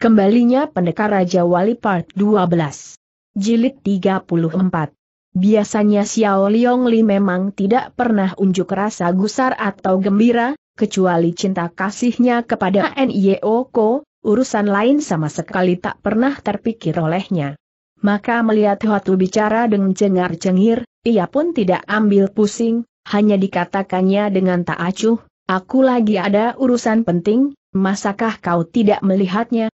Kembalinya Pendekar Raja Wali Part 12. Jilid 34. Biasanya Xiao Liong Li memang tidak pernah unjuk rasa gusar atau gembira, kecuali cinta kasihnya kepada N.I.O. Ko, urusan lain sama sekali tak pernah terpikir olehnya. Maka melihat Hotu bicara dengan cengar-cengir, ia pun tidak ambil pusing, hanya dikatakannya dengan tak acuh, aku lagi ada urusan penting, masakah kau tidak melihatnya,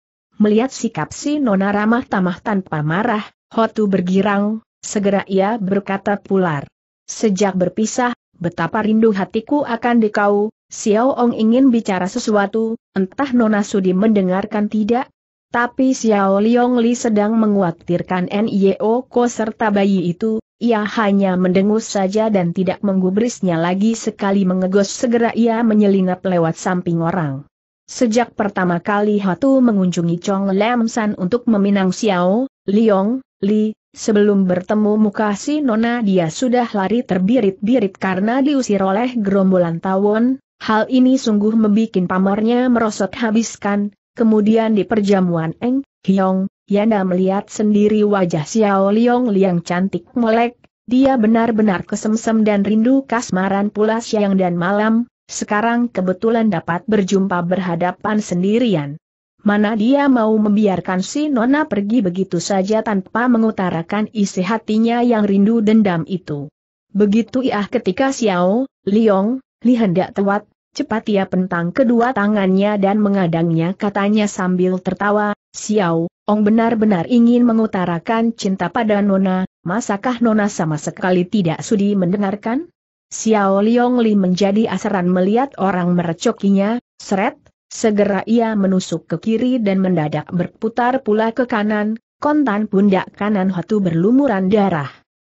Melihat sikap si Nona ramah tamah tanpa marah, Hotu bergirang, segera ia berkata pular. Sejak berpisah, betapa rindu hatiku akan dikau, Xiao Ong ingin bicara sesuatu, entah Nona Sudi mendengarkan tidak? Tapi Xiao Liong Li sedang menguatirkan Nio Ko serta bayi itu, ia hanya mendengus saja dan tidak menggubrisnya lagi sekali mengegos segera ia menyelinap lewat samping orang. Sejak pertama kali Hatu mengunjungi Chong Lam San untuk meminang Xiao, Liong, Li, sebelum bertemu muka si Nona dia sudah lari terbirit-birit karena diusir oleh gerombolan tawon, hal ini sungguh membuat pamornya merosot habiskan, kemudian di perjamuan Eng, Hiong, Yanda melihat sendiri wajah Xiao Liong yang cantik melek. dia benar-benar kesemsem dan rindu kasmaran pula siang dan malam, sekarang kebetulan dapat berjumpa berhadapan sendirian. Mana dia mau membiarkan si Nona pergi begitu saja tanpa mengutarakan isi hatinya yang rindu dendam itu. Begitu ia ketika Xiao, Liong, Li hendak tewat, cepat ia pentang kedua tangannya dan mengadangnya katanya sambil tertawa, Xiao, Ong benar-benar ingin mengutarakan cinta pada Nona, masakah Nona sama sekali tidak sudi mendengarkan? Xiao Liong Li menjadi asaran melihat orang merecokinya, seret, segera ia menusuk ke kiri dan mendadak berputar pula ke kanan, kontan pundak kanan Hotu berlumuran darah.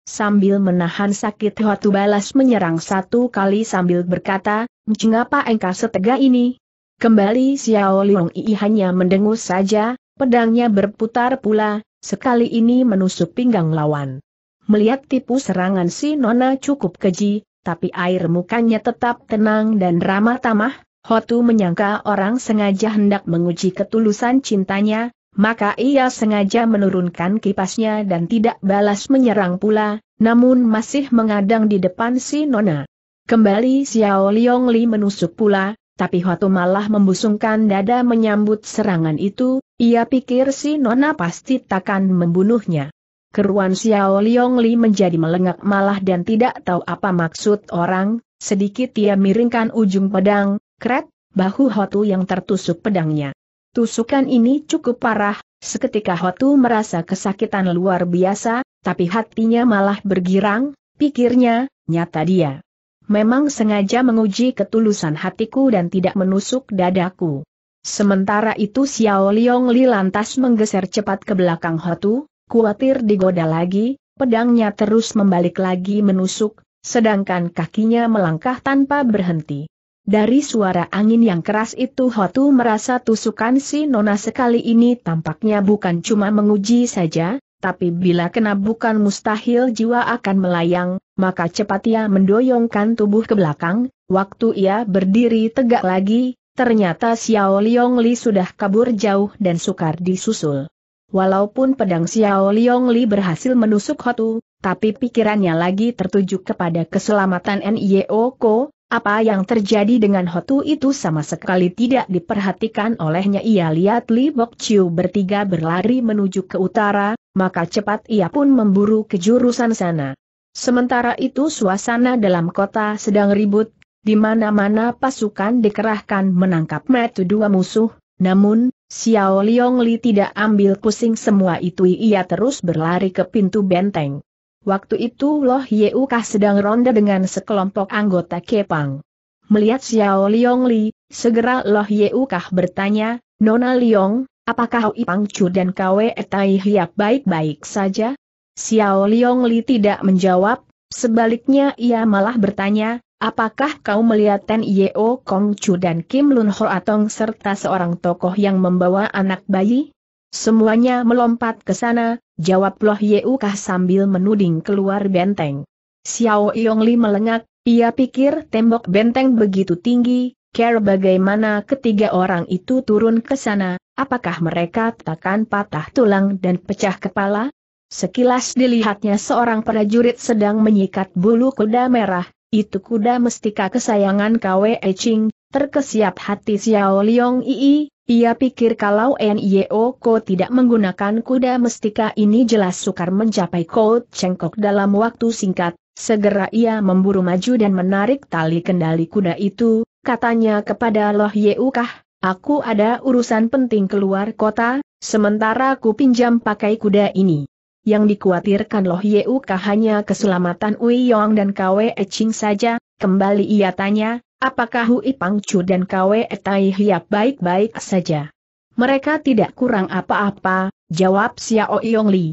Sambil menahan sakit Hotu balas menyerang satu kali sambil berkata, Mengapa engkau setega ini? Kembali Xiao Liong Li hanya mendengus saja, pedangnya berputar pula, sekali ini menusuk pinggang lawan. Melihat tipu serangan si Nona cukup keji, tapi air mukanya tetap tenang dan ramah tamah, Hotu menyangka orang sengaja hendak menguji ketulusan cintanya, maka ia sengaja menurunkan kipasnya dan tidak balas menyerang pula, namun masih mengadang di depan si Nona. Kembali Xiao Liong Li menusuk pula, tapi Hotu malah membusungkan dada menyambut serangan itu, ia pikir si Nona pasti takkan membunuhnya. Keruan Xiao Liong Li menjadi melengak malah dan tidak tahu apa maksud orang, sedikit ia miringkan ujung pedang, kret, bahu Hotu yang tertusuk pedangnya. Tusukan ini cukup parah, seketika Hotu merasa kesakitan luar biasa, tapi hatinya malah bergirang, pikirnya, nyata dia. Memang sengaja menguji ketulusan hatiku dan tidak menusuk dadaku. Sementara itu Xiao Liong Li lantas menggeser cepat ke belakang Hotu, Kuatir digoda lagi, pedangnya terus membalik lagi menusuk, sedangkan kakinya melangkah tanpa berhenti. Dari suara angin yang keras itu Hotu merasa tusukan si Nona sekali ini tampaknya bukan cuma menguji saja, tapi bila kena bukan mustahil jiwa akan melayang, maka cepat ia mendoyongkan tubuh ke belakang, waktu ia berdiri tegak lagi, ternyata Xiao Liong Li sudah kabur jauh dan sukar disusul. Walaupun pedang Xiao Liong Li berhasil menusuk Hotu, tapi pikirannya lagi tertuju kepada keselamatan Nio e Ko, apa yang terjadi dengan Hotu itu sama sekali tidak diperhatikan olehnya ia lihat Li Bok Chiu bertiga berlari menuju ke utara, maka cepat ia pun memburu ke jurusan sana. Sementara itu suasana dalam kota sedang ribut, di mana-mana pasukan dikerahkan menangkap metu dua musuh, namun, Xiao Liong Li tidak ambil pusing semua itu ia terus berlari ke pintu benteng. Waktu itu Loh Yeukah sedang ronda dengan sekelompok anggota Kepang. Melihat Xiao Liong Li, segera Loh Yeukah bertanya, Nona Liong, apakah Hui Chu dan Kwe Etai Hiap baik-baik saja? Xiao Liong Li tidak menjawab, sebaliknya ia malah bertanya, Apakah kau melihat Ten Yeo Kong Chu dan Kim Lun Ho Atong serta seorang tokoh yang membawa anak bayi? Semuanya melompat ke sana, jawab Loh Yeu Kah sambil menuding keluar benteng. Xiao Yong Li melengak, ia pikir tembok benteng begitu tinggi, care bagaimana ketiga orang itu turun ke sana, apakah mereka takkan patah tulang dan pecah kepala? Sekilas dilihatnya seorang prajurit sedang menyikat bulu kuda merah, itu kuda mestika kesayangan Kwe Ching, terkesiap hati Xiao Liong Ii, ia pikir kalau Nio Ko tidak menggunakan kuda mestika ini jelas sukar mencapai Ko Cengkok dalam waktu singkat, segera ia memburu maju dan menarik tali kendali kuda itu, katanya kepada Loh Kah, aku ada urusan penting keluar kota, sementara ku pinjam pakai kuda ini. Yang dikhawatirkan Loh Yeuk hanya keselamatan Ui Yong dan Kwe Eching saja, kembali ia tanya, apakah Hui Pangcu dan Kwe Tai Hiap baik-baik saja? Mereka tidak kurang apa-apa, jawab Xiao Yong Li.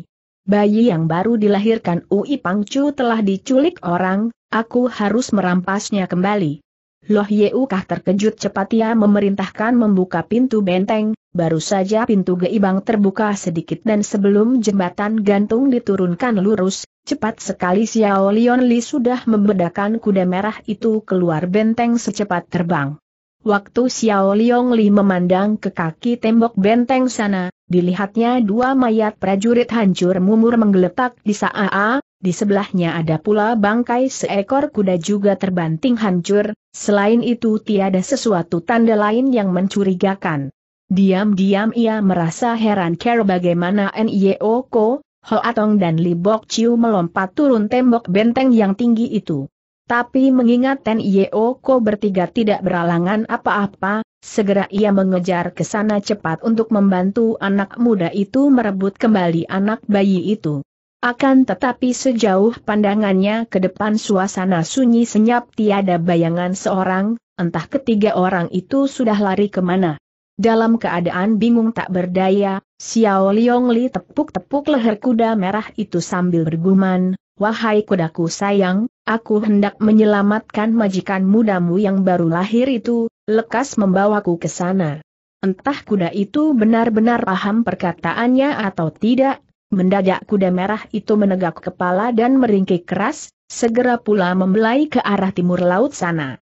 Bayi yang baru dilahirkan Ui Pangcu telah diculik orang, aku harus merampasnya kembali. Loh Yeukah terkejut cepat ia memerintahkan membuka pintu benteng, Baru saja pintu geibang terbuka sedikit dan sebelum jembatan gantung diturunkan lurus, cepat sekali Xiao Lion Li sudah membedakan kuda merah itu keluar benteng secepat terbang. Waktu Xiao Liong Li memandang ke kaki tembok benteng sana, dilihatnya dua mayat prajurit hancur mumur menggeletak di saa, di sebelahnya ada pula bangkai seekor kuda juga terbanting hancur, selain itu tiada sesuatu tanda lain yang mencurigakan. Diam-diam ia merasa heran care bagaimana Nio Ko, Hoatong dan Li Bok Chiu melompat turun tembok benteng yang tinggi itu. Tapi mengingat Nio Ko bertiga tidak beralangan apa-apa, segera ia mengejar ke sana cepat untuk membantu anak muda itu merebut kembali anak bayi itu. Akan tetapi sejauh pandangannya ke depan suasana sunyi senyap tiada bayangan seorang, entah ketiga orang itu sudah lari kemana. Dalam keadaan bingung tak berdaya, Xiao Liong Li tepuk-tepuk leher kuda merah itu sambil bergumam, Wahai kudaku sayang, aku hendak menyelamatkan majikan mudamu yang baru lahir itu, lekas membawaku ke sana. Entah kuda itu benar-benar paham perkataannya atau tidak, mendadak kuda merah itu menegak kepala dan meringkik keras, segera pula membelai ke arah timur laut sana.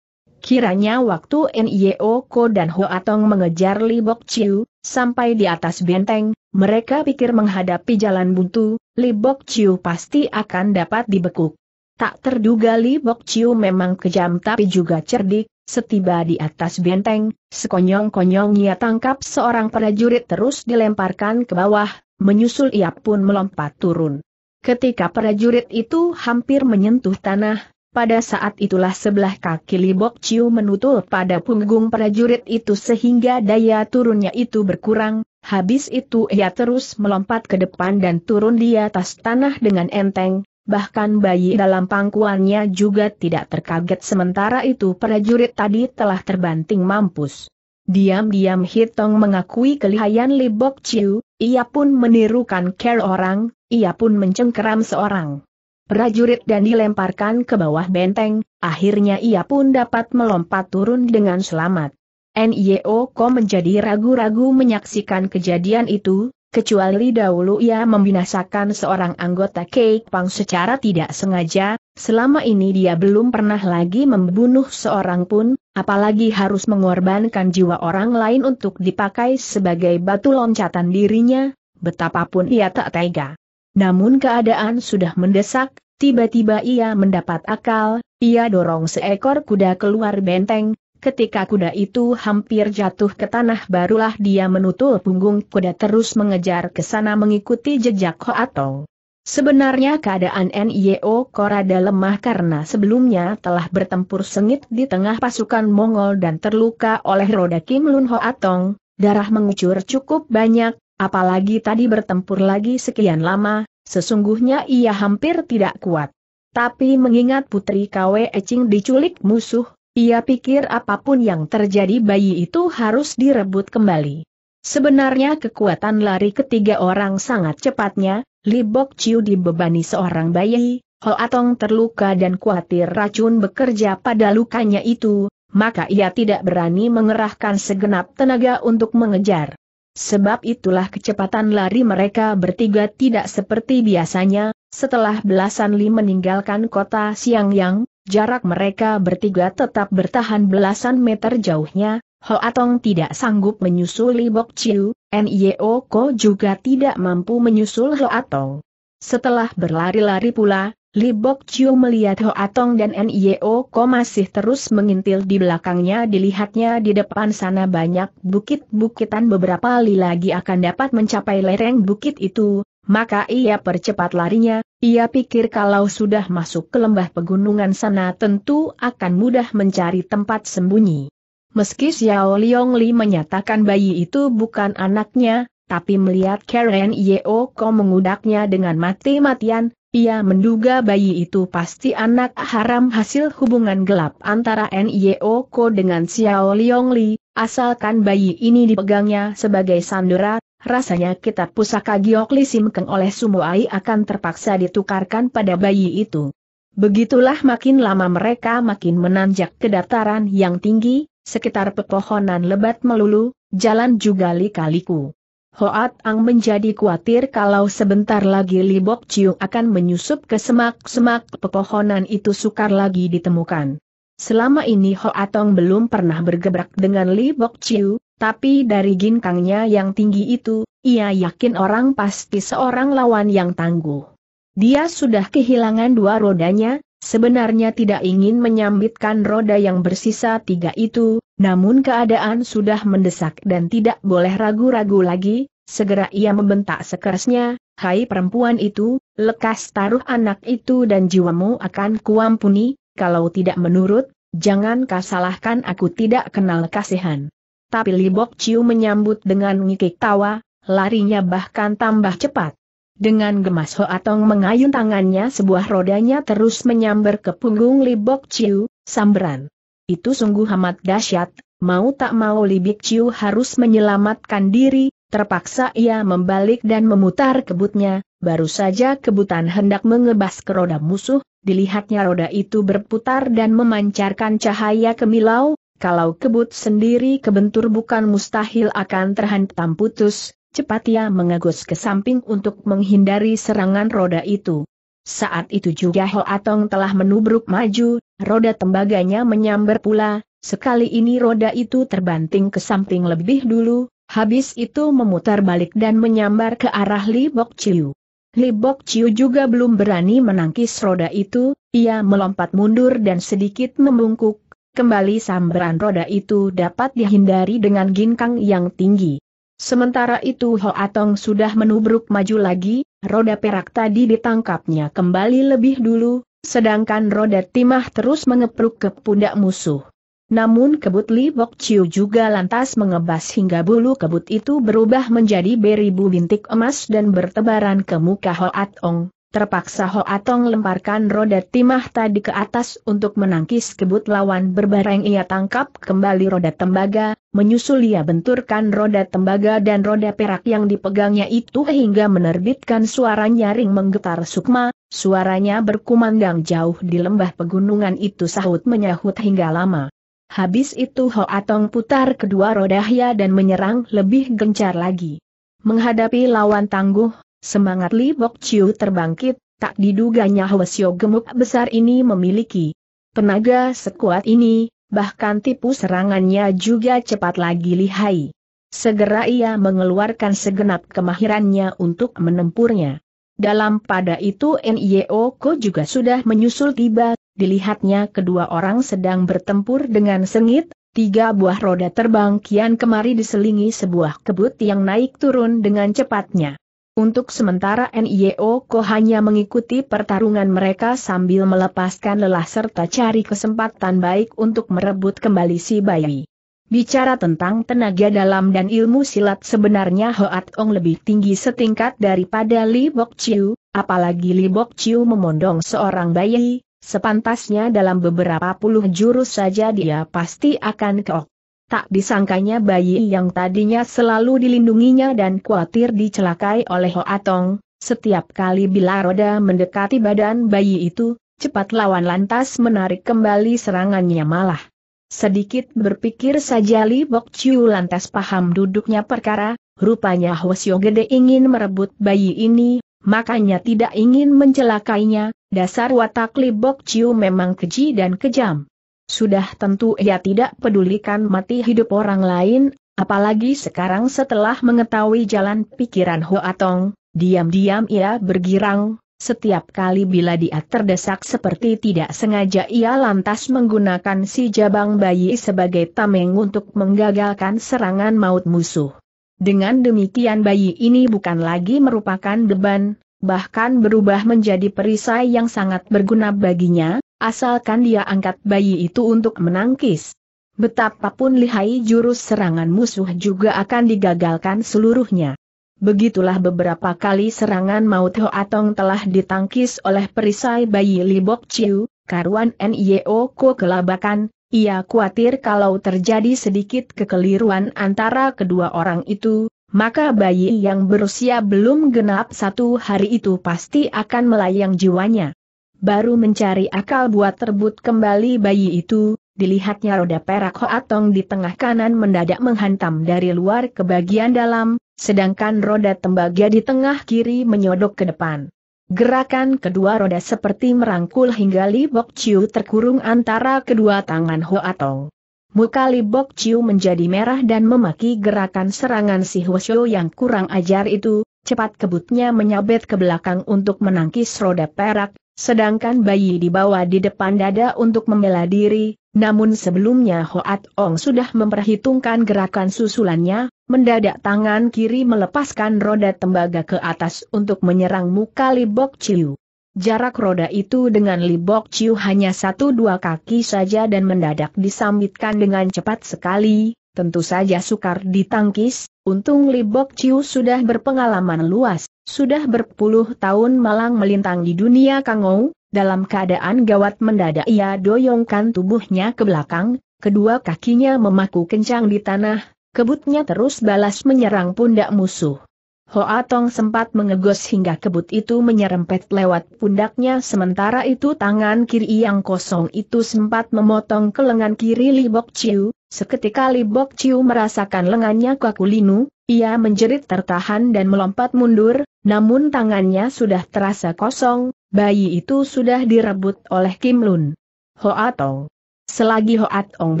Kiranya waktu NIO Ko dan Ho Atong mengejar Li Bok Chiu, sampai di atas benteng, mereka pikir menghadapi jalan buntu, Li Bok Chiu pasti akan dapat dibekuk. Tak terduga Li Bok Chiu memang kejam tapi juga cerdik, setiba di atas benteng, sekonyong-konyong ia tangkap seorang prajurit terus dilemparkan ke bawah, menyusul ia pun melompat turun. Ketika prajurit itu hampir menyentuh tanah, pada saat itulah sebelah kaki Libok Chiu menutul pada punggung prajurit itu sehingga daya turunnya itu berkurang, habis itu ia terus melompat ke depan dan turun di atas tanah dengan enteng, bahkan bayi dalam pangkuannya juga tidak terkaget sementara itu prajurit tadi telah terbanting mampus. Diam-diam Hitong mengakui kelihayan Libok Chiu. ia pun menirukan care orang, ia pun mencengkeram seorang prajurit dan dilemparkan ke bawah benteng, akhirnya ia pun dapat melompat turun dengan selamat. NIO Ko menjadi ragu-ragu menyaksikan kejadian itu, kecuali dahulu ia membinasakan seorang anggota Kek Pang secara tidak sengaja, selama ini dia belum pernah lagi membunuh seorang pun, apalagi harus mengorbankan jiwa orang lain untuk dipakai sebagai batu loncatan dirinya, betapapun ia tak tega. Namun keadaan sudah mendesak, tiba-tiba ia mendapat akal, ia dorong seekor kuda keluar benteng, ketika kuda itu hampir jatuh ke tanah barulah dia menutup punggung kuda terus mengejar ke sana mengikuti jejak Hoatong. Sebenarnya keadaan NIO Korada lemah karena sebelumnya telah bertempur sengit di tengah pasukan Mongol dan terluka oleh roda Kim Lun Hoatong, darah mengucur cukup banyak, Apalagi tadi bertempur lagi sekian lama, sesungguhnya ia hampir tidak kuat. Tapi mengingat putri Kwe Ecing diculik musuh, ia pikir apapun yang terjadi bayi itu harus direbut kembali. Sebenarnya kekuatan lari ketiga orang sangat cepatnya, Libok Bok Chiu dibebani seorang bayi, Ho Atong terluka dan khawatir racun bekerja pada lukanya itu, maka ia tidak berani mengerahkan segenap tenaga untuk mengejar. Sebab itulah kecepatan lari mereka bertiga tidak seperti biasanya, setelah belasan li meninggalkan kota Siangyang, jarak mereka bertiga tetap bertahan belasan meter jauhnya, Ho Atong tidak sanggup menyusul Li Bok Chiu, Nyeo Ko juga tidak mampu menyusul Ho Atong. Setelah berlari-lari pula, Li Bok Chiu melihat Ho Atong dan Nio Ko masih terus mengintil di belakangnya dilihatnya di depan sana banyak bukit-bukitan beberapa li lagi akan dapat mencapai lereng bukit itu, maka ia percepat larinya, ia pikir kalau sudah masuk ke lembah pegunungan sana tentu akan mudah mencari tempat sembunyi. Meski Xiao Liong Li menyatakan bayi itu bukan anaknya, tapi melihat Karen Yeo Ko mengudaknya dengan mati-matian, ia menduga bayi itu pasti anak haram hasil hubungan gelap antara Nio Ko dengan Xiao Liong Li, asalkan bayi ini dipegangnya sebagai sandera, rasanya kitab pusaka Giok Li Sim Keng oleh Ai akan terpaksa ditukarkan pada bayi itu. Begitulah makin lama mereka makin menanjak ke dataran yang tinggi, sekitar pepohonan lebat melulu, jalan juga lika-liku. Hoat Ang menjadi khawatir kalau sebentar lagi Li Bok Chiu akan menyusup ke semak-semak pepohonan itu sukar lagi ditemukan. Selama ini Hoat Ang belum pernah bergebrak dengan Li Bok Chiu, tapi dari ginkangnya yang tinggi itu, ia yakin orang pasti seorang lawan yang tangguh. Dia sudah kehilangan dua rodanya, Sebenarnya tidak ingin menyambitkan roda yang bersisa tiga itu, namun keadaan sudah mendesak dan tidak boleh ragu-ragu lagi, segera ia membentak sekerasnya, Hai perempuan itu, lekas taruh anak itu dan jiwamu akan kuampuni, kalau tidak menurut, jangan kasalahkan aku tidak kenal kasihan. Tapi Libok Ciu menyambut dengan ngikik tawa, larinya bahkan tambah cepat. Dengan gemas ho Hoatong mengayun tangannya sebuah rodanya terus menyambar ke punggung Li Bok Chiu, samberan. Itu sungguh amat dahsyat, mau tak mau Li Bok Chiu harus menyelamatkan diri, terpaksa ia membalik dan memutar kebutnya, baru saja kebutan hendak mengebas ke roda musuh, dilihatnya roda itu berputar dan memancarkan cahaya kemilau, kalau kebut sendiri kebentur bukan mustahil akan terhantam putus, Cepat ia mengagus ke samping untuk menghindari serangan roda itu. Saat itu juga Ho Atong telah menubruk maju, roda tembaganya menyambar pula, sekali ini roda itu terbanting ke samping lebih dulu, habis itu memutar balik dan menyambar ke arah Li Bok Chiu. Li Bok Chiu juga belum berani menangkis roda itu, ia melompat mundur dan sedikit membungkuk, kembali sambaran roda itu dapat dihindari dengan ginkang yang tinggi. Sementara itu Hoatong sudah menubruk maju lagi, roda perak tadi ditangkapnya kembali lebih dulu, sedangkan roda timah terus mengepruk ke pundak musuh. Namun kebut Li Bok Chiu juga lantas mengebas hingga bulu kebut itu berubah menjadi beribu bintik emas dan bertebaran ke muka Hoatong. Terpaksa Hoatong lemparkan roda timah tadi ke atas untuk menangkis kebut lawan berbareng ia tangkap kembali roda tembaga, menyusul ia benturkan roda tembaga dan roda perak yang dipegangnya itu hingga menerbitkan suara nyaring menggetar sukma, suaranya berkumandang jauh di lembah pegunungan itu sahut menyahut hingga lama. Habis itu Hoatong putar kedua roda hia dan menyerang lebih gencar lagi. Menghadapi lawan tangguh, Semangat Li Bok Chiu terbangkit, tak diduganya Hwasyo gemuk besar ini memiliki tenaga sekuat ini, bahkan tipu serangannya juga cepat lagi lihai. Segera ia mengeluarkan segenap kemahirannya untuk menempurnya. Dalam pada itu Nio Ko juga sudah menyusul tiba, dilihatnya kedua orang sedang bertempur dengan sengit, tiga buah roda terbang kian kemari diselingi sebuah kebut yang naik turun dengan cepatnya. Untuk sementara NIO Ko hanya mengikuti pertarungan mereka sambil melepaskan lelah serta cari kesempatan baik untuk merebut kembali si bayi. Bicara tentang tenaga dalam dan ilmu silat sebenarnya Hoat Ong lebih tinggi setingkat daripada Li Bok Chiu, apalagi Li Bok Chiu memondong seorang bayi, sepantasnya dalam beberapa puluh jurus saja dia pasti akan keok. Tak disangkanya bayi yang tadinya selalu dilindunginya dan khawatir dicelakai oleh Hoatong, setiap kali bila roda mendekati badan bayi itu, cepat lawan lantas menarik kembali serangannya malah. Sedikit berpikir saja Li Bok Chiu lantas paham duduknya perkara, rupanya Hwasyo Gede ingin merebut bayi ini, makanya tidak ingin mencelakainya, dasar watak Li Bok Chiu memang keji dan kejam. Sudah tentu ia tidak pedulikan mati hidup orang lain, apalagi sekarang setelah mengetahui jalan pikiran Tong, diam-diam ia bergirang, setiap kali bila dia terdesak seperti tidak sengaja ia lantas menggunakan si jabang bayi sebagai tameng untuk menggagalkan serangan maut musuh. Dengan demikian bayi ini bukan lagi merupakan beban, bahkan berubah menjadi perisai yang sangat berguna baginya, asalkan dia angkat bayi itu untuk menangkis. Betapapun lihai jurus serangan musuh juga akan digagalkan seluruhnya. Begitulah beberapa kali serangan maut Ho Atong telah ditangkis oleh perisai bayi Libok Chiu, karuan Nyo Ko kelabakan, ia khawatir kalau terjadi sedikit kekeliruan antara kedua orang itu, maka bayi yang berusia belum genap satu hari itu pasti akan melayang jiwanya baru mencari akal buat terbut kembali bayi itu, dilihatnya roda perak Hoatong di tengah kanan mendadak menghantam dari luar ke bagian dalam, sedangkan roda tembaga di tengah kiri menyodok ke depan. Gerakan kedua roda seperti merangkul hingga Li Bok Chiu terkurung antara kedua tangan Hoatong. Muka Li Bok Chiu menjadi merah dan memaki gerakan serangan si Hwasyo yang kurang ajar itu, cepat kebutnya menyabet ke belakang untuk menangkis roda perak, sedangkan bayi dibawa di depan dada untuk membela diri, namun sebelumnya Hoat Ong sudah memperhitungkan gerakan susulannya, mendadak tangan kiri melepaskan roda tembaga ke atas untuk menyerang muka Libok Chiu. Jarak roda itu dengan Libok Chiu hanya satu dua kaki saja dan mendadak disambitkan dengan cepat sekali, tentu saja sukar ditangkis, Untung Libok Ciu sudah berpengalaman luas, sudah berpuluh tahun malang melintang di dunia Kangou, dalam keadaan gawat mendadak ia doyongkan tubuhnya ke belakang, kedua kakinya memaku kencang di tanah, kebutnya terus balas menyerang pundak musuh. Hoa Tong sempat mengegos hingga kebut itu menyerempet lewat pundaknya sementara itu tangan kiri yang kosong itu sempat memotong ke lengan kiri Libok Ciu, Seketika Li Bok Chiu merasakan lengannya kaku linu, ia menjerit tertahan dan melompat mundur, namun tangannya sudah terasa kosong, bayi itu sudah direbut oleh Kim Lun. Hoatong. Selagi Hoatong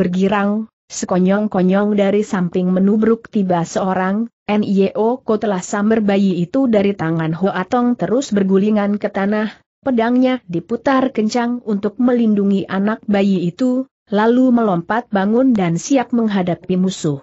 bergirang, sekonyong-konyong dari samping menubruk tiba seorang, N.I.O. E Ko telah sambar bayi itu dari tangan Hoatong terus bergulingan ke tanah, pedangnya diputar kencang untuk melindungi anak bayi itu, lalu melompat bangun dan siap menghadapi musuh.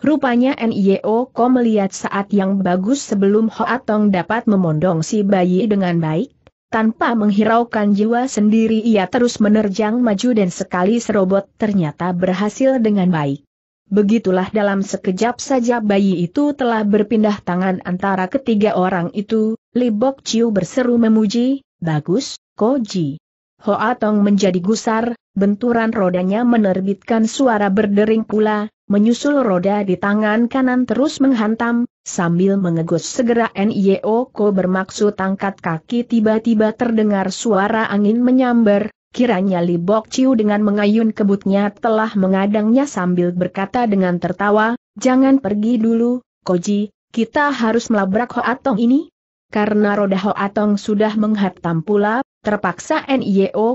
Rupanya NIO Ko melihat saat yang bagus sebelum Hoatong dapat memondong si bayi dengan baik, tanpa menghiraukan jiwa sendiri ia terus menerjang maju dan sekali serobot ternyata berhasil dengan baik. Begitulah dalam sekejap saja bayi itu telah berpindah tangan antara ketiga orang itu, Libok Ciu berseru memuji, bagus, Koji. Hoa Tong menjadi gusar, benturan rodanya menerbitkan suara berdering pula, menyusul roda di tangan kanan terus menghantam, sambil mengegus segera N.I.O. Ko bermaksud angkat kaki tiba-tiba terdengar suara angin menyambar, kiranya Li Bok Chiu dengan mengayun kebutnya telah mengadangnya sambil berkata dengan tertawa, jangan pergi dulu, Koji, kita harus melabrak Hoa Tong ini? Karena roda Hoa Tong sudah menghantam pula, Terpaksa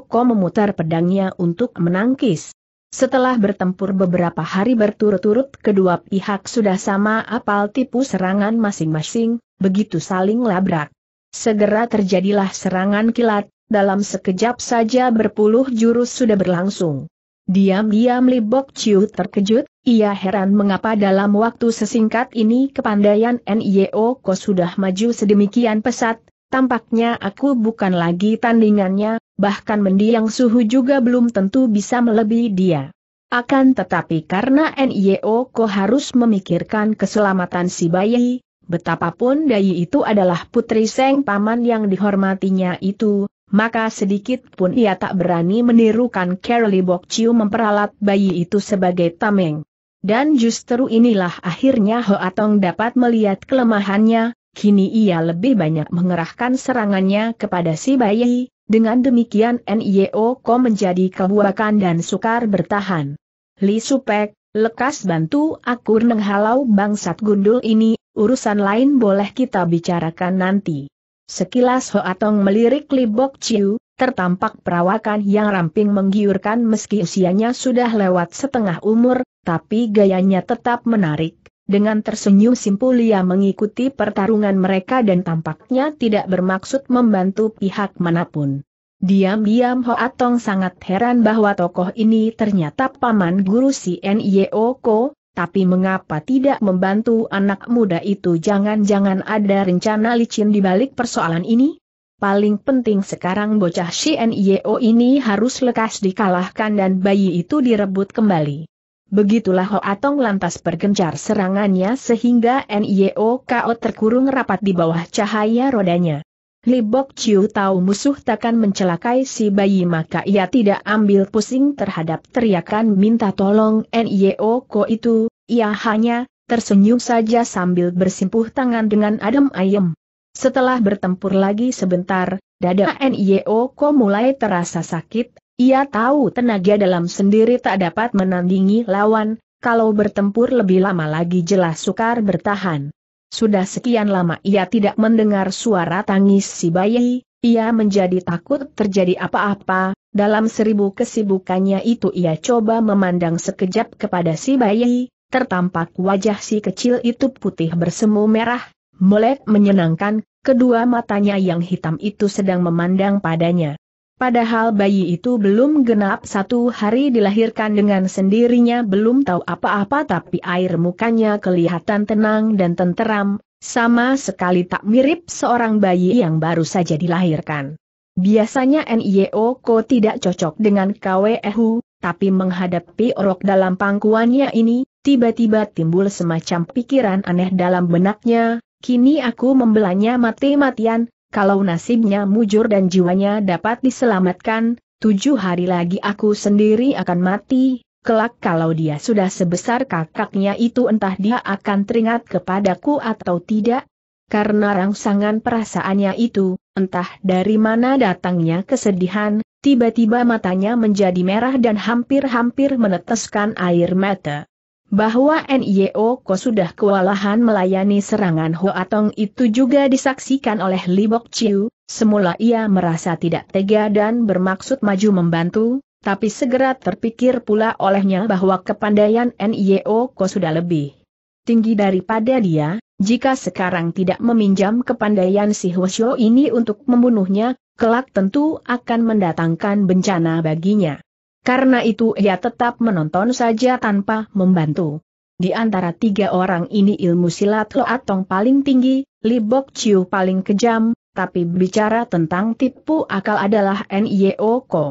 Ko memutar pedangnya untuk menangkis. Setelah bertempur beberapa hari berturut-turut kedua pihak sudah sama apal tipu serangan masing-masing, begitu saling labrak. Segera terjadilah serangan kilat, dalam sekejap saja berpuluh jurus sudah berlangsung. Diam-diam Li Bok Chiu terkejut, ia heran mengapa dalam waktu sesingkat ini kepandaian Nio Ko sudah maju sedemikian pesat, tampaknya aku bukan lagi tandingannya, bahkan mendiang suhu juga belum tentu bisa melebihi dia. Akan tetapi karena NIO Ko harus memikirkan keselamatan si bayi, betapapun Dayi itu adalah putri Seng Paman yang dihormatinya itu, maka sedikit pun ia tak berani menirukan Carly Bokciu memperalat bayi itu sebagai tameng. Dan justru inilah akhirnya Hoatong dapat melihat kelemahannya, kini ia lebih banyak mengerahkan serangannya kepada si bayi, dengan demikian NIO Ko menjadi kebuakan dan sukar bertahan. Li Supek, lekas bantu aku menghalau bangsat gundul ini, urusan lain boleh kita bicarakan nanti. Sekilas Ho Atong melirik Li Bok Chiu, tertampak perawakan yang ramping menggiurkan meski usianya sudah lewat setengah umur, tapi gayanya tetap menarik. Dengan tersenyum simpul, ia mengikuti pertarungan mereka dan tampaknya tidak bermaksud membantu pihak manapun. Diam-diam Hoa Tong sangat heran bahwa tokoh ini ternyata paman guru si Ko, tapi mengapa tidak membantu anak muda itu jangan-jangan ada rencana licin di balik persoalan ini? Paling penting sekarang bocah si Nyeo ini harus lekas dikalahkan dan bayi itu direbut kembali. Begitulah Ho Hoatong lantas bergencar serangannya sehingga Nio Kao terkurung rapat di bawah cahaya rodanya. Li Bok Chiu tahu musuh takkan mencelakai si bayi maka ia tidak ambil pusing terhadap teriakan minta tolong Nio Ko itu, ia hanya tersenyum saja sambil bersimpuh tangan dengan adem ayem. Setelah bertempur lagi sebentar, dada NIO Ko mulai terasa sakit, ia tahu tenaga dalam sendiri tak dapat menandingi lawan, kalau bertempur lebih lama lagi jelas sukar bertahan. Sudah sekian lama ia tidak mendengar suara tangis si bayi, ia menjadi takut terjadi apa-apa, dalam seribu kesibukannya itu ia coba memandang sekejap kepada si bayi, tertampak wajah si kecil itu putih bersemu merah, melek menyenangkan, kedua matanya yang hitam itu sedang memandang padanya. Padahal bayi itu belum genap satu hari dilahirkan dengan sendirinya belum tahu apa-apa tapi air mukanya kelihatan tenang dan tenteram, sama sekali tak mirip seorang bayi yang baru saja dilahirkan. Biasanya Nio Ko tidak cocok dengan KWEHU, tapi menghadapi orok dalam pangkuannya ini, tiba-tiba timbul semacam pikiran aneh dalam benaknya, kini aku membelanya mati-matian, kalau nasibnya mujur dan jiwanya dapat diselamatkan, tujuh hari lagi aku sendiri akan mati, kelak kalau dia sudah sebesar kakaknya itu entah dia akan teringat kepadaku atau tidak, karena rangsangan perasaannya itu, entah dari mana datangnya kesedihan, tiba-tiba matanya menjadi merah dan hampir-hampir meneteskan air mata bahwa NIOko sudah kewalahan melayani serangan Tong itu juga disaksikan oleh Libok Chiu, semula ia merasa tidak tega dan bermaksud maju membantu, tapi segera terpikir pula olehnya bahwa kepandaian NIOko sudah lebih tinggi daripada dia, jika sekarang tidak meminjam kepandaian si Hwasyo ini untuk membunuhnya, kelak tentu akan mendatangkan bencana baginya. Karena itu ia tetap menonton saja tanpa membantu. Di antara tiga orang ini ilmu silat Loatong paling tinggi, Li Bok Chiu paling kejam, tapi bicara tentang tipu akal adalah Nyeoko. Ko.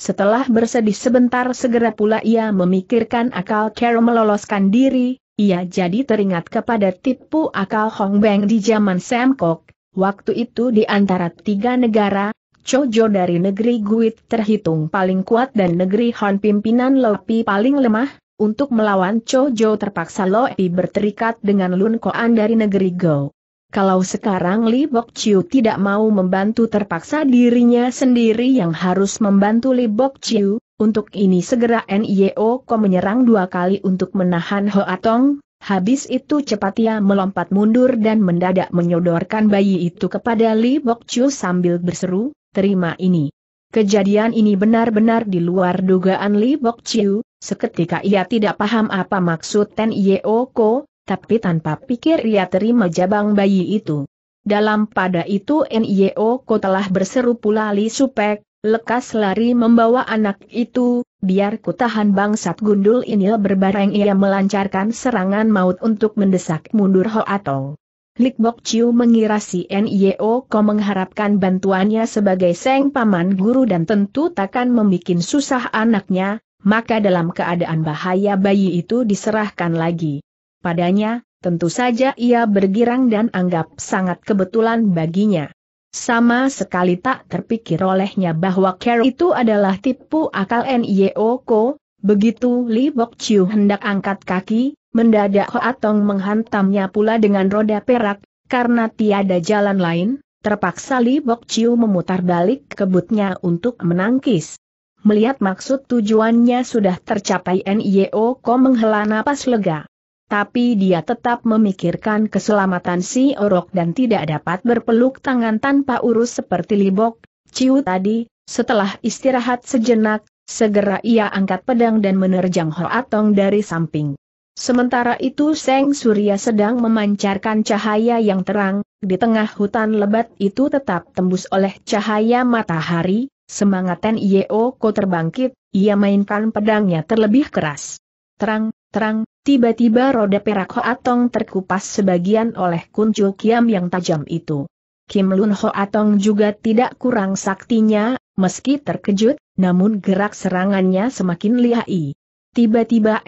Setelah bersedih sebentar segera pula ia memikirkan akal cara meloloskan diri, ia jadi teringat kepada tipu akal Hong Beng di zaman Sam Kok. Waktu itu di antara tiga negara, Chojo dari negeri Guit terhitung paling kuat dan negeri Han pimpinan Lopi paling lemah, untuk melawan Chojo terpaksa Lopi berterikat dengan Lun Koan dari negeri Go. Kalau sekarang Li Bok Chiu tidak mau membantu terpaksa dirinya sendiri yang harus membantu Li Bok Chiu, untuk ini segera NIO Ko menyerang dua kali untuk menahan Ho Atong. Habis itu cepat ia melompat mundur dan mendadak menyodorkan bayi itu kepada Li Bok Chiu sambil berseru, terima ini. Kejadian ini benar-benar di luar dugaan Li Bok Chiu, seketika ia tidak paham apa maksud Ten Yeo Ko, tapi tanpa pikir ia terima jabang bayi itu. Dalam pada itu N.I.O. Ko telah berseru pula Li Supek, lekas lari membawa anak itu, biar ku tahan bangsat gundul ini berbareng ia melancarkan serangan maut untuk mendesak mundur Ho Atong. Lik Bok Chiu mengira si NIO Ko mengharapkan bantuannya sebagai seng paman guru dan tentu takkan membuat susah anaknya, maka dalam keadaan bahaya bayi itu diserahkan lagi. Padanya, tentu saja ia bergirang dan anggap sangat kebetulan baginya. Sama sekali tak terpikir olehnya bahwa Carol itu adalah tipu akal NIO Ko, begitu Li Bok Chiu hendak angkat kaki, Mendadak Hoatong menghantamnya pula dengan roda perak, karena tiada jalan lain, terpaksa Li Bok Chiu memutar balik kebutnya untuk menangkis. Melihat maksud tujuannya sudah tercapai Nio Ko menghela napas lega. Tapi dia tetap memikirkan keselamatan si Orok dan tidak dapat berpeluk tangan tanpa urus seperti Libok Bok tadi, setelah istirahat sejenak, segera ia angkat pedang dan menerjang Hoatong dari samping. Sementara itu Seng Surya sedang memancarkan cahaya yang terang, di tengah hutan lebat itu tetap tembus oleh cahaya matahari, semangat Ten Ko terbangkit, ia mainkan pedangnya terlebih keras. Terang, terang, tiba-tiba roda perak Hoatong terkupas sebagian oleh kuncu kiam yang tajam itu. Kim Lun Hoatong juga tidak kurang saktinya, meski terkejut, namun gerak serangannya semakin lihai. Tiba-tiba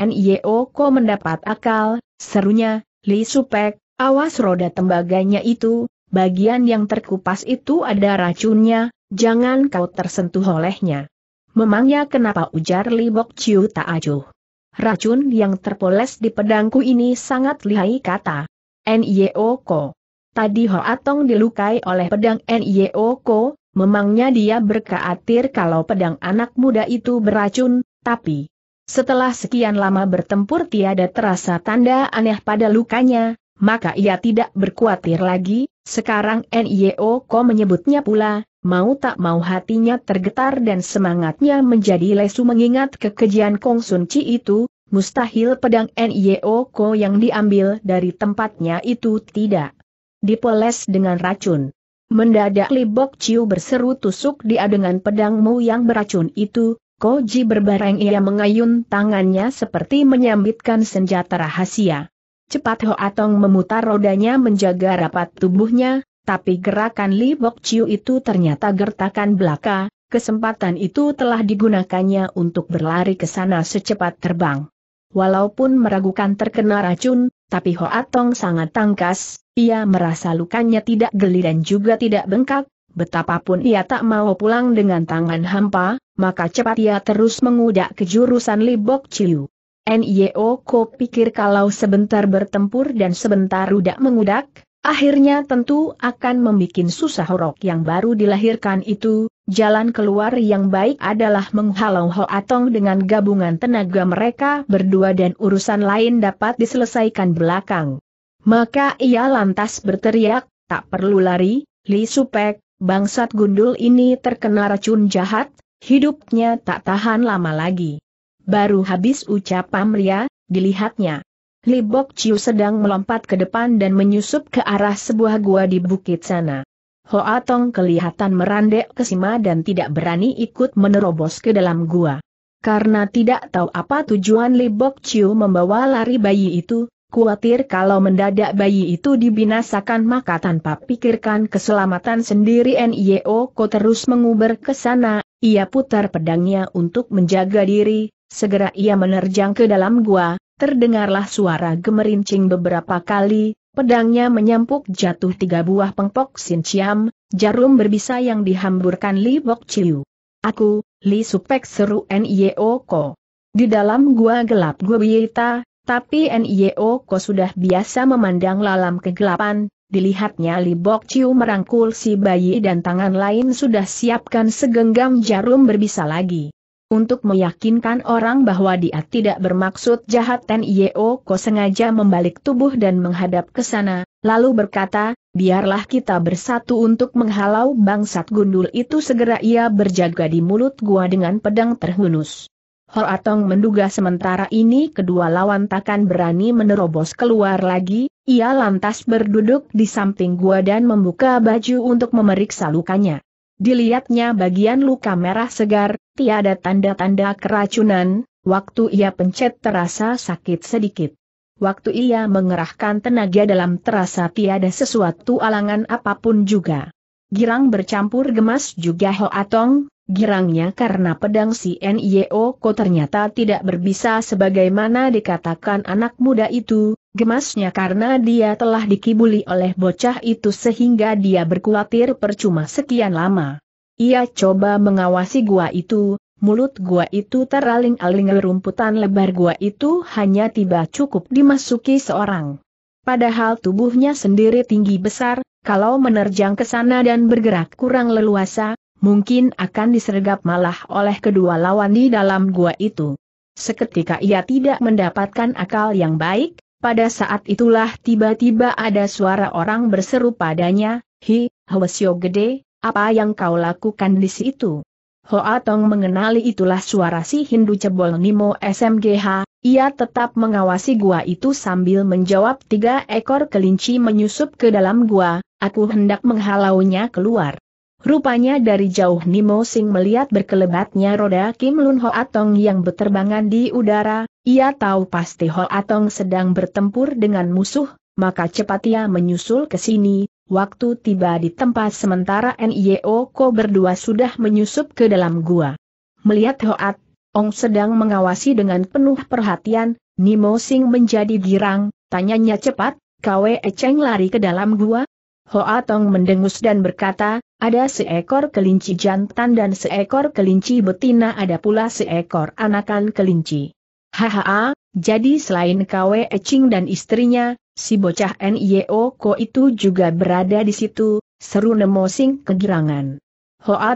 Ko mendapat akal, serunya, Li Supek, awas roda tembaganya itu, bagian yang terkupas itu ada racunnya, jangan kau tersentuh olehnya. Memangnya kenapa ujar Li Bok Chiu tak acuh. Racun yang terpoles di pedangku ini sangat lihai kata. Ko. Tadi Hoatong dilukai oleh pedang Ko, memangnya dia berkeatir kalau pedang anak muda itu beracun, tapi setelah sekian lama bertempur tiada terasa tanda aneh pada lukanya, maka ia tidak berkuatir lagi, sekarang NIO Ko menyebutnya pula, mau tak mau hatinya tergetar dan semangatnya menjadi lesu mengingat kekejian Kong Sun Chi itu, mustahil pedang NIO Ko yang diambil dari tempatnya itu tidak dipoles dengan racun. Mendadak Libok Ciu berseru tusuk dia dengan pedangmu yang beracun itu, Koji berbareng ia mengayun tangannya seperti menyambitkan senjata rahasia. Cepat Ho Atong memutar rodanya menjaga rapat tubuhnya, tapi gerakan Li Bok Chiu itu ternyata gertakan belaka, kesempatan itu telah digunakannya untuk berlari ke sana secepat terbang. Walaupun meragukan terkena racun, tapi Ho Atong sangat tangkas, ia merasa lukanya tidak geli dan juga tidak bengkak, betapapun ia tak mau pulang dengan tangan hampa, maka cepat ia terus mengudak ke jurusan Libok Ciu. NIO Ko pikir kalau sebentar bertempur dan sebentar udak mengudak, akhirnya tentu akan membuat susah horok yang baru dilahirkan itu, jalan keluar yang baik adalah menghalau Ho Hoatong dengan gabungan tenaga mereka berdua dan urusan lain dapat diselesaikan belakang. Maka ia lantas berteriak, tak perlu lari, Li Supek, bangsat gundul ini terkena racun jahat, Hidupnya tak tahan lama lagi. Baru habis ucap pamria, dilihatnya. Li Bok Chiu sedang melompat ke depan dan menyusup ke arah sebuah gua di bukit sana. Hoa Tong kelihatan merandek ke Sima dan tidak berani ikut menerobos ke dalam gua. Karena tidak tahu apa tujuan Li Bok Chiu membawa lari bayi itu, khawatir kalau mendadak bayi itu dibinasakan maka tanpa pikirkan keselamatan sendiri NIO e ko terus menguber ke sana, ia putar pedangnya untuk menjaga diri, segera ia menerjang ke dalam gua, terdengarlah suara gemerincing beberapa kali, pedangnya menyampuk jatuh tiga buah pengpok sinciam, jarum berbisa yang dihamburkan Li Bok Chiu. Aku, Li Supek seru Nio e Ko. Di dalam gua gelap gua bieta, tapi Nio e Ko sudah biasa memandang lalam kegelapan, Dilihatnya Li Bok Chiu merangkul si bayi dan tangan lain sudah siapkan segenggam jarum berbisa lagi. Untuk meyakinkan orang bahwa dia tidak bermaksud jahat Ten Yeo Ko sengaja membalik tubuh dan menghadap ke sana, lalu berkata, biarlah kita bersatu untuk menghalau bangsat gundul itu segera ia berjaga di mulut gua dengan pedang terhunus. Horatong menduga sementara ini kedua lawan takkan berani menerobos keluar lagi, ia lantas berduduk di samping gua dan membuka baju untuk memeriksa lukanya. Dilihatnya bagian luka merah segar, tiada tanda-tanda keracunan, waktu ia pencet terasa sakit sedikit. Waktu ia mengerahkan tenaga dalam terasa tiada sesuatu alangan apapun juga. Girang bercampur gemas juga Ho Atong, girangnya karena pedang si Nio Ko ternyata tidak berbisa sebagaimana dikatakan anak muda itu, Gemasnya karena dia telah dikibuli oleh bocah itu sehingga dia berkuatir percuma sekian lama. Ia coba mengawasi gua itu, mulut gua itu teraling-aling rumputan lebar gua itu hanya tiba cukup dimasuki seorang. Padahal tubuhnya sendiri tinggi besar, kalau menerjang ke sana dan bergerak kurang leluasa, mungkin akan disergap malah oleh kedua lawan di dalam gua itu. Seketika ia tidak mendapatkan akal yang baik, pada saat itulah tiba-tiba ada suara orang berseru padanya, Hi, Hwasyo Gede, apa yang kau lakukan di situ? Hoa Tong mengenali itulah suara si Hindu Cebol Nimo SMGH, ia tetap mengawasi gua itu sambil menjawab tiga ekor kelinci menyusup ke dalam gua, aku hendak menghalaunya keluar. Rupanya dari jauh Nimo Sing melihat berkelebatnya roda Kim Lun Ho Atong yang berterbangan di udara, ia tahu pasti Ho Atong sedang bertempur dengan musuh, maka cepat ia menyusul ke sini, waktu tiba di tempat sementara NIO Ko berdua sudah menyusup ke dalam gua. Melihat Ho Ong sedang mengawasi dengan penuh perhatian, Nimo Sing menjadi girang, tanyanya cepat, Kwe Cheng lari ke dalam gua? Hoa Tong mendengus dan berkata, ada seekor kelinci jantan dan seekor kelinci betina ada pula seekor anakan kelinci. Hahaha, jadi selain KW Eching dan istrinya, si bocah NIO Ko itu juga berada di situ, seru Nemosing Sing kegirangan.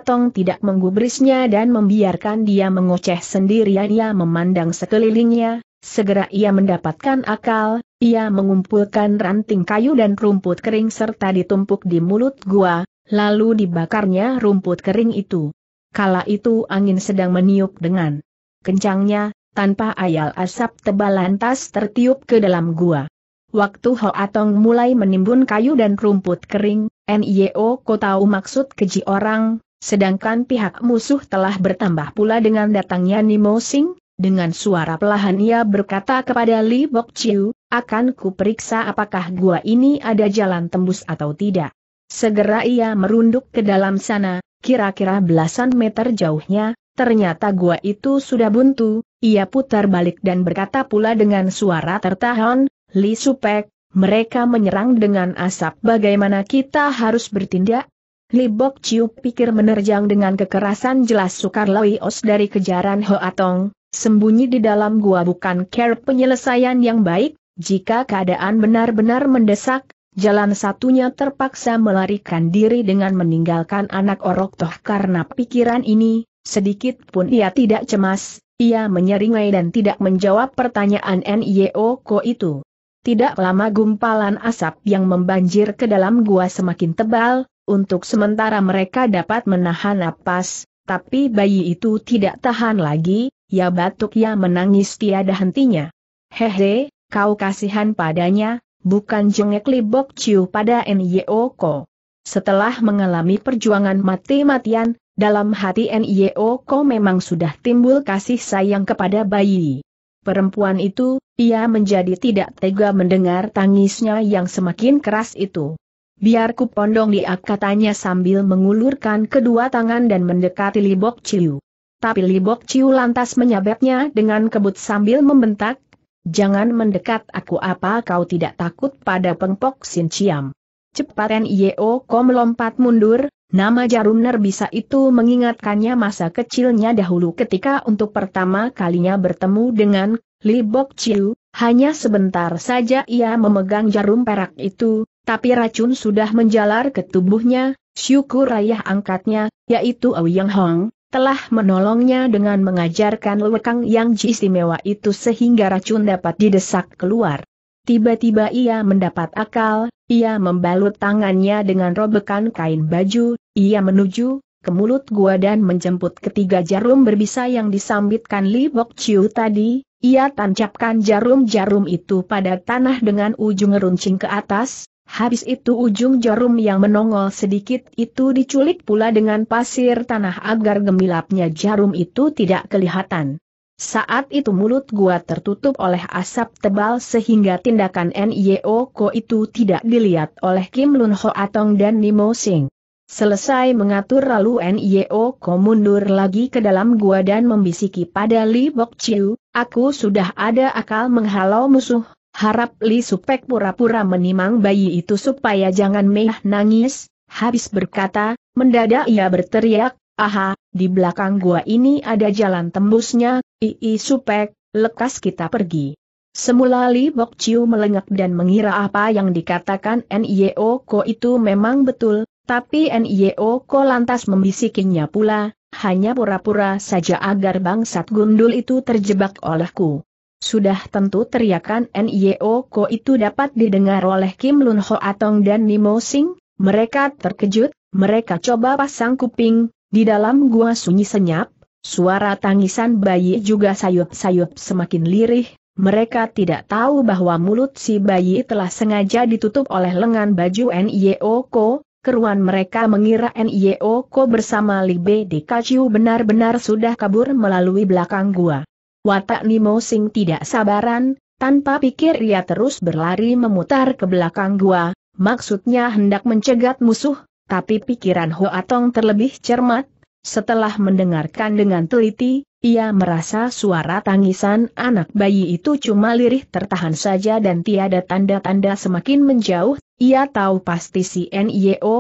Tong tidak menggubrisnya dan membiarkan dia mengoceh sendirian ia memandang sekelilingnya, segera ia mendapatkan akal, ia mengumpulkan ranting kayu dan rumput kering serta ditumpuk di mulut gua, lalu dibakarnya rumput kering itu. Kala itu angin sedang meniup dengan kencangnya, tanpa ayal asap tebal lantas tertiup ke dalam gua. Waktu Atong mulai menimbun kayu dan rumput kering, NIO kau tahu maksud keji orang, sedangkan pihak musuh telah bertambah pula dengan datangnya Nimo Sing, dengan suara pelahan ia berkata kepada Li Bok Chiu, akan ku apakah gua ini ada jalan tembus atau tidak. Segera ia merunduk ke dalam sana, kira-kira belasan meter jauhnya, ternyata gua itu sudah buntu, ia putar balik dan berkata pula dengan suara tertahan, Li Supek, mereka menyerang dengan asap bagaimana kita harus bertindak? Li Bok Chiu pikir menerjang dengan kekerasan jelas sukar os dari kejaran Hoatong, sembunyi di dalam gua bukan care penyelesaian yang baik, jika keadaan benar-benar mendesak, jalan satunya terpaksa melarikan diri dengan meninggalkan anak Orok Toh karena pikiran ini, sedikit pun ia tidak cemas, ia menyeringai dan tidak menjawab pertanyaan N.I.O. itu. Tidak lama gumpalan asap yang membanjir ke dalam gua semakin tebal, untuk sementara mereka dapat menahan napas, tapi bayi itu tidak tahan lagi, ya batuk ya menangis tiada hentinya. Hehe, kau kasihan padanya, bukan jengek libok ciu pada N.Y.O.Ko. Setelah mengalami perjuangan mati-matian, dalam hati N.Y.O.Ko memang sudah timbul kasih sayang kepada bayi. Perempuan itu, ia menjadi tidak tega mendengar tangisnya yang semakin keras itu. Biar ku pondong dia katanya sambil mengulurkan kedua tangan dan mendekati Libok Ciu. Tapi Libok Ciu lantas menyabetnya dengan kebut sambil membentak, Jangan mendekat aku apa kau tidak takut pada pengpok Sin Ciam. Cepat N.I.O. kau melompat mundur, nama jarum nerbisa itu mengingatkannya masa kecilnya dahulu ketika untuk pertama kalinya bertemu dengan Li Bok Chiu, hanya sebentar saja ia memegang jarum perak itu, tapi racun sudah menjalar ke tubuhnya, syukur ayah angkatnya, yaitu Awi Yang Hong, telah menolongnya dengan mengajarkan lekang yang istimewa itu sehingga racun dapat didesak keluar. Tiba-tiba ia mendapat akal, ia membalut tangannya dengan robekan kain baju, ia menuju ke mulut gua dan menjemput ketiga jarum berbisa yang disambitkan Li Bok Chiu tadi, ia tancapkan jarum-jarum itu pada tanah dengan ujung runcing ke atas, Habis itu ujung jarum yang menongol sedikit itu diculik pula dengan pasir tanah agar gemilapnya jarum itu tidak kelihatan. Saat itu mulut gua tertutup oleh asap tebal sehingga tindakan NIO Ko itu tidak dilihat oleh Kim Lun Ho Atong dan Nimo Sing. Selesai mengatur lalu NIO Ko mundur lagi ke dalam gua dan membisiki pada Li Bok Chiu, aku sudah ada akal menghalau musuh Harap Li Supek pura-pura menimang bayi itu supaya jangan Meh nangis, habis berkata, mendadak ia berteriak, aha, di belakang gua ini ada jalan tembusnya, Ii Supek, lekas kita pergi. Semula Li Bok Chiu melengak dan mengira apa yang dikatakan N.I.O. Ko itu memang betul, tapi N.I.O. Ko lantas membisikinya pula, hanya pura-pura saja agar bangsat gundul itu terjebak olehku. Sudah tentu teriakan NIO Ko itu dapat didengar oleh Kim Lun Ho Atong dan Nimo Sing, mereka terkejut, mereka coba pasang kuping, di dalam gua sunyi senyap, suara tangisan bayi juga sayup-sayup semakin lirih, mereka tidak tahu bahwa mulut si bayi telah sengaja ditutup oleh lengan baju NIO Ko, Keruan mereka mengira NIO Ko bersama Libe di Kaciu benar-benar sudah kabur melalui belakang gua. Watak Nimo Sing tidak sabaran, tanpa pikir ia terus berlari memutar ke belakang gua, maksudnya hendak mencegat musuh, tapi pikiran Hoatong terlebih cermat, setelah mendengarkan dengan teliti, ia merasa suara tangisan anak bayi itu cuma lirih tertahan saja dan tiada tanda-tanda semakin menjauh, ia tahu pasti si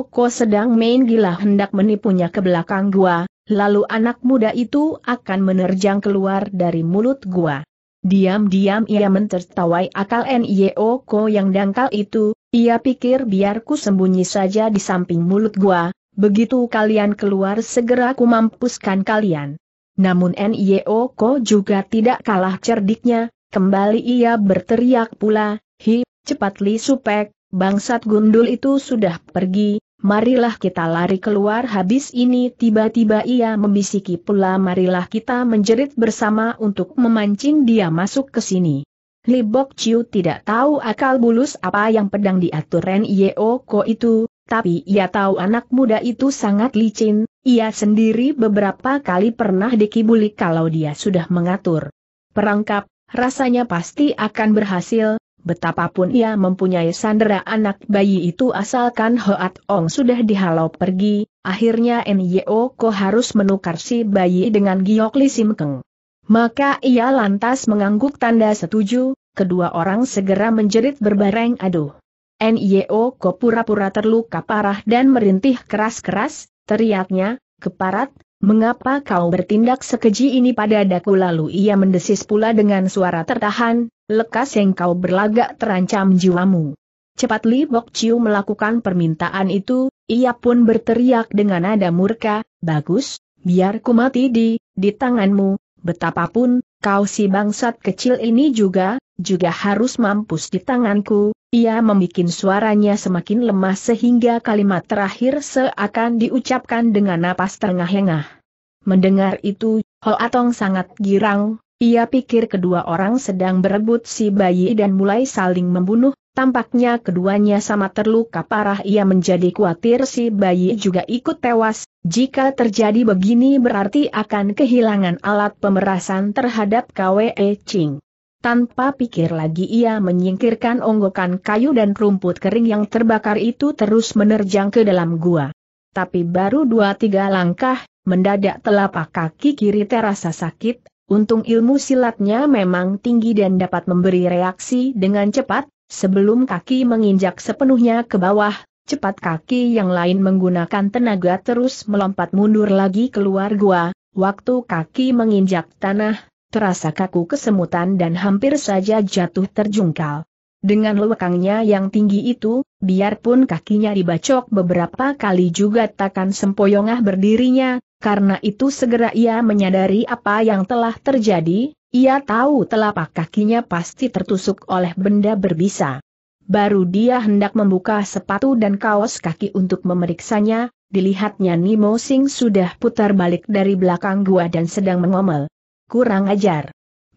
ko sedang main gila hendak menipunya ke belakang gua, Lalu anak muda itu akan menerjang keluar dari mulut gua. Diam-diam ia mentertawai akal Nio Ko yang dangkal itu, ia pikir biarku sembunyi saja di samping mulut gua, begitu kalian keluar segera ku mampuskan kalian. Namun Nio Ko juga tidak kalah cerdiknya, kembali ia berteriak pula, Hi, cepat Li Supek, bangsat gundul itu sudah pergi, marilah kita lari keluar habis ini tiba-tiba ia membisiki pula marilah kita menjerit bersama untuk memancing dia masuk ke sini. Li Bok Chiu tidak tahu akal bulus apa yang pedang diatur Ren Yeo Ko itu, tapi ia tahu anak muda itu sangat licin, ia sendiri beberapa kali pernah dikibuli kalau dia sudah mengatur. Perangkap, rasanya pasti akan berhasil, Betapapun ia mempunyai sandera anak bayi itu asalkan Hoat Ong sudah dihalau pergi, akhirnya Nyo Ko harus menukar si bayi dengan Giok Li Sim Keng. Maka ia lantas mengangguk tanda setuju, kedua orang segera menjerit berbareng aduh. Nyo Ko pura-pura terluka parah dan merintih keras-keras, teriaknya, keparat, mengapa kau bertindak sekeji ini pada daku lalu ia mendesis pula dengan suara tertahan, Lekas yang kau berlagak terancam jiwamu. Cepat Li Bok Chiu melakukan permintaan itu, ia pun berteriak dengan nada murka, bagus, biar ku mati di, di tanganmu, betapapun, kau si bangsat kecil ini juga, juga harus mampus di tanganku, ia membuat suaranya semakin lemah sehingga kalimat terakhir seakan diucapkan dengan napas terengah-engah. Mendengar itu, Ho Atong sangat girang, ia pikir kedua orang sedang berebut si bayi dan mulai saling membunuh, tampaknya keduanya sama terluka parah ia menjadi khawatir si bayi juga ikut tewas, jika terjadi begini berarti akan kehilangan alat pemerasan terhadap KWE Ching. Tanpa pikir lagi ia menyingkirkan onggokan kayu dan rumput kering yang terbakar itu terus menerjang ke dalam gua. Tapi baru dua tiga langkah, mendadak telapak kaki kiri terasa sakit, Untung ilmu silatnya memang tinggi dan dapat memberi reaksi dengan cepat, sebelum kaki menginjak sepenuhnya ke bawah, cepat kaki yang lain menggunakan tenaga terus melompat mundur lagi keluar gua, waktu kaki menginjak tanah, terasa kaku kesemutan dan hampir saja jatuh terjungkal. Dengan lewekangnya yang tinggi itu, biarpun kakinya dibacok beberapa kali juga takkan sempoyongah berdirinya, karena itu segera ia menyadari apa yang telah terjadi, ia tahu telapak kakinya pasti tertusuk oleh benda berbisa. Baru dia hendak membuka sepatu dan kaos kaki untuk memeriksanya, dilihatnya Nimo Sing sudah putar balik dari belakang gua dan sedang mengomel. Kurang ajar.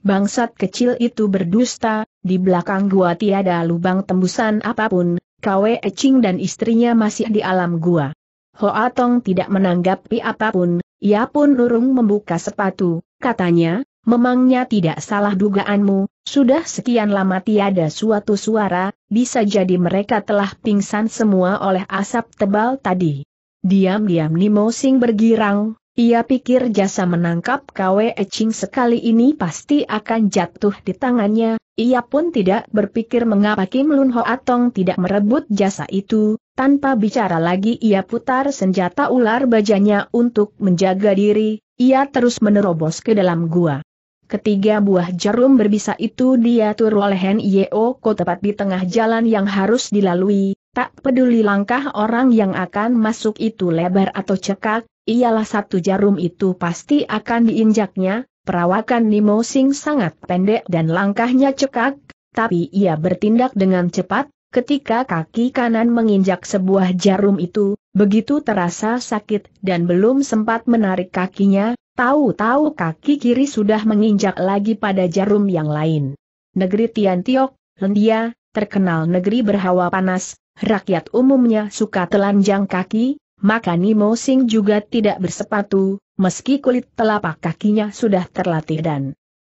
Bangsat kecil itu berdusta, di belakang gua tiada lubang tembusan apapun, Kwe Eching dan istrinya masih di alam gua. Hoa Tong tidak menanggapi apapun, ia pun urung membuka sepatu, katanya, memangnya tidak salah dugaanmu, sudah sekian lama tiada suatu suara, bisa jadi mereka telah pingsan semua oleh asap tebal tadi. Diam-diam Nimo Sing bergirang, ia pikir jasa menangkap Kwe Eching sekali ini pasti akan jatuh di tangannya, ia pun tidak berpikir mengapa Kim Lun Ho Atong tidak merebut jasa itu, tanpa bicara lagi ia putar senjata ular bajanya untuk menjaga diri, ia terus menerobos ke dalam gua. Ketiga buah jarum berbisa itu diatur oleh Hen Yeoko tepat di tengah jalan yang harus dilalui, tak peduli langkah orang yang akan masuk itu lebar atau cekak, ialah satu jarum itu pasti akan diinjaknya, perawakan Nimo Sing sangat pendek dan langkahnya cekak, tapi ia bertindak dengan cepat, ketika kaki kanan menginjak sebuah jarum itu, begitu terasa sakit dan belum sempat menarik kakinya, tahu-tahu kaki kiri sudah menginjak lagi pada jarum yang lain. Negeri Tiantiok, Lendia, terkenal negeri berhawa panas, rakyat umumnya suka telanjang kaki, maka Nimo Sing juga tidak bersepatu, meski kulit telapak kakinya sudah terlatih dan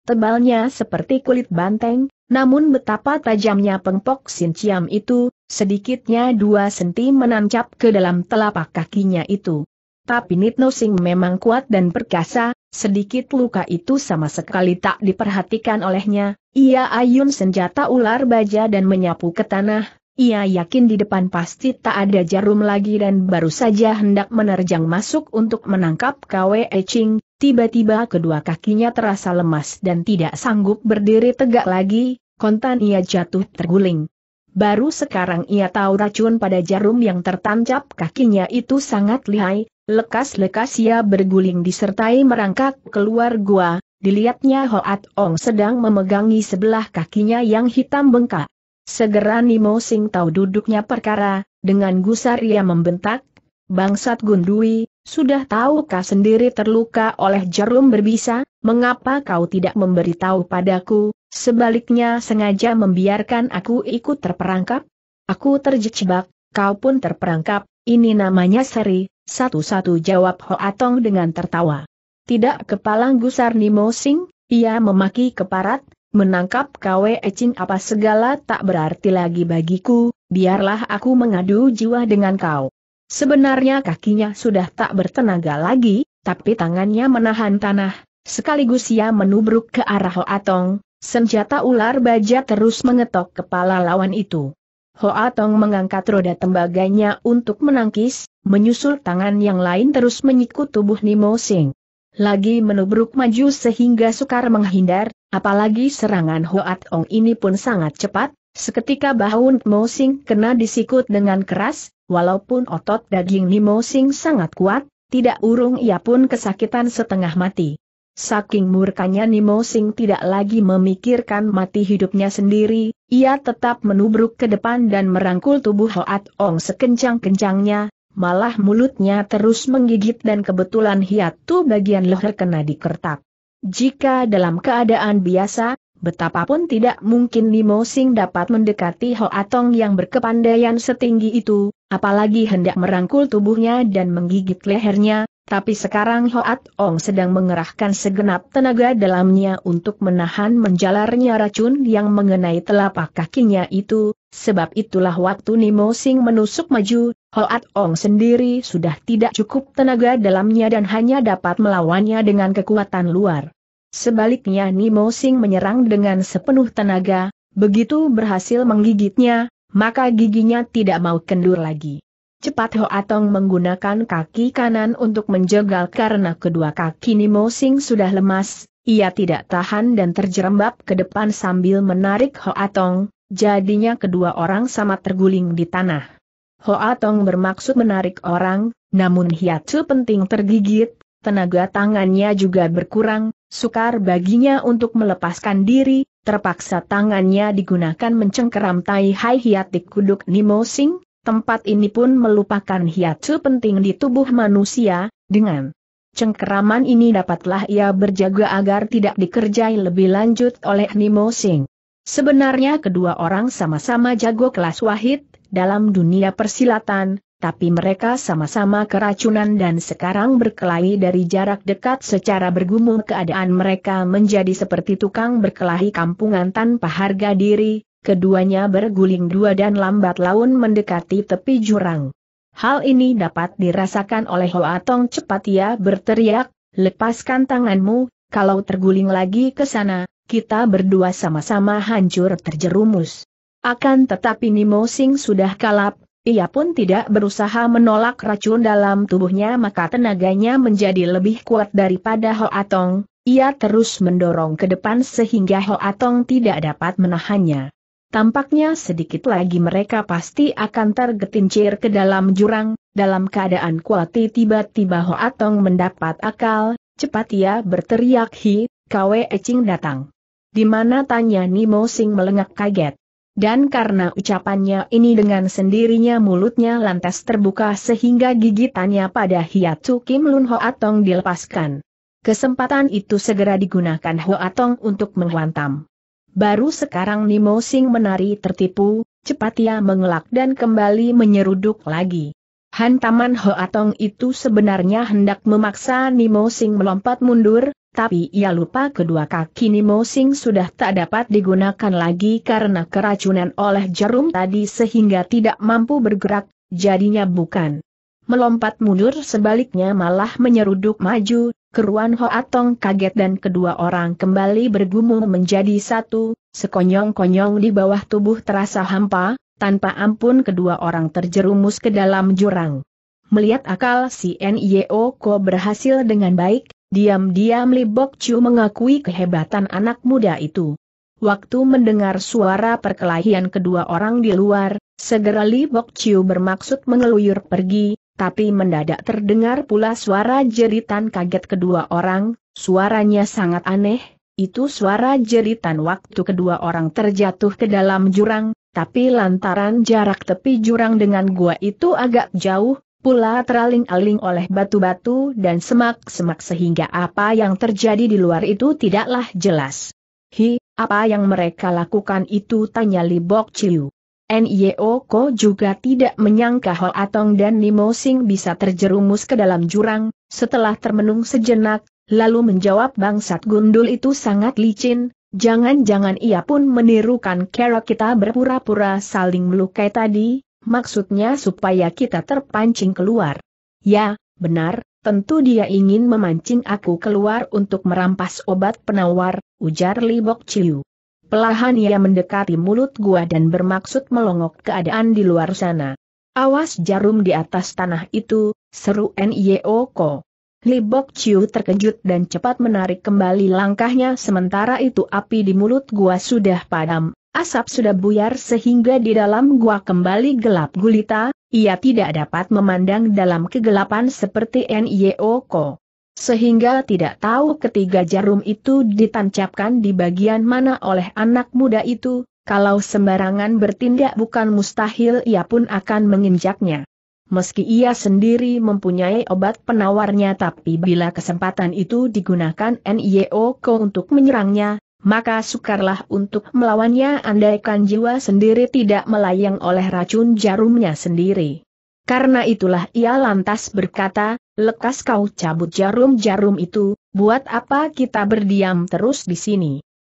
tebalnya seperti kulit banteng, namun betapa tajamnya pengpok Sin Ciam itu, sedikitnya dua senti menancap ke dalam telapak kakinya itu. Tapi Nitno Sing memang kuat dan perkasa, sedikit luka itu sama sekali tak diperhatikan olehnya, ia ayun senjata ular baja dan menyapu ke tanah, ia yakin di depan pasti tak ada jarum lagi dan baru saja hendak menerjang masuk untuk menangkap Kwe Ching, tiba-tiba kedua kakinya terasa lemas dan tidak sanggup berdiri tegak lagi, kontan ia jatuh terguling. Baru sekarang ia tahu racun pada jarum yang tertancap kakinya itu sangat lihai, lekas-lekas ia berguling disertai merangkak keluar gua, dilihatnya Hoat Ong sedang memegangi sebelah kakinya yang hitam bengkak. Segera Nimo Sing tahu duduknya perkara, dengan gusar ia membentak, Bangsat Gundui, sudah tahukah sendiri terluka oleh jarum berbisa, mengapa kau tidak memberitahu padaku, sebaliknya sengaja membiarkan aku ikut terperangkap? Aku terjebak, kau pun terperangkap, ini namanya seri, satu-satu jawab Ho Atong dengan tertawa. Tidak kepalang gusar Nimo Sing, ia memaki keparat, menangkap kwe Ecing apa segala tak berarti lagi bagiku, biarlah aku mengadu jiwa dengan kau. Sebenarnya kakinya sudah tak bertenaga lagi, tapi tangannya menahan tanah, sekaligus ia menubruk ke arah Hoatong, senjata ular baja terus mengetok kepala lawan itu. Hoatong mengangkat roda tembaganya untuk menangkis, menyusul tangan yang lain terus menyiku tubuh Nimo Sing. Lagi menubruk maju sehingga sukar menghindar, Apalagi serangan Hoat Ong ini pun sangat cepat, seketika Bahun Mo Sing kena disikut dengan keras, walaupun otot daging Nimo Sing sangat kuat, tidak urung ia pun kesakitan setengah mati. Saking murkanya Nimo Sing tidak lagi memikirkan mati hidupnya sendiri, ia tetap menubruk ke depan dan merangkul tubuh Hoat Ong sekencang-kencangnya, malah mulutnya terus menggigit dan kebetulan hiatu bagian leher kena dikertak. Jika dalam keadaan biasa, betapapun tidak mungkin Limo Sing dapat mendekati Hoa Tong yang berkepandaian setinggi itu, apalagi hendak merangkul tubuhnya dan menggigit lehernya, tapi sekarang Hoatong sedang mengerahkan segenap tenaga dalamnya untuk menahan menjalarnya racun yang mengenai telapak kakinya itu, sebab itulah waktu Nimo Sing menusuk maju, Hoat Ong sendiri sudah tidak cukup tenaga dalamnya dan hanya dapat melawannya dengan kekuatan luar. Sebaliknya Nimo Sing menyerang dengan sepenuh tenaga, begitu berhasil menggigitnya, maka giginya tidak mau kendur lagi. Cepat Hoat Ong menggunakan kaki kanan untuk menjegal karena kedua kaki Nimo Sing sudah lemas, ia tidak tahan dan terjerembab ke depan sambil menarik Hoat Ong, jadinya kedua orang sama terguling di tanah. Hoa Tong bermaksud menarik orang, namun Hiatsu penting tergigit, tenaga tangannya juga berkurang, sukar baginya untuk melepaskan diri, terpaksa tangannya digunakan mencengkeram Tai Hai di Kuduk Nimo Sing, tempat ini pun melupakan Hiatsu penting di tubuh manusia, dengan cengkeraman ini dapatlah ia berjaga agar tidak dikerjai lebih lanjut oleh Nimo Sing. Sebenarnya kedua orang sama-sama jago kelas wahid, dalam dunia persilatan, tapi mereka sama-sama keracunan dan sekarang berkelahi dari jarak dekat secara bergumul keadaan mereka menjadi seperti tukang berkelahi kampungan tanpa harga diri, keduanya berguling dua dan lambat laun mendekati tepi jurang. Hal ini dapat dirasakan oleh Hoa Tong cepat ia berteriak, lepaskan tanganmu, kalau terguling lagi ke sana, kita berdua sama-sama hancur terjerumus. Akan tetapi Nimo Sing sudah kalap, ia pun tidak berusaha menolak racun dalam tubuhnya maka tenaganya menjadi lebih kuat daripada Atong, ia terus mendorong ke depan sehingga Atong tidak dapat menahannya. Tampaknya sedikit lagi mereka pasti akan tergetincir ke dalam jurang, dalam keadaan kuati tiba-tiba Atong mendapat akal, cepat ia berteriak hi, Kwe Ecing datang. Di mana tanya Nimo Sing melengak kaget dan karena ucapannya ini dengan sendirinya mulutnya lantas terbuka sehingga gigitannya pada Su Kim Lun Ho Atong dilepaskan. Kesempatan itu segera digunakan Ho Atong untuk menghantam. Baru sekarang Nimo Sing menari tertipu, cepat ia mengelak dan kembali menyeruduk lagi. Hantaman Ho Atong itu sebenarnya hendak memaksa Nimo Sing melompat mundur, tapi ia lupa kedua kaki Nimo Sing sudah tak dapat digunakan lagi karena keracunan oleh jarum tadi sehingga tidak mampu bergerak, jadinya bukan melompat mundur sebaliknya malah menyeruduk maju, keruan Hoatong kaget dan kedua orang kembali bergumul menjadi satu, sekonyong-konyong di bawah tubuh terasa hampa, tanpa ampun kedua orang terjerumus ke dalam jurang. Melihat akal si NIO Ko berhasil dengan baik, Diam-diam Li Bok Chiu mengakui kehebatan anak muda itu. Waktu mendengar suara perkelahian kedua orang di luar, segera Li Bok Chiu bermaksud mengeluyur pergi, tapi mendadak terdengar pula suara jeritan kaget kedua orang, suaranya sangat aneh, itu suara jeritan waktu kedua orang terjatuh ke dalam jurang, tapi lantaran jarak tepi jurang dengan gua itu agak jauh, pula teraling-aling oleh batu-batu dan semak-semak sehingga apa yang terjadi di luar itu tidaklah jelas. Hi, apa yang mereka lakukan itu tanya Li Bok Chiu. N.Y.O. Ko juga tidak menyangka Ho Atong dan Nimo Sing bisa terjerumus ke dalam jurang, setelah termenung sejenak, lalu menjawab bangsat gundul itu sangat licin, jangan-jangan ia pun menirukan kera kita berpura-pura saling melukai tadi, maksudnya supaya kita terpancing keluar. Ya, benar, tentu dia ingin memancing aku keluar untuk merampas obat penawar, ujar Bok Chiu. Pelahan ia mendekati mulut gua dan bermaksud melongok keadaan di luar sana. Awas jarum di atas tanah itu, seru Nyeoko. Bok Chiu terkejut dan cepat menarik kembali langkahnya sementara itu api di mulut gua sudah padam, Asap sudah buyar sehingga di dalam gua kembali gelap gulita, ia tidak dapat memandang dalam kegelapan seperti N.Y.O.K.O. Sehingga tidak tahu ketiga jarum itu ditancapkan di bagian mana oleh anak muda itu, kalau sembarangan bertindak bukan mustahil ia pun akan menginjaknya. Meski ia sendiri mempunyai obat penawarnya tapi bila kesempatan itu digunakan NIOK untuk menyerangnya, maka sukarlah untuk melawannya andaikan jiwa sendiri tidak melayang oleh racun jarumnya sendiri. Karena itulah ia lantas berkata, lekas kau cabut jarum-jarum itu, buat apa kita berdiam terus di sini?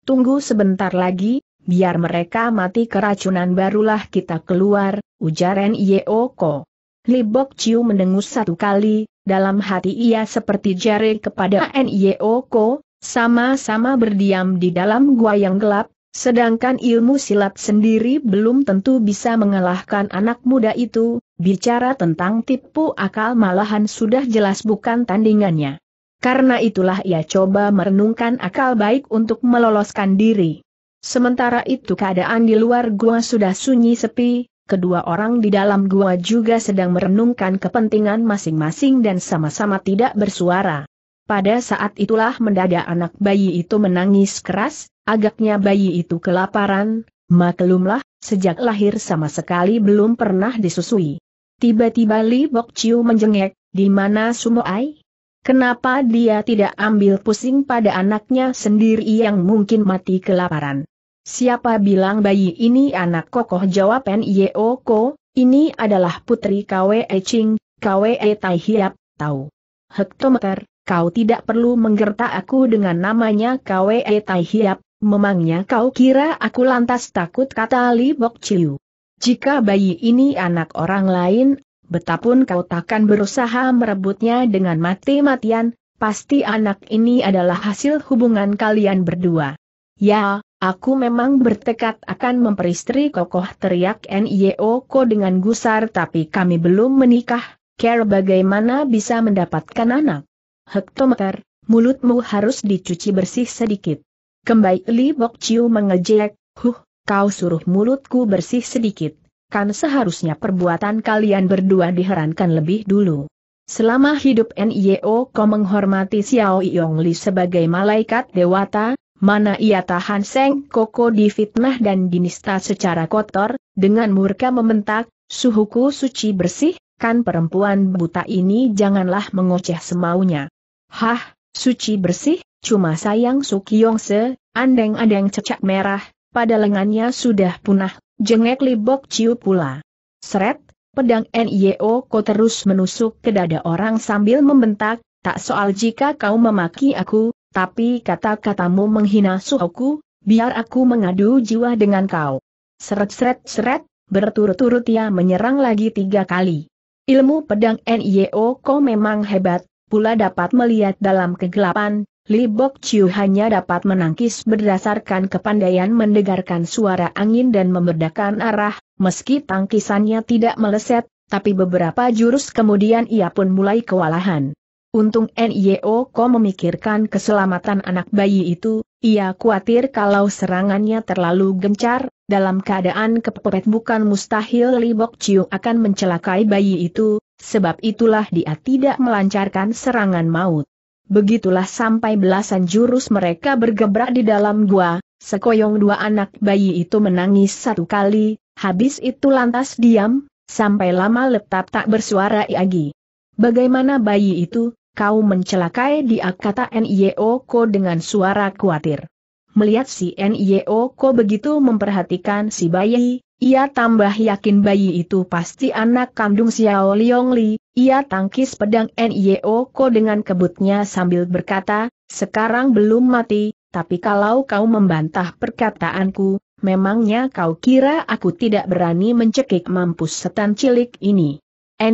Tunggu sebentar lagi, biar mereka mati keracunan barulah kita keluar, ujaran Yeoko. Libok Chiu mendengus satu kali, dalam hati ia seperti jari kepada Nyeoko, sama-sama berdiam di dalam gua yang gelap, sedangkan ilmu silat sendiri belum tentu bisa mengalahkan anak muda itu, bicara tentang tipu akal malahan sudah jelas bukan tandingannya. Karena itulah ia coba merenungkan akal baik untuk meloloskan diri. Sementara itu keadaan di luar gua sudah sunyi sepi, kedua orang di dalam gua juga sedang merenungkan kepentingan masing-masing dan sama-sama tidak bersuara. Pada saat itulah mendadak anak bayi itu menangis keras, agaknya bayi itu kelaparan, maklumlah, sejak lahir sama sekali belum pernah disusui. Tiba-tiba Li Bok Chiu menjengek, di mana Sumo Ai? Kenapa dia tidak ambil pusing pada anaknya sendiri yang mungkin mati kelaparan? Siapa bilang bayi ini anak kokoh jawab Yeo Ko, ini adalah putri Kwe Ching, Kwe Tai Hiap, tahu. Hektometer, Kau tidak perlu menggerta aku dengan namanya Kwe Tai Hiap, memangnya kau kira aku lantas takut kata Li Bok Chiu. Jika bayi ini anak orang lain, betapun kau takkan berusaha merebutnya dengan mati-matian, pasti anak ini adalah hasil hubungan kalian berdua. Ya, aku memang bertekad akan memperistri kokoh teriak Ko dengan gusar tapi kami belum menikah, care bagaimana bisa mendapatkan anak. Hektometer, mulutmu harus dicuci bersih sedikit. Kembali Bok Chiu mengejek, huh, kau suruh mulutku bersih sedikit, kan seharusnya perbuatan kalian berdua diherankan lebih dulu. Selama hidup NIO kau menghormati Xiao Yong Li sebagai malaikat dewata, mana ia tahan Seng Koko difitnah dan dinista secara kotor, dengan murka membentak, suhuku suci bersih, kan perempuan buta ini janganlah mengoceh semaunya. Hah, suci bersih, cuma sayang Sukiyongse, andeng-andeng cecak merah, pada lengannya sudah punah, jengek libok ciu pula. Seret, pedang NIO ko terus menusuk ke dada orang sambil membentak, tak soal jika kau memaki aku, tapi kata-katamu menghina suhoku, biar aku mengadu jiwa dengan kau. Seret-seret-seret, berturut-turut ia menyerang lagi tiga kali. Ilmu pedang NIO ko memang hebat, pula dapat melihat dalam kegelapan, Li Bok Chiu hanya dapat menangkis berdasarkan kepandaian mendengarkan suara angin dan memerdakan arah, meski tangkisannya tidak meleset, tapi beberapa jurus kemudian ia pun mulai kewalahan. Untung NIO Ko memikirkan keselamatan anak bayi itu, ia khawatir kalau serangannya terlalu gencar, dalam keadaan kepepet bukan mustahil Li Bok Chiu akan mencelakai bayi itu, sebab itulah dia tidak melancarkan serangan maut. Begitulah sampai belasan jurus mereka bergebrak di dalam gua, sekoyong dua anak bayi itu menangis satu kali, habis itu lantas diam, sampai lama letap tak bersuara lagi. Bagaimana bayi itu, kau mencelakai dia kata Nio e Ko dengan suara khawatir. Melihat si Nio Ko begitu memperhatikan si bayi, ia tambah yakin bayi itu pasti anak kandung Xiao Liong Li, ia tangkis pedang Nio Ko dengan kebutnya sambil berkata, sekarang belum mati, tapi kalau kau membantah perkataanku, memangnya kau kira aku tidak berani mencekik mampus setan cilik ini.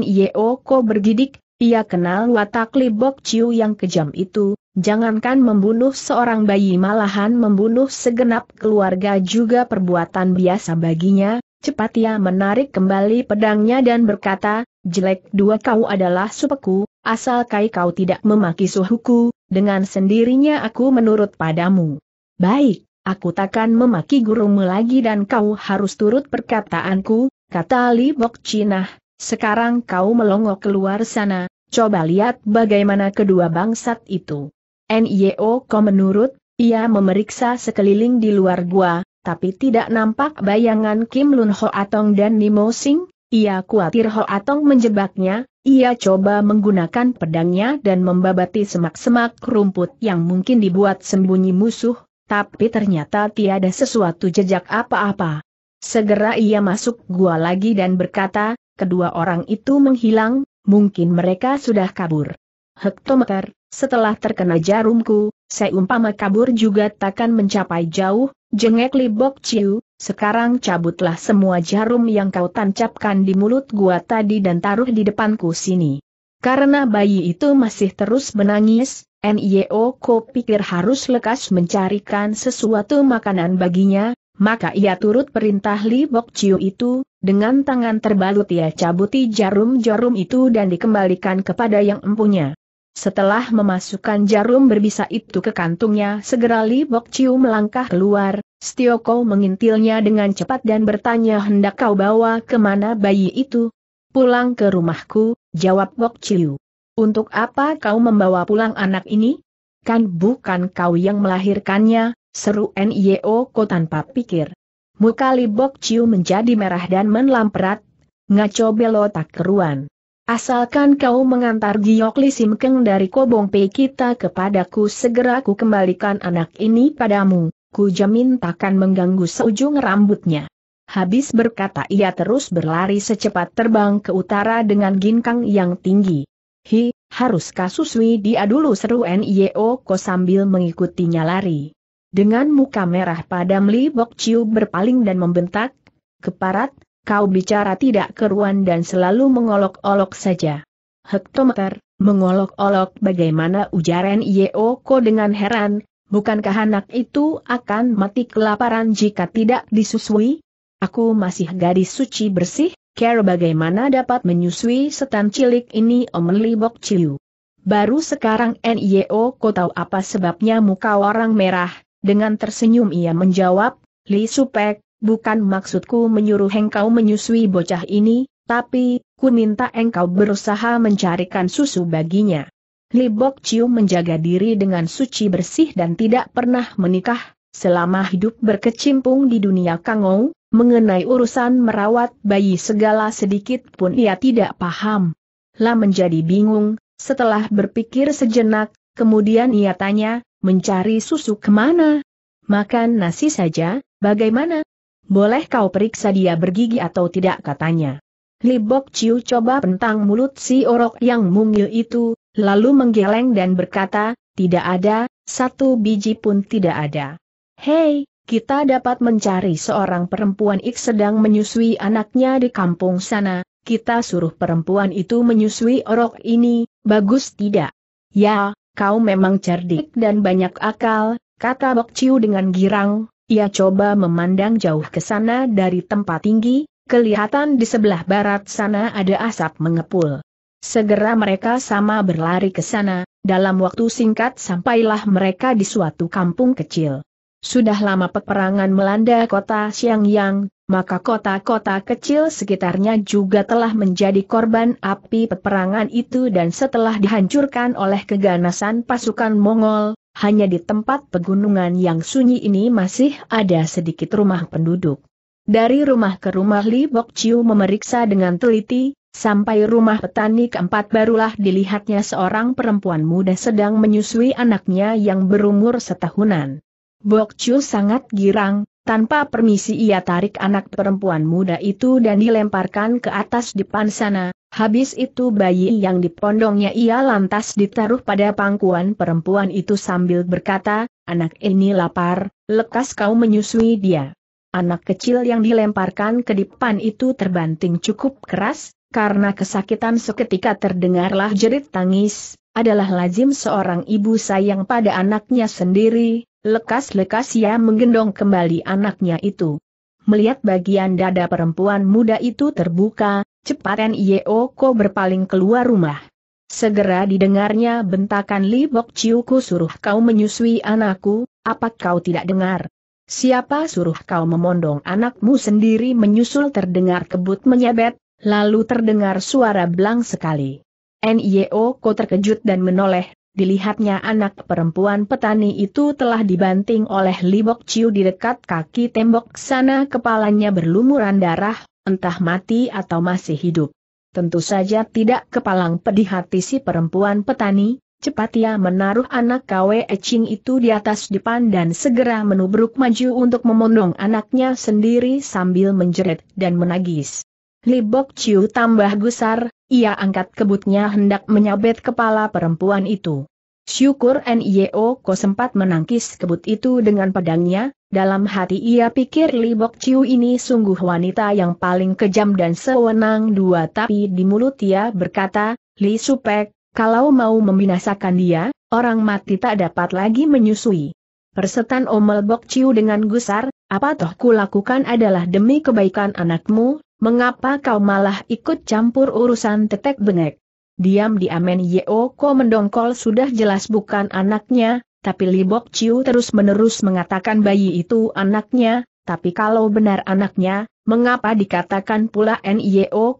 Nio Ko bergidik, ia kenal watak Libok Ciu yang kejam itu, jangankan membunuh seorang bayi malahan membunuh segenap keluarga juga perbuatan biasa baginya, cepat ia menarik kembali pedangnya dan berkata, jelek dua kau adalah supeku, asal kai kau tidak memaki suhuku, dengan sendirinya aku menurut padamu. Baik, aku takkan memaki gurumu lagi dan kau harus turut perkataanku, kata Libok Bok sekarang kau melongo keluar sana, coba lihat bagaimana kedua bangsat itu. NIO kau menurut, ia memeriksa sekeliling di luar gua, tapi tidak nampak bayangan Kim Lun Ho Atong dan Nimo Sing, ia khawatir Ho Atong menjebaknya, ia coba menggunakan pedangnya dan membabati semak-semak rumput yang mungkin dibuat sembunyi musuh, tapi ternyata tiada sesuatu jejak apa-apa. Segera ia masuk gua lagi dan berkata, kedua orang itu menghilang, mungkin mereka sudah kabur. Hektometer, setelah terkena jarumku, saya umpama kabur juga takkan mencapai jauh, jengek libok Bok sekarang cabutlah semua jarum yang kau tancapkan di mulut gua tadi dan taruh di depanku sini. Karena bayi itu masih terus menangis, NIO e Ko pikir harus lekas mencarikan sesuatu makanan baginya, maka ia turut perintah Li Bok Chiu itu, dengan tangan terbalut ia cabuti jarum-jarum itu dan dikembalikan kepada yang empunya. Setelah memasukkan jarum berbisa itu ke kantungnya, segera Li Bok Chiu melangkah keluar, Stioko mengintilnya dengan cepat dan bertanya hendak kau bawa kemana bayi itu? Pulang ke rumahku, jawab Bok Chiu. Untuk apa kau membawa pulang anak ini? Kan bukan kau yang melahirkannya, seru Nio Ko tanpa pikir. Muka Libok Ciu menjadi merah dan menlamperat, ngaco belotak keruan. Asalkan kau mengantar Giok Li Sim dari Kobong Pei kita kepadaku segera ku kembalikan anak ini padamu, ku jamin takkan mengganggu seujung rambutnya. Habis berkata ia terus berlari secepat terbang ke utara dengan ginkang yang tinggi. Hi, harus kasuswi dia dulu seru Nio ko sambil mengikutinya lari. Dengan muka merah padam Li Bok Chiu berpaling dan membentak, Keparat, kau bicara tidak keruan dan selalu mengolok-olok saja. Hektometer, mengolok-olok bagaimana ujaran Yeoko dengan heran, bukankah anak itu akan mati kelaparan jika tidak disusui? Aku masih gadis suci bersih, care bagaimana dapat menyusui setan cilik ini Om Li Bok Chiu. Baru sekarang NIO kau tahu apa sebabnya muka orang merah, dengan tersenyum ia menjawab, Li Supek, bukan maksudku menyuruh engkau menyusui bocah ini, tapi, ku minta engkau berusaha mencarikan susu baginya. Li Bok Chiu menjaga diri dengan suci bersih dan tidak pernah menikah, selama hidup berkecimpung di dunia Kangou, mengenai urusan merawat bayi segala sedikit pun ia tidak paham. La menjadi bingung, setelah berpikir sejenak, kemudian ia tanya, Mencari susu kemana? Makan nasi saja, bagaimana? Boleh kau periksa dia bergigi atau tidak katanya. Libok Ciu coba pentang mulut si orok yang mungil itu, lalu menggeleng dan berkata, tidak ada, satu biji pun tidak ada. Hei, kita dapat mencari seorang perempuan ik sedang menyusui anaknya di kampung sana, kita suruh perempuan itu menyusui orok ini, bagus tidak? Ya, kau memang cerdik dan banyak akal, kata Bok Ciu dengan girang, ia coba memandang jauh ke sana dari tempat tinggi, kelihatan di sebelah barat sana ada asap mengepul. Segera mereka sama berlari ke sana, dalam waktu singkat sampailah mereka di suatu kampung kecil. Sudah lama peperangan melanda kota Xiangyang, maka kota-kota kecil sekitarnya juga telah menjadi korban api peperangan itu dan setelah dihancurkan oleh keganasan pasukan Mongol, hanya di tempat pegunungan yang sunyi ini masih ada sedikit rumah penduduk. Dari rumah ke rumah Li Bok Chiu memeriksa dengan teliti, sampai rumah petani keempat barulah dilihatnya seorang perempuan muda sedang menyusui anaknya yang berumur setahunan. Bok Chiu sangat girang, tanpa permisi ia tarik anak perempuan muda itu dan dilemparkan ke atas depan sana, habis itu bayi yang dipondongnya ia lantas ditaruh pada pangkuan perempuan itu sambil berkata, anak ini lapar, lekas kau menyusui dia. Anak kecil yang dilemparkan ke depan itu terbanting cukup keras, karena kesakitan seketika terdengarlah jerit tangis, adalah lazim seorang ibu sayang pada anaknya sendiri, Lekas-lekas ia menggendong kembali anaknya itu. Melihat bagian dada perempuan muda itu terbuka, cepat Yeoko berpaling keluar rumah. Segera didengarnya bentakan Li Bok Ciuku suruh kau menyusui anakku, apa kau tidak dengar? Siapa suruh kau memondong anakmu sendiri menyusul terdengar kebut menyabet, lalu terdengar suara belang sekali. E Ko terkejut dan menoleh, dilihatnya anak perempuan petani itu telah dibanting oleh Libok Ciu di dekat kaki tembok sana kepalanya berlumuran darah, entah mati atau masih hidup. Tentu saja tidak kepalang pedih hati si perempuan petani, cepat ia menaruh anak Kwe Ecing itu di atas depan dan segera menubruk maju untuk memondong anaknya sendiri sambil menjerit dan menagis. Libok Chiu tambah gusar, ia angkat kebutnya hendak menyabet kepala perempuan itu. Syukur Nio e Ko sempat menangkis kebut itu dengan pedangnya, dalam hati ia pikir Libok Chiu ini sungguh wanita yang paling kejam dan sewenang dua tapi di mulut ia berkata, Li Supek, kalau mau membinasakan dia, orang mati tak dapat lagi menyusui. Persetan Omel Bok Chiu dengan gusar, apa toh kulakukan adalah demi kebaikan anakmu, mengapa kau malah ikut campur urusan tetek bengek? diam di Yeo Yeoko mendongkol sudah jelas bukan anaknya, tapi Libok Ciu terus-menerus mengatakan bayi itu anaknya, tapi kalau benar anaknya, mengapa dikatakan pula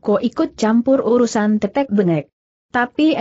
Ko ikut campur urusan tetek bengek? Tapi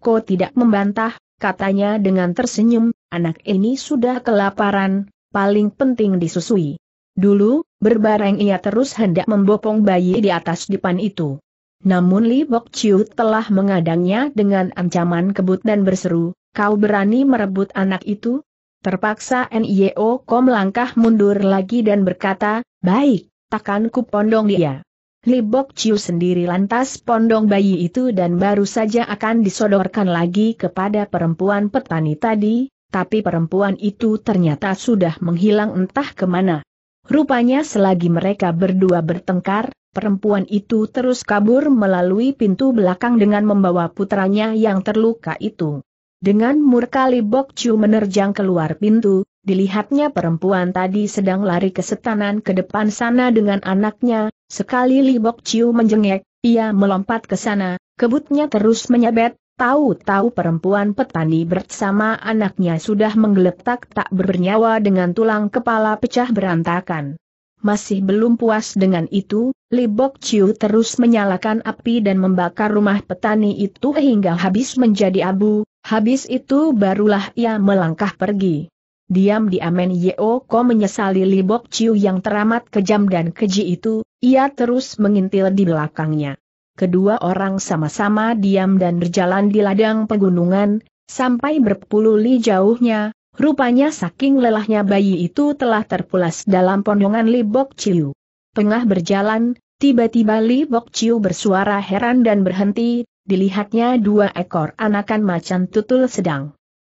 Ko tidak membantah, katanya dengan tersenyum, anak ini sudah kelaparan, paling penting disusui. Dulu, Berbareng ia terus hendak membopong bayi di atas dipan itu. Namun Li Bok Chiu telah mengadangnya dengan ancaman kebut dan berseru, kau berani merebut anak itu? Terpaksa NIO e kom langkah mundur lagi dan berkata, baik, takkan ku pondong dia. Li Bok Chiu sendiri lantas pondong bayi itu dan baru saja akan disodorkan lagi kepada perempuan petani tadi, tapi perempuan itu ternyata sudah menghilang entah kemana. Rupanya selagi mereka berdua bertengkar, perempuan itu terus kabur melalui pintu belakang dengan membawa putranya yang terluka itu. Dengan murka Li Bok Chu menerjang keluar pintu, dilihatnya perempuan tadi sedang lari kesetanan ke depan sana dengan anaknya, sekali Li Bok Chu menjengek, ia melompat ke sana, kebutnya terus menyabet, Tahu-tahu perempuan petani bersama anaknya sudah menggeletak tak bernyawa dengan tulang kepala pecah berantakan. Masih belum puas dengan itu, Libok Chiu terus menyalakan api dan membakar rumah petani itu hingga habis menjadi abu, habis itu barulah ia melangkah pergi. diam di Amen Yeo Ko menyesali Libok Chiu yang teramat kejam dan keji itu, ia terus mengintil di belakangnya kedua orang sama-sama diam dan berjalan di ladang pegunungan, sampai berpuluh li jauhnya, rupanya saking lelahnya bayi itu telah terpulas dalam pondongan Li Bok Chiu. Tengah berjalan, tiba-tiba Li Bok Chiu bersuara heran dan berhenti, dilihatnya dua ekor anakan macan tutul sedang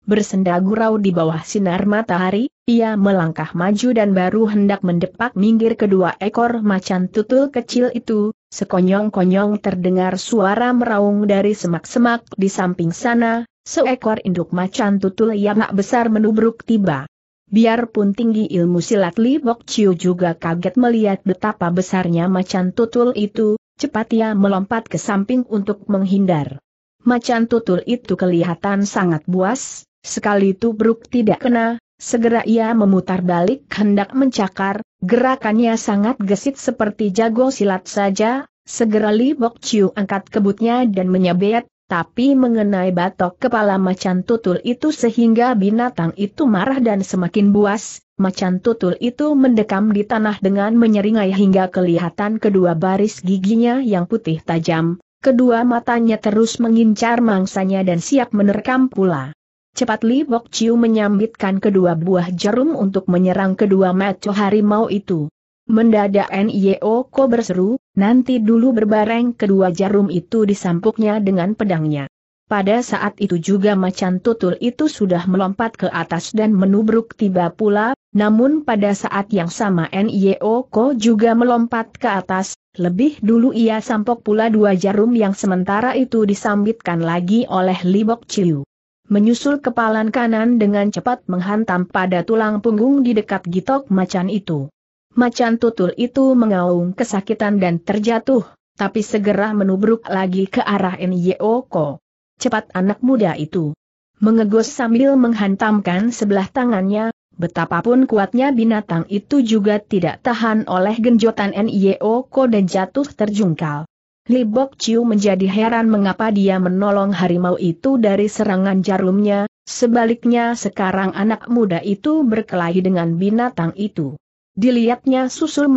bersenda gurau di bawah sinar matahari, ia melangkah maju dan baru hendak mendepak minggir kedua ekor macan tutul kecil itu, Sekonyong-konyong terdengar suara meraung dari semak-semak di samping sana, seekor induk macan tutul yang agak besar menubruk tiba. Biarpun tinggi ilmu silat Li Bok Chiu juga kaget melihat betapa besarnya macan tutul itu, cepat ia melompat ke samping untuk menghindar. Macan tutul itu kelihatan sangat buas, sekali tubruk tidak kena, segera ia memutar balik hendak mencakar, Gerakannya sangat gesit seperti jago silat saja, segera Li Bok Chiu angkat kebutnya dan menyebet, tapi mengenai batok kepala macan tutul itu sehingga binatang itu marah dan semakin buas, macan tutul itu mendekam di tanah dengan menyeringai hingga kelihatan kedua baris giginya yang putih tajam, Kedua matanya terus mengincar mangsanya dan siap menerkam pula. Cepat Li Bok Chiu menyambitkan kedua buah jarum untuk menyerang kedua maco harimau itu. Mendadak Nio e Ko berseru, nanti dulu berbareng kedua jarum itu disampuknya dengan pedangnya. Pada saat itu juga macan tutul itu sudah melompat ke atas dan menubruk tiba pula, namun pada saat yang sama Nio e Ko juga melompat ke atas, lebih dulu ia sampok pula dua jarum yang sementara itu disambitkan lagi oleh Libok Chiu menyusul kepalan kanan dengan cepat menghantam pada tulang punggung di dekat gitok macan itu. Macan tutul itu mengaung kesakitan dan terjatuh, tapi segera menubruk lagi ke arah Nyeoko. Cepat anak muda itu. Mengegos sambil menghantamkan sebelah tangannya, betapapun kuatnya binatang itu juga tidak tahan oleh genjotan Nyeoko dan jatuh terjungkal. Li Bok Chiu menjadi heran mengapa dia menolong harimau itu dari serangan jarumnya, sebaliknya sekarang anak muda itu berkelahi dengan binatang itu. Dilihatnya susul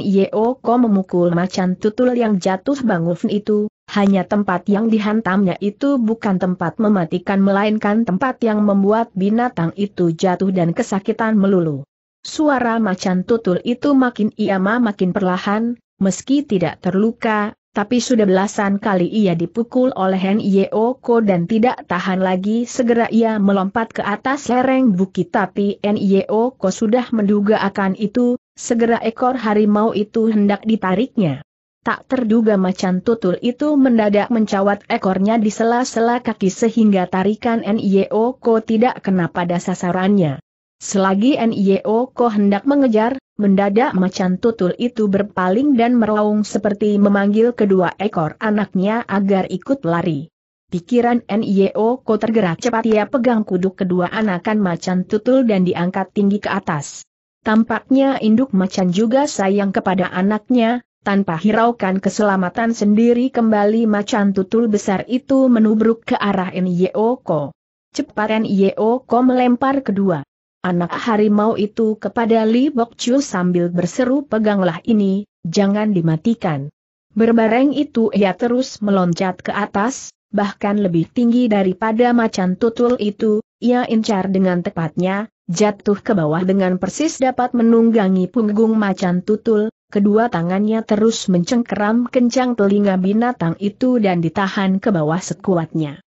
Yeo Ko memukul macan tutul yang jatuh bangun itu, hanya tempat yang dihantamnya itu bukan tempat mematikan melainkan tempat yang membuat binatang itu jatuh dan kesakitan melulu. Suara macan tutul itu makin iama makin perlahan, meski tidak terluka, tapi sudah belasan kali ia dipukul oleh Ko dan tidak tahan lagi segera ia melompat ke atas lereng bukit tapi Ko sudah menduga akan itu, segera ekor harimau itu hendak ditariknya. Tak terduga macan tutul itu mendadak mencawat ekornya di sela-sela kaki sehingga tarikan Ko tidak kena pada sasarannya. Selagi Ko hendak mengejar, Mendadak macan tutul itu berpaling dan meraung seperti memanggil kedua ekor anaknya agar ikut lari. Pikiran NIO ko tergerak cepat ia pegang kuduk kedua anakan macan tutul dan diangkat tinggi ke atas. Tampaknya induk macan juga sayang kepada anaknya, tanpa hiraukan keselamatan sendiri kembali macan tutul besar itu menubruk ke arah NIO ko. Cepat NIO ko melempar kedua anak harimau itu kepada Li Bok Chiu sambil berseru peganglah ini, jangan dimatikan. Berbareng itu ia terus meloncat ke atas, bahkan lebih tinggi daripada macan tutul itu, ia incar dengan tepatnya, jatuh ke bawah dengan persis dapat menunggangi punggung macan tutul, kedua tangannya terus mencengkeram kencang telinga binatang itu dan ditahan ke bawah sekuatnya.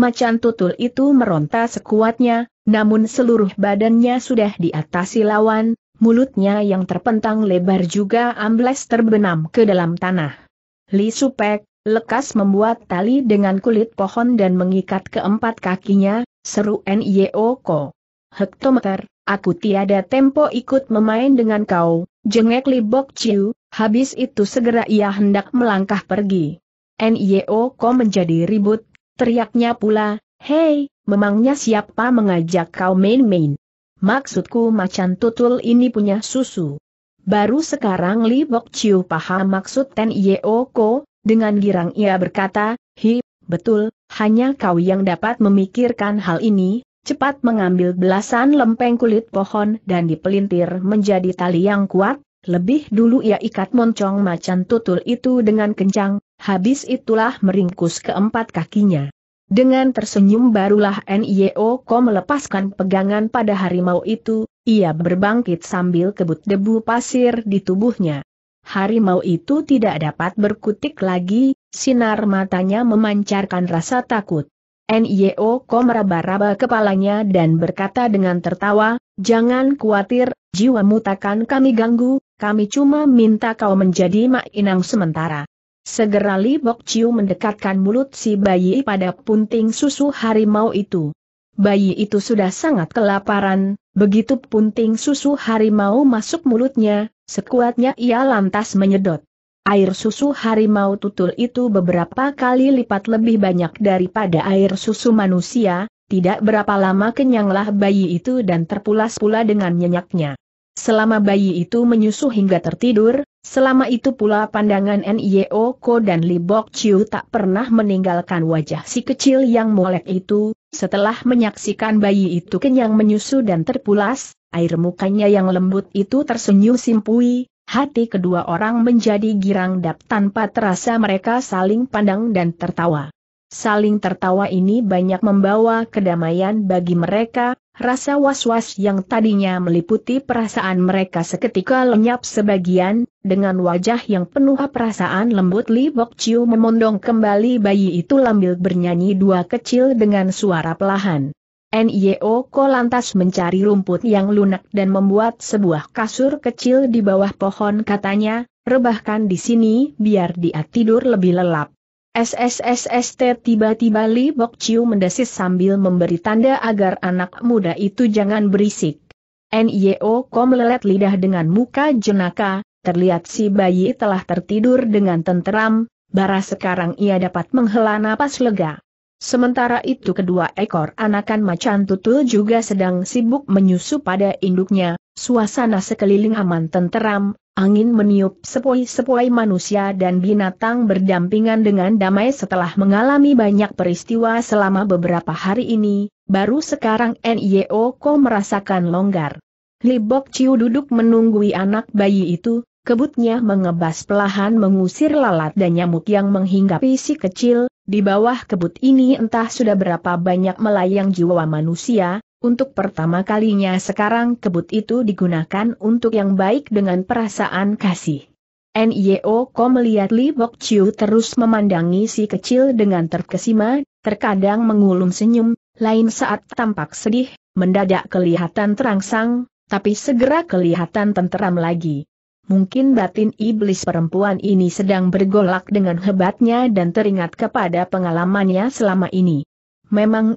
Macan tutul itu meronta sekuatnya, namun seluruh badannya sudah diatasi lawan, mulutnya yang terpentang lebar juga ambles terbenam ke dalam tanah. Li Supek, lekas membuat tali dengan kulit pohon dan mengikat keempat kakinya, seru N.Y.O.K.O. Hektometer, aku tiada tempo ikut memain dengan kau, jengek Li Bok Chiu, habis itu segera ia hendak melangkah pergi. N.Y.O.K.O. menjadi ribut, teriaknya pula, Hei, memangnya siapa mengajak kau main-main? Maksudku macan tutul ini punya susu. Baru sekarang Li Bok Chiu paham maksud Ten Yeo Ko, dengan girang ia berkata, Hi, betul, hanya kau yang dapat memikirkan hal ini, cepat mengambil belasan lempeng kulit pohon dan dipelintir menjadi tali yang kuat, lebih dulu ia ikat moncong macan tutul itu dengan kencang, habis itulah meringkus keempat kakinya. Dengan tersenyum barulah NIO Ko melepaskan pegangan pada harimau itu, ia berbangkit sambil kebut debu pasir di tubuhnya. Harimau itu tidak dapat berkutik lagi, sinar matanya memancarkan rasa takut. NIO Ko meraba-raba kepalanya dan berkata dengan tertawa, Jangan khawatir, jiwamu takkan kami ganggu, kami cuma minta kau menjadi mak inang sementara. Segera Li Bok Chiu mendekatkan mulut si bayi pada punting susu harimau itu. Bayi itu sudah sangat kelaparan, begitu punting susu harimau masuk mulutnya, sekuatnya ia lantas menyedot. Air susu harimau tutul itu beberapa kali lipat lebih banyak daripada air susu manusia, tidak berapa lama kenyanglah bayi itu dan terpulas pula dengan nyenyaknya. Selama bayi itu menyusu hingga tertidur, Selama itu pula pandangan N.I.O. Ko dan Li Bok Chiu tak pernah meninggalkan wajah si kecil yang molek itu, setelah menyaksikan bayi itu kenyang menyusu dan terpulas, air mukanya yang lembut itu tersenyum simpui, hati kedua orang menjadi girang dap tanpa terasa mereka saling pandang dan tertawa. Saling tertawa ini banyak membawa kedamaian bagi mereka, Rasa was-was yang tadinya meliputi perasaan mereka seketika lenyap sebagian, dengan wajah yang penuh perasaan lembut Li Bok Chiu memondong kembali bayi itu lambil bernyanyi dua kecil dengan suara pelahan. Nio Ko lantas mencari rumput yang lunak dan membuat sebuah kasur kecil di bawah pohon katanya, rebahkan di sini biar dia tidur lebih lelap. SSSST tiba-tiba Li Bok Chiu mendesis sambil memberi tanda agar anak muda itu jangan berisik. NIO Ko melelet lidah dengan muka jenaka, terlihat si bayi telah tertidur dengan tenteram, bara sekarang ia dapat menghela napas lega. Sementara itu kedua ekor anakan macan tutul juga sedang sibuk menyusu pada induknya, suasana sekeliling aman tenteram, Angin meniup sepoi-sepoi manusia dan binatang berdampingan dengan damai setelah mengalami banyak peristiwa selama beberapa hari ini, baru sekarang NIO Ko merasakan longgar. Libok Bok Chiu duduk menunggui anak bayi itu, kebutnya mengebas pelahan mengusir lalat dan nyamuk yang menghinggapi si kecil, di bawah kebut ini entah sudah berapa banyak melayang jiwa manusia, untuk pertama kalinya sekarang kebut itu digunakan untuk yang baik dengan perasaan kasih. Nyo Ko melihat Li Bok Chiu terus memandangi si kecil dengan terkesima, terkadang mengulum senyum, lain saat tampak sedih, mendadak kelihatan terangsang, tapi segera kelihatan tenteram lagi. Mungkin batin iblis perempuan ini sedang bergolak dengan hebatnya dan teringat kepada pengalamannya selama ini. Memang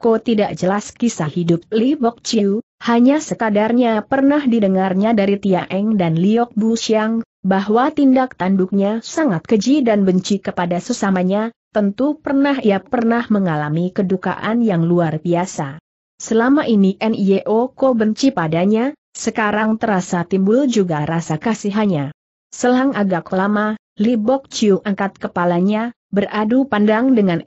Ko tidak jelas kisah hidup Li Bok Chiu, hanya sekadarnya pernah didengarnya dari Tiaeng dan Liok Bu Xiang, bahwa tindak tanduknya sangat keji dan benci kepada sesamanya, tentu pernah ia pernah mengalami kedukaan yang luar biasa. Selama ini Ko benci padanya, sekarang terasa timbul juga rasa kasihannya. Selang agak lama, Li Bok Chiu angkat kepalanya, beradu pandang dengan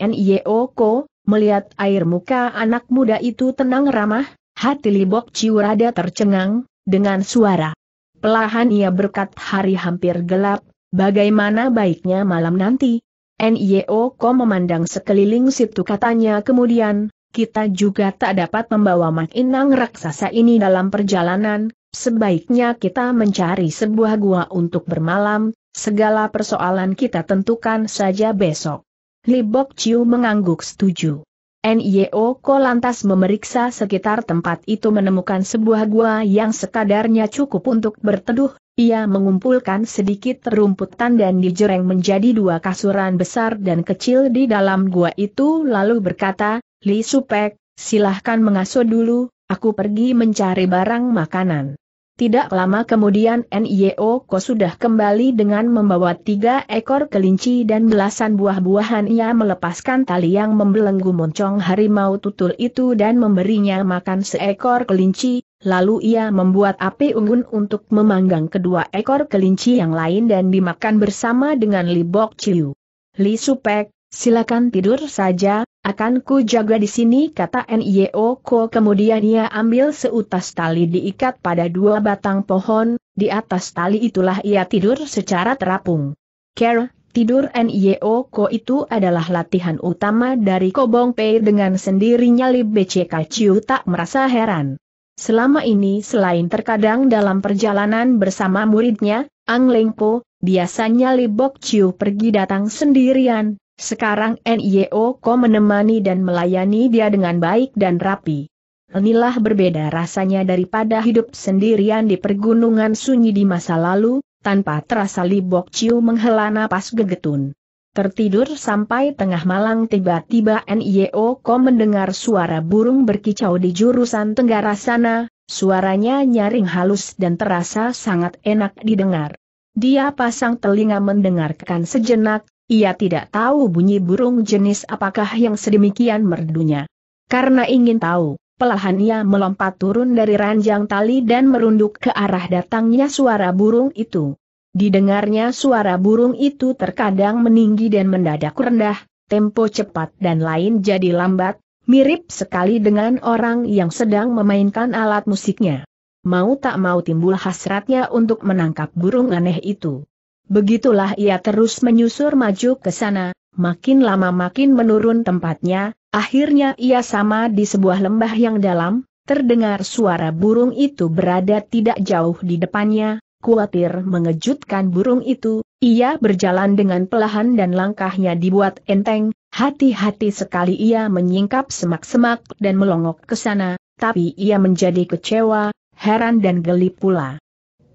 Ko, Melihat air muka anak muda itu tenang ramah, hati Libok Ciurada tercengang, dengan suara. Pelahan ia berkat hari hampir gelap, bagaimana baiknya malam nanti? NIO e Ko memandang sekeliling situ katanya kemudian, kita juga tak dapat membawa Mak Inang raksasa ini dalam perjalanan, sebaiknya kita mencari sebuah gua untuk bermalam, segala persoalan kita tentukan saja besok. Li Bok Chiu mengangguk setuju. NIO Ko lantas memeriksa sekitar tempat itu menemukan sebuah gua yang sekadarnya cukup untuk berteduh, ia mengumpulkan sedikit rumputan dan dijereng menjadi dua kasuran besar dan kecil di dalam gua itu lalu berkata, Li Supek, silahkan mengasuh dulu, aku pergi mencari barang makanan. Tidak lama kemudian NIO Ko sudah kembali dengan membawa tiga ekor kelinci dan belasan buah-buahan ia melepaskan tali yang membelenggu moncong harimau tutul itu dan memberinya makan seekor kelinci, lalu ia membuat api unggun untuk memanggang kedua ekor kelinci yang lain dan dimakan bersama dengan Libok Ciu. Li Supek, Silakan tidur saja, akan ku jaga di sini kata Nio Ko kemudian ia ambil seutas tali diikat pada dua batang pohon, di atas tali itulah ia tidur secara terapung. Care, tidur Nio Ko itu adalah latihan utama dari Kobong Pei dengan sendirinya Li BCK Chiu tak merasa heran. Selama ini selain terkadang dalam perjalanan bersama muridnya, Ang Leng Po, biasanya Li Bok Chiu pergi datang sendirian, sekarang NIO Ko menemani dan melayani dia dengan baik dan rapi. Inilah berbeda rasanya daripada hidup sendirian di pergunungan sunyi di masa lalu, tanpa terasa Libok Ciu menghela napas gegetun. Tertidur sampai tengah malam tiba-tiba NIO Ko mendengar suara burung berkicau di jurusan tenggara sana, suaranya nyaring halus dan terasa sangat enak didengar. Dia pasang telinga mendengarkan sejenak, ia tidak tahu bunyi burung jenis apakah yang sedemikian merdunya. Karena ingin tahu, pelahan ia melompat turun dari ranjang tali dan merunduk ke arah datangnya suara burung itu. Didengarnya suara burung itu terkadang meninggi dan mendadak rendah, tempo cepat dan lain jadi lambat, mirip sekali dengan orang yang sedang memainkan alat musiknya. Mau tak mau timbul hasratnya untuk menangkap burung aneh itu. Begitulah ia terus menyusur maju ke sana, makin lama makin menurun tempatnya, akhirnya ia sama di sebuah lembah yang dalam, terdengar suara burung itu berada tidak jauh di depannya, khawatir mengejutkan burung itu, ia berjalan dengan pelahan dan langkahnya dibuat enteng, hati-hati sekali ia menyingkap semak-semak dan melongok ke sana, tapi ia menjadi kecewa, heran dan geli pula.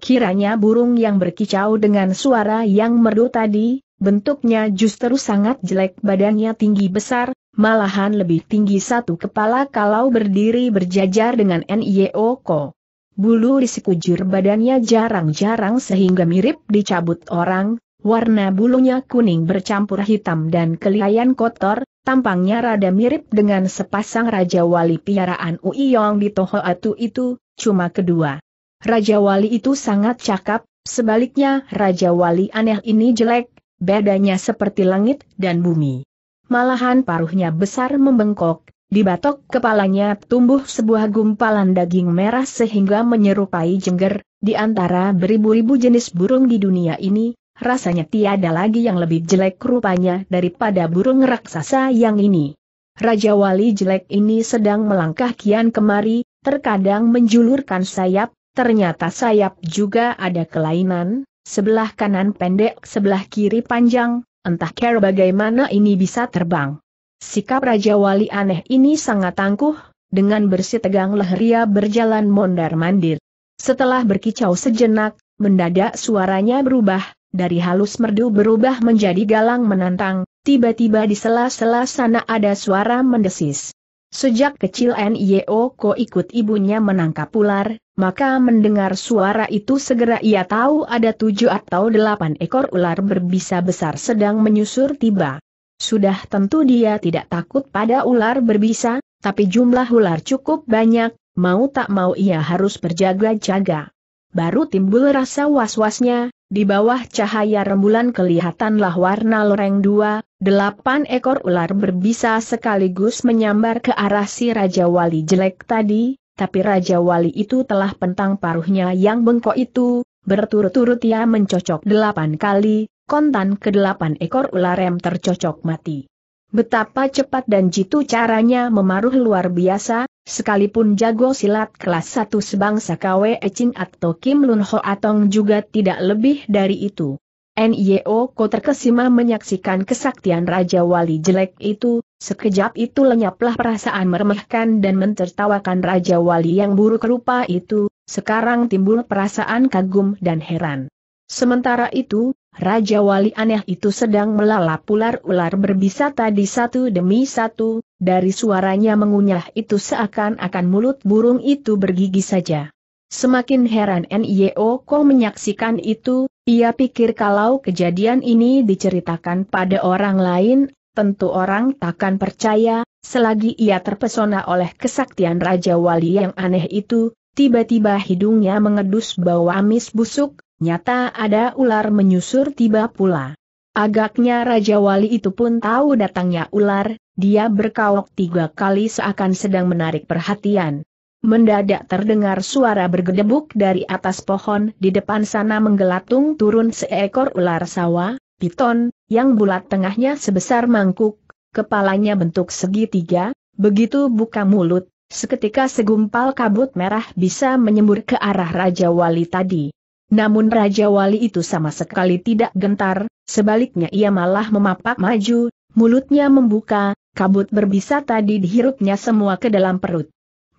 Kiranya burung yang berkicau dengan suara yang merdu tadi, bentuknya justru sangat jelek badannya tinggi besar, malahan lebih tinggi satu kepala kalau berdiri berjajar dengan Nyeoko. Bulu di sekujur badannya jarang-jarang sehingga mirip dicabut orang, warna bulunya kuning bercampur hitam dan kelihayan kotor, tampangnya rada mirip dengan sepasang Raja Wali Piaraan Uiyong di Tohoatu itu, cuma kedua. Raja Wali itu sangat cakap, sebaliknya Raja Wali aneh ini jelek, bedanya seperti langit dan bumi. Malahan paruhnya besar membengkok, di batok kepalanya tumbuh sebuah gumpalan daging merah sehingga menyerupai jengger, di antara beribu-ribu jenis burung di dunia ini, rasanya tiada lagi yang lebih jelek rupanya daripada burung raksasa yang ini. Raja Wali jelek ini sedang melangkah kian kemari, terkadang menjulurkan sayap, ternyata sayap juga ada kelainan, sebelah kanan pendek sebelah kiri panjang, entah care bagaimana ini bisa terbang. Sikap Raja Wali aneh ini sangat tangguh, dengan bersih tegang leheria berjalan mondar-mandir. Setelah berkicau sejenak, mendadak suaranya berubah, dari halus merdu berubah menjadi galang menantang, tiba-tiba di sela-sela sana ada suara mendesis. Sejak kecil Nio Ko ikut ibunya menangkap ular, maka mendengar suara itu segera ia tahu ada tujuh atau delapan ekor ular berbisa besar sedang menyusur tiba. Sudah tentu dia tidak takut pada ular berbisa, tapi jumlah ular cukup banyak, mau tak mau ia harus berjaga-jaga. Baru timbul rasa was-wasnya, di bawah cahaya rembulan kelihatanlah warna loreng dua, Delapan ekor ular berbisa sekaligus menyambar ke arah si Raja Wali jelek tadi, tapi Raja Wali itu telah pentang paruhnya yang bengkok itu, berturut-turut ia mencocok delapan kali, kontan ke delapan ekor ular rem tercocok mati. Betapa cepat dan jitu caranya memaruh luar biasa, sekalipun jago silat kelas satu sebangsa Kwe echin atau Kim Lun Ho Atong juga tidak lebih dari itu. NIO e Ko terkesima menyaksikan kesaktian Raja Wali jelek itu, sekejap itu lenyaplah perasaan meremehkan dan mentertawakan Raja Wali yang buruk rupa itu, sekarang timbul perasaan kagum dan heran. Sementara itu, Raja Wali aneh itu sedang melalap ular-ular berbisa tadi satu demi satu, dari suaranya mengunyah itu seakan-akan mulut burung itu bergigi saja. Semakin heran NIO e Ko menyaksikan itu, ia pikir kalau kejadian ini diceritakan pada orang lain, tentu orang takkan percaya, selagi ia terpesona oleh kesaktian Raja Wali yang aneh itu, tiba-tiba hidungnya mengedus bau amis busuk, nyata ada ular menyusur tiba pula. Agaknya Raja Wali itu pun tahu datangnya ular, dia berkaok tiga kali seakan sedang menarik perhatian. Mendadak terdengar suara bergedebuk dari atas pohon di depan sana menggelatung turun seekor ular sawah, piton, yang bulat tengahnya sebesar mangkuk, kepalanya bentuk segitiga, begitu buka mulut, seketika segumpal kabut merah bisa menyembur ke arah Raja Wali tadi. Namun Raja Wali itu sama sekali tidak gentar, sebaliknya ia malah memapak maju, mulutnya membuka, kabut berbisa tadi dihirupnya semua ke dalam perut.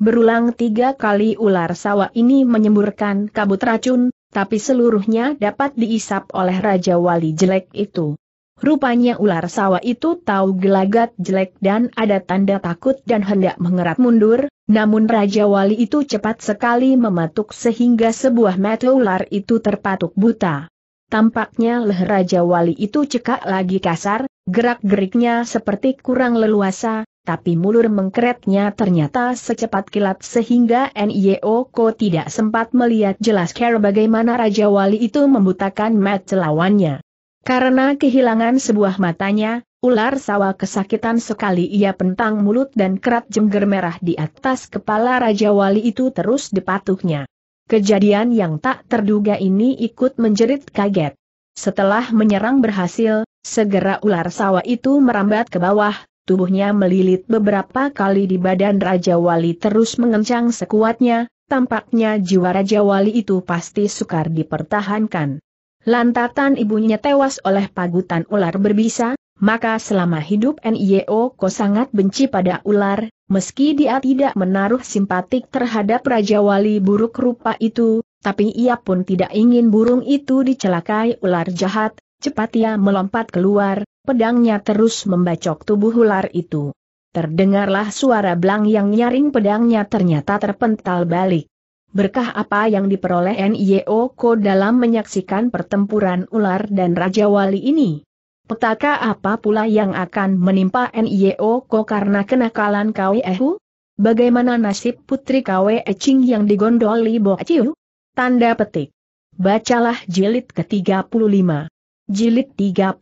Berulang tiga kali ular sawah ini menyemburkan kabut racun, tapi seluruhnya dapat diisap oleh Raja Wali Jelek itu. Rupanya ular sawah itu tahu gelagat jelek dan ada tanda takut dan hendak mengerat mundur, namun Raja Wali itu cepat sekali mematuk sehingga sebuah mata ular itu terpatuk buta. Tampaknya leh Raja Wali itu cekak lagi kasar, Gerak-geriknya seperti kurang leluasa, tapi mulur mengkretnya ternyata secepat kilat sehingga Ko tidak sempat melihat jelas cara bagaimana Raja Wali itu membutakan mat lawannya. Karena kehilangan sebuah matanya, ular sawah kesakitan sekali ia pentang mulut dan kerat jengger merah di atas kepala Raja Wali itu terus dipatuhnya. Kejadian yang tak terduga ini ikut menjerit kaget. Setelah menyerang berhasil, Segera ular sawah itu merambat ke bawah, tubuhnya melilit beberapa kali di badan Raja Wali terus mengencang sekuatnya, tampaknya jiwa Raja Wali itu pasti sukar dipertahankan. Lantatan ibunya tewas oleh pagutan ular berbisa, maka selama hidup NIO Ko sangat benci pada ular, meski dia tidak menaruh simpatik terhadap Raja Wali buruk rupa itu, tapi ia pun tidak ingin burung itu dicelakai ular jahat, Cepat ia melompat keluar, pedangnya terus membacok tubuh ular itu. Terdengarlah suara blang yang nyaring pedangnya ternyata terpental balik. Berkah apa yang diperoleh Nio Ko dalam menyaksikan pertempuran ular dan Raja Wali ini? Petaka apa pula yang akan menimpa Nio Ko karena kenakalan Ehu? Bagaimana nasib putri Kwe Eching yang digondoli Bo Ciu? Tanda petik. Bacalah jilid ke-35. Jilid 35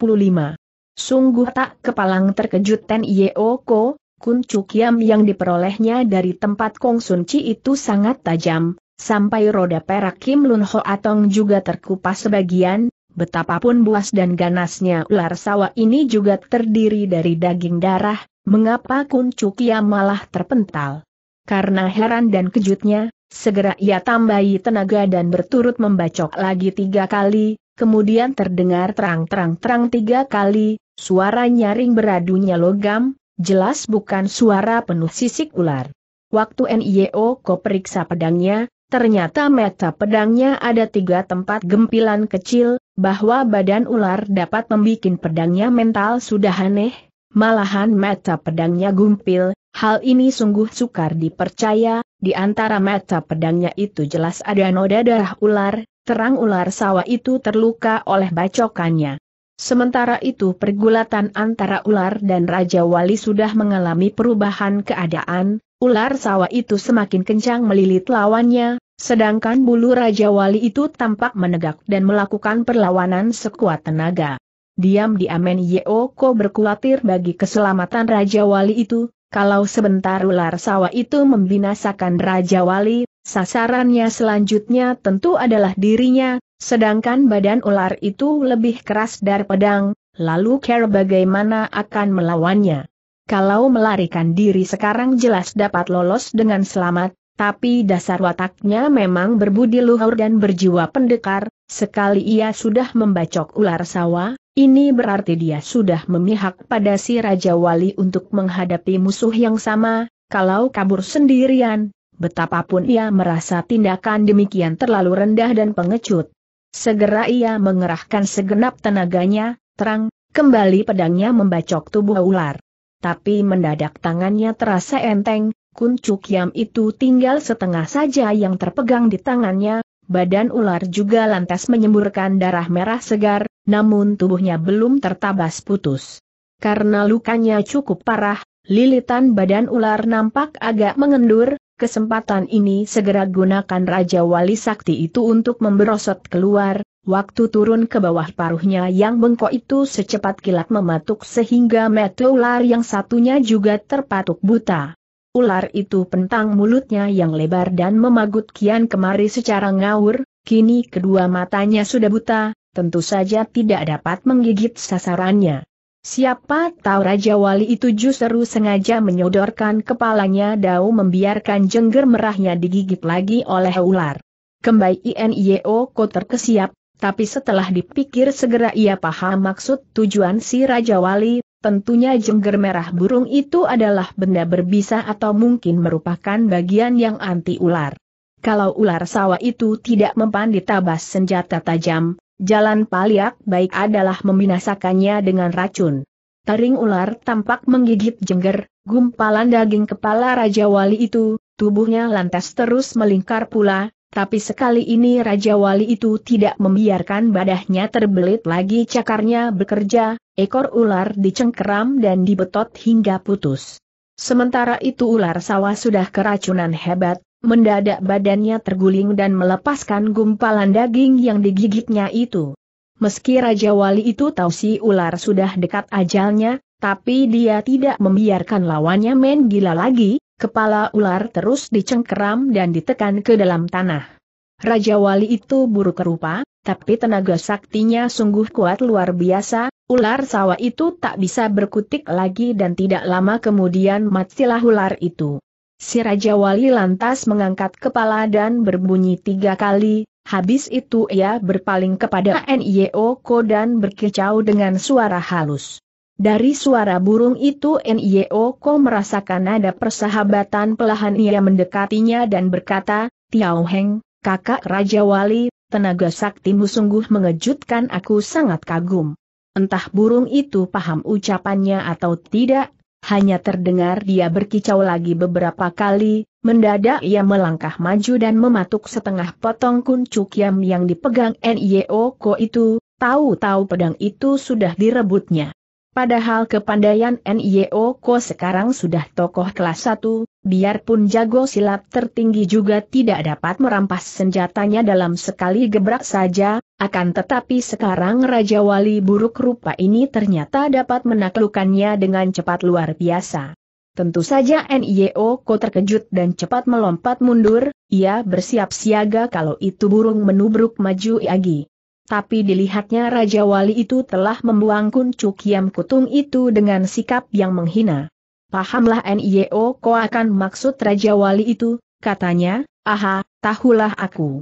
Sungguh tak kepalang terkejut Ten Yeoko, kun Chukiam yang diperolehnya dari tempat Kong Sun Chi itu sangat tajam, sampai roda perak Kim Lun Ho Atong juga terkupas sebagian, betapapun buas dan ganasnya ular sawah ini juga terdiri dari daging darah, mengapa kun Chukiam malah terpental? Karena heran dan kejutnya, segera ia tambahi tenaga dan berturut membacok lagi tiga kali, kemudian terdengar terang-terang-terang tiga kali, suara nyaring beradunya logam, jelas bukan suara penuh sisik ular. Waktu NIO ko periksa pedangnya, ternyata meta pedangnya ada tiga tempat gempilan kecil, bahwa badan ular dapat membuat pedangnya mental sudah aneh, malahan meta pedangnya gumpil, Hal ini sungguh sukar dipercaya, di antara mata pedangnya itu jelas ada noda darah ular, terang ular sawah itu terluka oleh bacokannya. Sementara itu pergulatan antara ular dan Raja Wali sudah mengalami perubahan keadaan, ular sawah itu semakin kencang melilit lawannya, sedangkan bulu Raja Wali itu tampak menegak dan melakukan perlawanan sekuat tenaga. Diam-diam Yeoko berkhawatir bagi keselamatan Raja Wali itu, kalau sebentar ular sawah itu membinasakan Raja Wali, sasarannya selanjutnya tentu adalah dirinya, sedangkan badan ular itu lebih keras dari pedang, lalu Care bagaimana akan melawannya. Kalau melarikan diri sekarang jelas dapat lolos dengan selamat, tapi dasar wataknya memang berbudi luhur dan berjiwa pendekar, sekali ia sudah membacok ular sawah, ini berarti dia sudah memihak pada si Raja Wali untuk menghadapi musuh yang sama, kalau kabur sendirian, betapapun ia merasa tindakan demikian terlalu rendah dan pengecut. Segera ia mengerahkan segenap tenaganya, terang, kembali pedangnya membacok tubuh ular. Tapi mendadak tangannya terasa enteng, Kuncuk Yam itu tinggal setengah saja yang terpegang di tangannya, badan ular juga lantas menyemburkan darah merah segar, namun tubuhnya belum tertabas putus. Karena lukanya cukup parah, lilitan badan ular nampak agak mengendur, kesempatan ini segera gunakan Raja Wali Sakti itu untuk memberosot keluar, Waktu turun ke bawah paruhnya yang bengkok itu secepat kilat mematuk sehingga mata ular yang satunya juga terpatuk buta. Ular itu pentang mulutnya yang lebar dan memagut kian kemari secara ngawur, kini kedua matanya sudah buta, tentu saja tidak dapat menggigit sasarannya. Siapa tahu Raja Wali itu justru sengaja menyodorkan kepalanya dau membiarkan jengger merahnya digigit lagi oleh ular. Kembali INYO ko terkesiap, tapi setelah dipikir segera ia paham maksud tujuan si Raja Wali, tentunya jengger merah burung itu adalah benda berbisa atau mungkin merupakan bagian yang anti ular. Kalau ular sawah itu tidak mempan ditabas senjata tajam, Jalan paliak baik adalah membinasakannya dengan racun. Taring ular tampak menggigit jengger, gumpalan daging kepala Raja Wali itu, tubuhnya lantas terus melingkar pula, tapi sekali ini Raja Wali itu tidak membiarkan badahnya terbelit lagi cakarnya bekerja, ekor ular dicengkeram dan dibetot hingga putus. Sementara itu ular sawah sudah keracunan hebat, Mendadak badannya terguling dan melepaskan gumpalan daging yang digigitnya itu. Meski Raja Wali itu tahu si ular sudah dekat ajalnya, tapi dia tidak membiarkan lawannya main gila lagi, kepala ular terus dicengkeram dan ditekan ke dalam tanah. Raja Wali itu buruk rupa, tapi tenaga saktinya sungguh kuat luar biasa, ular sawah itu tak bisa berkutik lagi dan tidak lama kemudian matilah ular itu. Si Raja Wali lantas mengangkat kepala dan berbunyi tiga kali, habis itu ia berpaling kepada NIO Ko dan berkicau dengan suara halus. Dari suara burung itu NIO Ko merasakan ada persahabatan pelahan ia mendekatinya dan berkata, Tiao Heng, kakak Raja Wali, tenaga saktimu sungguh mengejutkan aku sangat kagum. Entah burung itu paham ucapannya atau tidak, hanya terdengar dia berkicau lagi beberapa kali, mendadak ia melangkah maju dan mematuk setengah potong kuncuk yam yang dipegang N.I.O. Ko itu, tahu-tahu pedang itu sudah direbutnya. Padahal kepandaian N.I.O. Ko sekarang sudah tokoh kelas 1, biarpun jago silat tertinggi juga tidak dapat merampas senjatanya dalam sekali gebrak saja, akan tetapi sekarang Raja Wali buruk rupa ini ternyata dapat menaklukkannya dengan cepat luar biasa. Tentu saja NIO Ko terkejut dan cepat melompat mundur, ia bersiap siaga kalau itu burung menubruk maju lagi. Tapi dilihatnya Raja Wali itu telah membuang kuncu kiam kutung itu dengan sikap yang menghina. Pahamlah NIO Ko akan maksud Raja Wali itu, katanya, aha, tahulah aku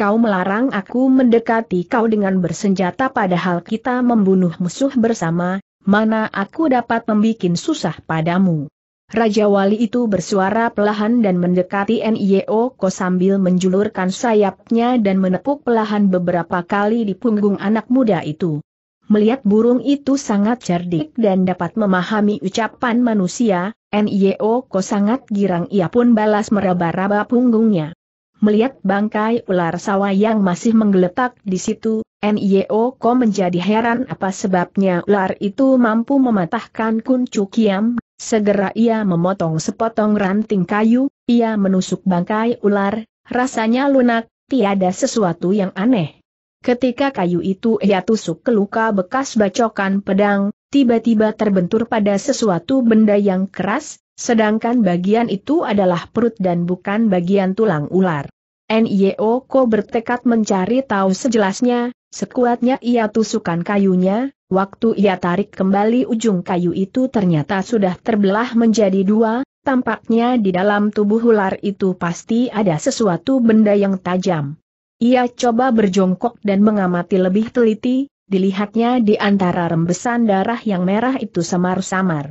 kau melarang aku mendekati kau dengan bersenjata padahal kita membunuh musuh bersama, mana aku dapat membuat susah padamu. Raja Wali itu bersuara pelahan dan mendekati Nio Ko sambil menjulurkan sayapnya dan menepuk pelahan beberapa kali di punggung anak muda itu. Melihat burung itu sangat cerdik dan dapat memahami ucapan manusia, Nio Ko sangat girang ia pun balas meraba-raba punggungnya. Melihat bangkai ular sawah yang masih menggeletak di situ, NIO Ko menjadi heran apa sebabnya ular itu mampu mematahkan kuncu kiam, segera ia memotong sepotong ranting kayu, ia menusuk bangkai ular, rasanya lunak, tiada sesuatu yang aneh. Ketika kayu itu ia tusuk ke luka bekas bacokan pedang, tiba-tiba terbentur pada sesuatu benda yang keras, sedangkan bagian itu adalah perut dan bukan bagian tulang ular. Nio Ko bertekad mencari tahu sejelasnya, sekuatnya ia tusukan kayunya, waktu ia tarik kembali ujung kayu itu ternyata sudah terbelah menjadi dua, tampaknya di dalam tubuh ular itu pasti ada sesuatu benda yang tajam. Ia coba berjongkok dan mengamati lebih teliti, dilihatnya di antara rembesan darah yang merah itu samar-samar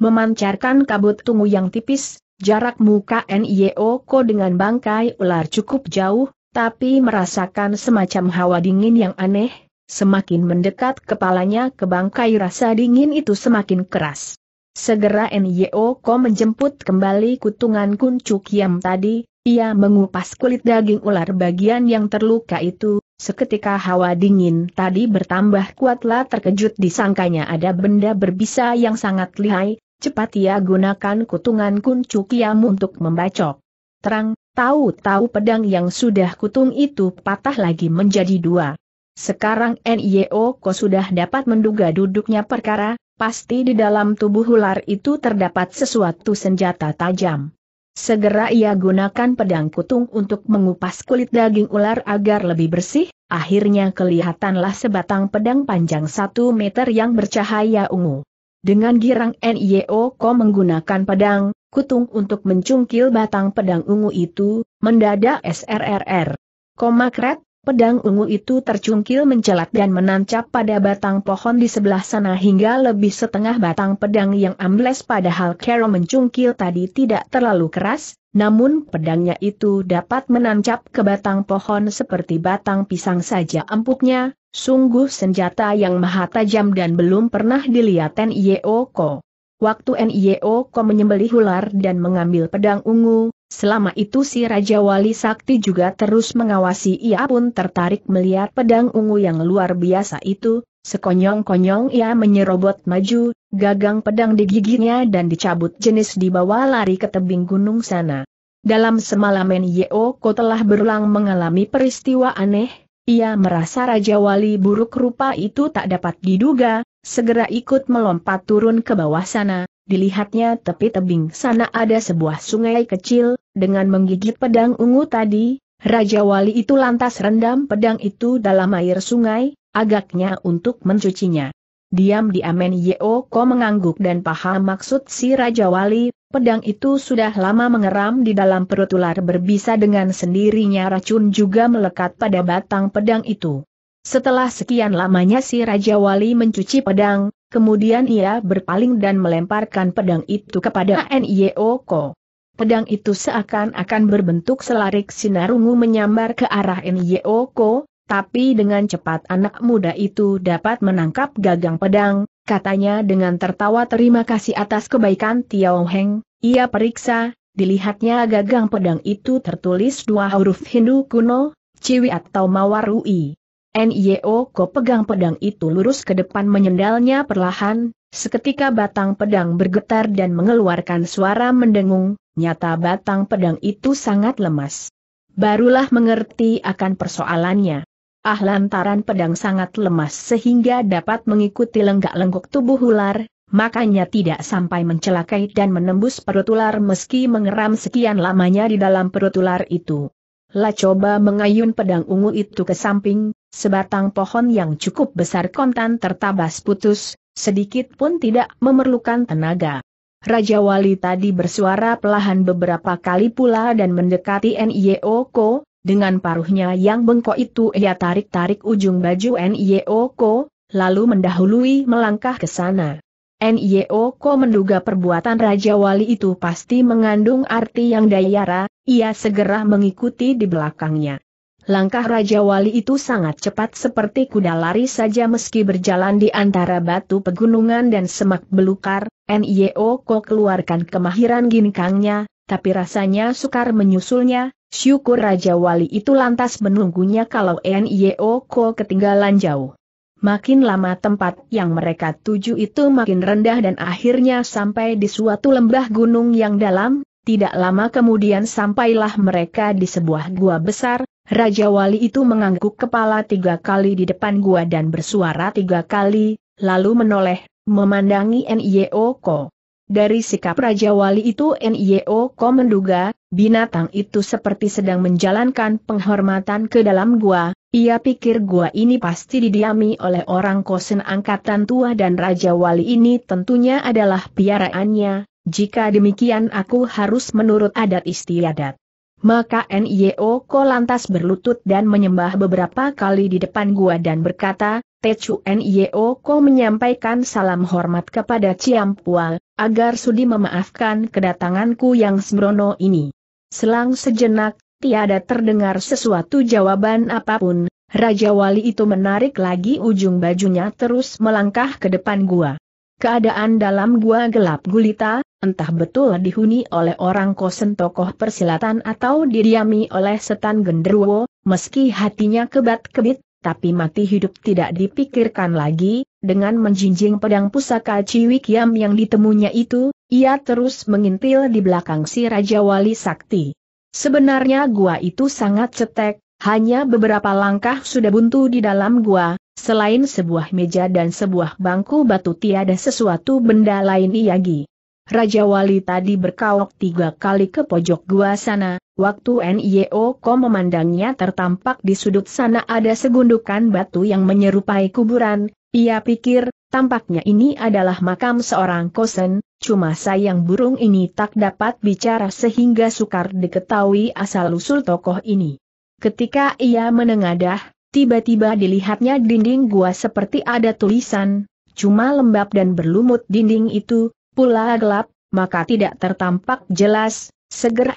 memancarkan kabut tunggu yang tipis, jarak muka Nioko dengan bangkai ular cukup jauh, tapi merasakan semacam hawa dingin yang aneh, semakin mendekat kepalanya ke bangkai rasa dingin itu semakin keras. Segera Nioko menjemput kembali kutungan kuncu kiam tadi, ia mengupas kulit daging ular bagian yang terluka itu, seketika hawa dingin tadi bertambah kuatlah terkejut disangkanya ada benda berbisa yang sangat lihai, Cepat ia gunakan kutungan kuncukiam untuk membacok. Terang, tahu-tahu pedang yang sudah kutung itu patah lagi menjadi dua. Sekarang Nio, Ko sudah dapat menduga duduknya perkara, pasti di dalam tubuh ular itu terdapat sesuatu senjata tajam. Segera ia gunakan pedang kutung untuk mengupas kulit daging ular agar lebih bersih, akhirnya kelihatanlah sebatang pedang panjang satu meter yang bercahaya ungu. Dengan girang NIO Ko menggunakan pedang, kutung untuk mencungkil batang pedang ungu itu, mendadak SRRR. Komakret, pedang ungu itu tercungkil mencelat dan menancap pada batang pohon di sebelah sana hingga lebih setengah batang pedang yang ambles padahal Kero mencungkil tadi tidak terlalu keras, namun pedangnya itu dapat menancap ke batang pohon seperti batang pisang saja empuknya, Sungguh senjata yang maha tajam dan belum pernah dilihat e Ko. Waktu e Ko menyembelih ular dan mengambil pedang ungu, selama itu si Raja Wali Sakti juga terus mengawasi ia pun tertarik melihat pedang ungu yang luar biasa itu, sekonyong-konyong ia menyerobot maju, gagang pedang di giginya dan dicabut jenis dibawa lari ke tebing gunung sana. Dalam semalam Yeo Ko telah berulang mengalami peristiwa aneh, ia merasa Raja Wali buruk rupa itu tak dapat diduga, segera ikut melompat turun ke bawah sana, dilihatnya tepi tebing sana ada sebuah sungai kecil, dengan menggigit pedang ungu tadi, Raja Wali itu lantas rendam pedang itu dalam air sungai, agaknya untuk mencucinya. Diam-diam di Yeo Ko mengangguk dan paham maksud si Raja Wali, Pedang itu sudah lama mengeram di dalam perut ular berbisa dengan sendirinya racun juga melekat pada batang pedang itu. Setelah sekian lamanya si Raja Wali mencuci pedang, kemudian ia berpaling dan melemparkan pedang itu kepada Nyeoko. Pedang itu seakan-akan berbentuk selarik sinar ungu menyambar ke arah Nyeoko, tapi dengan cepat anak muda itu dapat menangkap gagang pedang, katanya dengan tertawa terima kasih atas kebaikan Tiao Heng, ia periksa, dilihatnya gagang pedang itu tertulis dua huruf Hindu kuno, Ciwi atau Mawarui. N.I.O. Ko pegang pedang itu lurus ke depan menyendalnya perlahan, seketika batang pedang bergetar dan mengeluarkan suara mendengung, nyata batang pedang itu sangat lemas. Barulah mengerti akan persoalannya. Ah lantaran pedang sangat lemas sehingga dapat mengikuti lenggak-lenggok tubuh ular, makanya tidak sampai mencelakai dan menembus perut ular meski mengeram sekian lamanya di dalam perut ular itu. La coba mengayun pedang ungu itu ke samping, sebatang pohon yang cukup besar kontan tertabas putus, sedikit pun tidak memerlukan tenaga. Raja Wali tadi bersuara pelahan beberapa kali pula dan mendekati N.I.O.Ko, e dengan paruhnya yang bengkok itu ia tarik-tarik ujung baju N.I.O.Ko, lalu mendahului melangkah ke sana. N.I.O.Ko menduga perbuatan Raja Wali itu pasti mengandung arti yang dayara, ia segera mengikuti di belakangnya. Langkah Raja Wali itu sangat cepat seperti kuda lari saja meski berjalan di antara batu pegunungan dan semak belukar, N.I.O.Ko keluarkan kemahiran ginkangnya, tapi rasanya sukar menyusulnya, Syukur Raja Wali itu lantas menunggunya kalau NIO Ko ketinggalan jauh. Makin lama tempat yang mereka tuju itu makin rendah dan akhirnya sampai di suatu lembah gunung yang dalam, tidak lama kemudian sampailah mereka di sebuah gua besar, Raja Wali itu mengangguk kepala tiga kali di depan gua dan bersuara tiga kali, lalu menoleh, memandangi NIO Ko. Dari sikap Raja Wali itu NIO Ko menduga, Binatang itu seperti sedang menjalankan penghormatan ke dalam gua, ia pikir gua ini pasti didiami oleh orang kosen angkatan tua dan Raja Wali ini tentunya adalah piaraannya, jika demikian aku harus menurut adat istiadat. Maka NIO Ko lantas berlutut dan menyembah beberapa kali di depan gua dan berkata, Tecu NIO Ko menyampaikan salam hormat kepada Ciampual, agar sudi memaafkan kedatanganku yang sembrono ini. Selang sejenak, tiada terdengar sesuatu jawaban apapun, Raja Wali itu menarik lagi ujung bajunya terus melangkah ke depan gua. Keadaan dalam gua gelap gulita, entah betul dihuni oleh orang kosen tokoh persilatan atau didiami oleh setan genderuwo, meski hatinya kebat-kebit, tapi mati hidup tidak dipikirkan lagi, dengan menjinjing pedang pusaka Yam yang ditemunya itu, ia terus mengintil di belakang si Raja Wali Sakti. Sebenarnya gua itu sangat cetek, hanya beberapa langkah sudah buntu di dalam gua, selain sebuah meja dan sebuah bangku batu tiada sesuatu benda lain iagi. Raja Wali tadi berkaok tiga kali ke pojok gua sana, waktu NIO Ko memandangnya tertampak di sudut sana ada segundukan batu yang menyerupai kuburan, ia pikir, tampaknya ini adalah makam seorang kosen, cuma sayang burung ini tak dapat bicara sehingga sukar diketahui asal-usul tokoh ini. Ketika ia menengadah, tiba-tiba dilihatnya dinding gua seperti ada tulisan, cuma lembab dan berlumut dinding itu, pula gelap, maka tidak tertampak jelas, Seger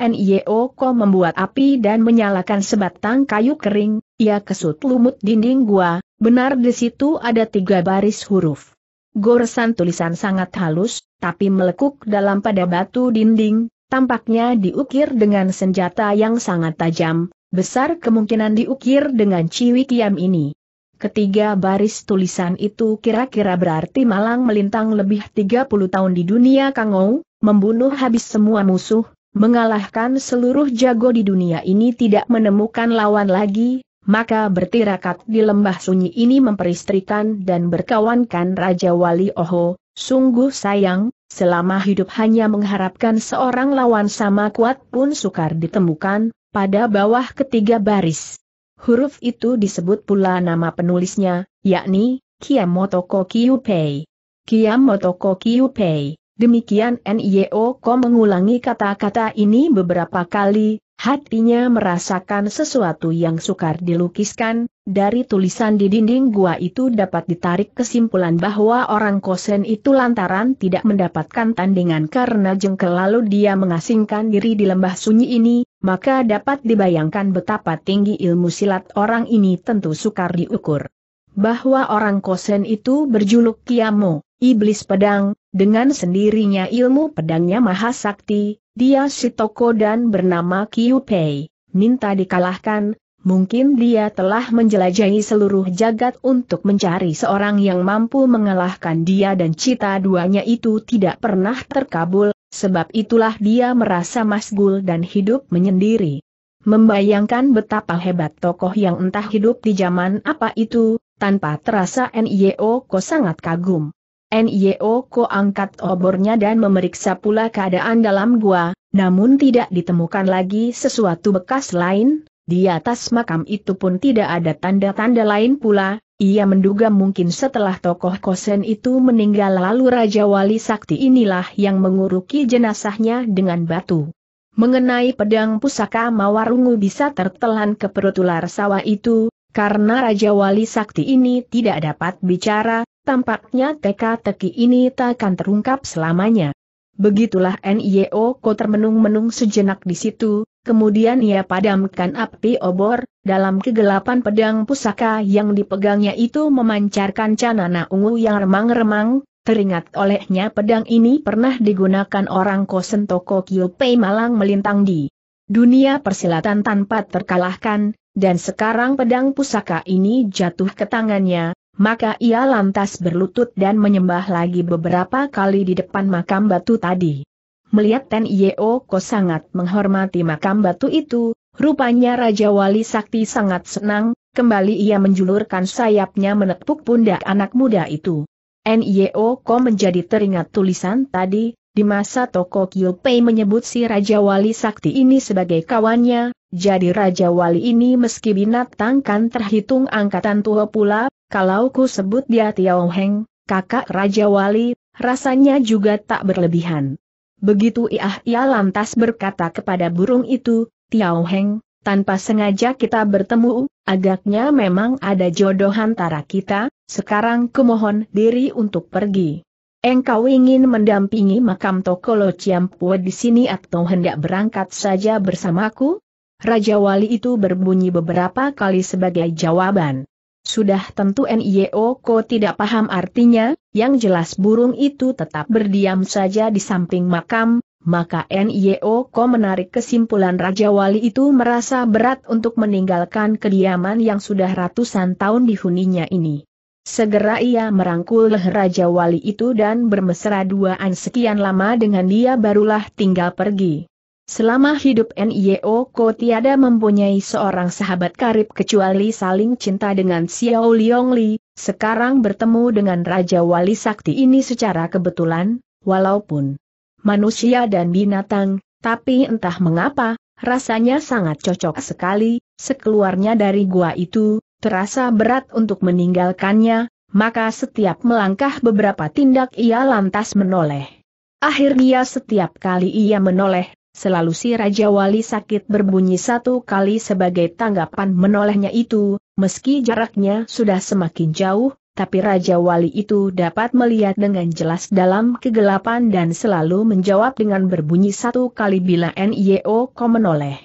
Ko membuat api dan menyalakan sebatang kayu kering, ia kesut lumut dinding gua, Benar di situ ada tiga baris huruf. Goresan tulisan sangat halus, tapi melekuk dalam pada batu dinding, tampaknya diukir dengan senjata yang sangat tajam, besar kemungkinan diukir dengan ciwi kiam ini. Ketiga baris tulisan itu kira-kira berarti Malang melintang lebih 30 tahun di dunia Kangou, membunuh habis semua musuh, mengalahkan seluruh jago di dunia ini tidak menemukan lawan lagi, maka bertirakat di lembah sunyi ini memperistrikan dan berkawankan Raja Wali Oho, sungguh sayang, selama hidup hanya mengharapkan seorang lawan sama kuat pun sukar ditemukan, pada bawah ketiga baris. Huruf itu disebut pula nama penulisnya, yakni, Kiamotoko Kiyupei. Kiamotoko Kiyupei. Demikian NIO mengulangi kata-kata ini beberapa kali, Hatinya merasakan sesuatu yang sukar dilukiskan, dari tulisan di dinding gua itu dapat ditarik kesimpulan bahwa orang kosen itu lantaran tidak mendapatkan tandingan karena jengkel lalu dia mengasingkan diri di lembah sunyi ini, maka dapat dibayangkan betapa tinggi ilmu silat orang ini tentu sukar diukur. Bahwa orang kosen itu berjuluk Kiamo, Iblis Pedang, dengan sendirinya ilmu pedangnya maha sakti, dia si toko dan bernama Kiu Pei, minta dikalahkan, mungkin dia telah menjelajahi seluruh jagat untuk mencari seorang yang mampu mengalahkan dia dan cita duanya itu tidak pernah terkabul, sebab itulah dia merasa masgul dan hidup menyendiri. Membayangkan betapa hebat tokoh yang entah hidup di zaman apa itu, tanpa terasa NIO Ko sangat kagum. NIO Ko angkat obornya dan memeriksa pula keadaan dalam gua, namun tidak ditemukan lagi sesuatu bekas lain, di atas makam itu pun tidak ada tanda-tanda lain pula, ia menduga mungkin setelah tokoh Kosen itu meninggal lalu Raja Wali Sakti inilah yang menguruki jenazahnya dengan batu. Mengenai pedang pusaka Mawarungu bisa tertelan ke perut ular sawah itu, karena Raja Wali Sakti ini tidak dapat bicara, tampaknya teka-teki ini takkan terungkap selamanya. Begitulah NIO Ko termenung-menung sejenak di situ, kemudian ia padamkan api obor, dalam kegelapan pedang pusaka yang dipegangnya itu memancarkan canana ungu yang remang-remang, teringat olehnya pedang ini pernah digunakan orang Kosentoko Kyopei Malang melintang di dunia persilatan tanpa terkalahkan, dan sekarang pedang pusaka ini jatuh ke tangannya, maka ia lantas berlutut dan menyembah lagi beberapa kali di depan makam batu tadi. Melihat Ten Yeo Ko sangat menghormati makam batu itu, rupanya Raja Wali Sakti sangat senang, kembali ia menjulurkan sayapnya menepuk pundak anak muda itu. N.Y.O. Ko menjadi teringat tulisan tadi, di masa Toko Kyopei menyebut si Raja Wali Sakti ini sebagai kawannya, jadi Raja Wali ini meski binatang kan terhitung angkatan tua pula, kalau ku sebut dia Tiao Heng, kakak Raja Wali, rasanya juga tak berlebihan. Begitu Iah Ia lantas berkata kepada burung itu, Tiao Heng, tanpa sengaja kita bertemu, agaknya memang ada jodoh antara kita, sekarang kumohon diri untuk pergi. Engkau ingin mendampingi makam Tokolo Ciampua di sini atau hendak berangkat saja bersamaku? Raja Wali itu berbunyi beberapa kali sebagai jawaban. Sudah tentu NIO Ko tidak paham artinya, yang jelas burung itu tetap berdiam saja di samping makam, maka NIO Ko menarik kesimpulan Raja Wali itu merasa berat untuk meninggalkan kediaman yang sudah ratusan tahun dihuninya ini. Segera ia merangkul leher Raja Wali itu dan bermesra duaan sekian lama dengan dia barulah tinggal pergi. Selama hidup N.I.O. Ko tiada mempunyai seorang sahabat karib kecuali saling cinta dengan Xiao Liong Li, sekarang bertemu dengan Raja Wali Sakti ini secara kebetulan, walaupun manusia dan binatang, tapi entah mengapa, rasanya sangat cocok sekali, sekeluarnya dari gua itu, terasa berat untuk meninggalkannya, maka setiap melangkah beberapa tindak ia lantas menoleh. Akhirnya setiap kali ia menoleh, selalu si Raja Wali sakit berbunyi satu kali sebagai tanggapan menolehnya itu, meski jaraknya sudah semakin jauh, tapi Raja Wali itu dapat melihat dengan jelas dalam kegelapan dan selalu menjawab dengan berbunyi satu kali bila NIO ko menoleh.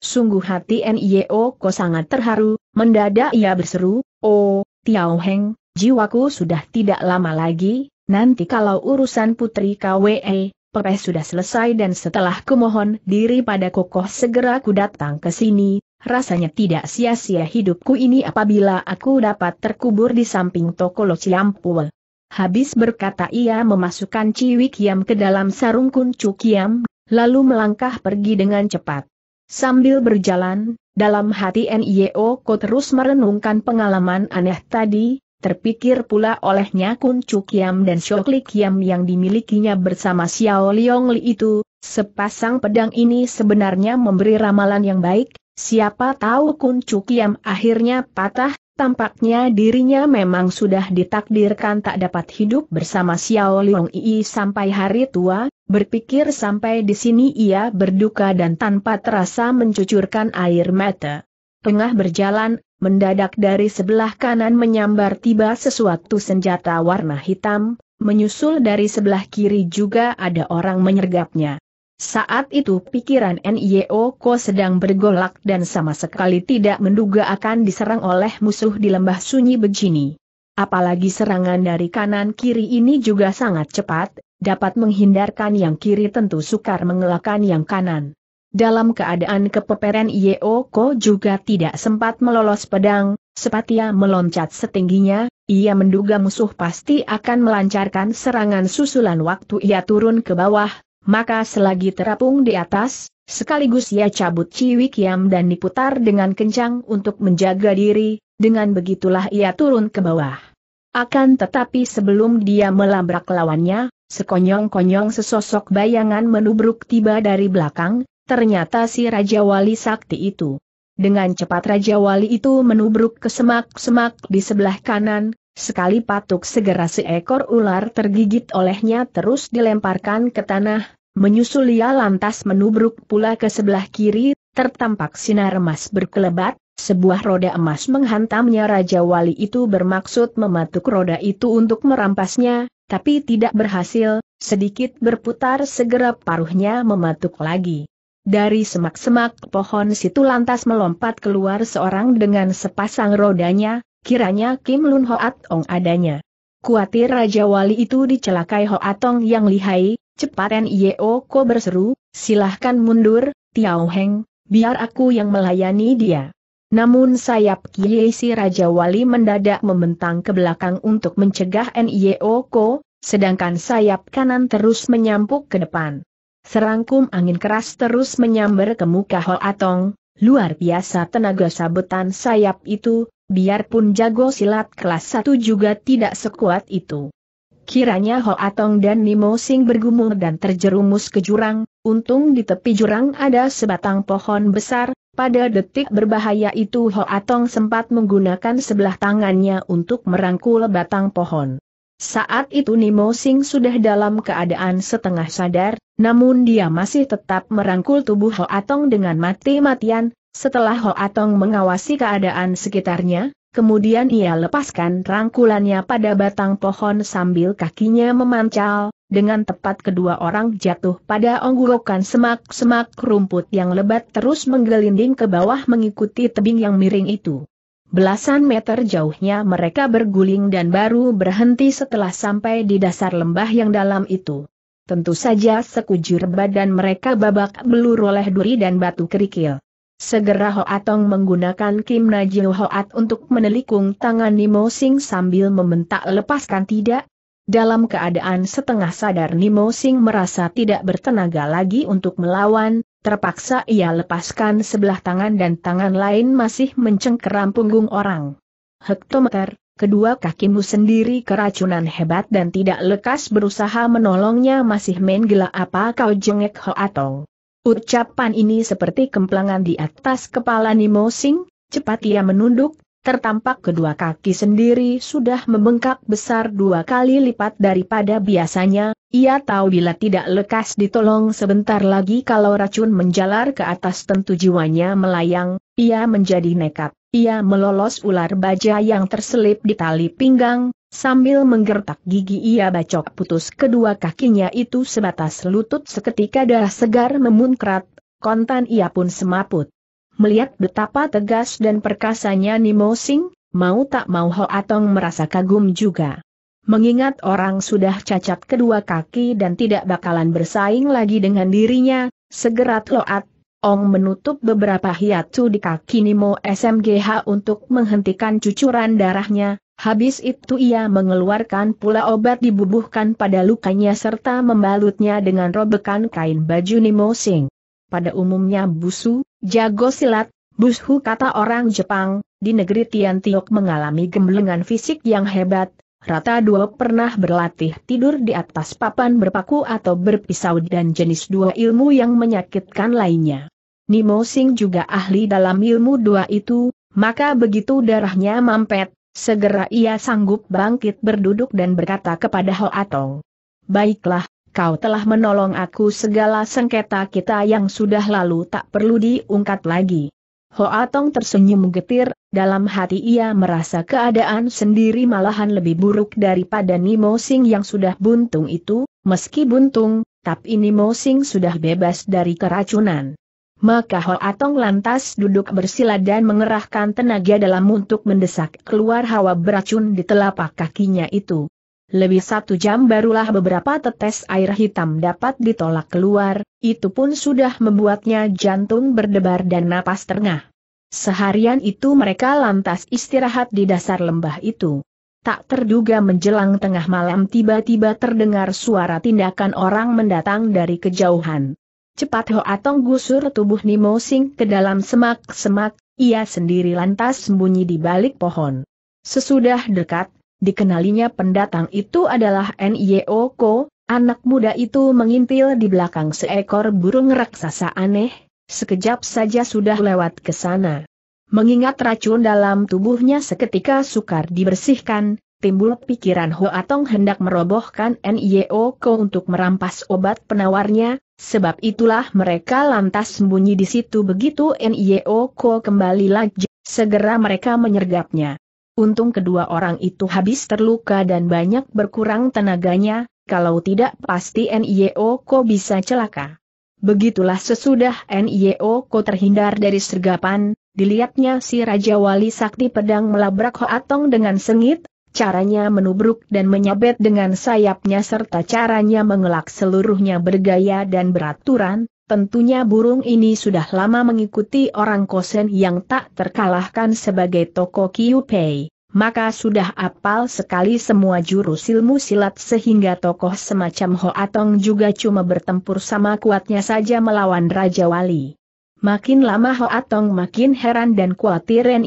Sungguh hati NIO ko sangat terharu, Mendadak ia berseru, Oh, Tiao Heng, jiwaku sudah tidak lama lagi, nanti kalau urusan putri KWE, pepes sudah selesai dan setelah kumohon diri pada kokoh segera ku datang ke sini, rasanya tidak sia-sia hidupku ini apabila aku dapat terkubur di samping toko Lo Ciampul. Habis berkata ia memasukkan Ciwi Kiam ke dalam sarung kuncu Kiam, lalu melangkah pergi dengan cepat. Sambil berjalan, dalam hati NIO Ko terus merenungkan pengalaman aneh tadi, terpikir pula olehnya Kun Chu Kiam dan Shokli Kiam yang dimilikinya bersama Xiao Liong Li itu, sepasang pedang ini sebenarnya memberi ramalan yang baik, siapa tahu Kun Chu Kiam akhirnya patah Tampaknya dirinya memang sudah ditakdirkan tak dapat hidup bersama Xiao Liang Yi sampai hari tua, berpikir sampai di sini ia berduka dan tanpa terasa mencucurkan air mata. Tengah berjalan, mendadak dari sebelah kanan menyambar tiba sesuatu senjata warna hitam, menyusul dari sebelah kiri juga ada orang menyergapnya. Saat itu pikiran Nio Ko sedang bergolak dan sama sekali tidak menduga akan diserang oleh musuh di lembah sunyi begini. Apalagi serangan dari kanan kiri ini juga sangat cepat, dapat menghindarkan yang kiri tentu sukar mengelakkan yang kanan. Dalam keadaan kepeperan Nio Ko juga tidak sempat melolos pedang, sepatia meloncat setingginya, ia menduga musuh pasti akan melancarkan serangan susulan waktu ia turun ke bawah, maka selagi terapung di atas, sekaligus ia cabut Ciwi Kiam dan diputar dengan kencang untuk menjaga diri, dengan begitulah ia turun ke bawah. Akan tetapi sebelum dia melabrak lawannya, sekonyong-konyong sesosok bayangan menubruk tiba dari belakang, ternyata si Raja Wali Sakti itu. Dengan cepat Raja Wali itu menubruk ke semak-semak di sebelah kanan, Sekali patuk segera seekor ular tergigit olehnya terus dilemparkan ke tanah, menyusul ia lantas menubruk pula ke sebelah kiri, tertampak sinar emas berkelebat, sebuah roda emas menghantamnya Raja Wali itu bermaksud mematuk roda itu untuk merampasnya, tapi tidak berhasil, sedikit berputar segera paruhnya mematuk lagi. Dari semak-semak pohon situ lantas melompat keluar seorang dengan sepasang rodanya, Kiranya Kim Lun Hoat Ong adanya. Kuatir Raja Wali itu dicelakai Hoat Ong yang lihai, cepat N.I.O. Ko berseru, silahkan mundur, Tiao Heng, biar aku yang melayani dia. Namun sayap kiri si Raja Wali mendadak membentang ke belakang untuk mencegah N.I.O. Ko, sedangkan sayap kanan terus menyampuk ke depan. Serangkum angin keras terus menyambar ke muka Hoatong, luar biasa tenaga sabetan sayap itu, biarpun jago silat kelas satu juga tidak sekuat itu. Kiranya Ho Atong dan Nimo Sing bergumul dan terjerumus ke jurang, untung di tepi jurang ada sebatang pohon besar, pada detik berbahaya itu Ho Atong sempat menggunakan sebelah tangannya untuk merangkul batang pohon. Saat itu Nimo Sing sudah dalam keadaan setengah sadar, namun dia masih tetap merangkul tubuh Ho Atong dengan mati-matian, setelah Hoatong mengawasi keadaan sekitarnya, kemudian ia lepaskan rangkulannya pada batang pohon sambil kakinya memancal, dengan tepat kedua orang jatuh pada onggurokan semak-semak rumput yang lebat terus menggelinding ke bawah mengikuti tebing yang miring itu. Belasan meter jauhnya mereka berguling dan baru berhenti setelah sampai di dasar lembah yang dalam itu. Tentu saja sekujur badan mereka babak belur oleh duri dan batu kerikil. Segera Hoatong menggunakan Kim Najil Hoat untuk menelikung tangan Nimo Sing sambil membentak lepaskan tidak. Dalam keadaan setengah sadar Nimo Sing merasa tidak bertenaga lagi untuk melawan, terpaksa ia lepaskan sebelah tangan dan tangan lain masih mencengkeram punggung orang. Hektometer, kedua kakimu sendiri keracunan hebat dan tidak lekas berusaha menolongnya masih main gila apa kau jengek Hoatong. Ucapan ini seperti kemplangan di atas kepala Nimo Sing, cepat ia menunduk, tertampak kedua kaki sendiri sudah membengkak besar dua kali lipat daripada biasanya, ia tahu bila tidak lekas ditolong sebentar lagi kalau racun menjalar ke atas tentu jiwanya melayang, ia menjadi nekat, ia melolos ular baja yang terselip di tali pinggang, Sambil menggertak gigi ia bacok putus kedua kakinya itu sebatas lutut seketika darah segar memunkrat, kontan ia pun semaput. Melihat betapa tegas dan perkasanya Nimo Sing, mau tak mau Ho Atong merasa kagum juga. Mengingat orang sudah cacat kedua kaki dan tidak bakalan bersaing lagi dengan dirinya, segera Loat Ong menutup beberapa hiatu di kaki Nimo SMGH untuk menghentikan cucuran darahnya, Habis itu ia mengeluarkan pula obat dibubuhkan pada lukanya serta membalutnya dengan robekan kain baju Nimo Sing. Pada umumnya busu, jago silat, bushu kata orang Jepang, di negeri Tiantiok mengalami gemblengan fisik yang hebat, rata dua pernah berlatih tidur di atas papan berpaku atau berpisau dan jenis dua ilmu yang menyakitkan lainnya. Nimo Sing juga ahli dalam ilmu dua itu, maka begitu darahnya mampet, Segera ia sanggup bangkit berduduk dan berkata kepada Ho Atong. Baiklah, kau telah menolong aku segala sengketa kita yang sudah lalu tak perlu diungkat lagi. Ho Atong tersenyum getir, dalam hati ia merasa keadaan sendiri malahan lebih buruk daripada Nimo Sing yang sudah buntung itu, meski buntung, tapi Nimo Sing sudah bebas dari keracunan. Maka Ho Atong lantas duduk bersila dan mengerahkan tenaga dalam untuk mendesak keluar hawa beracun di telapak kakinya itu. Lebih satu jam barulah beberapa tetes air hitam dapat ditolak keluar, itu pun sudah membuatnya jantung berdebar dan napas terengah. Seharian itu mereka lantas istirahat di dasar lembah itu. Tak terduga menjelang tengah malam tiba-tiba terdengar suara tindakan orang mendatang dari kejauhan. Cepat ho Tong gusur tubuh Nimo Sing ke dalam semak-semak, ia sendiri lantas sembunyi di balik pohon. Sesudah dekat, dikenalinya pendatang itu adalah N.Y.O. Ko, anak muda itu mengintil di belakang seekor burung raksasa aneh, sekejap saja sudah lewat ke sana. Mengingat racun dalam tubuhnya seketika sukar dibersihkan, timbul pikiran Ho Atong hendak merobohkan NIO Ko untuk merampas obat penawarnya, sebab itulah mereka lantas sembunyi di situ begitu NIO Ko kembali lagi, segera mereka menyergapnya. Untung kedua orang itu habis terluka dan banyak berkurang tenaganya, kalau tidak pasti NIO Ko bisa celaka. Begitulah sesudah NIO Ko terhindar dari sergapan, dilihatnya si Raja Wali Sakti Pedang melabrak Hoatong dengan sengit, caranya menubruk dan menyabet dengan sayapnya serta caranya mengelak seluruhnya bergaya dan beraturan, tentunya burung ini sudah lama mengikuti orang kosen yang tak terkalahkan sebagai toko Kiupei. Maka sudah apal sekali semua jurus ilmu silat sehingga tokoh semacam ho Hoatong juga cuma bertempur sama kuatnya saja melawan Raja Wali. Makin lama hoatong makin heran dan khawatir Ren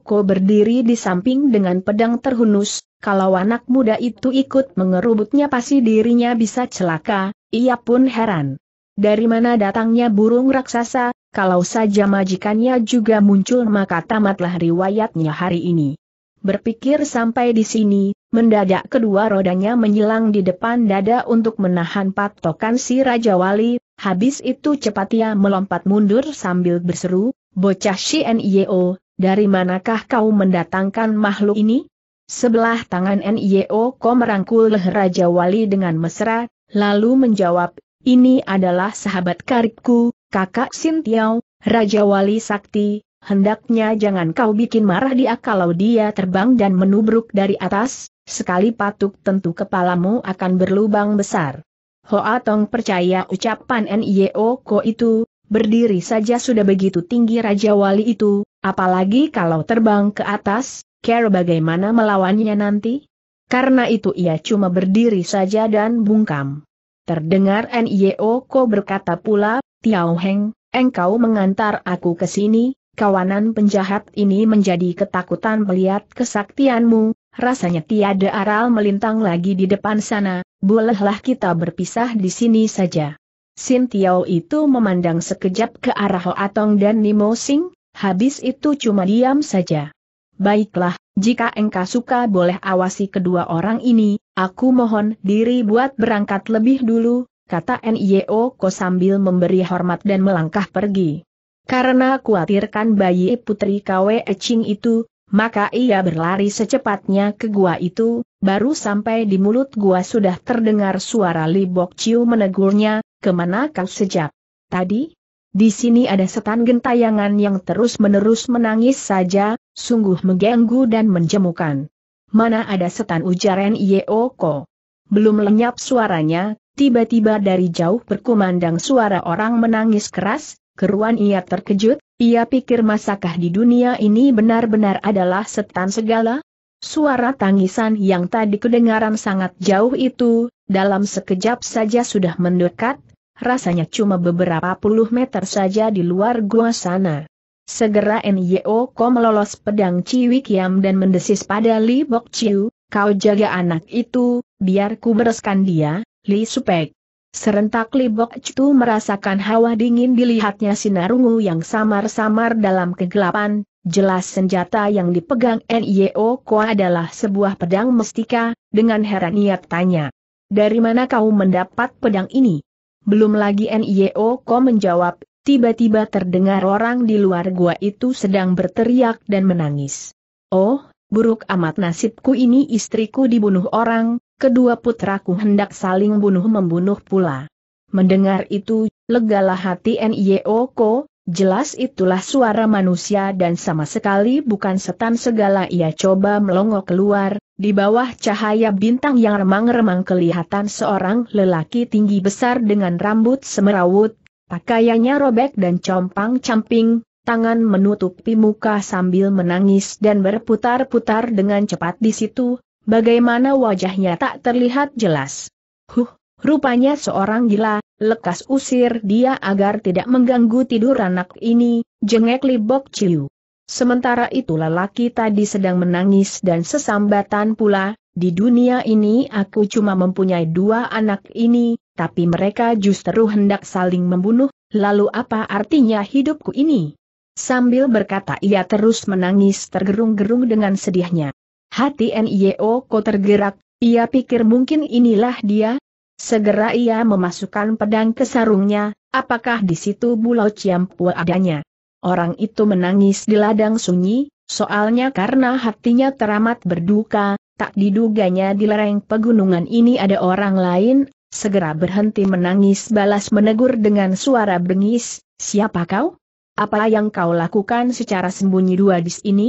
ko berdiri di samping dengan pedang terhunus, kalau anak muda itu ikut mengerubutnya pasti dirinya bisa celaka, ia pun heran. Dari mana datangnya burung raksasa, kalau saja majikannya juga muncul maka tamatlah riwayatnya hari ini. Berpikir sampai di sini, mendadak kedua rodanya menyilang di depan dada untuk menahan patokan si Raja Wali, Habis itu cepat ia melompat mundur sambil berseru, Bocah Nio, dari manakah kau mendatangkan makhluk ini? Sebelah tangan Nio Ko merangkul leher Raja Wali dengan mesra, lalu menjawab, ini adalah sahabat karibku, kakak Sintiao, Raja Wali Sakti, hendaknya jangan kau bikin marah dia kalau dia terbang dan menubruk dari atas, sekali patuk tentu kepalamu akan berlubang besar. Hoa Tong percaya ucapan N.I.O. Ko itu, berdiri saja sudah begitu tinggi Raja Wali itu, apalagi kalau terbang ke atas, care bagaimana melawannya nanti? Karena itu ia cuma berdiri saja dan bungkam. Terdengar N.I.O. Ko berkata pula, Tiao Heng, engkau mengantar aku ke sini, kawanan penjahat ini menjadi ketakutan melihat kesaktianmu, rasanya tiada aral melintang lagi di depan sana, bolehlah kita berpisah di sini saja. Sin Tiao itu memandang sekejap ke arah Hoatong dan Nimo Sing, habis itu cuma diam saja. Baiklah, jika engkau suka boleh awasi kedua orang ini, aku mohon diri buat berangkat lebih dulu, kata Nio Ko sambil memberi hormat dan melangkah pergi. Karena kuatirkan bayi putri Kwe Ching itu, maka ia berlari secepatnya ke gua itu, baru sampai di mulut gua sudah terdengar suara Li Bok Chiu menegurnya, kemana kau sejak? Tadi? Di sini ada setan gentayangan yang terus-menerus menangis saja, sungguh mengganggu dan menjemukan. Mana ada setan Ujaran Yeoko? Belum lenyap suaranya, tiba-tiba dari jauh berkumandang suara orang menangis keras, Keruan ia terkejut, ia pikir masakah di dunia ini benar-benar adalah setan segala? Suara tangisan yang tadi kedengaran sangat jauh itu, dalam sekejap saja sudah mendekat, rasanya cuma beberapa puluh meter saja di luar gua sana. Segera Nyo Ko melolos pedang Ciwi Kiam dan mendesis pada Li Bok Chiu, kau jaga anak itu, biar ku bereskan dia, Li Supek. Serentak Libok itu merasakan hawa dingin dilihatnya sinar ungu yang samar-samar dalam kegelapan, jelas senjata yang dipegang N.I.O. Ko adalah sebuah pedang mestika, dengan heran ia tanya. Dari mana kau mendapat pedang ini? Belum lagi N.I.O. Ko menjawab, tiba-tiba terdengar orang di luar gua itu sedang berteriak dan menangis. Oh, buruk amat nasibku ini istriku dibunuh orang, kedua putraku hendak saling bunuh-membunuh pula. Mendengar itu, legalah hati N.I.O.Ko, jelas itulah suara manusia dan sama sekali bukan setan segala ia coba melongo keluar, di bawah cahaya bintang yang remang-remang kelihatan seorang lelaki tinggi besar dengan rambut semerawut, pakaiannya robek dan compang-camping, tangan menutupi muka sambil menangis dan berputar-putar dengan cepat di situ, Bagaimana wajahnya tak terlihat jelas. Huh, rupanya seorang gila, lekas usir dia agar tidak mengganggu tidur anak ini, jengek Libok Ciu. Sementara itu lelaki tadi sedang menangis dan sesambatan pula, di dunia ini aku cuma mempunyai dua anak ini, tapi mereka justru hendak saling membunuh, lalu apa artinya hidupku ini? Sambil berkata ia terus menangis tergerung-gerung dengan sedihnya. Hati NIO Ko tergerak, ia pikir mungkin inilah dia. Segera ia memasukkan pedang ke sarungnya, apakah di situ Bulau Ciampua adanya. Orang itu menangis di ladang sunyi, soalnya karena hatinya teramat berduka, tak diduganya di lereng pegunungan ini ada orang lain, segera berhenti menangis balas menegur dengan suara bengis, siapa kau? Apa yang kau lakukan secara sembunyi dua di sini?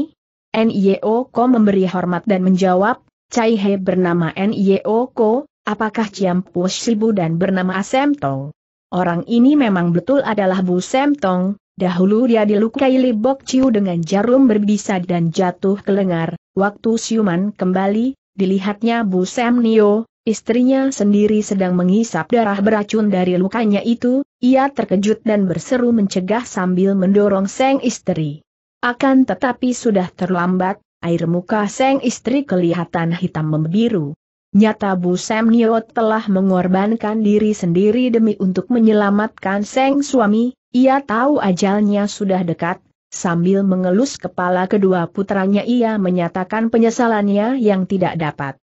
Nio Ko memberi hormat dan menjawab, Cai He bernama Nio Ko, apakah Ciampu Sibu dan bernama Asem Tong? Orang ini memang betul adalah Bu Sem Tong, dahulu dia dilukai Libok Ciu dengan jarum berbisa dan jatuh ke lengar, waktu siuman kembali, dilihatnya Bu Sem Nio, istrinya sendiri sedang menghisap darah beracun dari lukanya itu, ia terkejut dan berseru mencegah sambil mendorong sang istri. Akan tetapi sudah terlambat, air muka Seng istri kelihatan hitam membiru. Nyata Bu Samniot telah mengorbankan diri sendiri demi untuk menyelamatkan Seng suami, ia tahu ajalnya sudah dekat, sambil mengelus kepala kedua putranya ia menyatakan penyesalannya yang tidak dapat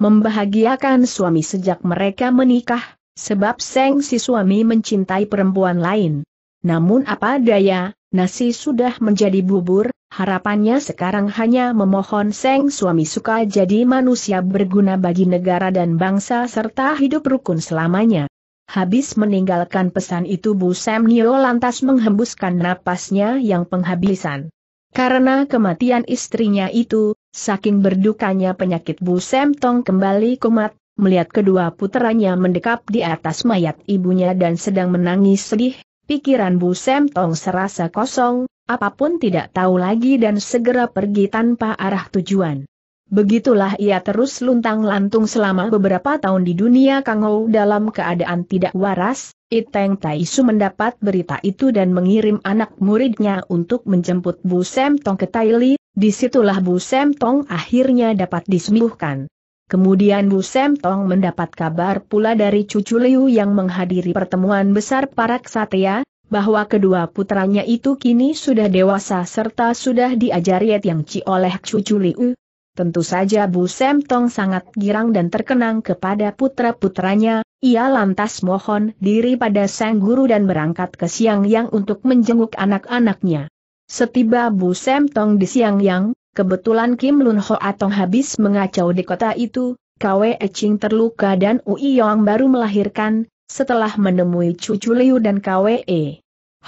membahagiakan suami sejak mereka menikah, sebab Seng si suami mencintai perempuan lain. Namun apa daya, nasi sudah menjadi bubur, harapannya sekarang hanya memohon Seng suami suka jadi manusia berguna bagi negara dan bangsa serta hidup rukun selamanya. Habis meninggalkan pesan itu Bu Sam Nio lantas menghembuskan napasnya yang penghabisan. Karena kematian istrinya itu, saking berdukanya penyakit Bu Sam Tong kembali kumat, melihat kedua putranya mendekap di atas mayat ibunya dan sedang menangis sedih, Pikiran Bu Sem Tong serasa kosong, apapun tidak tahu lagi dan segera pergi tanpa arah tujuan. Begitulah ia terus luntang-lantung selama beberapa tahun di dunia Kangou dalam keadaan tidak waras, Iteng Taisu mendapat berita itu dan mengirim anak muridnya untuk menjemput Bu Sem Tong ke Taili, disitulah Bu Sem Tong akhirnya dapat disembuhkan. Kemudian Bu Semtong mendapat kabar pula dari cucu Liu yang menghadiri pertemuan besar para ksatria, bahwa kedua putranya itu kini sudah dewasa serta sudah diajari yang ci oleh cucu Liu. Tentu saja Bu Semtong sangat girang dan terkenang kepada putra-putranya, ia lantas mohon diri pada sang guru dan berangkat ke Siang Yang untuk menjenguk anak-anaknya. Setiba Bu Semtong di Siang Yang, Kebetulan Kim Lun Ho atau habis mengacau di kota itu, Kwe Ching terluka dan Ui Yong baru melahirkan, setelah menemui cucu Liu dan Kwe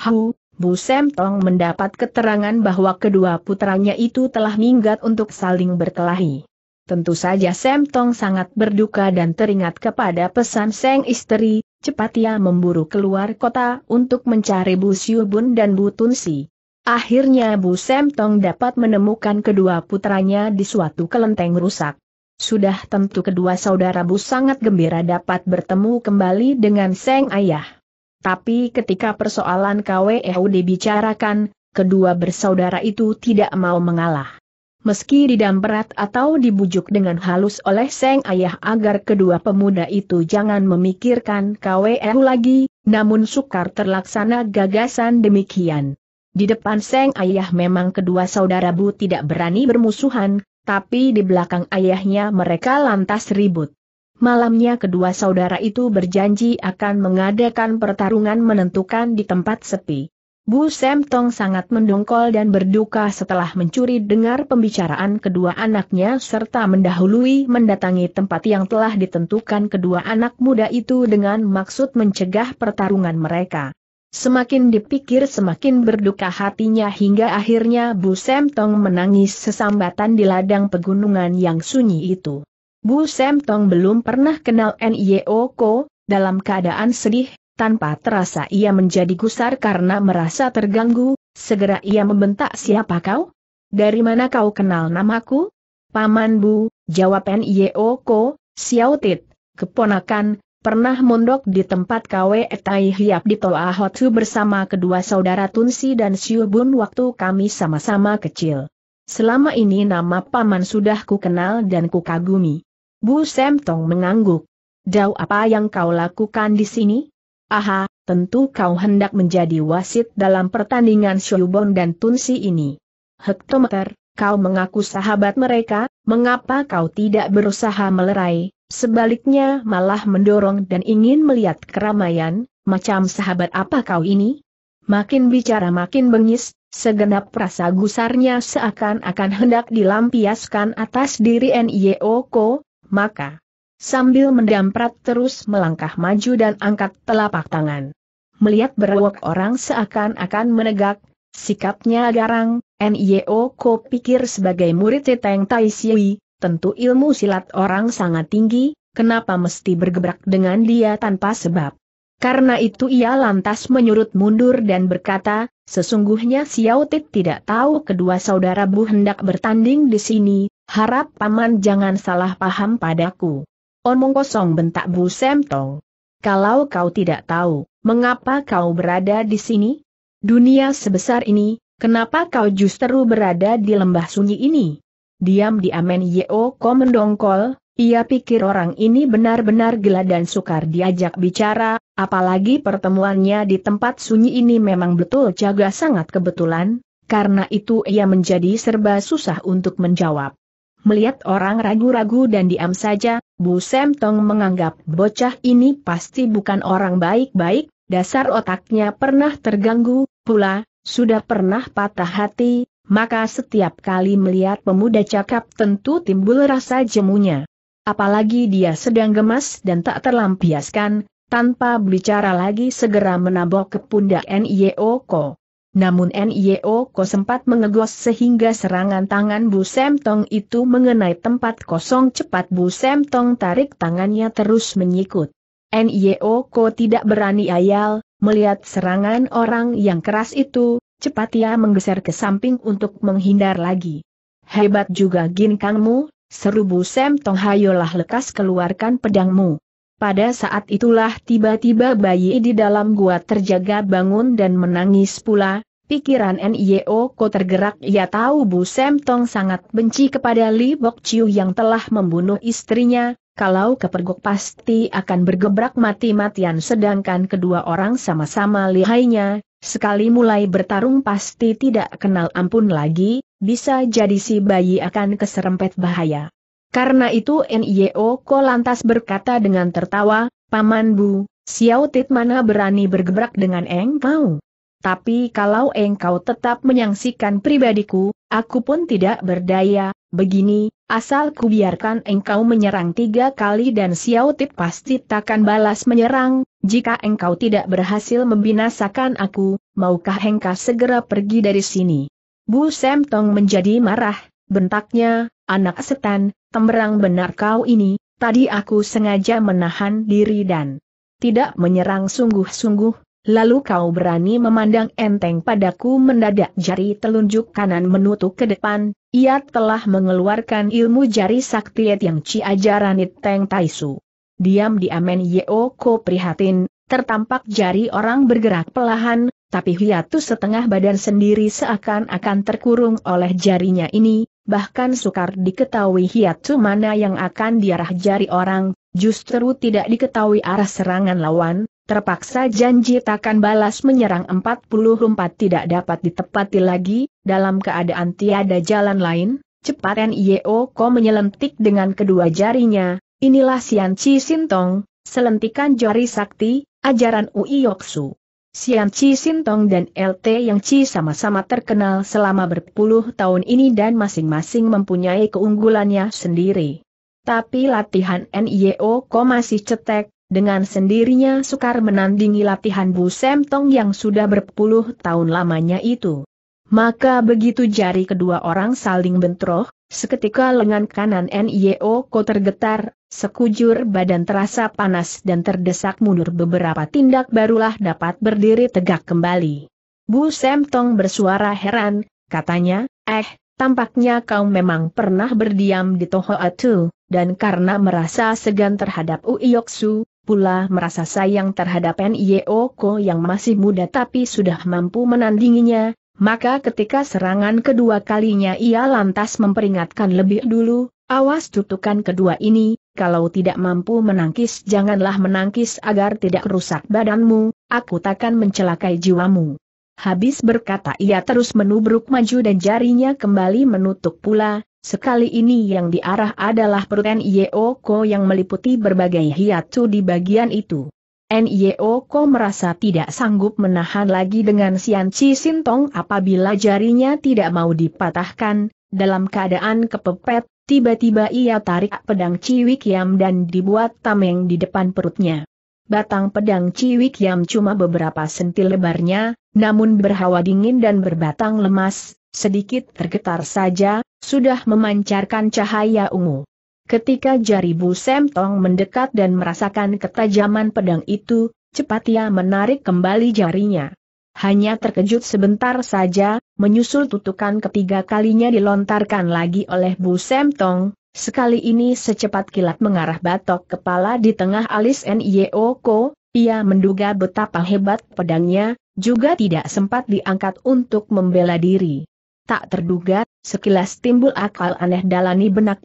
Hu, Bu Sem Tong mendapat keterangan bahwa kedua putranya itu telah minggat untuk saling berkelahi. Tentu saja Sem Tong sangat berduka dan teringat kepada pesan Seng istri, cepat ia memburu keluar kota untuk mencari Bu Siu Bun dan Bu Tun Si. Akhirnya Bu Semtong dapat menemukan kedua putranya di suatu kelenteng rusak. Sudah tentu kedua saudara Bu sangat gembira dapat bertemu kembali dengan Seng Ayah. Tapi ketika persoalan KWEU dibicarakan, kedua bersaudara itu tidak mau mengalah. Meski didamperat atau dibujuk dengan halus oleh Seng Ayah agar kedua pemuda itu jangan memikirkan KWEU lagi, namun sukar terlaksana gagasan demikian. Di depan Seng Ayah memang kedua saudara Bu tidak berani bermusuhan, tapi di belakang ayahnya mereka lantas ribut. Malamnya kedua saudara itu berjanji akan mengadakan pertarungan menentukan di tempat sepi. Bu Semtong sangat mendongkol dan berduka setelah mencuri dengar pembicaraan kedua anaknya serta mendahului mendatangi tempat yang telah ditentukan kedua anak muda itu dengan maksud mencegah pertarungan mereka. Semakin dipikir semakin berduka hatinya hingga akhirnya Bu Semtong menangis sesambatan di ladang pegunungan yang sunyi itu. Bu Semtong belum pernah kenal N.I.O. Ko, dalam keadaan sedih, tanpa terasa ia menjadi gusar karena merasa terganggu, segera ia membentak siapa kau? Dari mana kau kenal namaku? Paman Bu, jawab N.I.O. Ko, Xiao Tit, keponakan, pernah mondok di tempat KW Etai Hiap di Toa Hotu bersama kedua saudara Tunsi dan Siu Bun waktu kami sama-sama kecil. Selama ini nama paman sudah ku kenal dan ku kagumi. Bu Semtong mengangguk. Jauh apa yang kau lakukan di sini? Aha, tentu kau hendak menjadi wasit dalam pertandingan Siu dan Tunsi ini. Hektometer, kau mengaku sahabat mereka, mengapa kau tidak berusaha melerai, Sebaliknya malah mendorong dan ingin melihat keramaian, macam sahabat apa kau ini? Makin bicara makin bengis, segenap rasa gusarnya seakan-akan hendak dilampiaskan atas diri N.I.O.Ko, maka sambil mendamprat terus melangkah maju dan angkat telapak tangan. Melihat berwok orang seakan-akan menegak, sikapnya garang, N.I.O.Ko pikir sebagai murid Teng Tai Siwi, tentu ilmu silat orang sangat tinggi, kenapa mesti bergebrak dengan dia tanpa sebab? Karena itu ia lantas menyurut mundur dan berkata, sesungguhnya Xiao Tit tidak tahu kedua saudara Bu hendak bertanding di sini, harap paman jangan salah paham padaku. Omong kosong bentak Bu Semtong. Kalau kau tidak tahu, mengapa kau berada di sini? Dunia sebesar ini, kenapa kau justru berada di lembah sunyi ini? diam Amen Yeo Ko mendongkol, ia pikir orang ini benar-benar gila dan sukar diajak bicara, apalagi pertemuannya di tempat sunyi ini memang betul jaga sangat kebetulan, karena itu ia menjadi serba susah untuk menjawab. Melihat orang ragu-ragu dan diam saja, Bu Sem Tong menganggap bocah ini pasti bukan orang baik-baik, dasar otaknya pernah terganggu, pula, sudah pernah patah hati, maka setiap kali melihat pemuda cakap tentu timbul rasa jemunya. Apalagi dia sedang gemas dan tak terlampiaskan, tanpa bicara lagi segera menabok ke pundak N.I.O.Ko. Namun N.I.O.Ko sempat mengegos sehingga serangan tangan Bu Semtong itu mengenai tempat kosong cepat Bu Semtong tarik tangannya terus menyikut. N.I.O.Ko tidak berani ayal, melihat serangan orang yang keras itu, Cepat ia menggeser ke samping untuk menghindar lagi. Hebat juga ginkangmu, seru Bu Sem Tong Hayolah lekas keluarkan pedangmu. Pada saat itulah tiba-tiba bayi di dalam gua terjaga bangun dan menangis pula, Pikiran NIO Ko tergerak ia ya tahu Bu Sem Tong sangat benci kepada Li Bok Chiu yang telah membunuh istrinya, kalau kepergok pasti akan bergebrak mati-matian sedangkan kedua orang sama-sama lihainya, sekali mulai bertarung pasti tidak kenal ampun lagi, bisa jadi si bayi akan keserempet bahaya. Karena itu NIO Ko lantas berkata dengan tertawa, Paman Bu, Xiao Tit mana berani bergebrak dengan Eng Mau? Tapi kalau engkau tetap menyangsikan pribadiku, aku pun tidak berdaya, begini, asal ku biarkan engkau menyerang tiga kali dan Xiao Tip pasti takkan balas menyerang, jika engkau tidak berhasil membinasakan aku, maukah engkau segera pergi dari sini? Bu Semtong Tong menjadi marah, bentaknya, anak setan, temberang benar kau ini, tadi aku sengaja menahan diri dan tidak menyerang sungguh-sungguh, lalu kau berani memandang enteng padaku mendadak jari telunjuk kanan menutup ke depan, ia telah mengeluarkan ilmu jari sakti yang ci ajaran Teng Taisu. diam di Yeo Ko prihatin, tertampak jari orang bergerak pelahan, tapi hiatus setengah badan sendiri seakan-akan terkurung oleh jarinya ini, bahkan sukar diketahui hiatu mana yang akan diarah jari orang, justru tidak diketahui arah serangan lawan, Terpaksa janji takkan balas menyerang 44 tidak dapat ditepati lagi, dalam keadaan tiada jalan lain, cepat Nio Ko menyelentik dengan kedua jarinya, inilah Sian Chi Sintong, selentikan jari sakti, ajaran Ui Yoksu. Sian Chi Sintong dan LT yang Chi sama-sama terkenal selama berpuluh tahun ini dan masing-masing mempunyai keunggulannya sendiri. Tapi latihan NIO Ko masih cetek, dengan sendirinya sukar menandingi latihan Bu Semtong yang sudah berpuluh tahun lamanya itu. Maka begitu jari kedua orang saling bentroh, seketika lengan kanan NIO Ko tergetar, sekujur badan terasa panas dan terdesak mundur beberapa tindak barulah dapat berdiri tegak kembali. Bu Semtong bersuara heran, katanya, eh, tampaknya kau memang pernah berdiam di Toho Atu, dan karena merasa segan terhadap Uiyoksu, pula merasa sayang terhadap Ko yang masih muda tapi sudah mampu menandinginya, maka ketika serangan kedua kalinya ia lantas memperingatkan lebih dulu, awas tutukan kedua ini, kalau tidak mampu menangkis janganlah menangkis agar tidak rusak badanmu, aku takkan mencelakai jiwamu. Habis berkata ia terus menubruk maju dan jarinya kembali menutup pula, Sekali ini yang diarah adalah perut Ko yang meliputi berbagai hiatu di bagian itu. Ko merasa tidak sanggup menahan lagi dengan Sian Chi Sintong apabila jarinya tidak mau dipatahkan, dalam keadaan kepepet, tiba-tiba ia tarik pedang yam dan dibuat tameng di depan perutnya. Batang pedang yam cuma beberapa sentil lebarnya, namun berhawa dingin dan berbatang lemas, Sedikit tergetar saja, sudah memancarkan cahaya ungu. Ketika jari Bu Semtong mendekat dan merasakan ketajaman pedang itu, cepat ia menarik kembali jarinya. Hanya terkejut sebentar saja, menyusul tutukan ketiga kalinya dilontarkan lagi oleh Bu Semtong, sekali ini secepat kilat mengarah batok kepala di tengah alis Nyeoko, ia menduga betapa hebat pedangnya, juga tidak sempat diangkat untuk membela diri. Tak terduga, sekilas timbul akal aneh dalani benak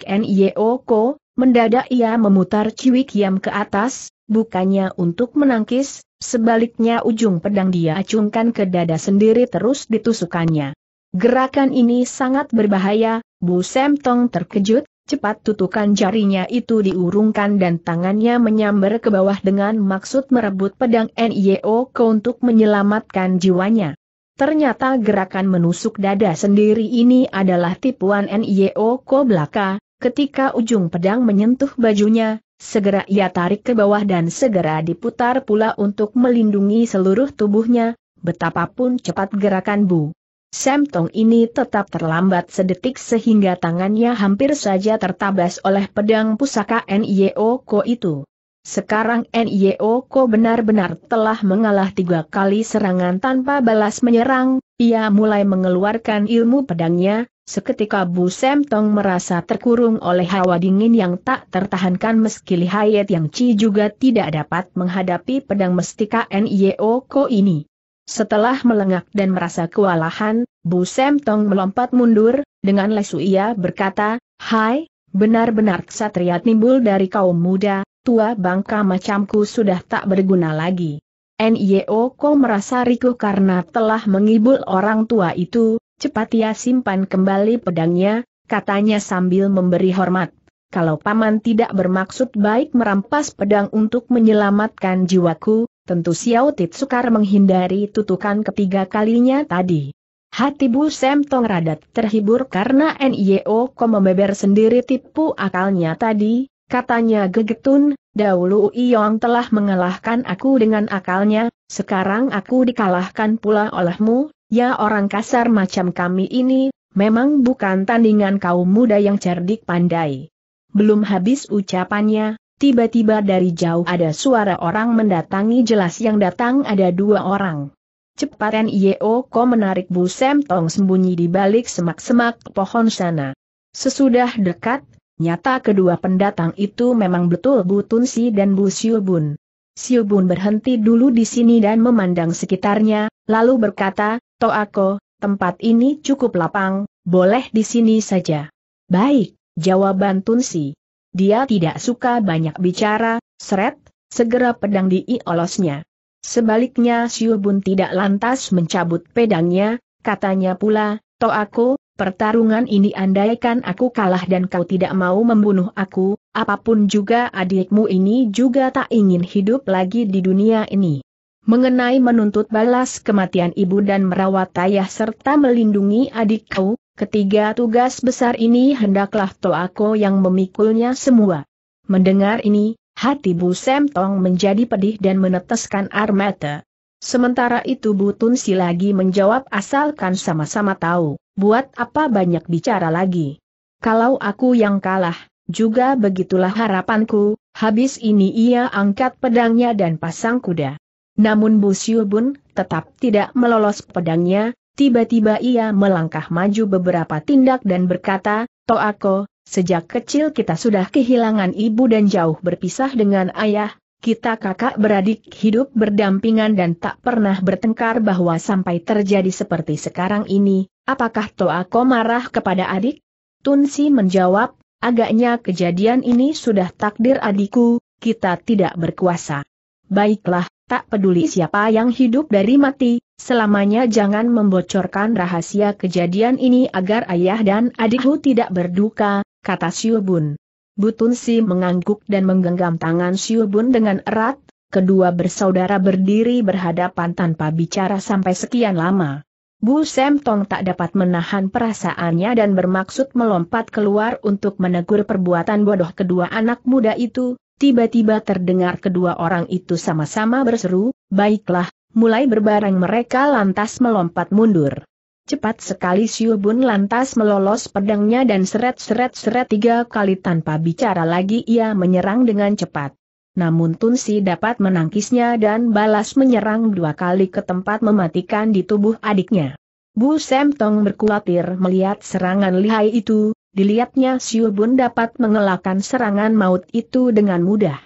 Ko. mendadak ia memutar Ciwi Kiam ke atas, bukannya untuk menangkis, sebaliknya ujung pedang dia acungkan ke dada sendiri terus ditusukannya. Gerakan ini sangat berbahaya, Bu Semtong terkejut, cepat tutukan jarinya itu diurungkan dan tangannya menyambar ke bawah dengan maksud merebut pedang NIO untuk menyelamatkan jiwanya. Ternyata gerakan menusuk dada sendiri ini adalah tipuan NIO Koblaka, ketika ujung pedang menyentuh bajunya, segera ia tarik ke bawah dan segera diputar pula untuk melindungi seluruh tubuhnya, betapapun cepat gerakan Bu. Semtong ini tetap terlambat sedetik sehingga tangannya hampir saja tertabas oleh pedang pusaka NIO Ko itu. Sekarang Nio Ko benar-benar telah mengalah tiga kali serangan tanpa balas menyerang, ia mulai mengeluarkan ilmu pedangnya, seketika Bu Tong merasa terkurung oleh hawa dingin yang tak tertahankan meski Lihayet Yang Chi juga tidak dapat menghadapi pedang mestika Nio Ko ini. Setelah melengak dan merasa kewalahan, Bu Tong melompat mundur, dengan lesu ia berkata, Hai, benar-benar ksatria timbul dari kaum muda, tua bangka macamku sudah tak berguna lagi. NIO Ko merasa riku karena telah mengibul orang tua itu, cepat ia simpan kembali pedangnya, katanya sambil memberi hormat. Kalau paman tidak bermaksud baik merampas pedang untuk menyelamatkan jiwaku, tentu Xiao Tit sukar menghindari tutukan ketiga kalinya tadi. Hati Bu Sem Tong Radat terhibur karena NIO Ko membeber sendiri tipu akalnya tadi, Katanya gegetun, dahulu Iyong telah mengalahkan aku dengan akalnya, sekarang aku dikalahkan pula olehmu, ya orang kasar macam kami ini, memang bukan tandingan kaum muda yang cerdik pandai. Belum habis ucapannya, tiba-tiba dari jauh ada suara orang mendatangi jelas yang datang ada dua orang. Cepat Nio Ko menarik Bu Sem Tong sembunyi di balik semak-semak pohon sana. Sesudah dekat, Nyata kedua pendatang itu memang betul Bu Tun Si dan Bu Siu Bun. Siu Bun berhenti dulu di sini dan memandang sekitarnya, lalu berkata, Toako, tempat ini cukup lapang, boleh di sini saja. Baik, jawaban Tun Si. Dia tidak suka banyak bicara, seret, segera pedang diolosnya. Sebaliknya Siu Bun tidak lantas mencabut pedangnya, katanya pula, Toako, Pertarungan ini andaikan aku kalah dan kau tidak mau membunuh aku, apapun juga adikmu ini juga tak ingin hidup lagi di dunia ini. Mengenai menuntut balas kematian ibu dan merawat ayah serta melindungi adik kau, ketiga tugas besar ini hendaklah Toako yang memikulnya semua. Mendengar ini, hati Bu Semtong menjadi pedih dan meneteskan air mata. Sementara itu Bu Tunsi lagi menjawab asalkan sama-sama tahu buat apa banyak bicara lagi? Kalau aku yang kalah, juga begitulah harapanku, habis ini ia angkat pedangnya dan pasang kuda. Namun Bu Siubun tetap tidak melolos pedangnya, tiba-tiba ia melangkah maju beberapa tindak dan berkata, Toako, sejak kecil kita sudah kehilangan ibu dan jauh berpisah dengan ayah, kita kakak beradik hidup berdampingan dan tak pernah bertengkar bahwa sampai terjadi seperti sekarang ini, Apakah Toa Ko marah kepada adik? Tunsi menjawab, agaknya kejadian ini sudah takdir adikku, kita tidak berkuasa. Baiklah, tak peduli siapa yang hidup dari mati, selamanya jangan membocorkan rahasia kejadian ini agar ayah dan adikku tidak berduka, kata Siobun. Bu Si mengangguk dan menggenggam tangan Bun dengan erat, kedua bersaudara berdiri berhadapan tanpa bicara sampai sekian lama. Bu Sem Tong tak dapat menahan perasaannya dan bermaksud melompat keluar untuk menegur perbuatan bodoh kedua anak muda itu, tiba-tiba terdengar kedua orang itu sama-sama berseru, baiklah, mulai berbareng mereka lantas melompat mundur. Cepat sekali Siu Bun lantas melolos pedangnya dan seret-seret-seret tiga kali tanpa bicara lagi ia menyerang dengan cepat namun Si dapat menangkisnya dan balas menyerang dua kali ke tempat mematikan di tubuh adiknya. Bu Semtong berkulatir melihat serangan lihai itu, dilihatnya Siu Bun dapat mengelakkan serangan maut itu dengan mudah.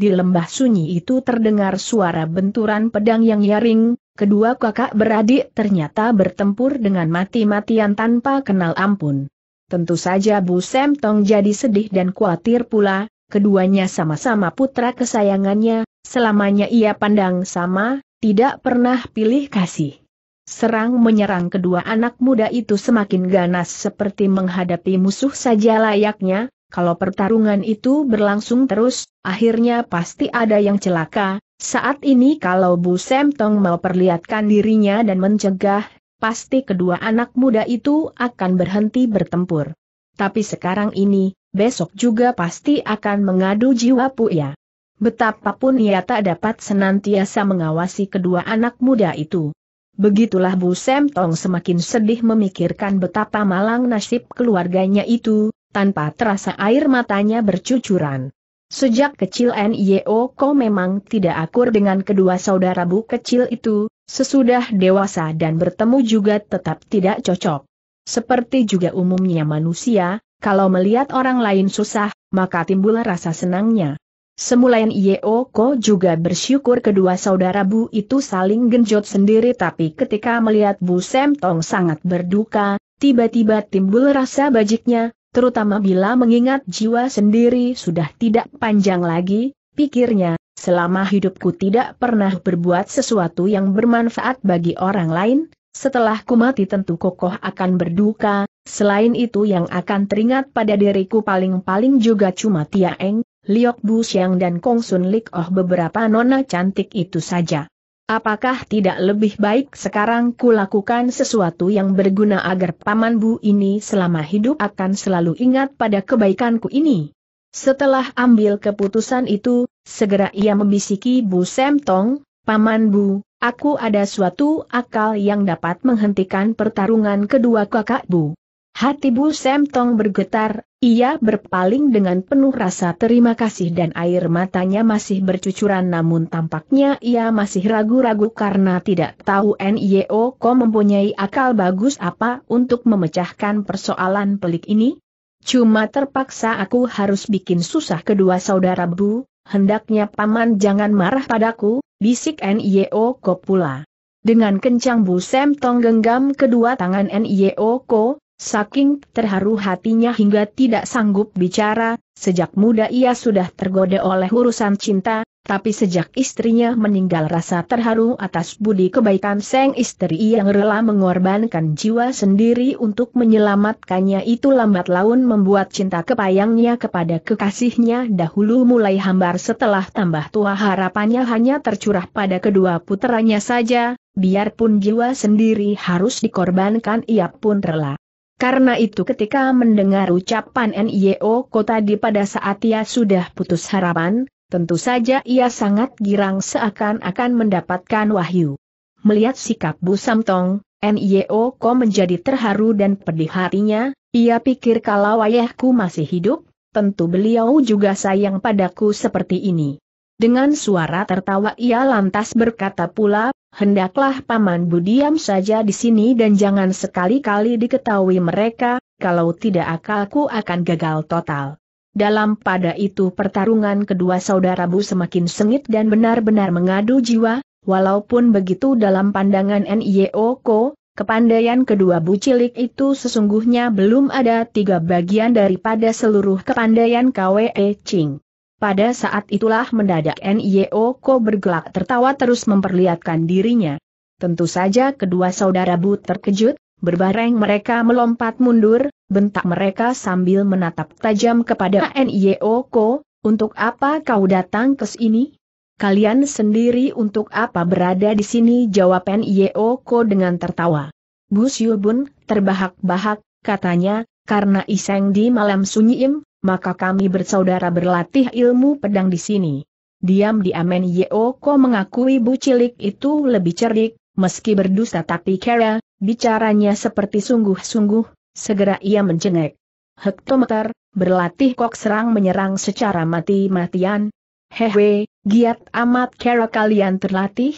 Di lembah sunyi itu terdengar suara benturan pedang yang nyaring, kedua kakak beradik ternyata bertempur dengan mati-matian tanpa kenal ampun. Tentu saja Bu Semtong jadi sedih dan khawatir pula, keduanya sama-sama putra kesayangannya, selamanya ia pandang sama, tidak pernah pilih kasih. Serang menyerang kedua anak muda itu semakin ganas seperti menghadapi musuh saja layaknya, kalau pertarungan itu berlangsung terus, akhirnya pasti ada yang celaka, saat ini kalau Bu Semtong mau perlihatkan dirinya dan mencegah, pasti kedua anak muda itu akan berhenti bertempur. Tapi sekarang ini, besok juga pasti akan mengadu jiwa Puya. Betapapun ia tak dapat senantiasa mengawasi kedua anak muda itu. Begitulah Bu Semtong semakin sedih memikirkan betapa malang nasib keluarganya itu, tanpa terasa air matanya bercucuran. Sejak kecil N.Y.O. Ko memang tidak akur dengan kedua saudara Bu kecil itu, sesudah dewasa dan bertemu juga tetap tidak cocok. Seperti juga umumnya manusia, kalau melihat orang lain susah, maka timbul rasa senangnya. Semulain Yeoko juga bersyukur kedua saudara Bu itu saling genjot sendiri tapi ketika melihat Bu Semtong sangat berduka, tiba-tiba timbul rasa bajiknya, terutama bila mengingat jiwa sendiri sudah tidak panjang lagi, pikirnya, selama hidupku tidak pernah berbuat sesuatu yang bermanfaat bagi orang lain, setelah ku mati tentu kokoh akan berduka, Selain itu yang akan teringat pada diriku paling-paling juga cuma Tia Eng, Liok Bu Xiang dan Kong Sun Lik Oh beberapa nona cantik itu saja. Apakah tidak lebih baik sekarang kulakukan sesuatu yang berguna agar Paman Bu ini selama hidup akan selalu ingat pada kebaikanku ini? Setelah ambil keputusan itu, segera ia membisiki Bu Sem Tong, Paman Bu, aku ada suatu akal yang dapat menghentikan pertarungan kedua kakak Bu. Hati Bu Semtong bergetar, ia berpaling dengan penuh rasa terima kasih dan air matanya masih bercucuran namun tampaknya ia masih ragu-ragu karena tidak tahu NIO Ko mempunyai akal bagus apa untuk memecahkan persoalan pelik ini. Cuma terpaksa aku harus bikin susah kedua saudara Bu, hendaknya paman jangan marah padaku, bisik NIO Ko pula. Dengan kencang Bu Semtong genggam kedua tangan NIO Ko, Saking terharu hatinya hingga tidak sanggup bicara, sejak muda ia sudah tergoda oleh urusan cinta, tapi sejak istrinya meninggal rasa terharu atas budi kebaikan sang istri yang rela mengorbankan jiwa sendiri untuk menyelamatkannya itu lambat laun membuat cinta kepayangnya kepada kekasihnya dahulu mulai hambar setelah tambah tua harapannya hanya tercurah pada kedua puteranya saja, biarpun jiwa sendiri harus dikorbankan ia pun rela. Karena itu ketika mendengar ucapan NIO Kota tadi pada saat ia sudah putus harapan, tentu saja ia sangat girang seakan-akan mendapatkan wahyu. Melihat sikap Bu Samtong, NIO Ko menjadi terharu dan pedih hatinya, ia pikir kalau ayahku masih hidup, tentu beliau juga sayang padaku seperti ini. Dengan suara tertawa ia lantas berkata pula, hendaklah Paman Bu diam saja di sini dan jangan sekali-kali diketahui mereka, kalau tidak akalku akan gagal total. Dalam pada itu pertarungan kedua saudara Bu semakin sengit dan benar-benar mengadu jiwa, walaupun begitu dalam pandangan NIO Ko, kepandaian kedua Bu cilik itu sesungguhnya belum ada tiga bagian daripada seluruh kepandaian KWE Ching. Pada saat itulah mendadak N.I.O. Ko bergelak tertawa terus memperlihatkan dirinya. Tentu saja kedua saudara Bu terkejut, berbareng mereka melompat mundur, bentak mereka sambil menatap tajam kepada N.I.O. Ko, untuk apa kau datang ke sini? Kalian sendiri untuk apa berada di sini? Jawab N.I.O. Ko dengan tertawa. Bu Siubun, terbahak-bahak, katanya, karena Iseng di malam sunyi im, maka kami bersaudara berlatih ilmu pedang di sini. Diam-diam di Yeoko mengakui Bu Cilik itu lebih cerdik, meski berdusta tapi kera, bicaranya seperti sungguh-sungguh, segera ia menjengek. Hektometer, berlatih kok serang menyerang secara mati-matian. Hehe, giat amat kera kalian terlatih?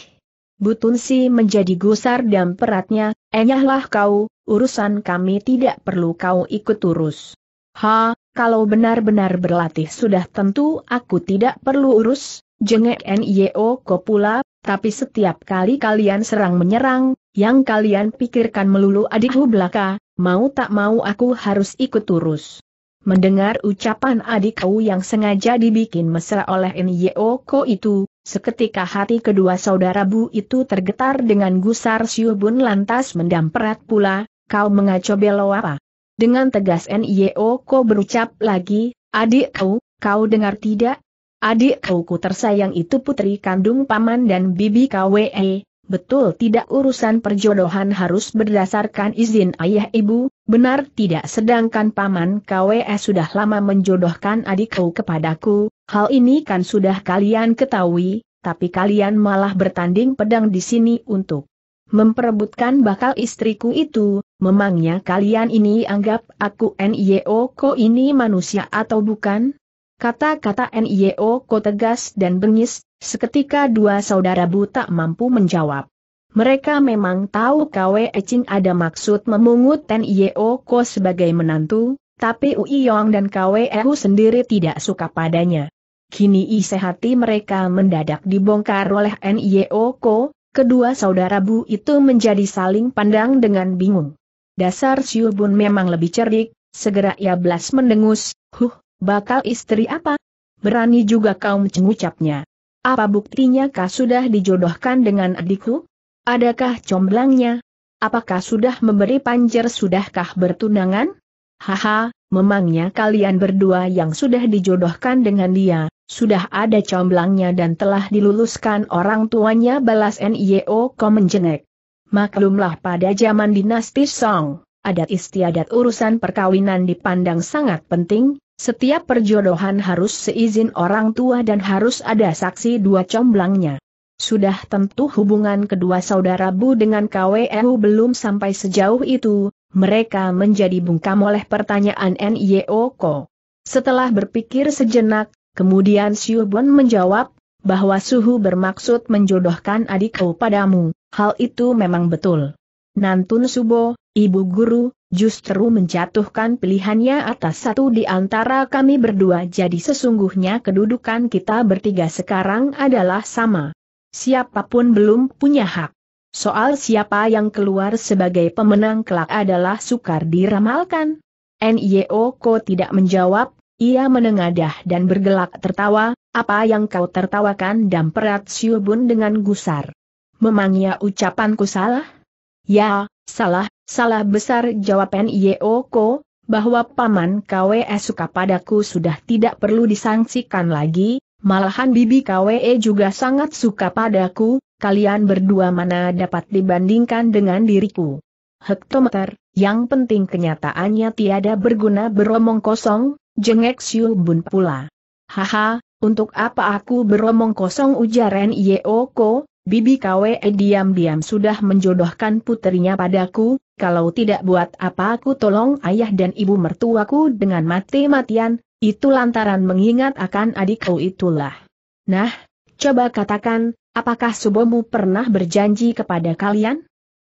Butunsi menjadi gusar dan peratnya, enyahlah kau, urusan kami tidak perlu kau ikut urus. Ha, kalau benar-benar berlatih sudah tentu aku tidak perlu urus, jengek NIO Kopula, tapi setiap kali kalian serang menyerang, yang kalian pikirkan melulu adikku belaka, mau tak mau aku harus ikut urus. Mendengar ucapan adikku yang sengaja dibikin mesra oleh Nyo Ko itu, seketika hati kedua saudara Bu itu tergetar dengan gusar Siubun lantas mendamperat pula, kau mengaco belo apa? Dengan tegas Nio Ko berucap lagi, adikku, kau, kau dengar tidak? Adik kauku tersayang itu putri kandung paman dan bibi KWE, betul tidak urusan perjodohan harus berdasarkan izin ayah ibu, benar tidak sedangkan paman KWE sudah lama menjodohkan adik kau kepadaku, hal ini kan sudah kalian ketahui, tapi kalian malah bertanding pedang di sini untuk memperebutkan bakal istriku itu, memangnya kalian ini anggap aku NIO Ko ini manusia atau bukan? Kata-kata NIO Ko tegas dan bengis, seketika dua saudara buta mampu menjawab. Mereka memang tahu Kwe Echin ada maksud memungut N.Y.O. Ko sebagai menantu, tapi Ui Yong dan Kwe Ehu sendiri tidak suka padanya. Kini isi hati mereka mendadak dibongkar oleh N.Y.O. Ko, Kedua saudara Bu itu menjadi saling pandang dengan bingung. Dasar Siu Bun memang lebih cerdik, segera ia belas mendengus, huh, bakal istri apa? Berani juga kau mengucapnya. Apa buktinya kau sudah dijodohkan dengan adikku? Adakah comblangnya? Apakah sudah memberi panjer sudahkah bertunangan? Haha, memangnya kalian berdua yang sudah dijodohkan dengan dia, sudah ada comblangnya dan telah diluluskan orang tuanya balas NIO ko menjengek. Maklumlah pada zaman dinasti Song, adat istiadat urusan perkawinan dipandang sangat penting, setiap perjodohan harus seizin orang tua dan harus ada saksi dua comblangnya. Sudah tentu hubungan kedua saudara Bu dengan KWU e belum sampai sejauh itu, mereka menjadi bungkam oleh pertanyaan NIO Ko. Setelah berpikir sejenak, Kemudian Siubon menjawab, bahwa Suhu bermaksud menjodohkan adikku padamu, hal itu memang betul. Nantun Subo, ibu guru, justru menjatuhkan pilihannya atas satu di antara kami berdua jadi sesungguhnya kedudukan kita bertiga sekarang adalah sama. Siapapun belum punya hak. Soal siapa yang keluar sebagai pemenang kelak adalah sukar diramalkan. Nyo Ko tidak menjawab, ia menengadah dan bergelak tertawa, apa yang kau tertawakan dan perat Siubun dengan gusar. Memangnya ucapanku salah? Ya, salah, salah besar jawab Nyeoko, bahwa paman KWE suka padaku sudah tidak perlu disangsikan lagi, malahan bibi KWE juga sangat suka padaku, kalian berdua mana dapat dibandingkan dengan diriku. Hektometer, yang penting kenyataannya tiada berguna beromong kosong, Jengek Siu Bun pula. Haha, untuk apa aku beromong kosong Ujaran Yeoko, Bibi KWE e diam-diam sudah menjodohkan putrinya padaku, kalau tidak buat apa aku tolong ayah dan ibu mertuaku dengan mati-matian, itu lantaran mengingat akan adikku itulah. Nah, coba katakan, apakah subomu pernah berjanji kepada kalian?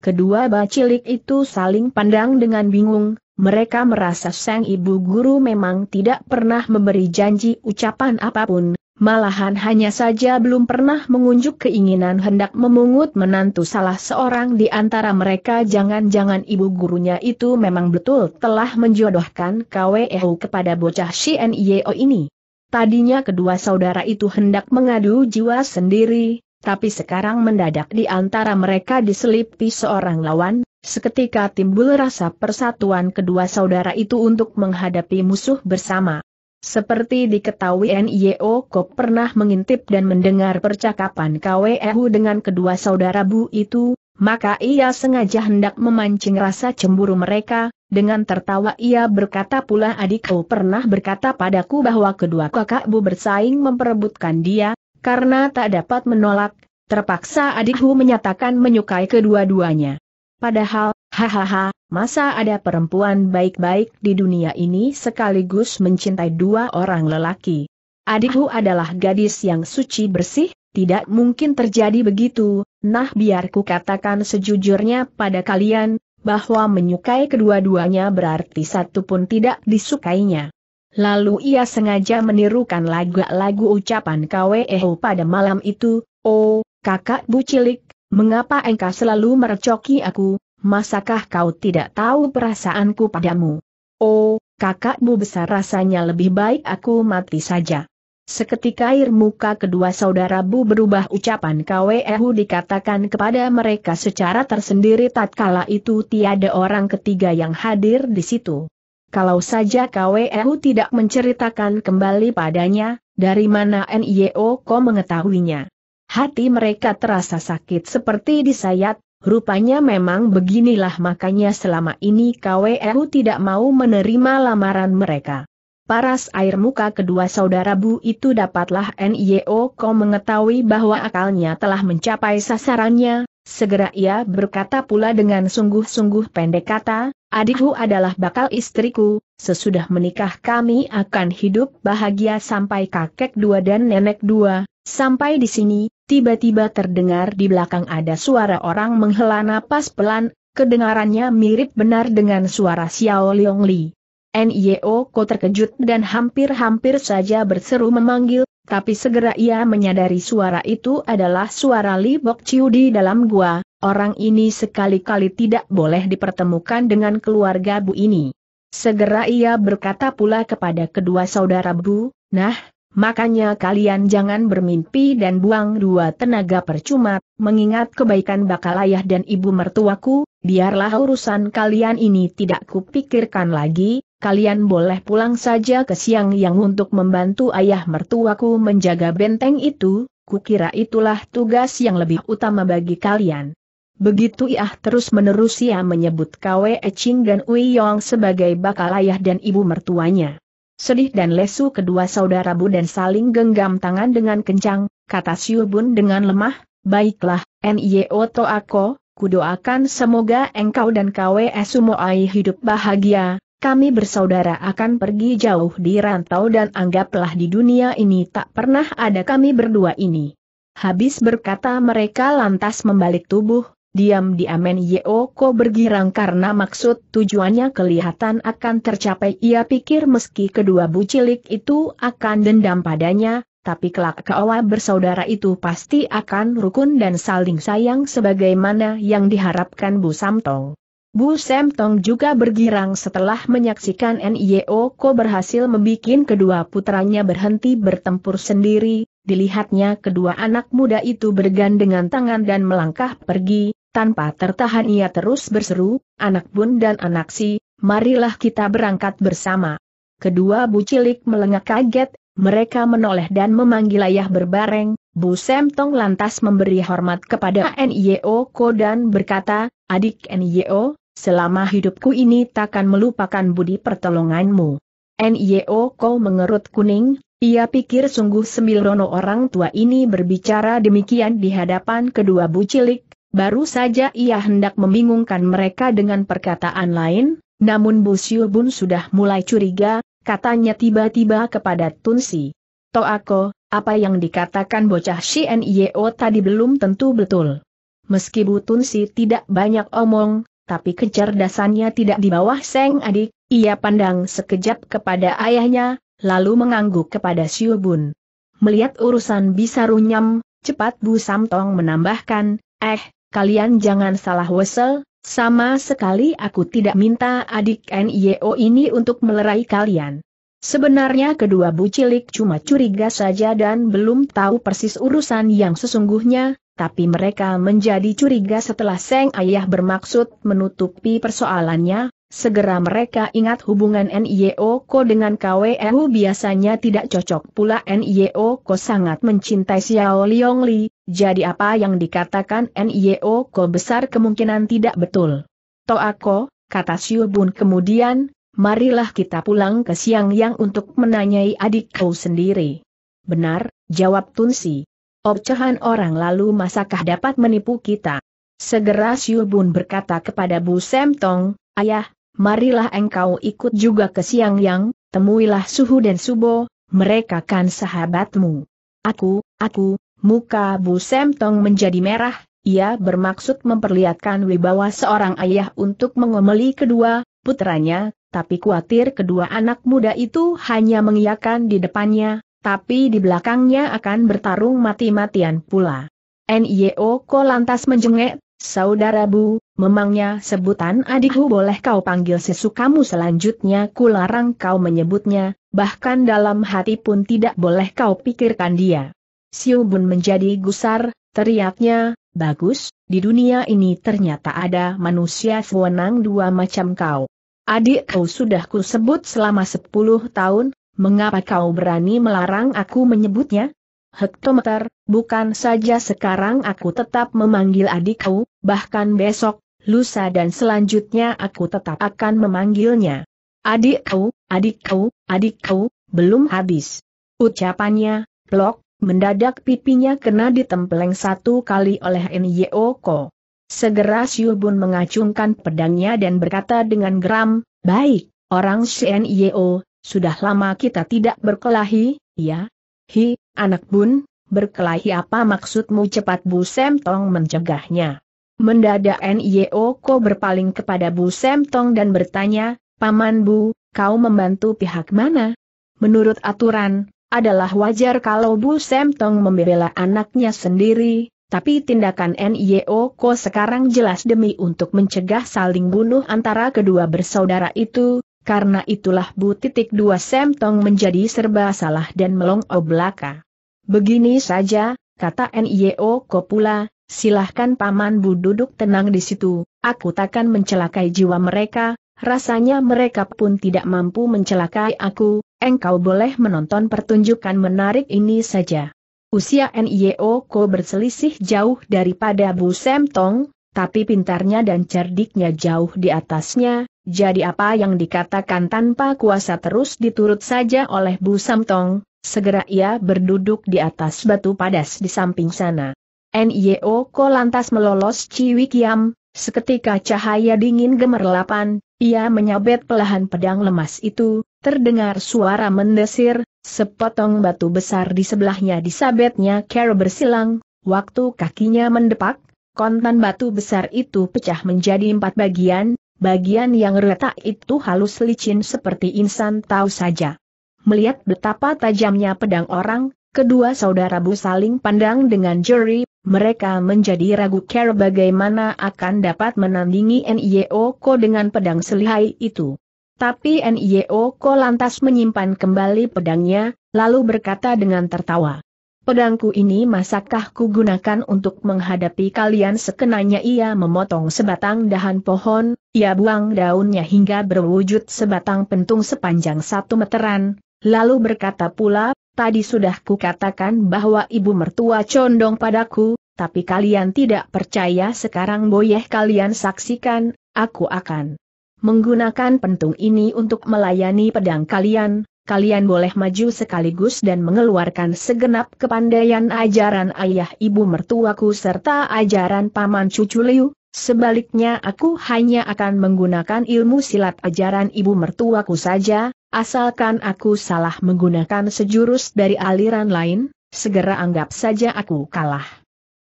Kedua bacilik itu saling pandang dengan bingung, mereka merasa sang ibu guru memang tidak pernah memberi janji ucapan apapun, malahan hanya saja belum pernah mengunjuk keinginan hendak memungut menantu salah seorang di antara mereka jangan-jangan ibu gurunya itu memang betul telah menjodohkan KWEU kepada bocah CNIO ini. Tadinya kedua saudara itu hendak mengadu jiwa sendiri, tapi sekarang mendadak di antara mereka diselipi seorang lawan, Seketika timbul rasa persatuan kedua saudara itu untuk menghadapi musuh bersama. Seperti diketahui NIO Kok pernah mengintip dan mendengar percakapan KWEHU dengan kedua saudara Bu itu, maka ia sengaja hendak memancing rasa cemburu mereka, dengan tertawa ia berkata pula adik kau pernah berkata padaku bahwa kedua kakak Bu bersaing memperebutkan dia, karena tak dapat menolak, terpaksa adikku menyatakan menyukai kedua-duanya. Padahal, hahaha, masa ada perempuan baik-baik di dunia ini sekaligus mencintai dua orang lelaki. Adikku adalah gadis yang suci bersih, tidak mungkin terjadi begitu, nah biarku katakan sejujurnya pada kalian, bahwa menyukai kedua-duanya berarti satu pun tidak disukainya. Lalu ia sengaja menirukan lagu-lagu ucapan Kweo pada malam itu, oh, kakak bu cilik, Mengapa engkau selalu merecoki aku, masakah kau tidak tahu perasaanku padamu? Oh, kakakmu besar rasanya lebih baik aku mati saja. Seketika air muka kedua saudara Bu berubah ucapan KWEHU dikatakan kepada mereka secara tersendiri tatkala itu tiada orang ketiga yang hadir di situ. Kalau saja KWEHU tidak menceritakan kembali padanya, dari mana NIO ko mengetahuinya. Hati mereka terasa sakit seperti disayat, rupanya memang beginilah makanya selama ini KWU tidak mau menerima lamaran mereka. Paras air muka kedua saudara Bu itu dapatlah NIO kau mengetahui bahwa akalnya telah mencapai sasarannya, segera ia berkata pula dengan sungguh-sungguh pendek kata, adikku adalah bakal istriku, sesudah menikah kami akan hidup bahagia sampai kakek dua dan nenek dua, sampai di sini, Tiba-tiba terdengar di belakang ada suara orang menghela napas pelan, kedengarannya mirip benar dengan suara Xiao Leong Li. Nio Ko terkejut dan hampir-hampir saja berseru memanggil, tapi segera ia menyadari suara itu adalah suara Li Bok Chiu di dalam gua, orang ini sekali-kali tidak boleh dipertemukan dengan keluarga Bu ini. Segera ia berkata pula kepada kedua saudara Bu, Nah, Makanya kalian jangan bermimpi dan buang dua tenaga percuma, mengingat kebaikan bakal ayah dan ibu mertuaku, biarlah urusan kalian ini tidak kupikirkan lagi, kalian boleh pulang saja ke siang yang untuk membantu ayah mertuaku menjaga benteng itu, kukira itulah tugas yang lebih utama bagi kalian. Begitu ia terus-menerus ia menyebut Kwe Ching dan Yong sebagai bakal ayah dan ibu mertuanya. Sedih dan lesu kedua saudara dan saling genggam tangan dengan kencang, kata Siu Bun dengan lemah, baiklah, Nio to aku, kudoakan semoga engkau dan KW Sumoai hidup bahagia, kami bersaudara akan pergi jauh di rantau dan anggaplah di dunia ini tak pernah ada kami berdua ini. Habis berkata mereka lantas membalik tubuh, diam diam Yeoko bergirang karena maksud tujuannya kelihatan akan tercapai ia pikir meski kedua bucilik itu akan dendam padanya, tapi kelak kawa bersaudara itu pasti akan rukun dan saling sayang sebagaimana yang diharapkan Bu Samtong. Bu Samtong juga bergirang setelah menyaksikan N.I.O.Ko berhasil membuat kedua putranya berhenti bertempur sendiri, dilihatnya kedua anak muda itu bergandengan tangan dan melangkah pergi, tanpa tertahan ia terus berseru, anak bun dan anak si, marilah kita berangkat bersama. Kedua bu cilik melengak kaget, mereka menoleh dan memanggil ayah berbareng, Bu Semtong lantas memberi hormat kepada NIO Ko dan berkata, adik NIO, selama hidupku ini takkan melupakan budi pertolonganmu. NIO Ko mengerut kuning, ia pikir sungguh Sembilono orang tua ini berbicara demikian di hadapan kedua bu cilik, Baru saja ia hendak membingungkan mereka dengan perkataan lain, namun Bu Xiu Bun sudah mulai curiga, katanya tiba-tiba kepada Tun Si. aku, apa yang dikatakan bocah Shien Yeo tadi belum tentu betul. Meski Bu Tun Si tidak banyak omong, tapi kecerdasannya tidak di bawah Seng adik, ia pandang sekejap kepada ayahnya, lalu mengangguk kepada Xiu Bun. Melihat urusan bisa runyam, cepat Bu Samtong menambahkan, eh, kalian jangan salah wesel, sama sekali aku tidak minta adik NIO ini untuk melerai kalian. Sebenarnya kedua bucilik cuma curiga saja dan belum tahu persis urusan yang sesungguhnya, tapi mereka menjadi curiga setelah Seng Ayah bermaksud menutupi persoalannya, segera mereka ingat hubungan NIO Ko dengan KWU biasanya tidak cocok pula NIO Ko sangat mencintai Xiao Liong Li, jadi apa yang dikatakan NIO Ko besar kemungkinan tidak betul. Toako, kata Siu Bun kemudian, marilah kita pulang ke Siang Yang untuk menanyai adik kau sendiri. Benar, jawab Tunsi. Obcehan orang lalu masakah dapat menipu kita? Segera Siu Bun berkata kepada Bu Semtong, Ayah, marilah engkau ikut juga ke Siang Yang, temuilah Suhu dan Subo, mereka kan sahabatmu. Aku, aku, Muka Bu Semtong menjadi merah, ia bermaksud memperlihatkan wibawa seorang ayah untuk mengomeli kedua putranya, tapi khawatir kedua anak muda itu hanya mengiyakan di depannya, tapi di belakangnya akan bertarung mati-matian pula. NIO Ko lantas menjengek, Saudara Bu, memangnya sebutan adikku boleh kau panggil sesukamu? selanjutnya ku larang kau menyebutnya, bahkan dalam hati pun tidak boleh kau pikirkan dia. Siu Bun menjadi gusar, teriaknya, bagus, di dunia ini ternyata ada manusia sewenang dua macam kau. Adik kau sudah ku sebut selama sepuluh tahun, mengapa kau berani melarang aku menyebutnya? Hektometer, bukan saja sekarang aku tetap memanggil adik kau, bahkan besok, lusa dan selanjutnya aku tetap akan memanggilnya. Adik kau, adik kau, adik kau, belum habis. Ucapannya, plok, mendadak pipinya kena ditempeleng satu kali oleh Nyo Ko. Segera Siubun mengacungkan pedangnya dan berkata dengan geram, Baik, orang Nyo, sudah lama kita tidak berkelahi, ya? Hi, anak bun, berkelahi apa maksudmu cepat Bu Semtong mencegahnya. Mendadak Nyo Ko berpaling kepada Bu Semtong dan bertanya, Paman Bu, kau membantu pihak mana? Menurut aturan, adalah wajar kalau Bu Semtong membela anaknya sendiri, tapi tindakan NIO Ko sekarang jelas demi untuk mencegah saling bunuh antara kedua bersaudara itu, karena itulah Bu titik dua Semtong menjadi serba salah dan melongo belaka. Begini saja, kata NIO Ko pula, silahkan Paman Bu duduk tenang di situ, aku takkan mencelakai jiwa mereka, Rasanya mereka pun tidak mampu mencelakai aku, engkau boleh menonton pertunjukan menarik ini saja. Usia NIO Ko berselisih jauh daripada Bu Sem Tong, tapi pintarnya dan cerdiknya jauh di atasnya, jadi apa yang dikatakan tanpa kuasa terus diturut saja oleh Bu Tong. segera ia berduduk di atas batu padas di samping sana. NIO Ko lantas melolos Ciwi Kiam, seketika cahaya dingin gemerlapan, ia menyabet pelahan pedang lemas itu, terdengar suara mendesir, sepotong batu besar di sebelahnya disabetnya Kero bersilang, waktu kakinya mendepak, kontan batu besar itu pecah menjadi empat bagian, bagian yang retak itu halus licin seperti insan tahu saja. Melihat betapa tajamnya pedang orang, kedua saudara Bu saling pandang dengan juri mereka menjadi ragu care bagaimana akan dapat menandingi NIO Ko dengan pedang selihai itu. Tapi NIO Ko lantas menyimpan kembali pedangnya, lalu berkata dengan tertawa. Pedangku ini masakah ku gunakan untuk menghadapi kalian sekenanya ia memotong sebatang dahan pohon, ia buang daunnya hingga berwujud sebatang pentung sepanjang satu meteran, lalu berkata pula, Tadi sudah kukatakan bahwa ibu mertua condong padaku, tapi kalian tidak percaya sekarang boyeh kalian saksikan, aku akan menggunakan pentung ini untuk melayani pedang kalian, kalian boleh maju sekaligus dan mengeluarkan segenap kepandaian ajaran ayah ibu mertuaku serta ajaran paman cucu Liu, sebaliknya aku hanya akan menggunakan ilmu silat ajaran ibu mertuaku saja, Asalkan aku salah menggunakan sejurus dari aliran lain, segera anggap saja aku kalah.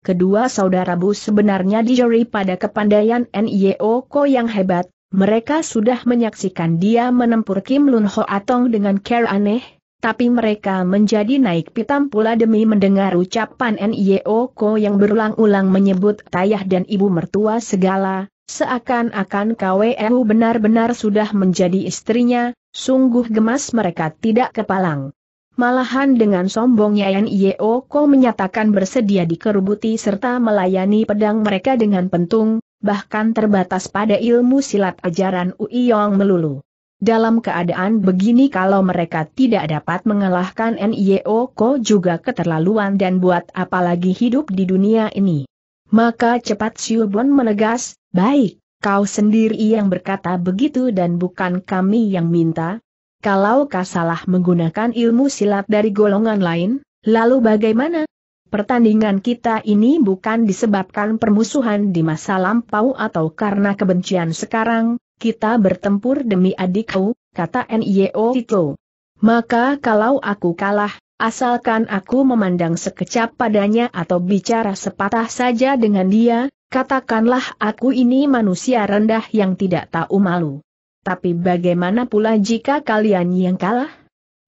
Kedua saudara Bu sebenarnya dijuri pada kepandaian Nio Ko yang hebat, mereka sudah menyaksikan dia menempur Kim Lun Ho Atong dengan care aneh, tapi mereka menjadi naik pitam pula demi mendengar ucapan Nio Ko yang berulang-ulang menyebut tayah dan ibu mertua segala, Seakan-akan KWU benar-benar sudah menjadi istrinya, sungguh gemas mereka tidak kepalang. Malahan dengan sombongnya Yan ko menyatakan bersedia dikerubuti serta melayani pedang mereka dengan pentung, bahkan terbatas pada ilmu silat ajaran Uiyong melulu. Dalam keadaan begini kalau mereka tidak dapat mengalahkan N.I.O. Ko juga keterlaluan dan buat apalagi hidup di dunia ini. Maka cepat Siobon menegas, baik, kau sendiri yang berkata begitu dan bukan kami yang minta. Kalau kau salah menggunakan ilmu silat dari golongan lain, lalu bagaimana? Pertandingan kita ini bukan disebabkan permusuhan di masa lampau atau karena kebencian sekarang, kita bertempur demi adikku, kata N.I.O. Tito. Maka kalau aku kalah, asalkan aku memandang sekecap padanya atau bicara sepatah saja dengan dia, katakanlah aku ini manusia rendah yang tidak tahu malu. Tapi bagaimana pula jika kalian yang kalah?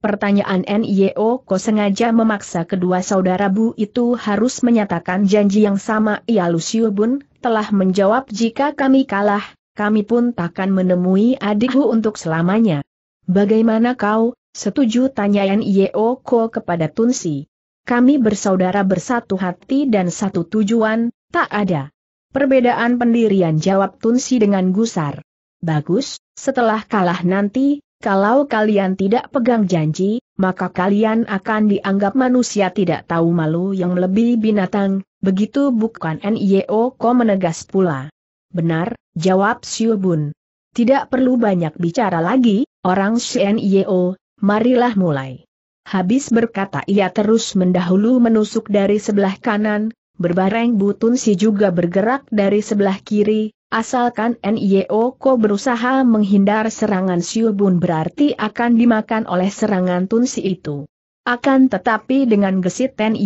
Pertanyaan NIO Ko sengaja memaksa kedua saudara Bu itu harus menyatakan janji yang sama ia Lusiu Bun, telah menjawab jika kami kalah, kami pun takkan menemui adikku untuk selamanya. Bagaimana kau, Setuju tanya Nio Ko kepada Tunsi. Kami bersaudara bersatu hati dan satu tujuan, tak ada. Perbedaan pendirian jawab Tunsi dengan gusar. Bagus, setelah kalah nanti, kalau kalian tidak pegang janji, maka kalian akan dianggap manusia tidak tahu malu yang lebih binatang, begitu bukan Nio Ko menegas pula. Benar, jawab Siobun. Tidak perlu banyak bicara lagi, orang Yeo, marilah mulai. Habis berkata ia terus mendahulu menusuk dari sebelah kanan, berbareng butun si juga bergerak dari sebelah kiri, asalkan NIO Ko berusaha menghindar serangan Siubun berarti akan dimakan oleh serangan Tunsi itu. Akan tetapi dengan gesit Ten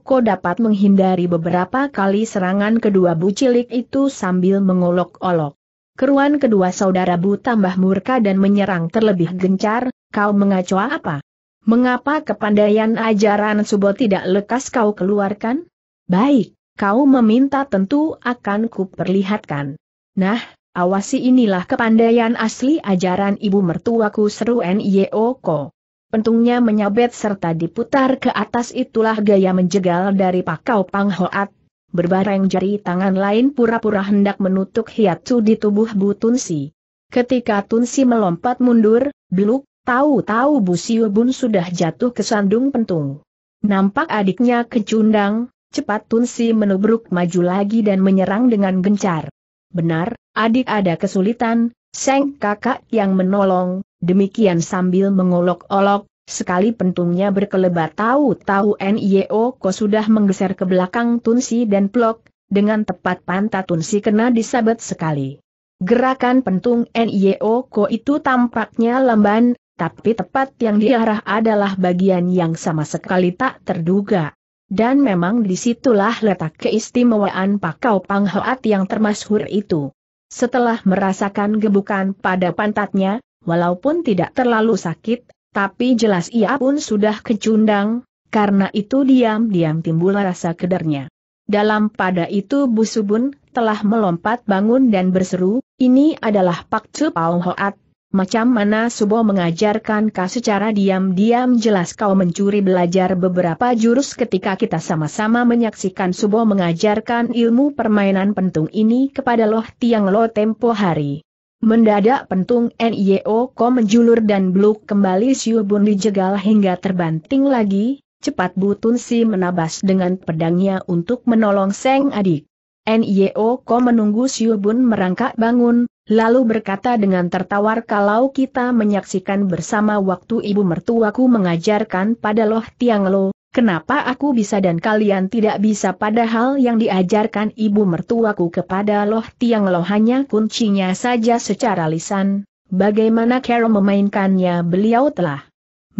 Ko dapat menghindari beberapa kali serangan kedua bucilik itu sambil mengolok-olok keruan kedua saudara Bu tambah murka dan menyerang terlebih gencar, kau mengacu apa? Mengapa kepandaian ajaran Subo tidak lekas kau keluarkan? Baik, kau meminta tentu akan kuperlihatkan. Nah, awasi inilah kepandaian asli ajaran ibu mertuaku seru N.Y.O.Ko. Pentungnya menyabet serta diputar ke atas itulah gaya menjegal dari Pakau Panghoat, berbareng jari tangan lain pura-pura hendak menutup hiatu di tubuh Bu Tunsi. Ketika Tunsi melompat mundur, biluk, tahu-tahu Bu Siu Bun sudah jatuh ke sandung pentung. Nampak adiknya kecundang, cepat Tunsi menubruk maju lagi dan menyerang dengan gencar. Benar, adik ada kesulitan, Seng kakak yang menolong, demikian sambil mengolok-olok, Sekali pentungnya berkelebat tahu-tahu Nio ko sudah menggeser ke belakang Tunsi dan Plok, dengan tepat pantat Tunsi kena disabet sekali. Gerakan pentung Nio ko itu tampaknya lamban, tapi tepat yang diarah adalah bagian yang sama sekali tak terduga. Dan memang disitulah letak keistimewaan Pakau Panghoat yang termasyhur itu. Setelah merasakan gebukan pada pantatnya, walaupun tidak terlalu sakit, tapi jelas ia pun sudah kecundang, karena itu diam-diam timbul rasa kedarnya. Dalam pada itu Bu Subun telah melompat bangun dan berseru, ini adalah Pak Tsu Pao Hoat, macam mana Subo mengajarkan kau secara diam-diam jelas kau mencuri belajar beberapa jurus ketika kita sama-sama menyaksikan Subo mengajarkan ilmu permainan pentung ini kepada Loh Tiang Lo tempo hari. Mendadak pentung NIO Ko menjulur dan bluk kembali Siu Bun dijegal hingga terbanting lagi, cepat Butun Si menabas dengan pedangnya untuk menolong Seng adik. NIO Ko menunggu Siu Bun merangkak bangun, lalu berkata dengan tertawar kalau kita menyaksikan bersama waktu ibu mertuaku mengajarkan pada loh tiang lo, Kenapa aku bisa dan kalian tidak bisa padahal yang diajarkan ibu mertuaku kepada loh tiang loh hanya kuncinya saja secara lisan, bagaimana Carol memainkannya beliau telah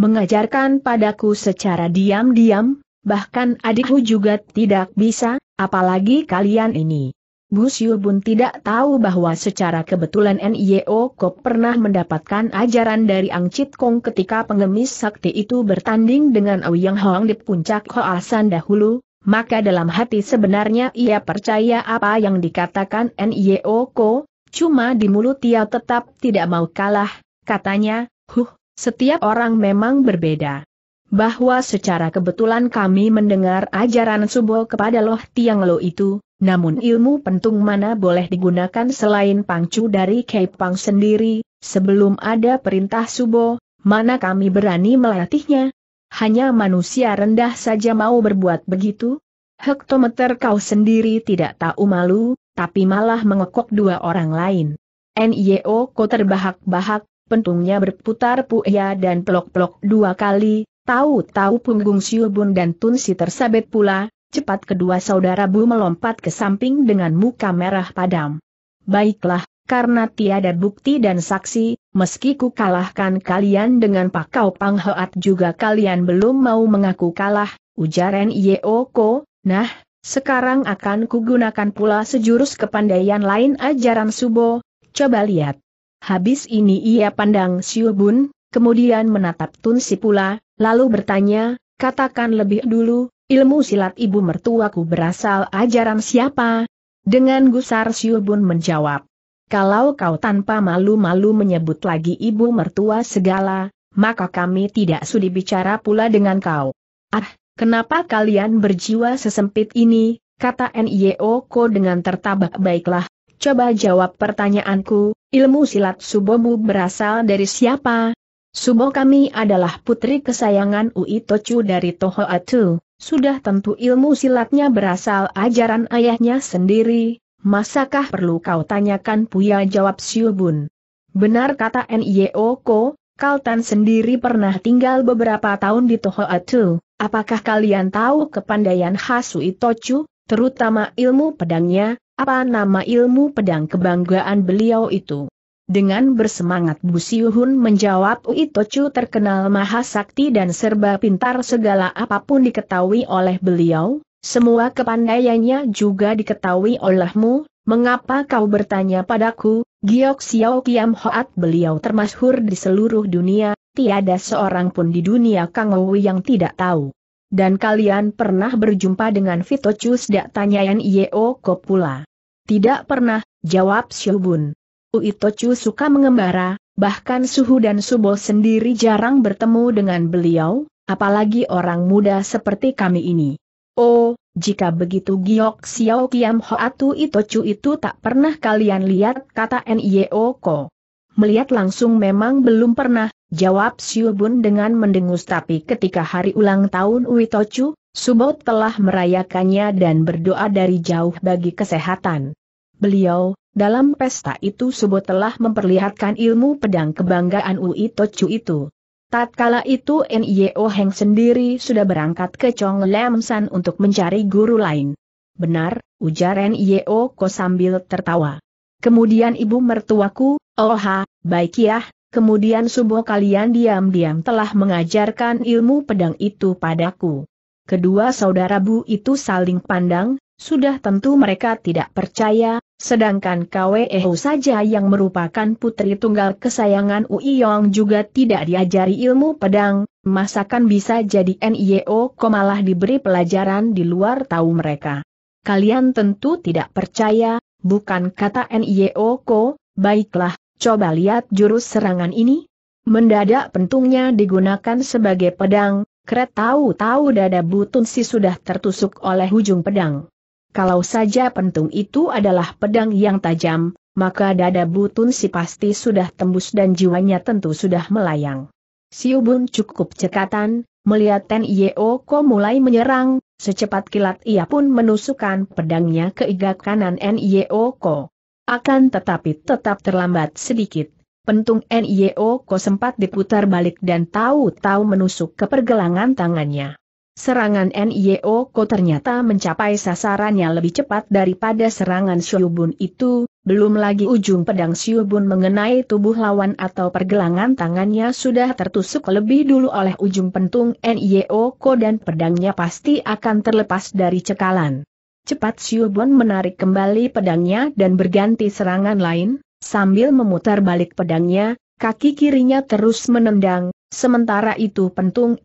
mengajarkan padaku secara diam-diam, bahkan adikku juga tidak bisa, apalagi kalian ini. Bu Xiu Bun tidak tahu bahwa secara kebetulan N.I.O. Kok pernah mendapatkan ajaran dari Ang Chit Kong ketika pengemis sakti itu bertanding dengan Yang Hong di puncak Hoasan dahulu, maka dalam hati sebenarnya ia percaya apa yang dikatakan N.I.O. Ko, cuma di mulut ia tetap tidak mau kalah, katanya, huh, setiap orang memang berbeda bahwa secara kebetulan kami mendengar ajaran Subo kepada loh tiang lo itu, namun ilmu pentung mana boleh digunakan selain pangcu dari Kepang sendiri, sebelum ada perintah Subo, mana kami berani melatihnya? Hanya manusia rendah saja mau berbuat begitu? Hektometer kau sendiri tidak tahu malu, tapi malah mengekok dua orang lain. NIO ko terbahak-bahak, pentungnya berputar puya dan pelok-pelok dua kali, Tahu-tahu punggung Bun dan Tunsi tersabet pula, cepat kedua saudara Bu melompat ke samping dengan muka merah padam. Baiklah, karena tiada bukti dan saksi, meski ku kalahkan kalian dengan pakau panghoat juga kalian belum mau mengaku kalah, Ye Yeoko, nah, sekarang akan kugunakan pula sejurus kepandaian lain ajaran Subo, coba lihat. Habis ini ia pandang Bun kemudian menatap Tun Si pula, lalu bertanya, katakan lebih dulu, ilmu silat ibu mertuaku berasal ajaran siapa? Dengan gusar Siubun menjawab, kalau kau tanpa malu-malu menyebut lagi ibu mertua segala, maka kami tidak sudi bicara pula dengan kau. Ah, kenapa kalian berjiwa sesempit ini, kata Nio Ko dengan tertabak baiklah, coba jawab pertanyaanku, ilmu silat subomu berasal dari siapa? Subo kami adalah putri kesayangan Ui Tochu dari Toho Tohoatu, sudah tentu ilmu silatnya berasal ajaran ayahnya sendiri, masakah perlu kau tanyakan Puya jawab Siubun. Benar kata N.I.O. E Ko, Kaltan sendiri pernah tinggal beberapa tahun di Toho Tohoatu, apakah kalian tahu kepandaian khas Ui Tochu, terutama ilmu pedangnya, apa nama ilmu pedang kebanggaan beliau itu? Dengan bersemangat Bu Siuhun menjawab Uitochu terkenal maha sakti dan serba pintar segala apapun diketahui oleh beliau, semua kepandaiannya juga diketahui olehmu, mengapa kau bertanya padaku, Giok Xiao Kiam Hoat beliau termasyhur di seluruh dunia, tiada seorang pun di dunia Kang Owi yang tidak tahu. Dan kalian pernah berjumpa dengan Vitochus Dak Tanyayan Yeo Kopula? Tidak pernah, jawab Shobun. Uitochu suka mengembara, bahkan Suhu dan Subo sendiri jarang bertemu dengan beliau, apalagi orang muda seperti kami ini. Oh, jika begitu Giok Xiao Kiam Hoatu Itochu itu tak pernah kalian lihat kata Nyeoko. Melihat langsung memang belum pernah, jawab Siubun dengan mendengus tapi ketika hari ulang tahun Uitochu, Subo telah merayakannya dan berdoa dari jauh bagi kesehatan. Beliau, dalam pesta itu Subo telah memperlihatkan ilmu pedang kebanggaan Ui Tochu itu. Tatkala itu Nio Heng sendiri sudah berangkat ke Chong Lam San untuk mencari guru lain. Benar, ujar Nio Ko sambil tertawa. Kemudian ibu mertuaku, oha, oh baik ya, kemudian Subo kalian diam-diam telah mengajarkan ilmu pedang itu padaku. Kedua saudara Bu itu saling pandang, sudah tentu mereka tidak percaya, Sedangkan Ehu saja yang merupakan putri tunggal kesayangan Ui Yong juga tidak diajari ilmu pedang, masakan bisa jadi NIO malah diberi pelajaran di luar tahu mereka. Kalian tentu tidak percaya, bukan kata NIO ko, baiklah, coba lihat jurus serangan ini. Mendadak pentungnya digunakan sebagai pedang, kret tahu-tahu dada butun si sudah tertusuk oleh ujung pedang. Kalau saja pentung itu adalah pedang yang tajam, maka dada butun si pasti sudah tembus dan jiwanya tentu sudah melayang. Siubun cukup cekatan, melihat Ten Ko mulai menyerang, secepat kilat ia pun menusukkan pedangnya ke iga kanan Ko. Akan tetapi tetap terlambat sedikit, pentung Ko sempat diputar balik dan tahu-tahu menusuk ke pergelangan tangannya. Serangan Nioko ternyata mencapai sasarannya lebih cepat daripada serangan Syubun itu, belum lagi ujung pedang Syubun mengenai tubuh lawan atau pergelangan tangannya sudah tertusuk lebih dulu oleh ujung pentung Nioko dan pedangnya pasti akan terlepas dari cekalan. Cepat Syubun menarik kembali pedangnya dan berganti serangan lain, sambil memutar balik pedangnya, kaki kirinya terus menendang, Sementara itu pentung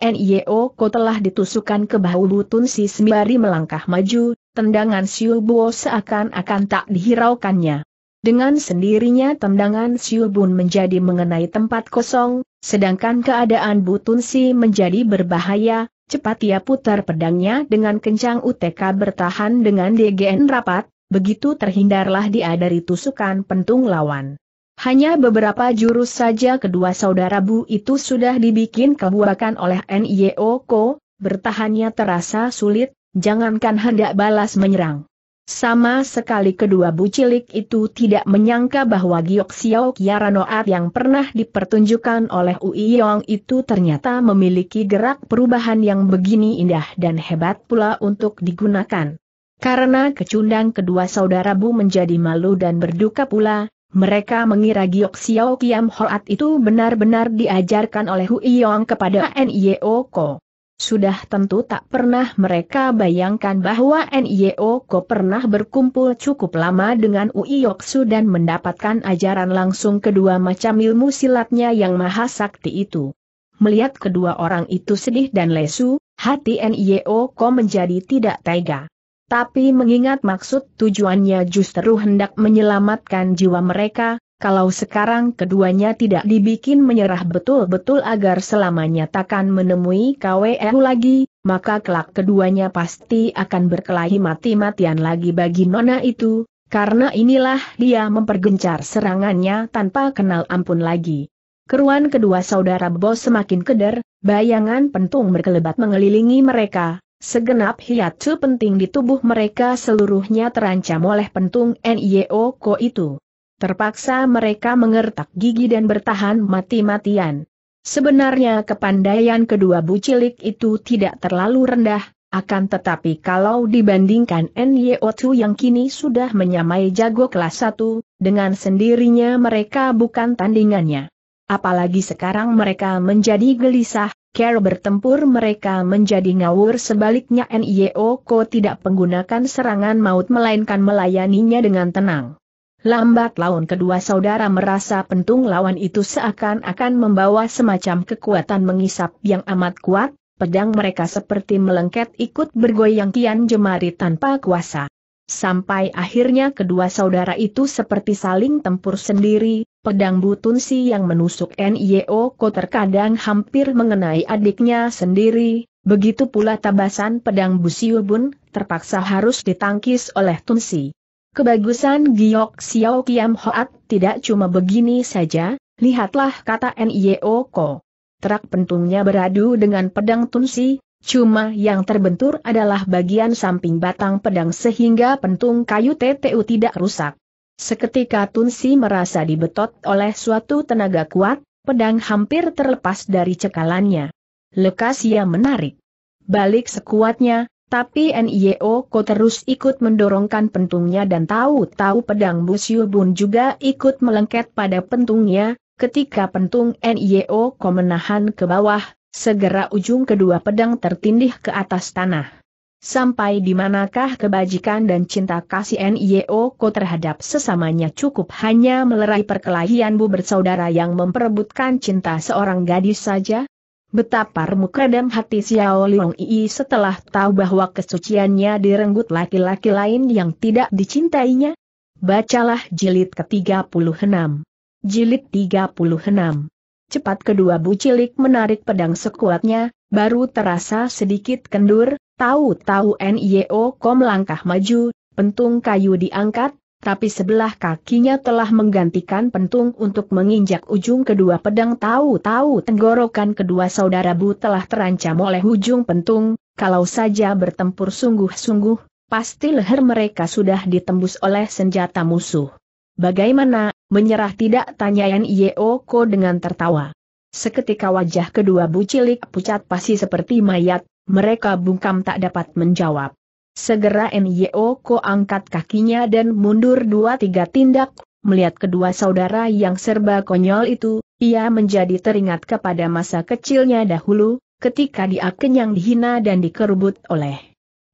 Ko telah ditusukkan ke bahu butun si Sembari melangkah maju, tendangan Buo seakan-akan tak dihiraukannya. Dengan sendirinya tendangan Siubun menjadi mengenai tempat kosong, sedangkan keadaan butun si menjadi berbahaya, cepat ia putar pedangnya dengan kencang UTK bertahan dengan DGN rapat, begitu terhindarlah dia dari tusukan pentung lawan. Hanya beberapa jurus saja kedua saudara Bu itu sudah dibikin kebuakan oleh NIO Ko, bertahannya terasa sulit, jangankan hendak balas menyerang. Sama sekali kedua Bu cilik itu tidak menyangka bahwa Giok Xiao Kiaranoat yang pernah dipertunjukkan oleh Ui Yong itu ternyata memiliki gerak perubahan yang begini indah dan hebat pula untuk digunakan. Karena kecundang kedua saudara Bu menjadi malu dan berduka pula, mereka mengira Giok Xiao Kiam Hoat itu benar-benar diajarkan oleh Hui Yong kepada N.I.O. Ko. Sudah tentu tak pernah mereka bayangkan bahwa N.I.O. Ko pernah berkumpul cukup lama dengan Ui Yoksu dan mendapatkan ajaran langsung kedua macam ilmu silatnya yang maha sakti itu. Melihat kedua orang itu sedih dan lesu, hati N.I.O. Ko menjadi tidak tega. Tapi mengingat maksud tujuannya justru hendak menyelamatkan jiwa mereka, kalau sekarang keduanya tidak dibikin menyerah betul-betul agar selamanya takkan menemui KWRU lagi, maka kelak keduanya pasti akan berkelahi mati-matian lagi bagi nona itu, karena inilah dia mempergencar serangannya tanpa kenal ampun lagi. Keruan kedua saudara Bos semakin keder, bayangan pentung berkelebat mengelilingi mereka, Segenap hiatu penting di tubuh mereka seluruhnya terancam oleh pentung NIO Ko itu. Terpaksa mereka mengertak gigi dan bertahan mati-matian. Sebenarnya kepandaian kedua bucilik itu tidak terlalu rendah, akan tetapi kalau dibandingkan Nio Tu yang kini sudah menyamai jago kelas 1, dengan sendirinya mereka bukan tandingannya. Apalagi sekarang mereka menjadi gelisah, Ker bertempur mereka menjadi ngawur sebaliknya NIO Ko tidak menggunakan serangan maut melainkan melayaninya dengan tenang. Lambat laun kedua saudara merasa pentung lawan itu seakan-akan membawa semacam kekuatan mengisap yang amat kuat, pedang mereka seperti melengket ikut bergoyang kian jemari tanpa kuasa. Sampai akhirnya kedua saudara itu seperti saling tempur sendiri, pedang butunsi yang menusuk NIO Ko terkadang hampir mengenai adiknya sendiri, begitu pula tabasan pedang Busiubun, terpaksa harus ditangkis oleh Tunsi. Kebagusan Giok Xiao Kiam Hoat tidak cuma begini saja, lihatlah kata NIO Ko. Terak pentungnya beradu dengan pedang Tunsi, Cuma yang terbentur adalah bagian samping batang pedang sehingga pentung kayu TTU tidak rusak. Seketika Tunsi merasa dibetot oleh suatu tenaga kuat, pedang hampir terlepas dari cekalannya. Lekas ia menarik. Balik sekuatnya, tapi NIO Ko terus ikut mendorongkan pentungnya dan tahu-tahu pedang Busyu Bun juga ikut melengket pada pentungnya, ketika pentung NIO Ko menahan ke bawah, Segera ujung kedua pedang tertindih ke atas tanah. Sampai di manakah kebajikan dan cinta kasih NIO Ko terhadap sesamanya cukup hanya melerai perkelahian bu bersaudara yang memperebutkan cinta seorang gadis saja? Betapa remuk redam hati Xiao Long Yi setelah tahu bahwa kesuciannya direnggut laki-laki lain yang tidak dicintainya? Bacalah jilid ke-36. Jilid 36 Cepat kedua bucilik menarik pedang sekuatnya, baru terasa sedikit kendur, tahu-tahu NIO kom langkah maju, pentung kayu diangkat, tapi sebelah kakinya telah menggantikan pentung untuk menginjak ujung kedua pedang tahu-tahu tenggorokan kedua saudara Bu telah terancam oleh ujung pentung, kalau saja bertempur sungguh-sungguh, pasti leher mereka sudah ditembus oleh senjata musuh. Bagaimana Menyerah tidak tanya Ko dengan tertawa. Seketika wajah kedua bucilik pucat pasti seperti mayat, mereka bungkam tak dapat menjawab. Segera Ko angkat kakinya dan mundur dua tiga tindak, melihat kedua saudara yang serba konyol itu, ia menjadi teringat kepada masa kecilnya dahulu, ketika dia kenyang dihina dan dikerubut oleh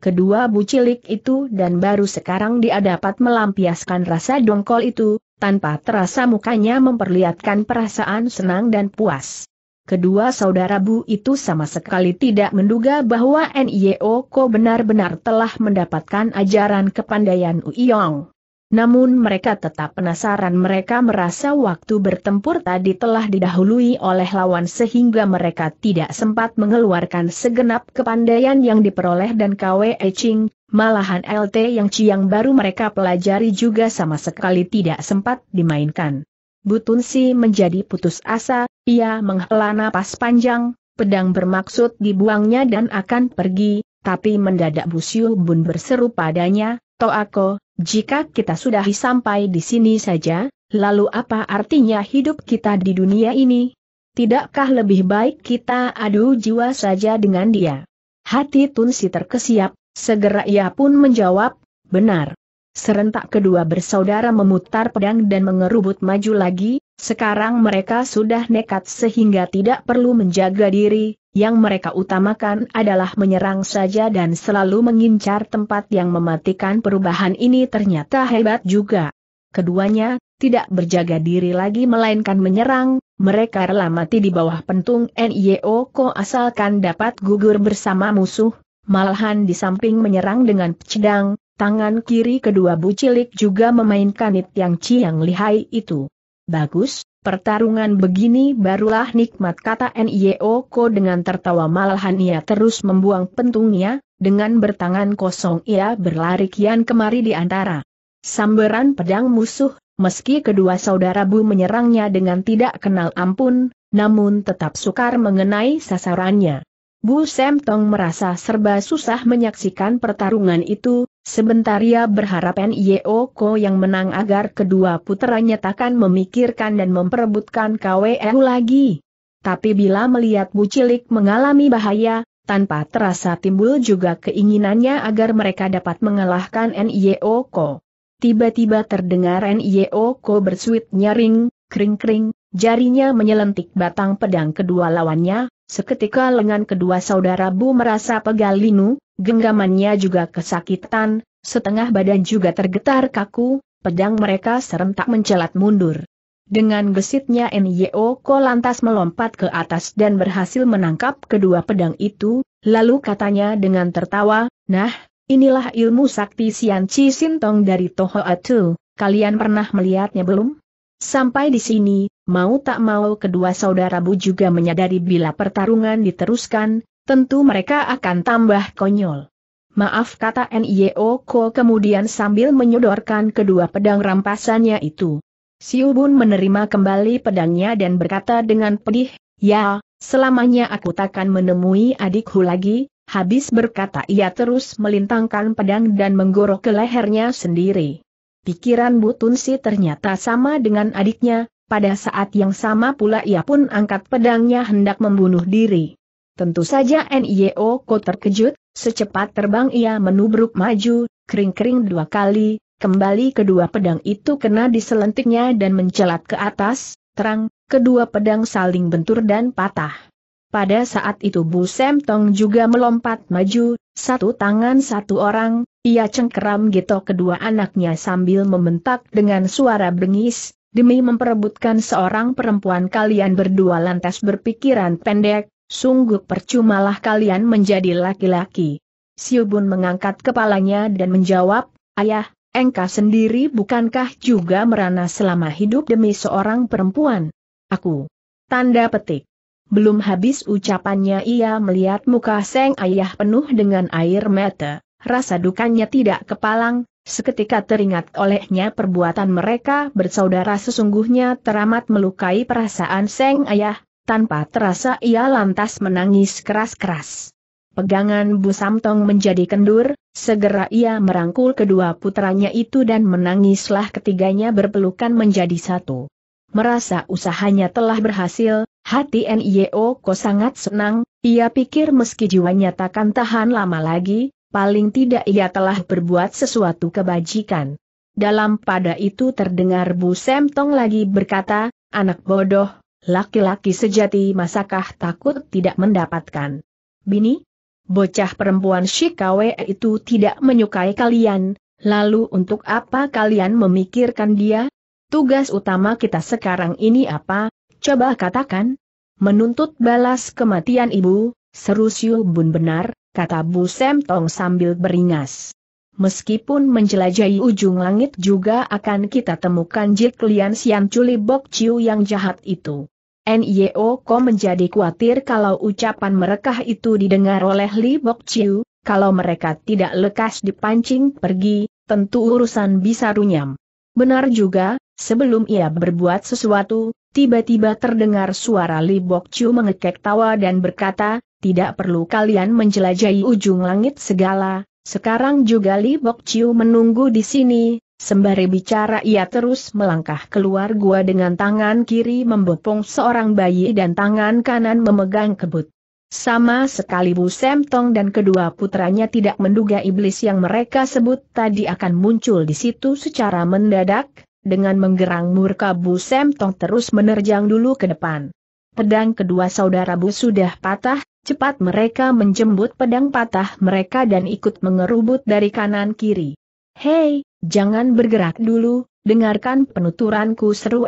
kedua bucilik itu dan baru sekarang dia dapat melampiaskan rasa dongkol itu, tanpa terasa mukanya memperlihatkan perasaan senang dan puas. Kedua saudara Bu itu sama sekali tidak menduga bahwa Nio Ko benar-benar telah mendapatkan ajaran kepandaian Uyong. Namun mereka tetap penasaran mereka merasa waktu bertempur tadi telah didahului oleh lawan sehingga mereka tidak sempat mengeluarkan segenap kepandaian yang diperoleh dan KW Eching, malahan LT yang Ciang baru mereka pelajari juga sama sekali tidak sempat dimainkan. Butun Si menjadi putus asa, ia menghela napas panjang, pedang bermaksud dibuangnya dan akan pergi, tapi mendadak Busiu Bun berseru padanya, Toako, jika kita sudah sampai di sini saja, lalu apa artinya hidup kita di dunia ini? Tidakkah lebih baik kita adu jiwa saja dengan dia? Hati Tunsi terkesiap, segera ia pun menjawab, benar. Serentak kedua bersaudara memutar pedang dan mengerubut maju lagi, sekarang mereka sudah nekat sehingga tidak perlu menjaga diri, yang mereka utamakan adalah menyerang saja dan selalu mengincar tempat yang mematikan perubahan ini ternyata hebat juga. Keduanya, tidak berjaga diri lagi melainkan menyerang, mereka rela mati di bawah pentung NIO Ko asalkan dapat gugur bersama musuh, malahan di samping menyerang dengan pedang, tangan kiri kedua bucilik juga memainkan it yang ciang lihai itu. Bagus, pertarungan begini barulah nikmat kata Ko dengan tertawa malahan ia terus membuang pentungnya, dengan bertangan kosong ia berlari kian kemari di antara. Sambaran pedang musuh, meski kedua saudara Bu menyerangnya dengan tidak kenal ampun, namun tetap sukar mengenai sasarannya. Bu Semtong merasa serba susah menyaksikan pertarungan itu, Sebentar ia berharap N.Y.O. Ko yang menang agar kedua puteranya takkan memikirkan dan memperebutkan KWU lagi. Tapi bila melihat Bu Cilik mengalami bahaya, tanpa terasa timbul juga keinginannya agar mereka dapat mengalahkan N.Y.O. Ko. Tiba-tiba terdengar N.Y.O. Ko bersuit nyaring, kring-kring, Jarinya menyelentik batang pedang kedua lawannya, seketika lengan kedua saudara Bu merasa pegal linu, genggamannya juga kesakitan, setengah badan juga tergetar kaku, pedang mereka serentak mencelat mundur. Dengan gesitnya Nyo Ko lantas melompat ke atas dan berhasil menangkap kedua pedang itu, lalu katanya dengan tertawa, Nah, inilah ilmu sakti Sian Chi Sintong dari Toho Atu, kalian pernah melihatnya belum? Sampai di sini, mau tak mau kedua saudara Bu juga menyadari bila pertarungan diteruskan, tentu mereka akan tambah konyol. Maaf kata N.I.O. Ko kemudian sambil menyodorkan kedua pedang rampasannya itu. Siubun menerima kembali pedangnya dan berkata dengan pedih, Ya, selamanya aku takkan menemui adikku lagi, habis berkata ia terus melintangkan pedang dan menggorok ke lehernya sendiri. Pikiran Bu Si ternyata sama dengan adiknya, pada saat yang sama pula ia pun angkat pedangnya hendak membunuh diri. Tentu saja NIO Ko terkejut, secepat terbang ia menubruk maju, kering-kering dua kali, kembali kedua pedang itu kena diselentiknya dan mencelat ke atas, terang, kedua pedang saling bentur dan patah. Pada saat itu Bu Sem Tong juga melompat maju, satu tangan satu orang, ia cengkeram gitu kedua anaknya sambil membentak dengan suara bengis, demi memperebutkan seorang perempuan kalian berdua lantas berpikiran pendek, sungguh percumalah kalian menjadi laki-laki. Siubun mengangkat kepalanya dan menjawab, Ayah, engkau sendiri bukankah juga merana selama hidup demi seorang perempuan? Aku. Tanda petik. Belum habis ucapannya ia melihat muka Seng Ayah penuh dengan air mata, rasa dukanya tidak kepalang, seketika teringat olehnya perbuatan mereka bersaudara sesungguhnya teramat melukai perasaan Seng Ayah, tanpa terasa ia lantas menangis keras-keras. Pegangan Bu Samtong menjadi kendur, segera ia merangkul kedua putranya itu dan menangislah ketiganya berpelukan menjadi satu. Merasa usahanya telah berhasil, Hati NIO Ko sangat senang, ia pikir meski jiwanya takkan tahan lama lagi, paling tidak ia telah berbuat sesuatu kebajikan. Dalam pada itu terdengar Bu Semtong lagi berkata, anak bodoh, laki-laki sejati masakah takut tidak mendapatkan. Bini, bocah perempuan Shikawe itu tidak menyukai kalian, lalu untuk apa kalian memikirkan dia? Tugas utama kita sekarang ini apa? Coba katakan. Menuntut balas kematian ibu, seru Siu Bun benar, kata Bu Sem Tong sambil beringas. Meskipun menjelajahi ujung langit juga akan kita temukan Jik Lian Sian Culi Bok Ciu yang jahat itu. NIO Ko menjadi khawatir kalau ucapan mereka itu didengar oleh Li Bok Ciu. kalau mereka tidak lekas dipancing pergi, tentu urusan bisa runyam. Benar juga, sebelum ia berbuat sesuatu, tiba-tiba terdengar suara Li Bok Chu mengekek tawa dan berkata, tidak perlu kalian menjelajahi ujung langit segala, sekarang juga Li Bok Chu menunggu di sini, Sembari bicara ia terus melangkah keluar gua dengan tangan kiri membopong seorang bayi dan tangan kanan memegang kebut. Sama sekali Bu Semtong dan kedua putranya tidak menduga iblis yang mereka sebut tadi akan muncul di situ secara mendadak, dengan menggerang murka Bu Sem Tong terus menerjang dulu ke depan. Pedang kedua saudara Bu sudah patah, cepat mereka menjembut pedang patah mereka dan ikut mengerubut dari kanan kiri. Hei, jangan bergerak dulu, dengarkan penuturanku seru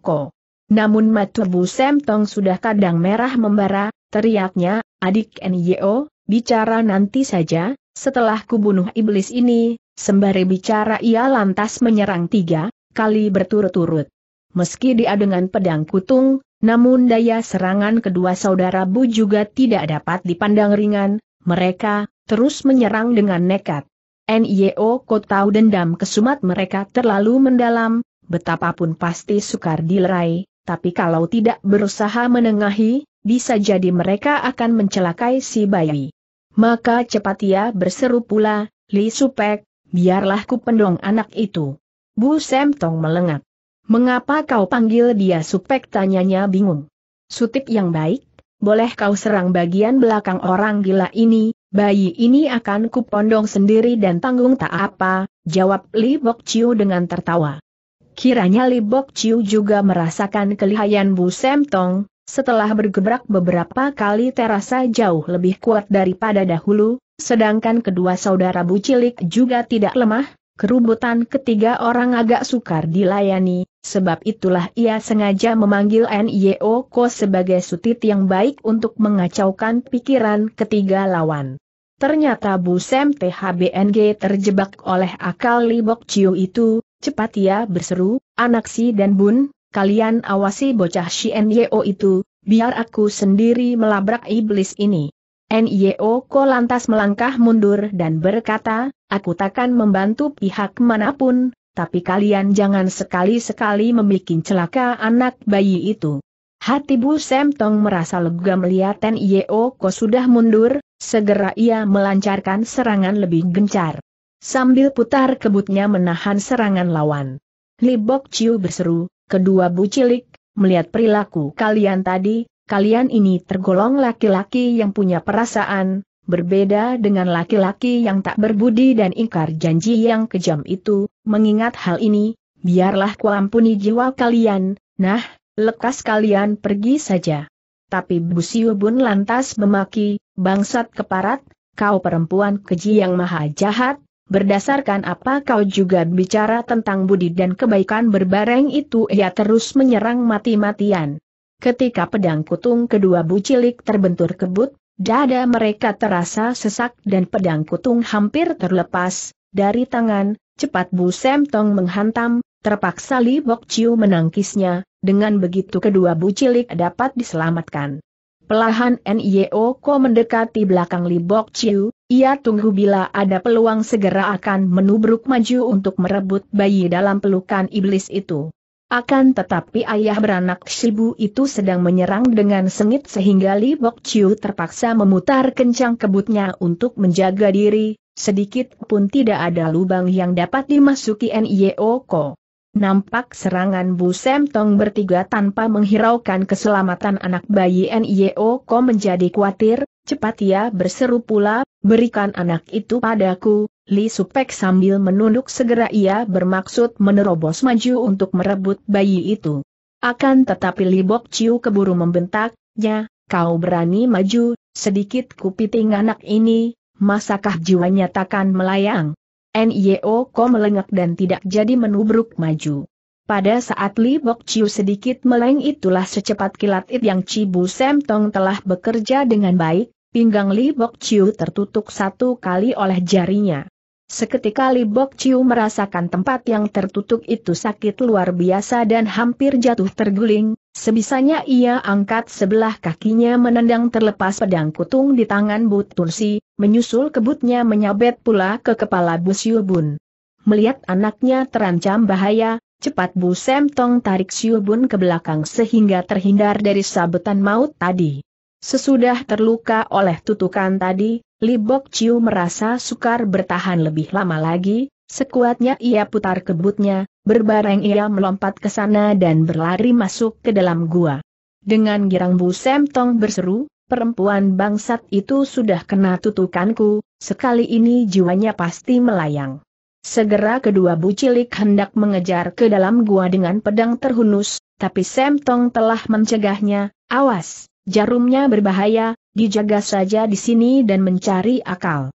Ko. Namun mata Bu Sem Tong sudah kadang merah membara, teriaknya, adik N.I.O., bicara nanti saja, setelah kubunuh iblis ini, Sembari bicara ia lantas menyerang tiga, kali berturut-turut. Meski dia dengan pedang kutung, namun daya serangan kedua saudara Bu juga tidak dapat dipandang ringan, mereka terus menyerang dengan nekat. NIO kau tahu dendam kesumat mereka terlalu mendalam, betapapun pasti sukar dilerai, tapi kalau tidak berusaha menengahi, bisa jadi mereka akan mencelakai si bayi. Maka cepat ia berseru pula, Li Supek, biarlah ku pendong anak itu. Bu Semtong melengat. Mengapa kau panggil dia supek tanyanya bingung. Sutip yang baik, boleh kau serang bagian belakang orang gila ini, bayi ini akan pondong sendiri dan tanggung tak apa, jawab Li Bok Chiu dengan tertawa. Kiranya Li Bok Chiu juga merasakan kelihayan Bu Semtong, setelah bergebrak beberapa kali terasa jauh lebih kuat daripada dahulu, sedangkan kedua saudara bucilik juga tidak lemah, kerubutan ketiga orang agak sukar dilayani, sebab itulah ia sengaja memanggil N.Y.O. Ko sebagai sutit yang baik untuk mengacaukan pikiran ketiga lawan. Ternyata Bu Sem THBNG terjebak oleh akal Libok Ciu itu, cepat ia berseru, anak si dan bun, kalian awasi bocah Shien itu, biar aku sendiri melabrak iblis ini. Nio Ko lantas melangkah mundur dan berkata, aku takkan membantu pihak manapun, tapi kalian jangan sekali-sekali membuat celaka anak bayi itu. Hati Bu Sem merasa lega melihat Nio Ko sudah mundur, segera ia melancarkan serangan lebih gencar. Sambil putar kebutnya menahan serangan lawan. Libok Chiu berseru, kedua bucilik, melihat perilaku kalian tadi, kalian ini tergolong laki-laki yang punya perasaan, berbeda dengan laki-laki yang tak berbudi dan ingkar janji yang kejam itu, mengingat hal ini, biarlah kuampuni jiwa kalian, nah, lekas kalian pergi saja. Tapi Busiu Bun lantas memaki, bangsat keparat, kau perempuan keji yang maha jahat, Berdasarkan apa kau juga bicara tentang budi dan kebaikan berbareng itu ia terus menyerang mati-matian. Ketika pedang kutung kedua bucilik terbentur kebut, dada mereka terasa sesak dan pedang kutung hampir terlepas, dari tangan, cepat Bu Semtong menghantam, terpaksa Li Bok Chiu menangkisnya, dengan begitu kedua bucilik dapat diselamatkan. Pelahan Ko mendekati belakang Libok Chiu, ia tunggu bila ada peluang segera akan menubruk maju untuk merebut bayi dalam pelukan iblis itu. Akan tetapi ayah beranak Shibu itu sedang menyerang dengan sengit sehingga Li Bok Chiu terpaksa memutar kencang kebutnya untuk menjaga diri, sedikit pun tidak ada lubang yang dapat dimasuki Nio Ko. Nampak serangan Bu Semtong bertiga tanpa menghiraukan keselamatan anak bayi NIO Ko menjadi khawatir, cepat ia berseru pula, berikan anak itu padaku, Li Supek sambil menunduk segera ia bermaksud menerobos maju untuk merebut bayi itu. Akan tetapi Li Bok Chiu keburu membentak, ya, kau berani maju, sedikit kupiting anak ini, masakah jiwanya takkan melayang? NIO Ko melengak dan tidak jadi menubruk maju. Pada saat Li Bok Chiu sedikit meleng itulah secepat kilat it yang Cibu Sem Tong telah bekerja dengan baik, pinggang Li Bok Chiu tertutup satu kali oleh jarinya. Seketika Li Bok Chiu merasakan tempat yang tertutup itu sakit luar biasa dan hampir jatuh terguling, sebisanya ia angkat sebelah kakinya menendang terlepas pedang kutung di tangan Bu Tursi, menyusul kebutnya menyabet pula ke kepala Bu Siu Bun. Melihat anaknya terancam bahaya, cepat Bu Sem Tong tarik Siu Bun ke belakang sehingga terhindar dari sabetan maut tadi. Sesudah terluka oleh tutukan tadi, Libok Ciu merasa sukar bertahan lebih lama lagi, sekuatnya ia putar kebutnya, berbareng ia melompat ke sana dan berlari masuk ke dalam gua. Dengan girang Bu Semtong berseru, perempuan bangsat itu sudah kena tutukanku, sekali ini jiwanya pasti melayang. Segera kedua bu cilik hendak mengejar ke dalam gua dengan pedang terhunus, tapi Semtong telah mencegahnya, awas, jarumnya berbahaya, Dijaga saja di sini dan mencari akal.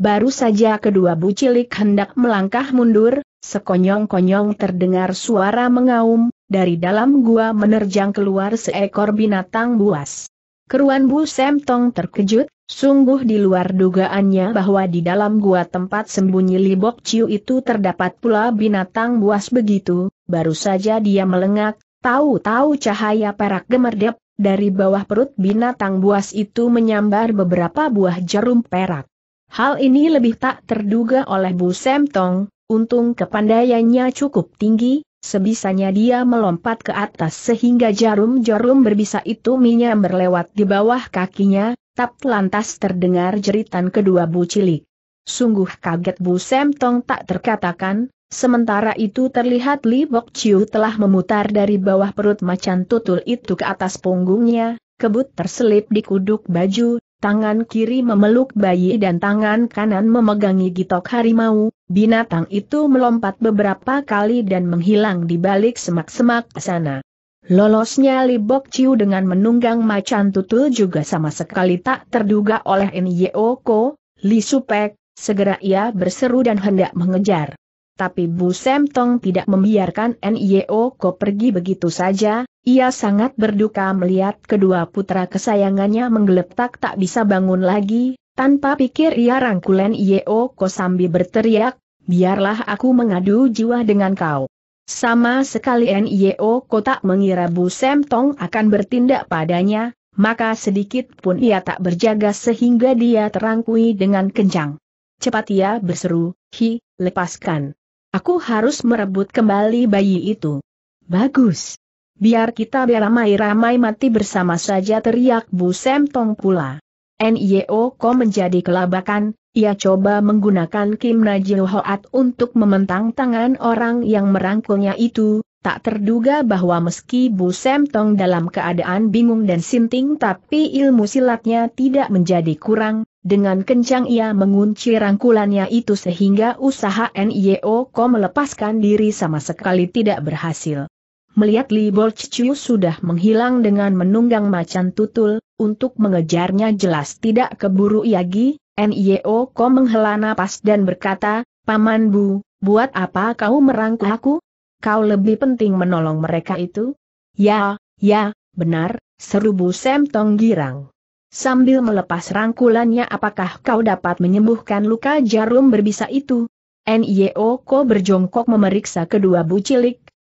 Baru saja kedua bucilik hendak melangkah mundur, sekonyong-konyong terdengar suara mengaum, dari dalam gua menerjang keluar seekor binatang buas. Keruan Bu Semtong terkejut, sungguh di luar dugaannya bahwa di dalam gua tempat sembunyi Libok Ciu itu terdapat pula binatang buas begitu, baru saja dia melengak, tahu-tahu cahaya perak gemerdep, dari bawah perut binatang buas itu menyambar beberapa buah jarum perak. Hal ini lebih tak terduga oleh Bu Semtong, untung kepandaiannya cukup tinggi, sebisanya dia melompat ke atas sehingga jarum-jarum berbisa itu menyambar lewat di bawah kakinya, tap lantas terdengar jeritan kedua Bu Cilik. Sungguh kaget Bu Semtong tak terkatakan, Sementara itu terlihat Li Bok Chiu telah memutar dari bawah perut macan tutul itu ke atas punggungnya, kebut terselip di kuduk baju, tangan kiri memeluk bayi dan tangan kanan memegangi gitok harimau, binatang itu melompat beberapa kali dan menghilang di balik semak-semak sana. Lolosnya Li Bok Chiu dengan menunggang macan tutul juga sama sekali tak terduga oleh Nyeoko, Li Supek, segera ia berseru dan hendak mengejar tapi Bu Semtong tidak membiarkan NIO Ko pergi begitu saja, ia sangat berduka melihat kedua putra kesayangannya menggeletak tak bisa bangun lagi, tanpa pikir ia rangkul NIO Ko sambil berteriak, biarlah aku mengadu jiwa dengan kau. Sama sekali NIO Ko tak mengira Bu Semtong akan bertindak padanya, maka sedikit pun ia tak berjaga sehingga dia terangkui dengan kencang. Cepat ia berseru, hi, lepaskan. Aku harus merebut kembali bayi itu. Bagus. Biar kita beramai-ramai mati bersama saja teriak Bu Semtong pula. NIO Ko menjadi kelabakan, ia coba menggunakan Kim Najil Hoat untuk mementang tangan orang yang merangkulnya itu, Tak terduga bahwa meski Bu Semtong dalam keadaan bingung dan sinting tapi ilmu silatnya tidak menjadi kurang, dengan kencang ia mengunci rangkulannya itu sehingga usaha NIO Ko melepaskan diri sama sekali tidak berhasil. Melihat Li Bolciu sudah menghilang dengan menunggang macan tutul, untuk mengejarnya jelas tidak keburu Yagi, NIO Ko menghela napas dan berkata, Paman Bu, buat apa kau merangkul aku? kau lebih penting menolong mereka itu? Ya, ya, benar, seru Bu Sem Tong girang. Sambil melepas rangkulannya apakah kau dapat menyembuhkan luka jarum berbisa itu? Nyo e Ko berjongkok memeriksa kedua bu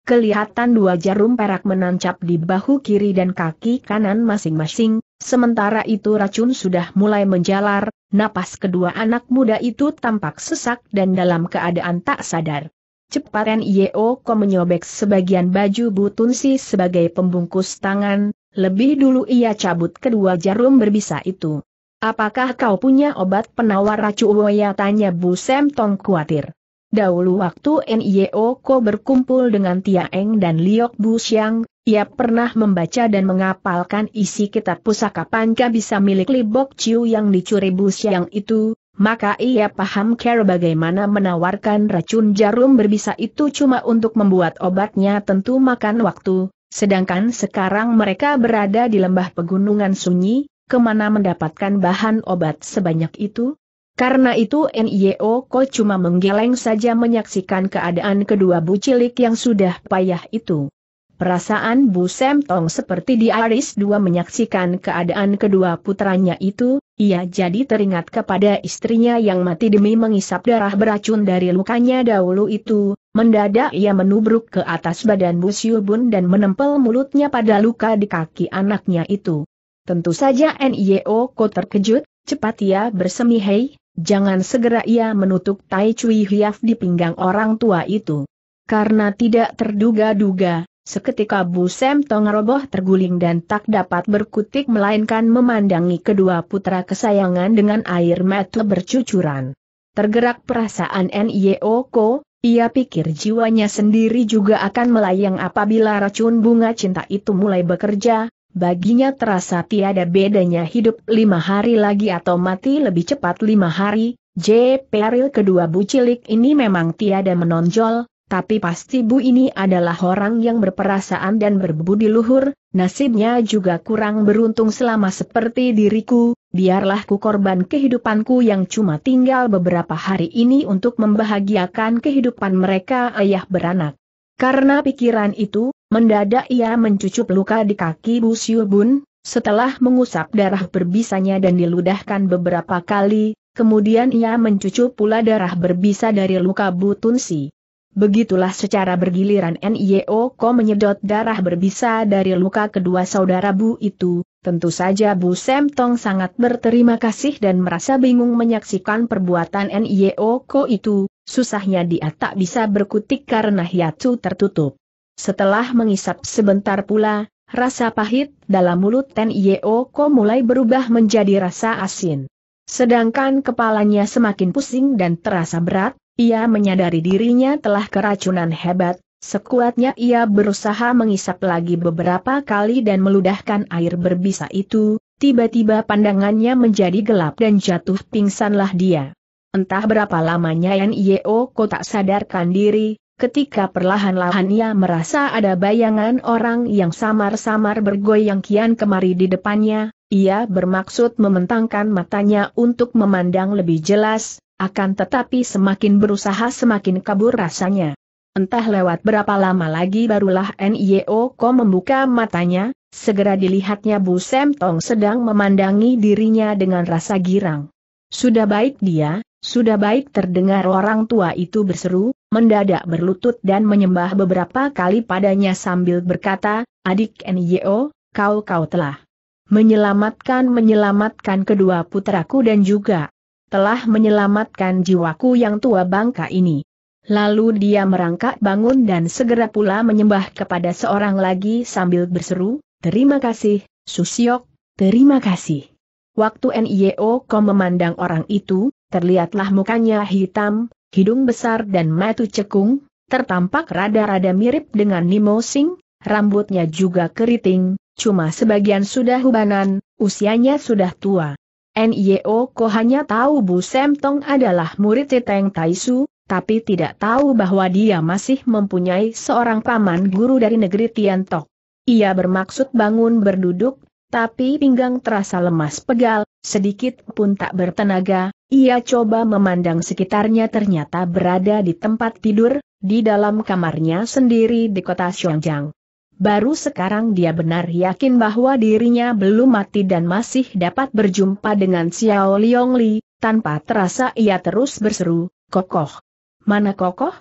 kelihatan dua jarum perak menancap di bahu kiri dan kaki kanan masing-masing, sementara itu racun sudah mulai menjalar, napas kedua anak muda itu tampak sesak dan dalam keadaan tak sadar. Cepat Nio Ko menyobek sebagian baju butun si sebagai pembungkus tangan, lebih dulu ia cabut kedua jarum berbisa itu. Apakah kau punya obat penawar racu Uwoya tanya Bu Sem Tong khawatir. Dahulu waktu Nio Ko berkumpul dengan Tia Eng dan Liok Bu Xiang, ia pernah membaca dan mengapalkan isi kitab pusaka Panca bisa milik Libok Chiu yang dicuri Bu Xiang itu, maka ia paham cara bagaimana menawarkan racun jarum berbisa itu cuma untuk membuat obatnya tentu makan waktu, sedangkan sekarang mereka berada di lembah pegunungan sunyi, kemana mendapatkan bahan obat sebanyak itu? Karena itu NIO Ko cuma menggeleng saja menyaksikan keadaan kedua bucilik yang sudah payah itu. Perasaan Bu Sem Tong seperti di Aris dua menyaksikan keadaan kedua putranya itu, ia jadi teringat kepada istrinya yang mati demi mengisap darah beracun dari lukanya dahulu itu, mendadak ia menubruk ke atas badan Bu Siubun dan menempel mulutnya pada luka di kaki anaknya itu. Tentu saja NIO Ko terkejut, cepat ia ya, hei, jangan segera ia menutup Tai Cui Hiaf di pinggang orang tua itu. Karena tidak terduga-duga, Seketika Bu Sem Tong roboh terguling dan tak dapat berkutik melainkan memandangi kedua putra kesayangan dengan air mata bercucuran. Tergerak perasaan N.I.O. Ko, ia pikir jiwanya sendiri juga akan melayang apabila racun bunga cinta itu mulai bekerja, baginya terasa tiada bedanya hidup lima hari lagi atau mati lebih cepat lima hari, J. Peril kedua cilik ini memang tiada menonjol, tapi pasti Bu ini adalah orang yang berperasaan dan berbudi luhur, nasibnya juga kurang beruntung selama seperti diriku, biarlah ku korban kehidupanku yang cuma tinggal beberapa hari ini untuk membahagiakan kehidupan mereka ayah beranak. Karena pikiran itu, mendadak ia mencucup luka di kaki Bu Siubun. setelah mengusap darah berbisanya dan diludahkan beberapa kali, kemudian ia mencucup pula darah berbisa dari luka Bu Tunsi. Begitulah secara bergiliran NIO e Ko menyedot darah berbisa dari luka kedua saudara Bu itu, tentu saja Bu Semtong sangat berterima kasih dan merasa bingung menyaksikan perbuatan NIO e Ko itu, susahnya dia tak bisa berkutik karena hiatus tertutup. Setelah mengisap sebentar pula, rasa pahit dalam mulut NIO e Ko mulai berubah menjadi rasa asin. Sedangkan kepalanya semakin pusing dan terasa berat, ia menyadari dirinya telah keracunan hebat, sekuatnya ia berusaha mengisap lagi beberapa kali dan meludahkan air berbisa itu, tiba-tiba pandangannya menjadi gelap dan jatuh pingsanlah dia. Entah berapa lamanya Yeo Ko tak sadarkan diri, ketika perlahan-lahan ia merasa ada bayangan orang yang samar-samar bergoyang kian kemari di depannya, ia bermaksud mementangkan matanya untuk memandang lebih jelas, akan tetapi semakin berusaha semakin kabur rasanya. Entah lewat berapa lama lagi barulah NIO Ko membuka matanya, segera dilihatnya Bu Sem Tong sedang memandangi dirinya dengan rasa girang. Sudah baik dia, sudah baik terdengar orang tua itu berseru, mendadak berlutut dan menyembah beberapa kali padanya sambil berkata, adik NIO, kau-kau telah menyelamatkan-menyelamatkan kedua putraku dan juga telah menyelamatkan jiwaku yang tua bangka ini. Lalu dia merangkak bangun dan segera pula menyembah kepada seorang lagi sambil berseru, Terima kasih, Susiok, terima kasih. Waktu NIO kau memandang orang itu, terlihatlah mukanya hitam, hidung besar dan matu cekung, tertampak rada-rada mirip dengan Nimo Sing. rambutnya juga keriting, cuma sebagian sudah hubanan, usianya sudah tua. NIO Ko hanya tahu Bu Semtong adalah murid Teteng Taisu, tapi tidak tahu bahwa dia masih mempunyai seorang paman guru dari negeri Tiantok. Ia bermaksud bangun berduduk, tapi pinggang terasa lemas pegal, sedikit pun tak bertenaga, ia coba memandang sekitarnya ternyata berada di tempat tidur, di dalam kamarnya sendiri di kota Xiongjang. Baru sekarang dia benar yakin bahwa dirinya belum mati dan masih dapat berjumpa dengan Xiao Liong Li, tanpa terasa ia terus berseru, kokoh. Mana kokoh?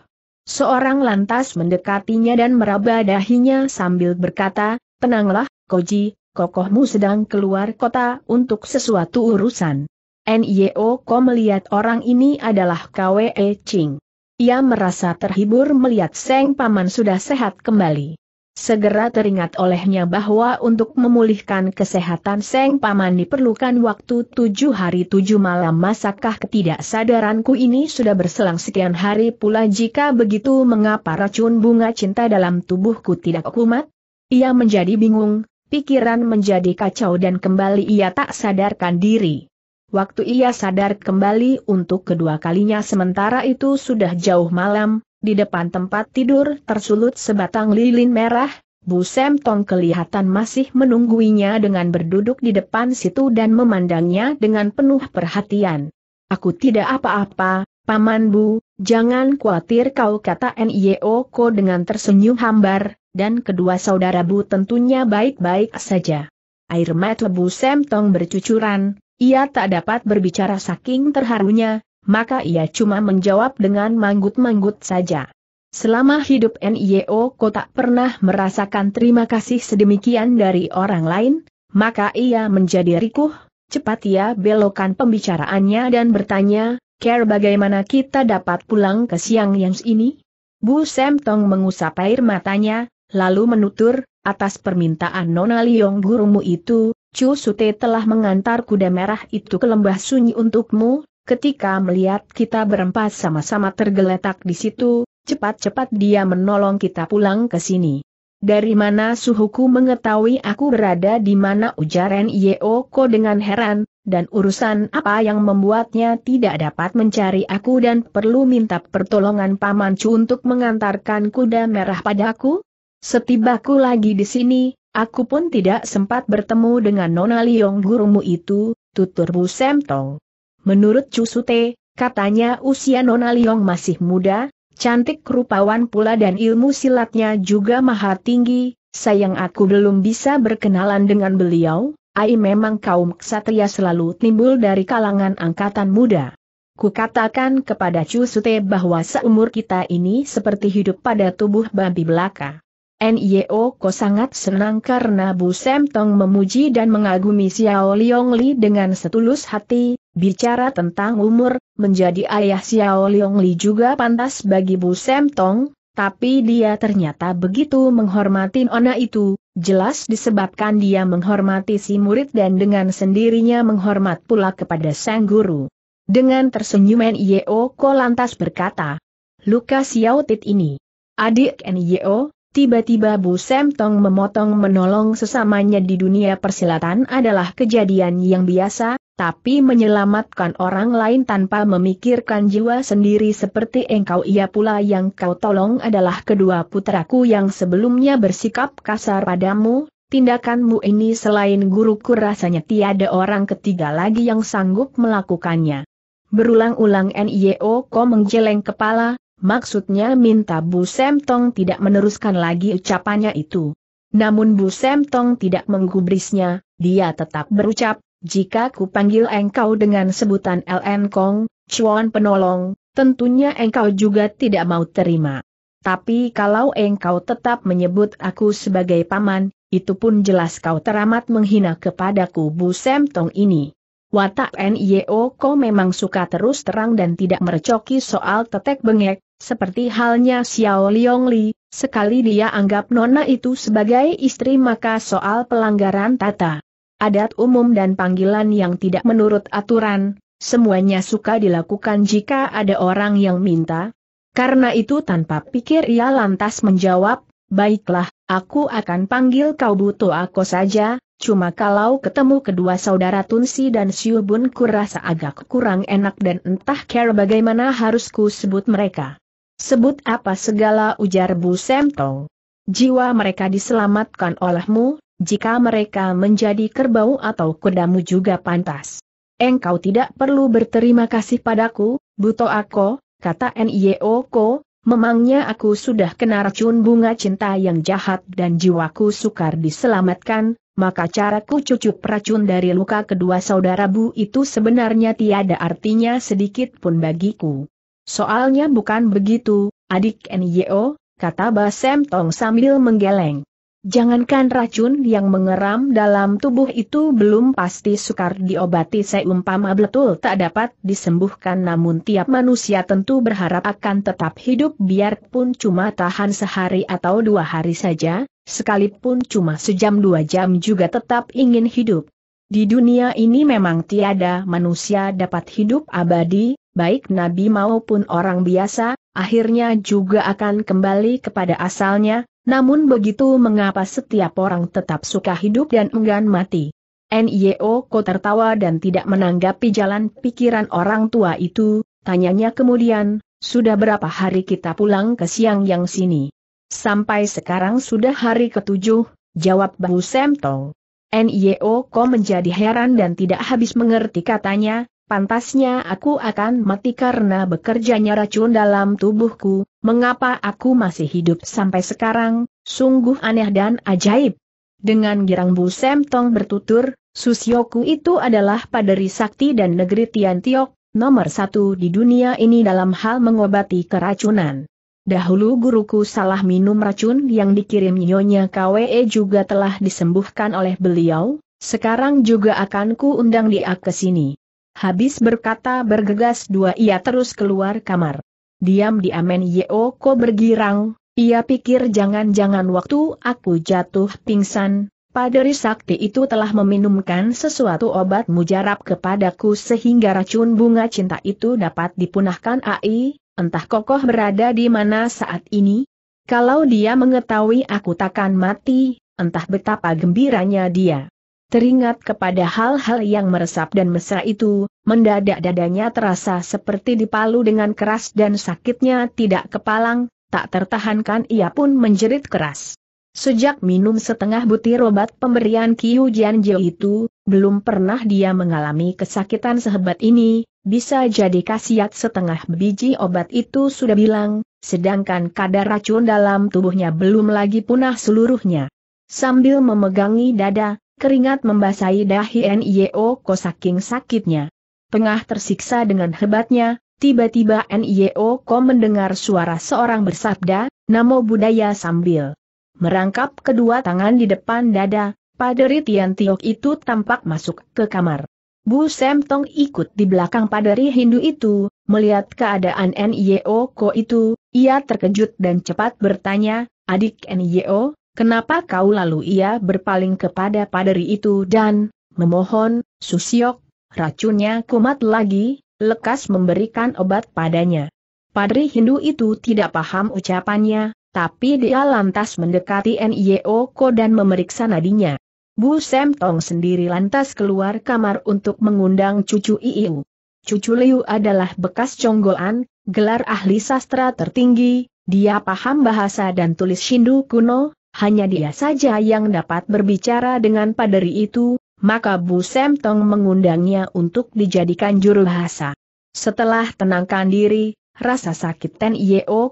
Seorang lantas mendekatinya dan meraba dahinya sambil berkata, tenanglah, Koji, kokohmu sedang keluar kota untuk sesuatu urusan. NIO kau melihat orang ini adalah KWE Ching. Ia merasa terhibur melihat Seng Paman sudah sehat kembali. Segera teringat olehnya bahwa untuk memulihkan kesehatan Seng Paman diperlukan waktu tujuh hari tujuh malam masakah ketidaksadaranku ini sudah berselang sekian hari pula jika begitu mengapa racun bunga cinta dalam tubuhku tidak kumat? Ia menjadi bingung, pikiran menjadi kacau dan kembali ia tak sadarkan diri. Waktu ia sadar kembali untuk kedua kalinya sementara itu sudah jauh malam, di depan tempat tidur tersulut sebatang lilin merah, Bu Semtong kelihatan masih menungguinya dengan berduduk di depan situ dan memandangnya dengan penuh perhatian. Aku tidak apa-apa, Paman Bu, jangan khawatir kau kata Nio Ko dengan tersenyum hambar, dan kedua saudara Bu tentunya baik-baik saja. Air mata Bu Semtong bercucuran, ia tak dapat berbicara saking terharunya, maka ia cuma menjawab dengan manggut-manggut saja. Selama hidup NIO ko tak pernah merasakan terima kasih sedemikian dari orang lain, maka ia menjadi rikuh, cepat ia belokan pembicaraannya dan bertanya, Care bagaimana kita dapat pulang ke siang yang ini? Bu Semtong mengusap air matanya, lalu menutur, atas permintaan Nona Liong gurumu itu, Chu Sute telah mengantar kuda merah itu ke lembah sunyi untukmu, ketika melihat kita berempat sama-sama tergeletak di situ, cepat-cepat dia menolong kita pulang ke sini. Dari mana suhuku mengetahui aku berada di mana Yeo Yeoko dengan heran, dan urusan apa yang membuatnya tidak dapat mencari aku dan perlu minta pertolongan pamancu untuk mengantarkan kuda merah padaku? Setibaku lagi di sini, aku pun tidak sempat bertemu dengan Nona Liong gurumu itu, tutur Bu Semtong. Menurut Cusute, katanya usia Nona Liong masih muda, cantik rupawan pula dan ilmu silatnya juga maha tinggi, sayang aku belum bisa berkenalan dengan beliau, ai memang kaum ksatria selalu timbul dari kalangan angkatan muda. Ku katakan kepada Cusute bahwa seumur kita ini seperti hidup pada tubuh babi belaka. NIO Ko sangat senang karena Bu Sem Tong memuji dan mengagumi Xiao Liong Li dengan setulus hati, bicara tentang umur, menjadi ayah Xiao Liong Li juga pantas bagi Bu Sem Tong, tapi dia ternyata begitu menghormati Ona itu, jelas disebabkan dia menghormati si murid dan dengan sendirinya menghormat pula kepada sang guru. Dengan tersenyum NIO Ko lantas berkata, Luka Xiao Tit ini. Adik NIO, Tiba-tiba Bu Semtong memotong menolong sesamanya di dunia persilatan adalah kejadian yang biasa, tapi menyelamatkan orang lain tanpa memikirkan jiwa sendiri seperti engkau ia pula yang kau tolong adalah kedua putraku yang sebelumnya bersikap kasar padamu, tindakanmu ini selain guruku rasanya tiada orang ketiga lagi yang sanggup melakukannya. Berulang-ulang Nio e Ko menjeleng kepala, maksudnya minta Bu Semtong tidak meneruskan lagi ucapannya itu. Namun Bu Semtong tidak menggubrisnya, dia tetap berucap, jika ku panggil engkau dengan sebutan LN Kong, Chuan penolong, tentunya engkau juga tidak mau terima. Tapi kalau engkau tetap menyebut aku sebagai paman, itu pun jelas kau teramat menghina kepadaku Bu Semtong ini. Watak NIO kau memang suka terus terang dan tidak merecoki soal tetek bengek, seperti halnya Xiao Li, sekali dia anggap Nona itu sebagai istri maka soal pelanggaran tata adat umum dan panggilan yang tidak menurut aturan, semuanya suka dilakukan jika ada orang yang minta. Karena itu tanpa pikir ia lantas menjawab, baiklah, aku akan panggil kau butuh aku saja, cuma kalau ketemu kedua saudara Tunsi dan Siubun kurasa agak kurang enak dan entah care bagaimana harus ku sebut mereka. Sebut apa segala ujar Bu Semtong. Jiwa mereka diselamatkan olehmu, jika mereka menjadi kerbau atau kudamu juga pantas. Engkau tidak perlu berterima kasih padaku, Buto Ako, kata Nyeoko, memangnya aku sudah kena racun bunga cinta yang jahat dan jiwaku sukar diselamatkan, maka caraku cucup racun dari luka kedua saudara Bu itu sebenarnya tiada artinya sedikit pun bagiku. Soalnya bukan begitu, adik Nyo, kata Basem Tong sambil menggeleng. Jangankan racun yang mengeram dalam tubuh itu belum pasti sukar diobati seumpama betul tak dapat disembuhkan namun tiap manusia tentu berharap akan tetap hidup biarpun cuma tahan sehari atau dua hari saja, sekalipun cuma sejam dua jam juga tetap ingin hidup. Di dunia ini memang tiada manusia dapat hidup abadi, baik nabi maupun orang biasa, akhirnya juga akan kembali kepada asalnya, namun begitu mengapa setiap orang tetap suka hidup dan enggan mati? NIO Ko tertawa dan tidak menanggapi jalan pikiran orang tua itu, tanyanya kemudian, sudah berapa hari kita pulang ke siang yang sini? Sampai sekarang sudah hari ketujuh, jawab Bahu Semtong. NIO Ko menjadi heran dan tidak habis mengerti katanya, Pantasnya aku akan mati karena bekerjanya racun dalam tubuhku, mengapa aku masih hidup sampai sekarang, sungguh aneh dan ajaib. Dengan girang Bu Semtong bertutur, Susyoku itu adalah paderi sakti dan negeri Tian Tiok, nomor satu di dunia ini dalam hal mengobati keracunan. Dahulu guruku salah minum racun yang dikirim Nyonya KWE juga telah disembuhkan oleh beliau, sekarang juga akan ku undang dia ke sini. Habis berkata bergegas dua ia terus keluar kamar. diam di Yeo Yeoko bergirang, ia pikir jangan-jangan waktu aku jatuh pingsan, Paderi Sakti itu telah meminumkan sesuatu obat mujarab kepadaku sehingga racun bunga cinta itu dapat dipunahkan AI, entah kokoh berada di mana saat ini. Kalau dia mengetahui aku takkan mati, entah betapa gembiranya dia. Teringat kepada hal-hal yang meresap dan mesra itu, mendadak dadanya terasa seperti dipalu dengan keras dan sakitnya tidak kepalang, tak tertahankan ia pun menjerit keras. Sejak minum setengah butir obat pemberian Kiu Jianjio itu, belum pernah dia mengalami kesakitan sehebat ini, bisa jadi khasiat setengah biji obat itu sudah bilang, sedangkan kadar racun dalam tubuhnya belum lagi punah seluruhnya. Sambil memegangi dada, keringat membasahi dahi NIO Ko saking sakitnya. Pengah tersiksa dengan hebatnya, tiba-tiba NIO Ko mendengar suara seorang bersabda, Namo Buddhaya sambil merangkap kedua tangan di depan dada, Paderi Tian Tiok itu tampak masuk ke kamar. Bu Sem Tong ikut di belakang paderi Hindu itu, melihat keadaan NIO Ko itu, ia terkejut dan cepat bertanya, adik NIO, Kenapa kau lalu ia berpaling kepada Padri itu dan, memohon, Susiok, racunnya kumat lagi, lekas memberikan obat padanya. Padri Hindu itu tidak paham ucapannya, tapi dia lantas mendekati NIO Ko dan memeriksa nadinya. Bu Sem Tong sendiri lantas keluar kamar untuk mengundang cucu Iiu. Cucu Liu adalah bekas conggolan, gelar ahli sastra tertinggi, dia paham bahasa dan tulis Hindu kuno, hanya dia saja yang dapat berbicara dengan paderi itu, maka Bu Semtong mengundangnya untuk dijadikan juru bahasa. Setelah tenangkan diri, rasa sakit Ten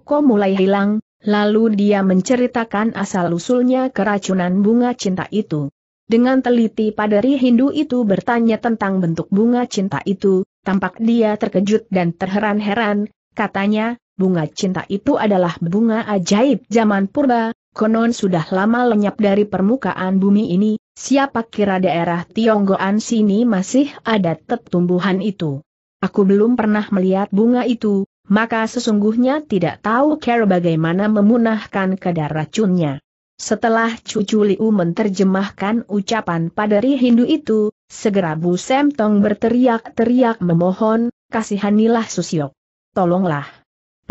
ko mulai hilang, lalu dia menceritakan asal-usulnya keracunan bunga cinta itu. Dengan teliti paderi Hindu itu bertanya tentang bentuk bunga cinta itu, tampak dia terkejut dan terheran-heran, katanya, bunga cinta itu adalah bunga ajaib zaman purba, konon sudah lama lenyap dari permukaan bumi ini, siapa kira daerah Tionggoan sini masih ada tetumbuhan itu. Aku belum pernah melihat bunga itu, maka sesungguhnya tidak tahu cara bagaimana memunahkan kadar racunnya. Setelah Cucu Liu menerjemahkan ucapan padari Hindu itu, segera Bu Semtong berteriak-teriak memohon, kasihanilah Susiok. Tolonglah.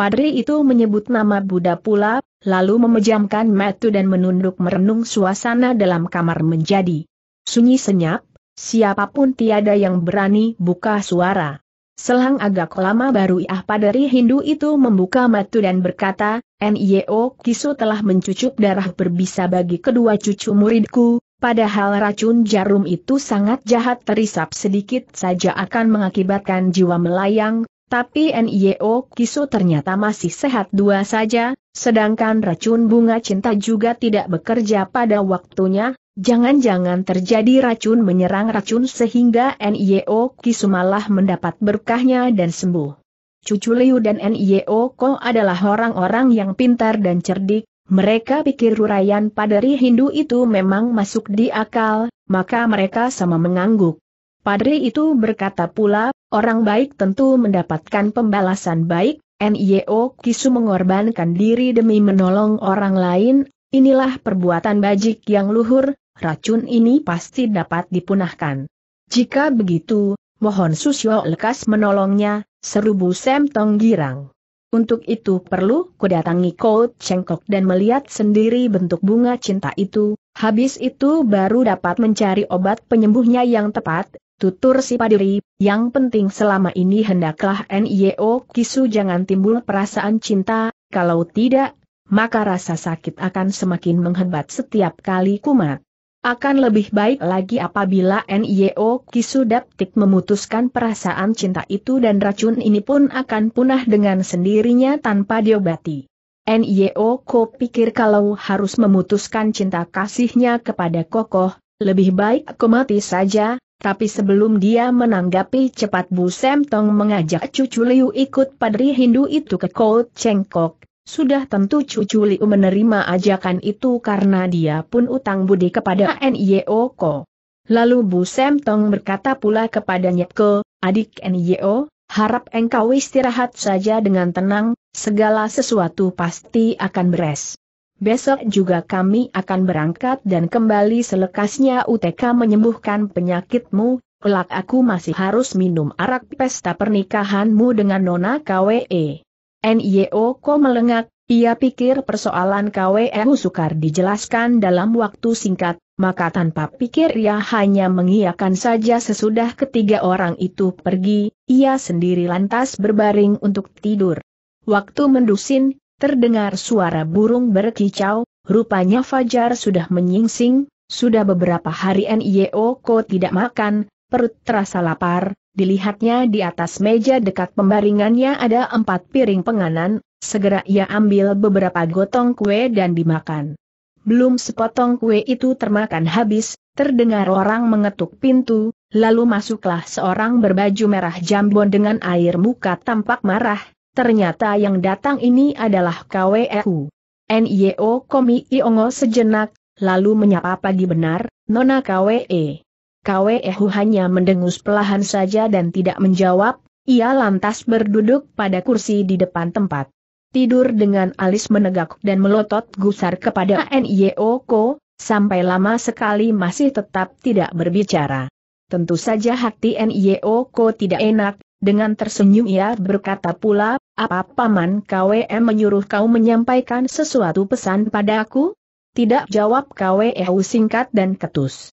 Padri itu menyebut nama Buddha pula, lalu memejamkan mata dan menunduk merenung suasana dalam kamar menjadi sunyi senyap, siapapun tiada yang berani buka suara. Selang agak lama baru Ah Padri Hindu itu membuka mata dan berkata, Nio e Kisu telah mencucuk darah berbisa bagi kedua cucu muridku, Padahal racun jarum itu sangat jahat terisap sedikit saja akan mengakibatkan jiwa melayang, tapi NIO Kisu ternyata masih sehat dua saja, sedangkan racun bunga cinta juga tidak bekerja pada waktunya, jangan-jangan terjadi racun menyerang racun sehingga NIO Kisu malah mendapat berkahnya dan sembuh. Cucu Liu dan NIO Ko adalah orang-orang yang pintar dan cerdik, mereka pikir uraian padari Hindu itu memang masuk di akal, maka mereka sama mengangguk. Padri itu berkata pula Orang baik tentu mendapatkan pembalasan baik, NIO Kisu mengorbankan diri demi menolong orang lain, inilah perbuatan bajik yang luhur, racun ini pasti dapat dipunahkan. Jika begitu, mohon Susyo lekas menolongnya, seru Bu Sem Tong Girang. Untuk itu perlu kudatangi Coach Cengkok dan melihat sendiri bentuk bunga cinta itu, habis itu baru dapat mencari obat penyembuhnya yang tepat, Tutur si Padiri, yang penting selama ini hendaklah NIO Kisu jangan timbul perasaan cinta, kalau tidak, maka rasa sakit akan semakin menghebat setiap kali kumat. Akan lebih baik lagi apabila NIO Kisu Daptik memutuskan perasaan cinta itu dan racun ini pun akan punah dengan sendirinya tanpa diobati. NIO Ko pikir kalau harus memutuskan cinta kasihnya kepada Kokoh, lebih baik aku mati saja, tapi sebelum dia menanggapi cepat Bu Semtong mengajak cucu Liu ikut padri Hindu itu ke Kout Cengkok, sudah tentu cucu Liu menerima ajakan itu karena dia pun utang budi kepada N.Y.O. Ko. Lalu Bu Semtong berkata pula kepada Nyeko, adik N.Y.O., harap engkau istirahat saja dengan tenang, segala sesuatu pasti akan beres. Besok juga kami akan berangkat dan kembali selekasnya UTK menyembuhkan penyakitmu, kelak aku masih harus minum arak pesta pernikahanmu dengan Nona KWE. NIO ko melengak, ia pikir persoalan KWE sukar dijelaskan dalam waktu singkat, maka tanpa pikir ia hanya mengiyakan saja sesudah ketiga orang itu pergi, ia sendiri lantas berbaring untuk tidur. Waktu mendusin, Terdengar suara burung berkicau, rupanya Fajar sudah menyingsing, sudah beberapa hari ko tidak makan, perut terasa lapar, dilihatnya di atas meja dekat pembaringannya ada empat piring penganan, segera ia ambil beberapa gotong kue dan dimakan. Belum sepotong kue itu termakan habis, terdengar orang mengetuk pintu, lalu masuklah seorang berbaju merah jambon dengan air muka tampak marah, ternyata yang datang ini adalah KWEU. NIO Komi Iongo sejenak, lalu menyapa pagi benar, Nona KWE. Kwehu hanya mendengus pelahan saja dan tidak menjawab, ia lantas berduduk pada kursi di depan tempat. Tidur dengan alis menegak dan melotot gusar kepada NIO Ko, sampai lama sekali masih tetap tidak berbicara. Tentu saja hati NIO Ko tidak enak, dengan tersenyum ia berkata pula, apa paman KWM menyuruh kau menyampaikan sesuatu pesan pada aku. Tidak jawab KWEU singkat dan ketus.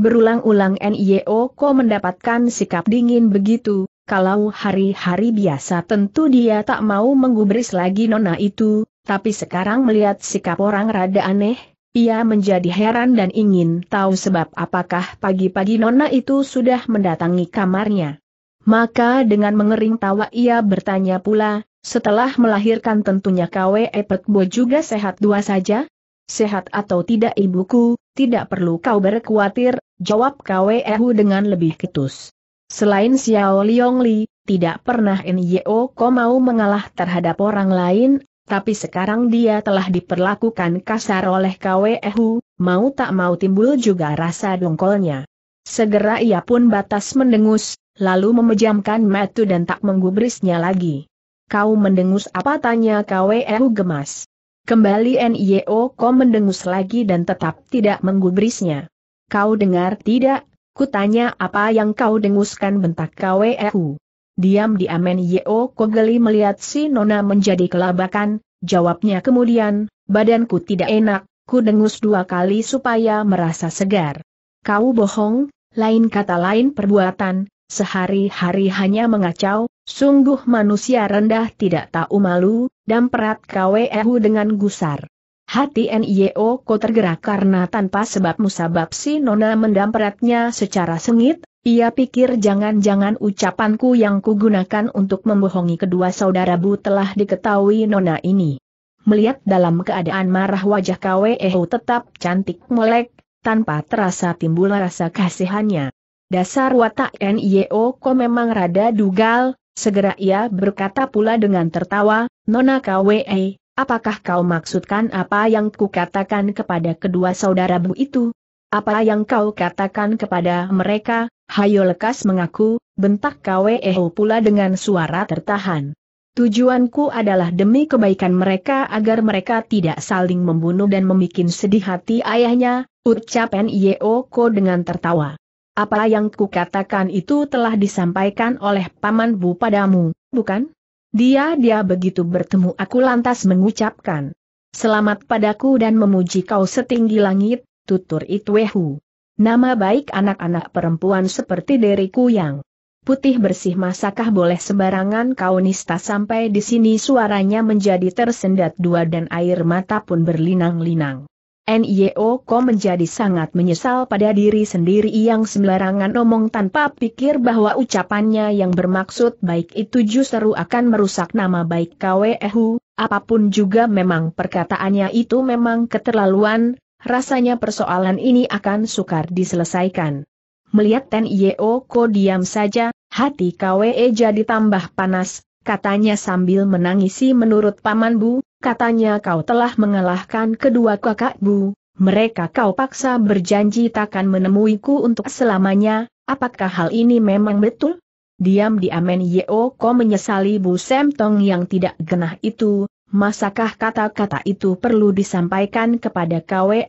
Berulang-ulang NIO Ko mendapatkan sikap dingin begitu, kalau hari-hari biasa tentu dia tak mau menggubris lagi nona itu, tapi sekarang melihat sikap orang rada aneh, ia menjadi heran dan ingin tahu sebab apakah pagi-pagi nona itu sudah mendatangi kamarnya. Maka dengan mengering tawa ia bertanya pula, setelah melahirkan tentunya KW Bo juga sehat dua saja? Sehat atau tidak ibuku, tidak perlu kau berkhawatir, jawab KW Ehu dengan lebih ketus. Selain Xiao Liong Li, tidak pernah NYO kau mau mengalah terhadap orang lain, tapi sekarang dia telah diperlakukan kasar oleh KW Ehu, mau tak mau timbul juga rasa dongkolnya. Segera ia pun batas mendengus, lalu memejamkan mata dan tak menggubrisnya lagi. Kau mendengus apa tanya KWU gemas. Kembali NIO kau mendengus lagi dan tetap tidak menggubrisnya. Kau dengar tidak? Kutanya apa yang kau denguskan bentak KWU. Diam-diam NIO kau geli melihat si Nona menjadi kelabakan, jawabnya kemudian, badanku tidak enak, ku dengus dua kali supaya merasa segar. Kau bohong, lain kata lain perbuatan, sehari-hari hanya mengacau, sungguh manusia rendah tidak tahu malu, dan perat KWEU dengan gusar. Hati NIO ko tergerak karena tanpa sebab musabab si Nona mendamperatnya secara sengit, ia pikir jangan-jangan ucapanku yang kugunakan untuk membohongi kedua saudara Bu telah diketahui nona ini. Melihat dalam keadaan marah wajah KWEHU tetap cantik melek, tanpa terasa timbul rasa kasihannya. Dasar watak NIO ko memang rada dugal, segera ia berkata pula dengan tertawa, Nona KWE, apakah kau maksudkan apa yang kukatakan kepada kedua saudara bu itu? Apa yang kau katakan kepada mereka, hayo lekas mengaku, bentak KWE pula dengan suara tertahan. Tujuanku adalah demi kebaikan mereka agar mereka tidak saling membunuh dan memikin sedih hati ayahnya, ucap NIO N.I.O.Ko dengan tertawa. Apa yang kukatakan itu telah disampaikan oleh Paman Bu padamu, bukan? Dia-dia begitu bertemu aku lantas mengucapkan. Selamat padaku dan memuji kau setinggi langit, tutur Itwehu. Nama baik anak-anak perempuan seperti deriku yang putih bersih masakah boleh sembarangan kau nista sampai di sini suaranya menjadi tersendat dua dan air mata pun berlinang-linang. Nio e ko menjadi sangat menyesal pada diri sendiri yang sembarangan omong tanpa pikir bahwa ucapannya yang bermaksud baik itu justru akan merusak nama baik KWEHU, apapun juga memang perkataannya itu memang keterlaluan, rasanya persoalan ini akan sukar diselesaikan. Melihat Nio e ko diam saja, hati KWE jadi tambah panas, katanya sambil menangisi menurut Paman Bu, Katanya kau telah mengalahkan kedua kakakmu, mereka kau paksa berjanji takkan menemuiku untuk selamanya, apakah hal ini memang betul? diam amen Yeo Ko menyesali Bu semtong yang tidak genah itu, masakah kata-kata itu perlu disampaikan kepada Kwe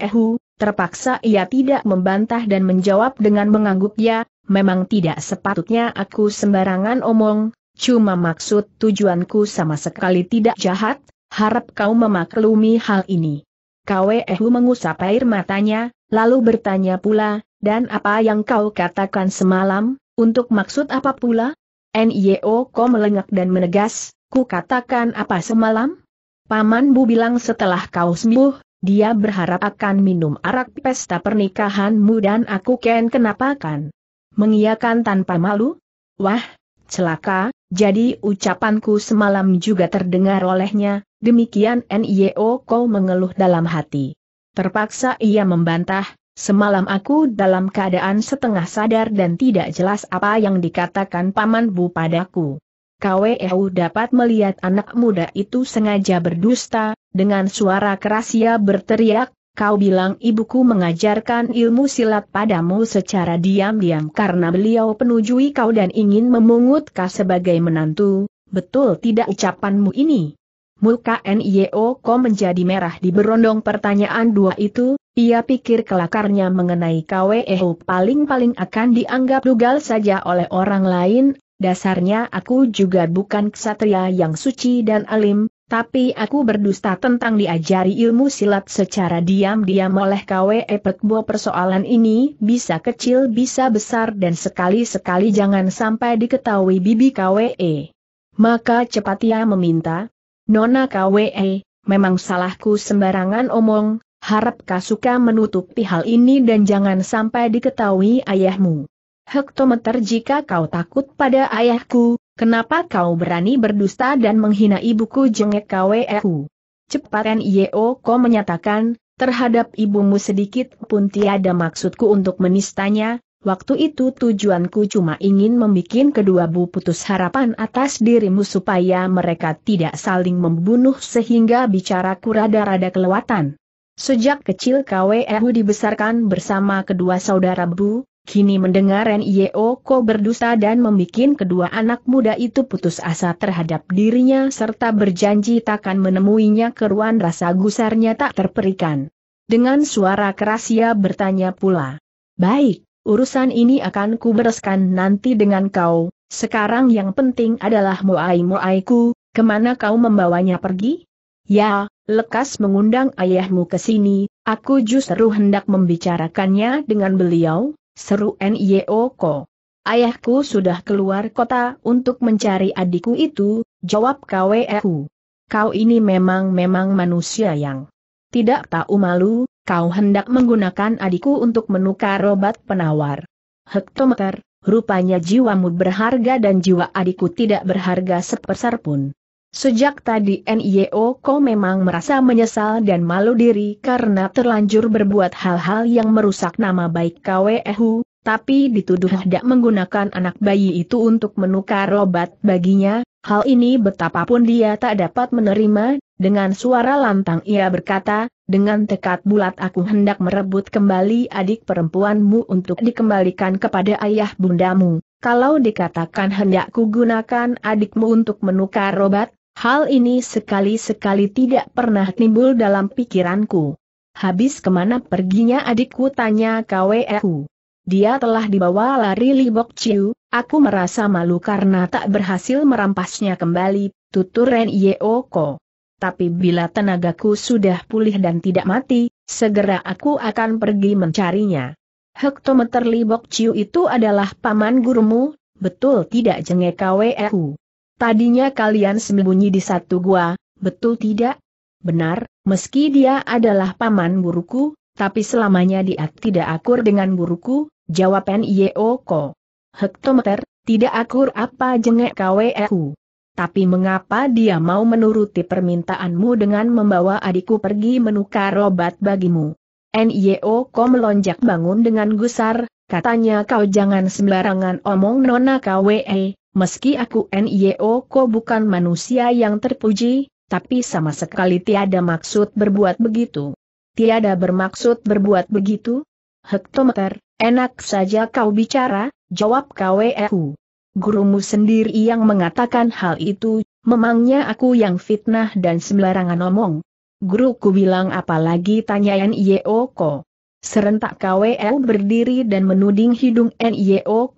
terpaksa ia tidak membantah dan menjawab dengan mengangguk ya, memang tidak sepatutnya aku sembarangan omong, cuma maksud tujuanku sama sekali tidak jahat, harap kau memaklumi hal ini. Kwehu mengusap air matanya, lalu bertanya pula, dan apa yang kau katakan semalam, untuk maksud apa pula? N.I.O. kau melengak dan menegas, ku katakan apa semalam? Paman Bu bilang setelah kau sembuh, dia berharap akan minum arak pesta pernikahanmu dan aku ken kenapa kan? Mengiakan tanpa malu? Wah, celaka, jadi ucapanku semalam juga terdengar olehnya, Demikian NIO Ko mengeluh dalam hati. Terpaksa ia membantah, semalam aku dalam keadaan setengah sadar dan tidak jelas apa yang dikatakan Paman Bu padaku. KWEU dapat melihat anak muda itu sengaja berdusta, dengan suara keras ia berteriak, kau bilang ibuku mengajarkan ilmu silat padamu secara diam-diam karena beliau penujui kau dan ingin memungut kau sebagai menantu, betul tidak ucapanmu ini? Muka Ko menjadi merah di berondong pertanyaan dua itu, ia pikir kelakarnya mengenai KWEO paling-paling akan dianggap dugal saja oleh orang lain, dasarnya aku juga bukan ksatria yang suci dan alim, tapi aku berdusta tentang diajari ilmu silat secara diam-diam oleh KWE Pekbo persoalan ini bisa kecil bisa besar dan sekali-sekali jangan sampai diketahui bibi KWE. Maka cepat ia meminta, Nona KWE, memang salahku sembarangan omong, harap kau suka menutupi hal ini dan jangan sampai diketahui ayahmu. Hektometer jika kau takut pada ayahku, kenapa kau berani berdusta dan menghina ibuku jengek KWEku? Cepat NIO kau menyatakan, terhadap ibumu sedikit pun tiada maksudku untuk menistanya, Waktu itu tujuanku cuma ingin membuat kedua bu putus harapan atas dirimu supaya mereka tidak saling membunuh sehingga bicaraku rada-rada kelewatan. Sejak kecil KWEU dibesarkan bersama kedua saudara bu, kini mendengar NIO ko berdusta dan membuat kedua anak muda itu putus asa terhadap dirinya serta berjanji takkan menemuinya keruan rasa gusarnya tak terperikan. Dengan suara keras ia bertanya pula. Baik, urusan ini akan kubereskan nanti dengan kau, sekarang yang penting adalah muai muaiku kemana kau membawanya pergi? Ya, lekas mengundang ayahmu ke sini, aku justru hendak membicarakannya dengan beliau, seru Ko. Ayahku sudah keluar kota untuk mencari adikku itu, jawab Kweku. Kau ini memang-memang manusia yang tidak tahu malu, kau hendak menggunakan adikku untuk menukar obat penawar. Hektometer, rupanya jiwamu berharga dan jiwa adikku tidak berharga sepeser pun. Sejak tadi NIO kau memang merasa menyesal dan malu diri karena terlanjur berbuat hal-hal yang merusak nama baik KWEHU, tapi dituduh hendak menggunakan anak bayi itu untuk menukar obat baginya, Hal ini betapapun dia tak dapat menerima, dengan suara lantang ia berkata, dengan tekad bulat aku hendak merebut kembali adik perempuanmu untuk dikembalikan kepada ayah bundamu. Kalau dikatakan hendakku gunakan adikmu untuk menukar obat, hal ini sekali-sekali tidak pernah timbul dalam pikiranku. Habis kemana perginya adikku tanya Kweku. Dia telah dibawa lari Li Bok Chiu, aku merasa malu karena tak berhasil merampasnya kembali, tutur Ren Yeoko. Tapi bila tenagaku sudah pulih dan tidak mati, segera aku akan pergi mencarinya. Hektometer Li Bok Chiu itu adalah paman gurumu, betul tidak jengek KWEU. Tadinya kalian sembunyi di satu gua, betul tidak? Benar, meski dia adalah paman guruku, tapi selamanya dia tidak akur dengan guruku, Jawab N.I.O.Ko. Hektometer, tidak akur apa jengek aku. Tapi mengapa dia mau menuruti permintaanmu dengan membawa adikku pergi menukar obat bagimu? Ko melonjak bangun dengan gusar, katanya kau jangan sembarangan omong nona KWE, e. meski aku Ko bukan manusia yang terpuji, tapi sama sekali tiada maksud berbuat begitu. Tiada bermaksud berbuat begitu? Hektometer, Enak saja kau bicara, jawab KWEU. Gurumu sendiri yang mengatakan hal itu, memangnya aku yang fitnah dan sembarangan omong. Guruku bilang apalagi tanya ko. Serentak KWL e berdiri dan menuding hidung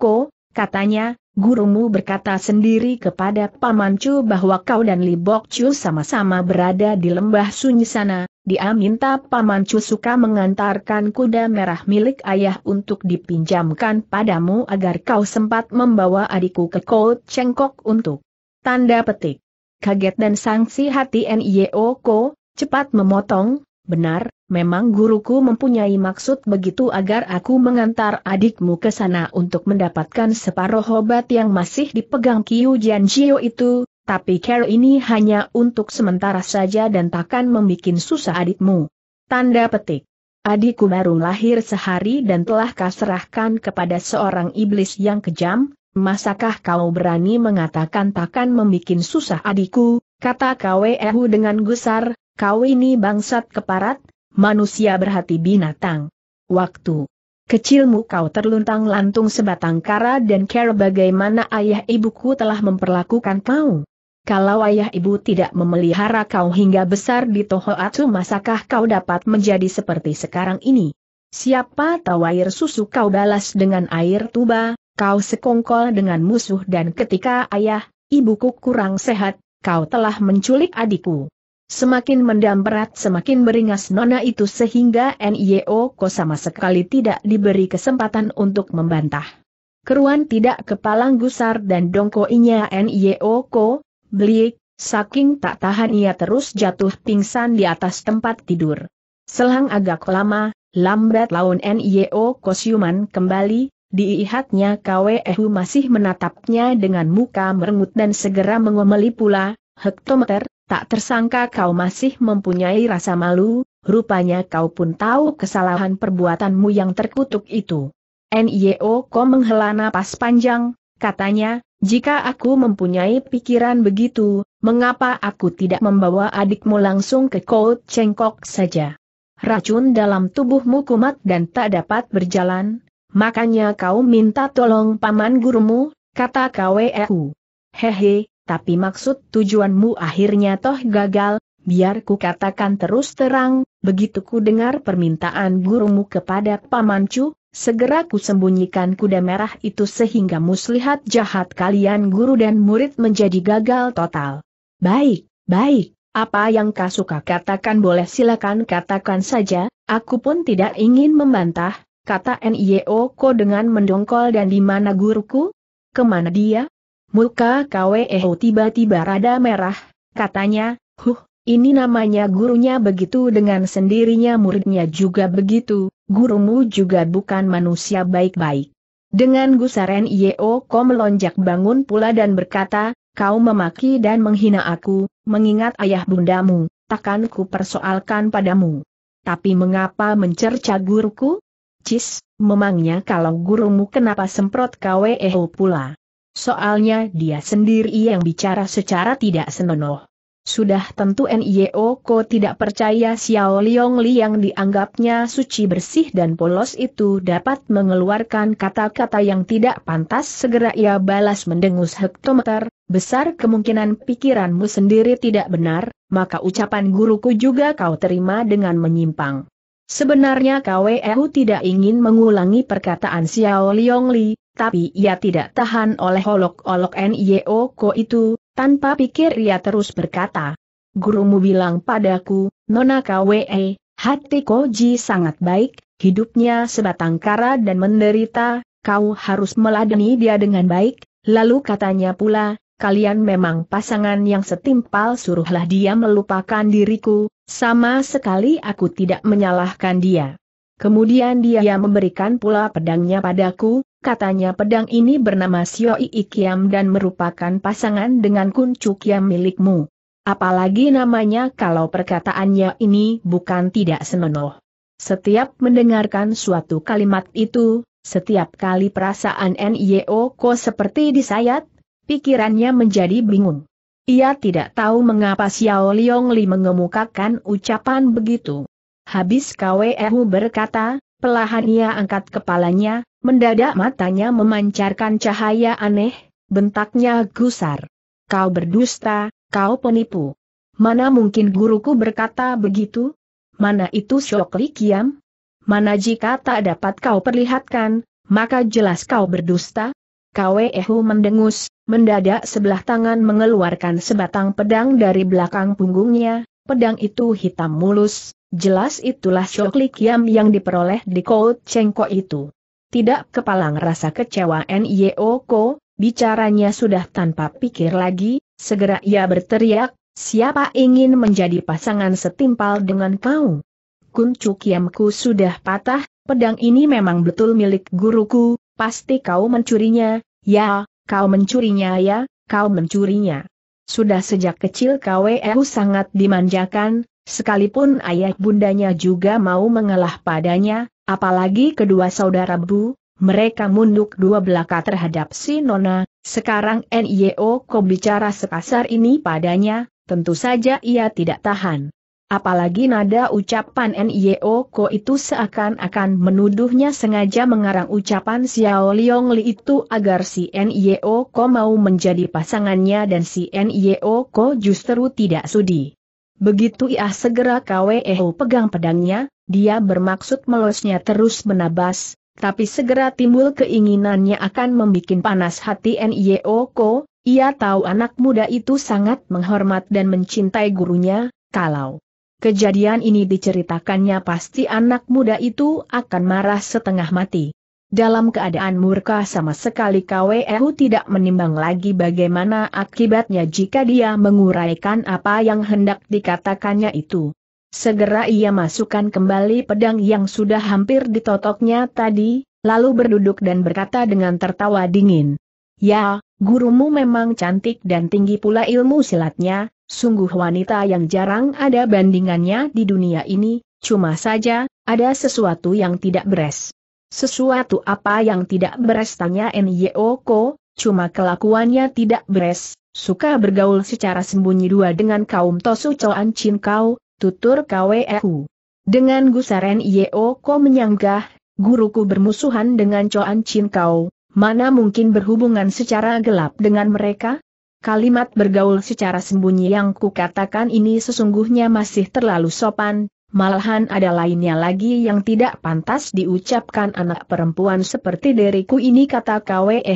ko, katanya, gurumu berkata sendiri kepada Pamancu bahwa kau dan Libok Chu sama-sama berada di lembah sunyi sana, dia minta Paman Cusuka mengantarkan kuda merah milik ayah untuk dipinjamkan padamu agar kau sempat membawa adikku ke Kout Cengkok untuk tanda petik. Kaget dan sangsi hati N.I.O. Ko, cepat memotong, benar, memang guruku mempunyai maksud begitu agar aku mengantar adikmu ke sana untuk mendapatkan separuh obat yang masih dipegang Kiu Jian Jio itu, tapi care ini hanya untuk sementara saja dan takkan membuat susah adikmu. Tanda petik. Adikku baru lahir sehari dan telah kaserahkan kepada seorang iblis yang kejam, masakah kau berani mengatakan takkan membuat susah adikku, kata Kwehu dengan gusar, kau ini bangsat keparat, manusia berhati binatang. Waktu kecilmu kau terluntang lantung sebatang kara dan care bagaimana ayah ibuku telah memperlakukan kau. Kalau ayah ibu tidak memelihara kau hingga besar di Tohoatsu masakah kau dapat menjadi seperti sekarang ini? Siapa tahu air susu kau balas dengan air tuba, kau sekongkol dengan musuh dan ketika ayah, ibuku kurang sehat, kau telah menculik adikku. Semakin mendam berat semakin beringas nona itu sehingga NIO kau sama sekali tidak diberi kesempatan untuk membantah. Keruan tidak kepalang gusar dan dongko inya NIO kau Beliik, saking tak tahan ia terus jatuh pingsan di atas tempat tidur. Selang agak lama, lambat laun NIO Kosyuman kembali, diihatnya Kwehu masih menatapnya dengan muka merengut dan segera mengomeli pula, hektometer, tak tersangka kau masih mempunyai rasa malu, rupanya kau pun tahu kesalahan perbuatanmu yang terkutuk itu. NIO kau menghela napas panjang, katanya, jika aku mempunyai pikiran begitu, mengapa aku tidak membawa adikmu langsung ke Kout Cengkok saja? Racun dalam tubuhmu kumat dan tak dapat berjalan, makanya kau minta tolong paman gurumu, kata KWEU. Hehe, tapi maksud tujuanmu akhirnya toh gagal, biar ku katakan terus terang, begitu ku dengar permintaan gurumu kepada pamancu, Segera ku sembunyikan kuda merah itu sehingga muslihat jahat kalian guru dan murid menjadi gagal total. Baik, baik, apa yang kau suka katakan boleh silakan katakan saja, aku pun tidak ingin membantah, kata N.I.O. Ko dengan mendongkol dan di mana guruku? Kemana dia? Muka KWEO tiba-tiba rada merah, katanya, huh, ini namanya gurunya begitu dengan sendirinya muridnya juga begitu, gurumu juga bukan manusia baik-baik. Dengan gusaren Yeo Ko melonjak bangun pula dan berkata, kau memaki dan menghina aku, mengingat ayah bundamu, takkan ku persoalkan padamu. Tapi mengapa mencerca guruku? Cis, memangnya kalau gurumu kenapa semprot KWEO pula? Soalnya dia sendiri yang bicara secara tidak senonoh. Sudah tentu NIO Ko tidak percaya Xiao Liong Li yang dianggapnya suci bersih dan polos itu dapat mengeluarkan kata-kata yang tidak pantas segera ia balas mendengus hektometer, besar kemungkinan pikiranmu sendiri tidak benar, maka ucapan guruku juga kau terima dengan menyimpang. Sebenarnya KWEU tidak ingin mengulangi perkataan Xiao Liong Li, tapi ia tidak tahan oleh olok-olok NIO Ko itu, tanpa pikir ia terus berkata, Gurumu bilang padaku, Nona KWE, eh, hati Koji sangat baik, hidupnya sebatang kara dan menderita, kau harus meladeni dia dengan baik, lalu katanya pula, kalian memang pasangan yang setimpal suruhlah dia melupakan diriku, sama sekali aku tidak menyalahkan dia. Kemudian dia memberikan pula pedangnya padaku, Katanya pedang ini bernama Sioi Kiam dan merupakan pasangan dengan Kuncu Kiam milikmu. Apalagi namanya kalau perkataannya ini bukan tidak senonoh. Setiap mendengarkan suatu kalimat itu, setiap kali perasaan NIO Ko seperti disayat, pikirannya menjadi bingung. Ia tidak tahu mengapa Xiao Li mengemukakan ucapan begitu. Habis Kwehu berkata, Pelahan ia angkat kepalanya, mendadak matanya memancarkan cahaya aneh, bentaknya gusar. Kau berdusta, kau penipu. Mana mungkin guruku berkata begitu? Mana itu Syokli Kiam? Mana jika tak dapat kau perlihatkan, maka jelas kau berdusta? Kwehu Ehu mendengus, mendadak sebelah tangan mengeluarkan sebatang pedang dari belakang punggungnya, pedang itu hitam mulus, Jelas itulah syok kiam yang diperoleh di Kout Cengko itu. Tidak kepalang rasa kecewa Nio Ko, bicaranya sudah tanpa pikir lagi, segera ia berteriak, siapa ingin menjadi pasangan setimpal dengan kau? Kuncuk kiamku sudah patah, pedang ini memang betul milik guruku, pasti kau mencurinya, ya, kau mencurinya ya, kau mencurinya. Sudah sejak kecil KWU sangat dimanjakan, Sekalipun ayah bundanya juga mau mengalah padanya, apalagi kedua saudara Bu, mereka munduk dua belaka terhadap si Nona, sekarang NIO kok bicara sekasar ini padanya, tentu saja ia tidak tahan. Apalagi nada ucapan NIO Ko itu seakan-akan menuduhnya sengaja mengarang ucapan Xiao Liong Li itu agar si NIO Ko mau menjadi pasangannya dan si NIO Ko justru tidak sudi. Begitu ia segera Kweho eh oh, pegang pedangnya, dia bermaksud melosnya terus menabas, tapi segera timbul keinginannya akan membuat panas hati Nioko, ia tahu anak muda itu sangat menghormat dan mencintai gurunya, kalau kejadian ini diceritakannya pasti anak muda itu akan marah setengah mati. Dalam keadaan murka sama sekali KWU tidak menimbang lagi bagaimana akibatnya jika dia menguraikan apa yang hendak dikatakannya itu. Segera ia masukkan kembali pedang yang sudah hampir ditotoknya tadi, lalu berduduk dan berkata dengan tertawa dingin. Ya, gurumu memang cantik dan tinggi pula ilmu silatnya, sungguh wanita yang jarang ada bandingannya di dunia ini, cuma saja, ada sesuatu yang tidak beres. Sesuatu apa yang tidak beres tanya Nyeoko, cuma kelakuannya tidak beres, suka bergaul secara sembunyi dua dengan kaum Tosu Choan Chin Kau, tutur KWEU. Dengan gusaren Yeoko menyanggah, guruku bermusuhan dengan Choan Chin Kau, mana mungkin berhubungan secara gelap dengan mereka? Kalimat bergaul secara sembunyi yang kukatakan ini sesungguhnya masih terlalu sopan, Malahan ada lainnya lagi yang tidak pantas diucapkan anak perempuan seperti diriku ini kata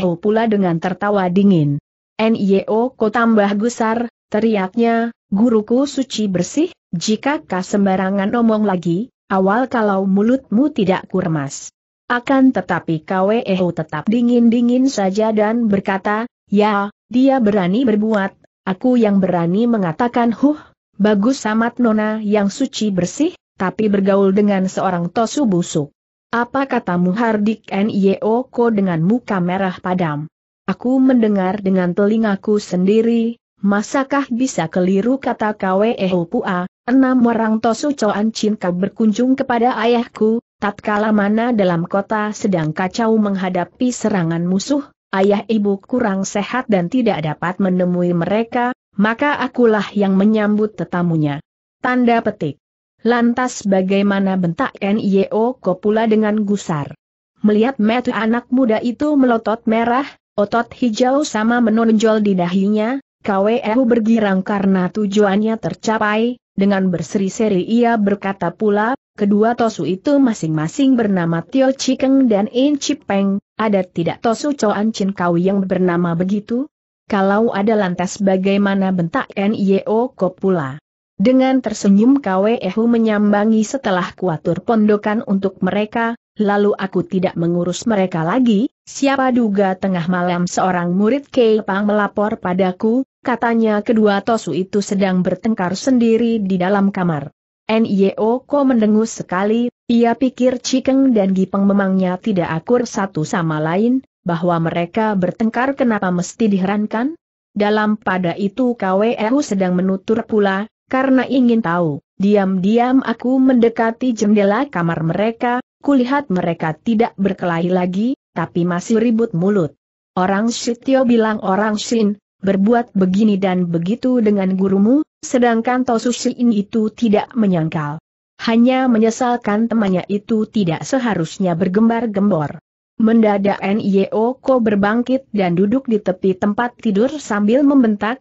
Ho pula dengan tertawa dingin. Nio ko tambah gusar, teriaknya, guruku suci bersih, jika kau sembarangan omong lagi, awal kalau mulutmu tidak kurmas. Akan tetapi Ho tetap dingin-dingin saja dan berkata, ya, dia berani berbuat, aku yang berani mengatakan huh, Bagus amat nona yang suci bersih, tapi bergaul dengan seorang tosu busuk. Apa katamu Hardik Nyeoko dengan muka merah padam? Aku mendengar dengan telingaku sendiri, masakah bisa keliru kata Kweho Pua, enam orang tosu coan cinta berkunjung kepada ayahku, tatkala mana dalam kota sedang kacau menghadapi serangan musuh, ayah ibu kurang sehat dan tidak dapat menemui mereka, maka akulah yang menyambut tetamunya. Tanda petik. Lantas bagaimana bentak NIO Kopula dengan gusar? Melihat metu anak muda itu melotot merah, otot hijau sama menonjol di dahinya, KWU bergirang karena tujuannya tercapai, dengan berseri-seri ia berkata pula, kedua Tosu itu masing-masing bernama Tio Chikeng dan In Chipeng, ada tidak Tosu Choan Chin Kau yang bernama begitu? Kalau ada lantas bagaimana bentak NIO Ko pula? Dengan tersenyum KWEHU menyambangi setelah kuatur pondokan untuk mereka, lalu aku tidak mengurus mereka lagi, siapa duga tengah malam seorang murid Keipang melapor padaku, katanya kedua Tosu itu sedang bertengkar sendiri di dalam kamar. NIO Ko mendengus sekali, ia pikir Cikeng dan Gipeng memangnya tidak akur satu sama lain, bahwa mereka bertengkar kenapa mesti diherankan? Dalam pada itu KWU e sedang menutur pula, karena ingin tahu, diam-diam aku mendekati jendela kamar mereka, kulihat mereka tidak berkelahi lagi, tapi masih ribut mulut. Orang Sityo bilang orang Shin, berbuat begini dan begitu dengan gurumu, sedangkan Shin itu tidak menyangkal. Hanya menyesalkan temannya itu tidak seharusnya bergembar-gembor. Mendadak Ko berbangkit dan duduk di tepi tempat tidur sambil membentak,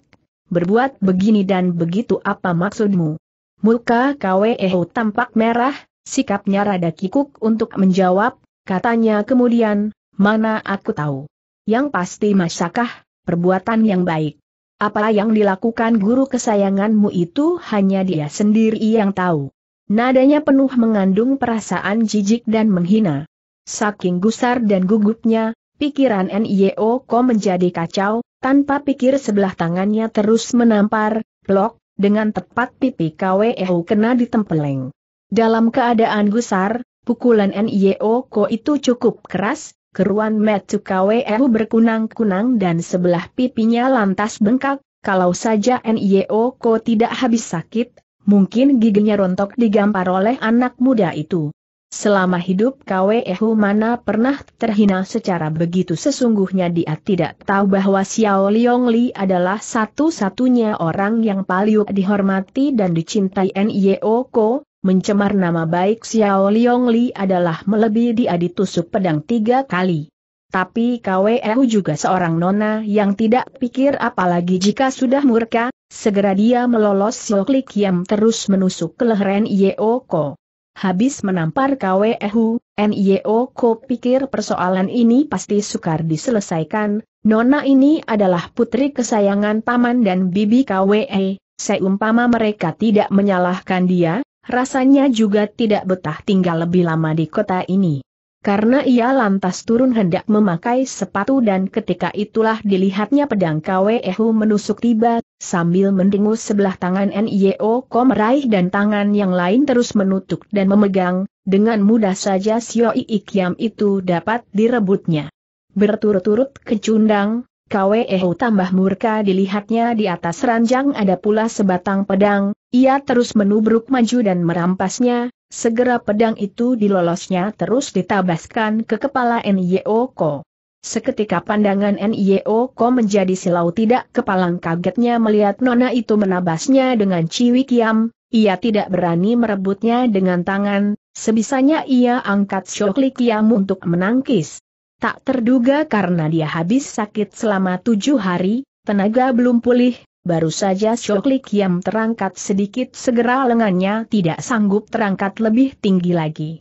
berbuat begini dan begitu apa maksudmu? Muka Kweho tampak merah, sikapnya rada kikuk untuk menjawab, katanya kemudian, mana aku tahu. Yang pasti masakah, perbuatan yang baik. Apa yang dilakukan guru kesayanganmu itu hanya dia sendiri yang tahu. Nadanya penuh mengandung perasaan jijik dan menghina. Saking gusar dan gugupnya, pikiran NIO Ko menjadi kacau, tanpa pikir sebelah tangannya terus menampar, blok, dengan tepat pipi KWEU kena ditempeleng. Dalam keadaan gusar, pukulan NIO Ko itu cukup keras, keruan metu KWEU berkunang-kunang dan sebelah pipinya lantas bengkak, kalau saja NIO Ko tidak habis sakit, mungkin giginya rontok digampar oleh anak muda itu. Selama hidup Kwehu mana pernah terhina secara begitu sesungguhnya dia tidak tahu bahwa Xiao Liong Li adalah satu-satunya orang yang paling dihormati dan dicintai Nio Ko, mencemar nama baik Xiao Liong Li adalah melebihi dia ditusuk pedang tiga kali. Tapi Kwehu juga seorang nona yang tidak pikir apalagi jika sudah murka, segera dia melolos Li Kiam terus menusuk ke leher Nio Ko habis menampar KWEHU, NIO Ko pikir persoalan ini pasti sukar diselesaikan, Nona ini adalah putri kesayangan paman dan bibi KWE, seumpama mereka tidak menyalahkan dia, rasanya juga tidak betah tinggal lebih lama di kota ini. Karena ia lantas turun hendak memakai sepatu dan ketika itulah dilihatnya pedang KWEHU menusuk tiba Sambil mendengus sebelah tangan NIO Ko meraih dan tangan yang lain terus menutup dan memegang, dengan mudah saja Sio Ikiam itu dapat direbutnya. Berturut-turut kecundang, Kweho tambah murka dilihatnya di atas ranjang ada pula sebatang pedang, ia terus menubruk maju dan merampasnya, segera pedang itu dilolosnya terus ditabaskan ke kepala NIO Ko. Seketika pandangan NIO Ko menjadi silau tidak kepalang kagetnya melihat Nona itu menabasnya dengan ciwi kiam, ia tidak berani merebutnya dengan tangan, sebisanya ia angkat Syokli kiam untuk menangkis. Tak terduga karena dia habis sakit selama tujuh hari, tenaga belum pulih, baru saja Syokli kiam terangkat sedikit segera lengannya tidak sanggup terangkat lebih tinggi lagi.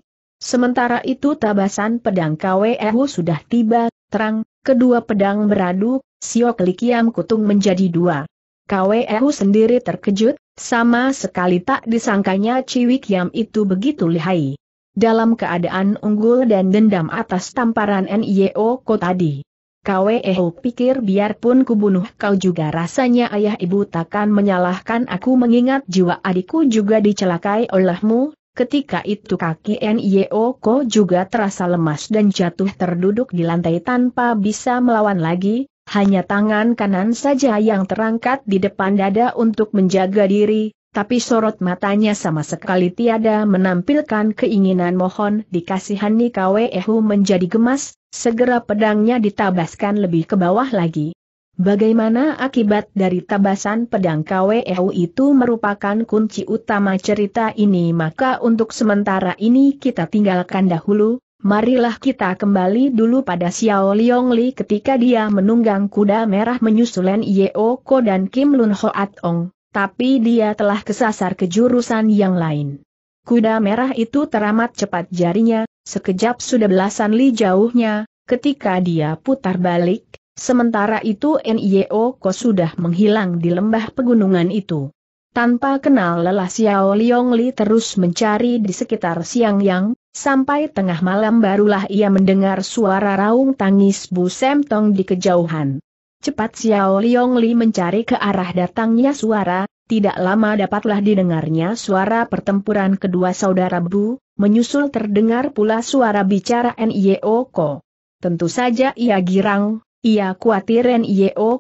Sementara itu tabasan pedang KWEU sudah tiba, terang, kedua pedang beradu, Siok Likiam Kutung menjadi dua. KWEU sendiri terkejut, sama sekali tak disangkanya Ciwik Yam itu begitu lihai. Dalam keadaan unggul dan dendam atas tamparan NIO Ko tadi. KWEU pikir biarpun kubunuh kau juga rasanya ayah ibu takkan menyalahkan aku mengingat jiwa adikku juga dicelakai olehmu, Ketika itu kaki Nyo juga terasa lemas dan jatuh terduduk di lantai tanpa bisa melawan lagi, hanya tangan kanan saja yang terangkat di depan dada untuk menjaga diri, tapi sorot matanya sama sekali tiada menampilkan keinginan mohon dikasihani Kwehu menjadi gemas, segera pedangnya ditabaskan lebih ke bawah lagi. Bagaimana akibat dari tabasan pedang KWEU itu merupakan kunci utama cerita ini maka untuk sementara ini kita tinggalkan dahulu, marilah kita kembali dulu pada Xiao Liong Li ketika dia menunggang kuda merah menyusulen Yeo Ko dan Kim Lun Hoat Ong, tapi dia telah kesasar ke jurusan yang lain. Kuda merah itu teramat cepat jarinya, sekejap sudah belasan li jauhnya, ketika dia putar balik, Sementara itu NIO Ko sudah menghilang di lembah pegunungan itu. Tanpa kenal lelah Xiao Liong Li terus mencari di sekitar Siang Yang, sampai tengah malam barulah ia mendengar suara raung tangis Bu Sem Tong di kejauhan. Cepat Xiao Liong Li mencari ke arah datangnya suara, tidak lama dapatlah didengarnya suara pertempuran kedua saudara Bu, menyusul terdengar pula suara bicara NIO Ko. Tentu saja ia girang, ia khawatir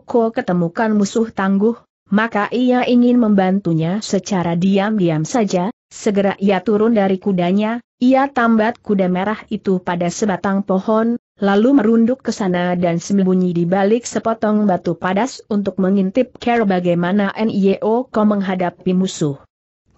Ko ketemukan musuh tangguh, maka ia ingin membantunya secara diam-diam saja, segera ia turun dari kudanya, ia tambat kuda merah itu pada sebatang pohon, lalu merunduk ke sana dan sembunyi di balik sepotong batu padas untuk mengintip care bagaimana Ko menghadapi musuh.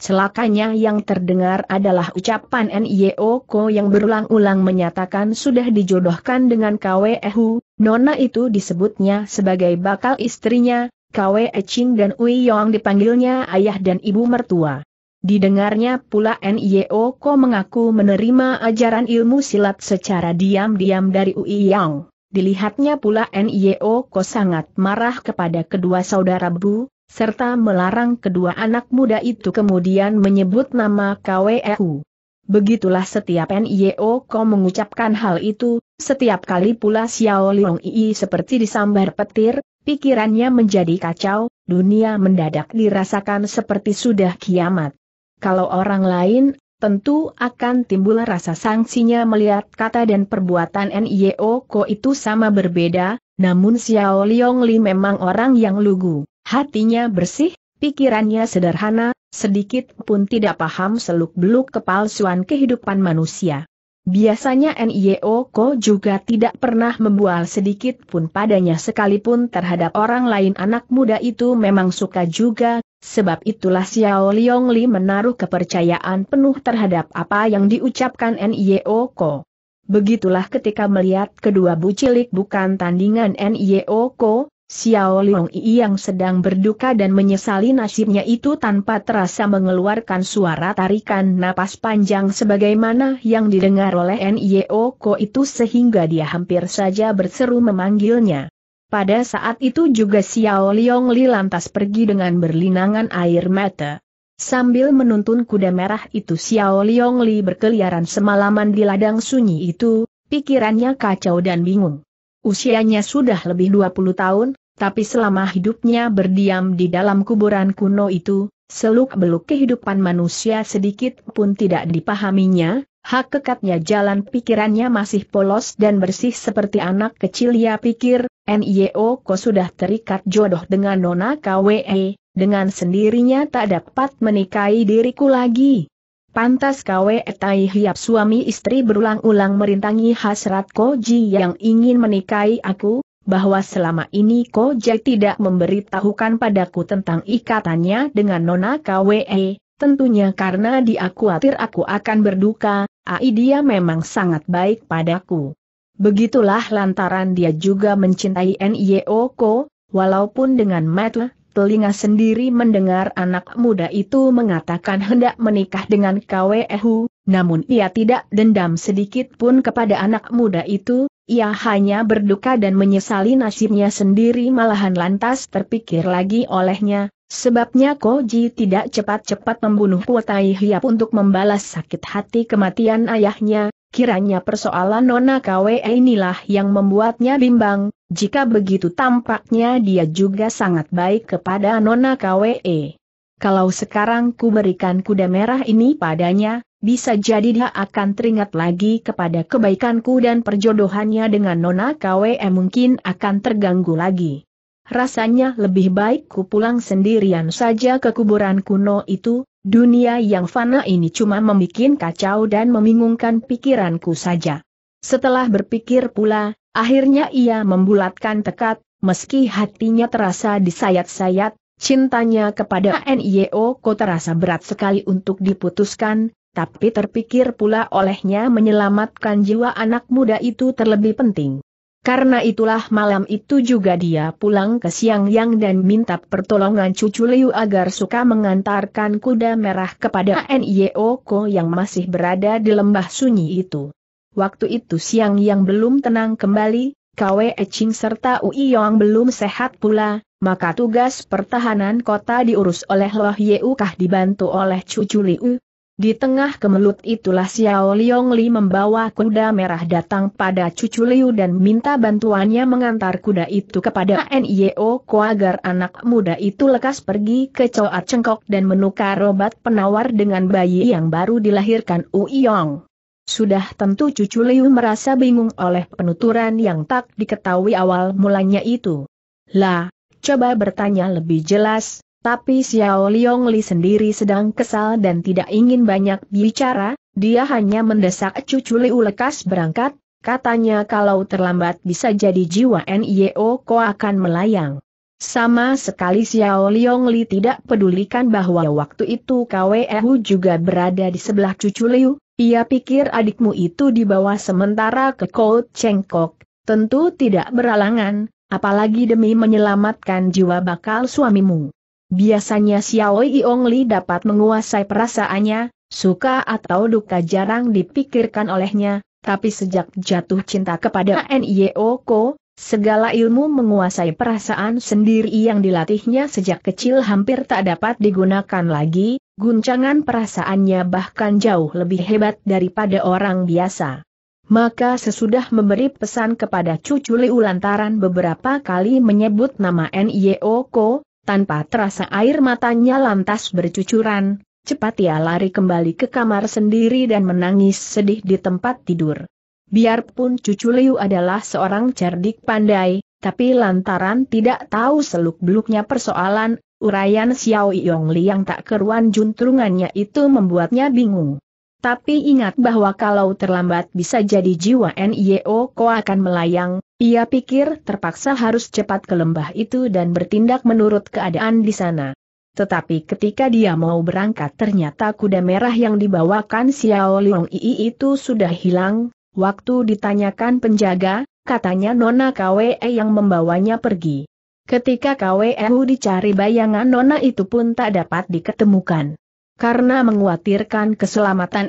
Celakanya yang terdengar adalah ucapan N.I.O. Ko yang berulang-ulang menyatakan sudah dijodohkan dengan Kwe Hu, Nona itu disebutnya sebagai bakal istrinya, Kwe Ching dan Ui Yong dipanggilnya ayah dan ibu mertua. Didengarnya pula N.I.O. Ko mengaku menerima ajaran ilmu silat secara diam-diam dari Ui Yong. Dilihatnya pula N.I.O. Ko sangat marah kepada kedua saudara Bu, serta melarang kedua anak muda itu kemudian menyebut nama KWEU. Begitulah setiap NIO Ko mengucapkan hal itu, setiap kali pula Xiao Liong Yi seperti disambar petir, pikirannya menjadi kacau, dunia mendadak dirasakan seperti sudah kiamat. Kalau orang lain, tentu akan timbul rasa sanksinya melihat kata dan perbuatan NIO Ko itu sama berbeda, namun Xiao Liong Li memang orang yang lugu. Hatinya bersih, pikirannya sederhana, sedikit pun tidak paham seluk-beluk kepalsuan kehidupan manusia. Biasanya NIO Ko juga tidak pernah membual sedikit pun padanya sekalipun terhadap orang lain anak muda itu memang suka juga, sebab itulah Xiao Li menaruh kepercayaan penuh terhadap apa yang diucapkan NIO Ko. Begitulah ketika melihat kedua bucilik bukan tandingan NIO Ko, Xiao Long Yi yang sedang berduka dan menyesali nasibnya itu tanpa terasa mengeluarkan suara tarikan napas panjang sebagaimana yang didengar oleh N.I.O. Ko itu sehingga dia hampir saja berseru memanggilnya. Pada saat itu juga Xiao Long Li lantas pergi dengan berlinangan air mata. Sambil menuntun kuda merah itu Xiao Long Li berkeliaran semalaman di ladang sunyi itu, pikirannya kacau dan bingung. Usianya sudah lebih 20 tahun, tapi selama hidupnya berdiam di dalam kuburan kuno itu, seluk-beluk kehidupan manusia sedikit pun tidak dipahaminya, hak kekatnya jalan pikirannya masih polos dan bersih seperti anak kecil ya pikir, NIO ko sudah terikat jodoh dengan Nona KWE, dengan sendirinya tak dapat menikahi diriku lagi. Pantas KW etai hiap suami istri berulang-ulang merintangi hasrat Koji yang ingin menikahi aku, bahwa selama ini Ko Jai tidak memberitahukan padaku tentang ikatannya dengan Nona KWE, tentunya karena dia khawatir aku akan berduka, ai dia memang sangat baik padaku. Begitulah lantaran dia juga mencintai N.I.O. Ko, walaupun dengan mata telinga sendiri mendengar anak muda itu mengatakan hendak menikah dengan KWE Hu, namun ia tidak dendam sedikit pun kepada anak muda itu, ia hanya berduka dan menyesali nasibnya sendiri malahan lantas terpikir lagi olehnya, sebabnya Koji tidak cepat-cepat membunuh Kuotai Hiap untuk membalas sakit hati kematian ayahnya, kiranya persoalan Nona KWE inilah yang membuatnya bimbang, jika begitu tampaknya dia juga sangat baik kepada Nona KWE. Kalau sekarang ku berikan kuda merah ini padanya, bisa jadi dia akan teringat lagi kepada kebaikanku dan perjodohannya dengan Nona KWE mungkin akan terganggu lagi. Rasanya lebih baik ku pulang sendirian saja ke kuburan kuno itu, dunia yang fana ini cuma membuat kacau dan membingungkan pikiranku saja. Setelah berpikir pula, akhirnya ia membulatkan tekad, meski hatinya terasa disayat-sayat, Cintanya kepada NIO Ko terasa berat sekali untuk diputuskan, tapi terpikir pula olehnya menyelamatkan jiwa anak muda itu terlebih penting. Karena itulah malam itu juga dia pulang ke Siang Yang dan minta pertolongan cucu Liu agar suka mengantarkan kuda merah kepada NIO Ko yang masih berada di lembah sunyi itu. Waktu itu Siang Yang belum tenang kembali, Kwe Ching serta Ui Yong belum sehat pula, maka tugas pertahanan kota diurus oleh Loh Yeukah dibantu oleh cucu Liu. Di tengah kemelut itulah Xiao Li membawa kuda merah datang pada cucu Liu dan minta bantuannya mengantar kuda itu kepada NIO Ko agar anak muda itu lekas pergi ke Coa Cengkok dan menukar obat penawar dengan bayi yang baru dilahirkan Yong. Sudah tentu cucu Liu merasa bingung oleh penuturan yang tak diketahui awal mulanya itu. Lah, coba bertanya lebih jelas, tapi Xiao Liong Li sendiri sedang kesal dan tidak ingin banyak bicara, dia hanya mendesak cucu Liu lekas berangkat, katanya kalau terlambat bisa jadi jiwa NIO Ko akan melayang. Sama sekali Xiao Liong Li tidak pedulikan bahwa waktu itu Kwe Hu juga berada di sebelah cucu Liu, ia pikir adikmu itu dibawa sementara ke Cold Kok, tentu tidak beralangan, Apalagi demi menyelamatkan jiwa bakal suamimu. Biasanya Xiao Yong Li dapat menguasai perasaannya, suka atau duka jarang dipikirkan olehnya, tapi sejak jatuh cinta kepada Nio Ko, segala ilmu menguasai perasaan sendiri yang dilatihnya sejak kecil hampir tak dapat digunakan lagi, guncangan perasaannya bahkan jauh lebih hebat daripada orang biasa. Maka sesudah memberi pesan kepada cucu Liu lantaran beberapa kali menyebut nama N.I.O. Ko, tanpa terasa air matanya lantas bercucuran, cepat ia lari kembali ke kamar sendiri dan menangis sedih di tempat tidur. Biarpun cucu Liu adalah seorang cerdik pandai, tapi lantaran tidak tahu seluk-beluknya persoalan, urayan Xiao Yong Li yang tak keruan juntrungannya itu membuatnya bingung. Tapi ingat bahwa kalau terlambat bisa jadi jiwa NIO Ko akan melayang, ia pikir terpaksa harus cepat ke lembah itu dan bertindak menurut keadaan di sana. Tetapi ketika dia mau berangkat ternyata kuda merah yang dibawakan Xiao Liong Ii itu sudah hilang, waktu ditanyakan penjaga, katanya Nona KWE yang membawanya pergi. Ketika KWEU dicari bayangan Nona itu pun tak dapat diketemukan. Karena menguatirkan keselamatan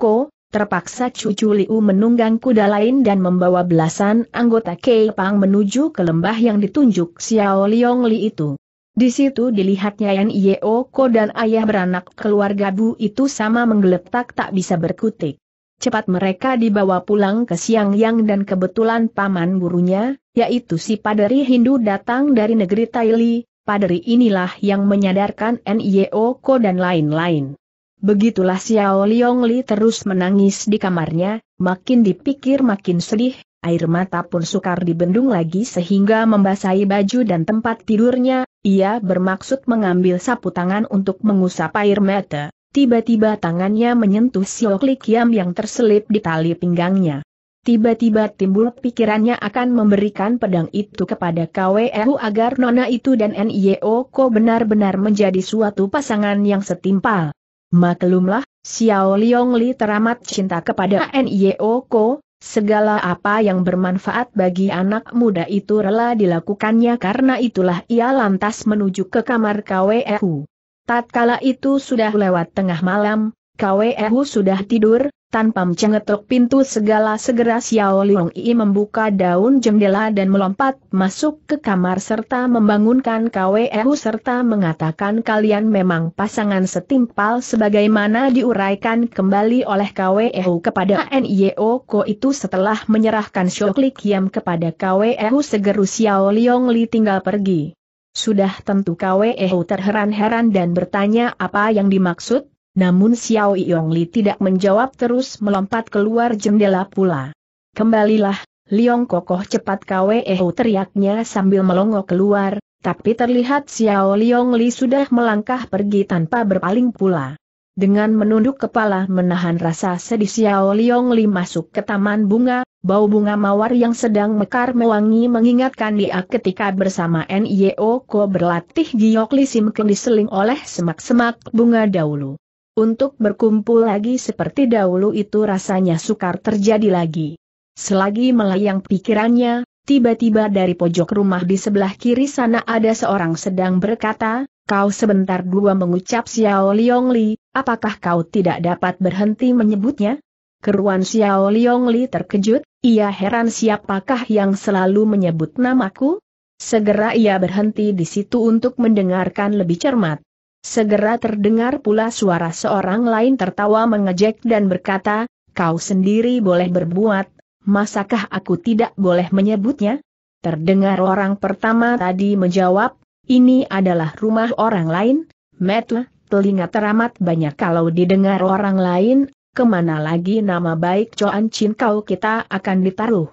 Ko, terpaksa cucu Liu menunggang kuda lain dan membawa belasan anggota Kepang menuju ke lembah yang ditunjuk Xiao Liong Li itu. Di situ dilihatnya Ko dan ayah beranak keluarga Bu itu sama menggeletak tak bisa berkutik. Cepat mereka dibawa pulang ke Siang Yang dan kebetulan paman gurunya, yaitu si padari Hindu datang dari negeri Taili, paderi inilah yang menyadarkan NIO dan lain-lain. Begitulah Xiao Liong Li terus menangis di kamarnya, makin dipikir makin sedih, air mata pun sukar dibendung lagi sehingga membasahi baju dan tempat tidurnya, ia bermaksud mengambil sapu tangan untuk mengusap air mata, tiba-tiba tangannya menyentuh Xiao Li Qiam yang terselip di tali pinggangnya. Tiba-tiba timbul pikirannya akan memberikan pedang itu kepada KWU agar Nona itu dan NIO Ko benar-benar menjadi suatu pasangan yang setimpal. Maklumlah, Xiao Liong Li teramat cinta kepada NIO Ko, segala apa yang bermanfaat bagi anak muda itu rela dilakukannya karena itulah ia lantas menuju ke kamar KWU. Tatkala itu sudah lewat tengah malam, Kwehu sudah tidur, tanpa mencetok pintu segala segera Xiao Liong Yi membuka daun jendela dan melompat masuk ke kamar serta membangunkan Kwehu serta mengatakan kalian memang pasangan setimpal sebagaimana diuraikan kembali oleh Kwehu kepada Nio Ko itu setelah menyerahkan Shokli Kiam kepada Kwehu segeru Xiao Liong Li tinggal pergi. Sudah tentu Kwehu terheran-heran dan bertanya apa yang dimaksud, namun Xiao Yongli tidak menjawab terus melompat keluar jendela pula. Kembalilah, Liong kokoh cepat Kweo teriaknya sambil melongo keluar, tapi terlihat Xiao Yongli sudah melangkah pergi tanpa berpaling pula. Dengan menunduk kepala menahan rasa sedih Xiao Yongli masuk ke taman bunga, bau bunga mawar yang sedang mekar mewangi mengingatkan dia ketika bersama N.I.O. Ko berlatih giok lisim diseling oleh semak-semak bunga dahulu. Untuk berkumpul lagi seperti dahulu itu rasanya sukar terjadi lagi. Selagi melayang pikirannya, tiba-tiba dari pojok rumah di sebelah kiri sana ada seorang sedang berkata, kau sebentar dua mengucap Xiao Liong Li, apakah kau tidak dapat berhenti menyebutnya? Keruan Xiao Liong Li terkejut, ia heran siapakah yang selalu menyebut namaku? Segera ia berhenti di situ untuk mendengarkan lebih cermat. Segera terdengar pula suara seorang lain tertawa mengejek dan berkata, kau sendiri boleh berbuat, masakah aku tidak boleh menyebutnya? Terdengar orang pertama tadi menjawab, ini adalah rumah orang lain, metu, telinga teramat banyak kalau didengar orang lain, kemana lagi nama baik Coan Chin kau kita akan ditaruh.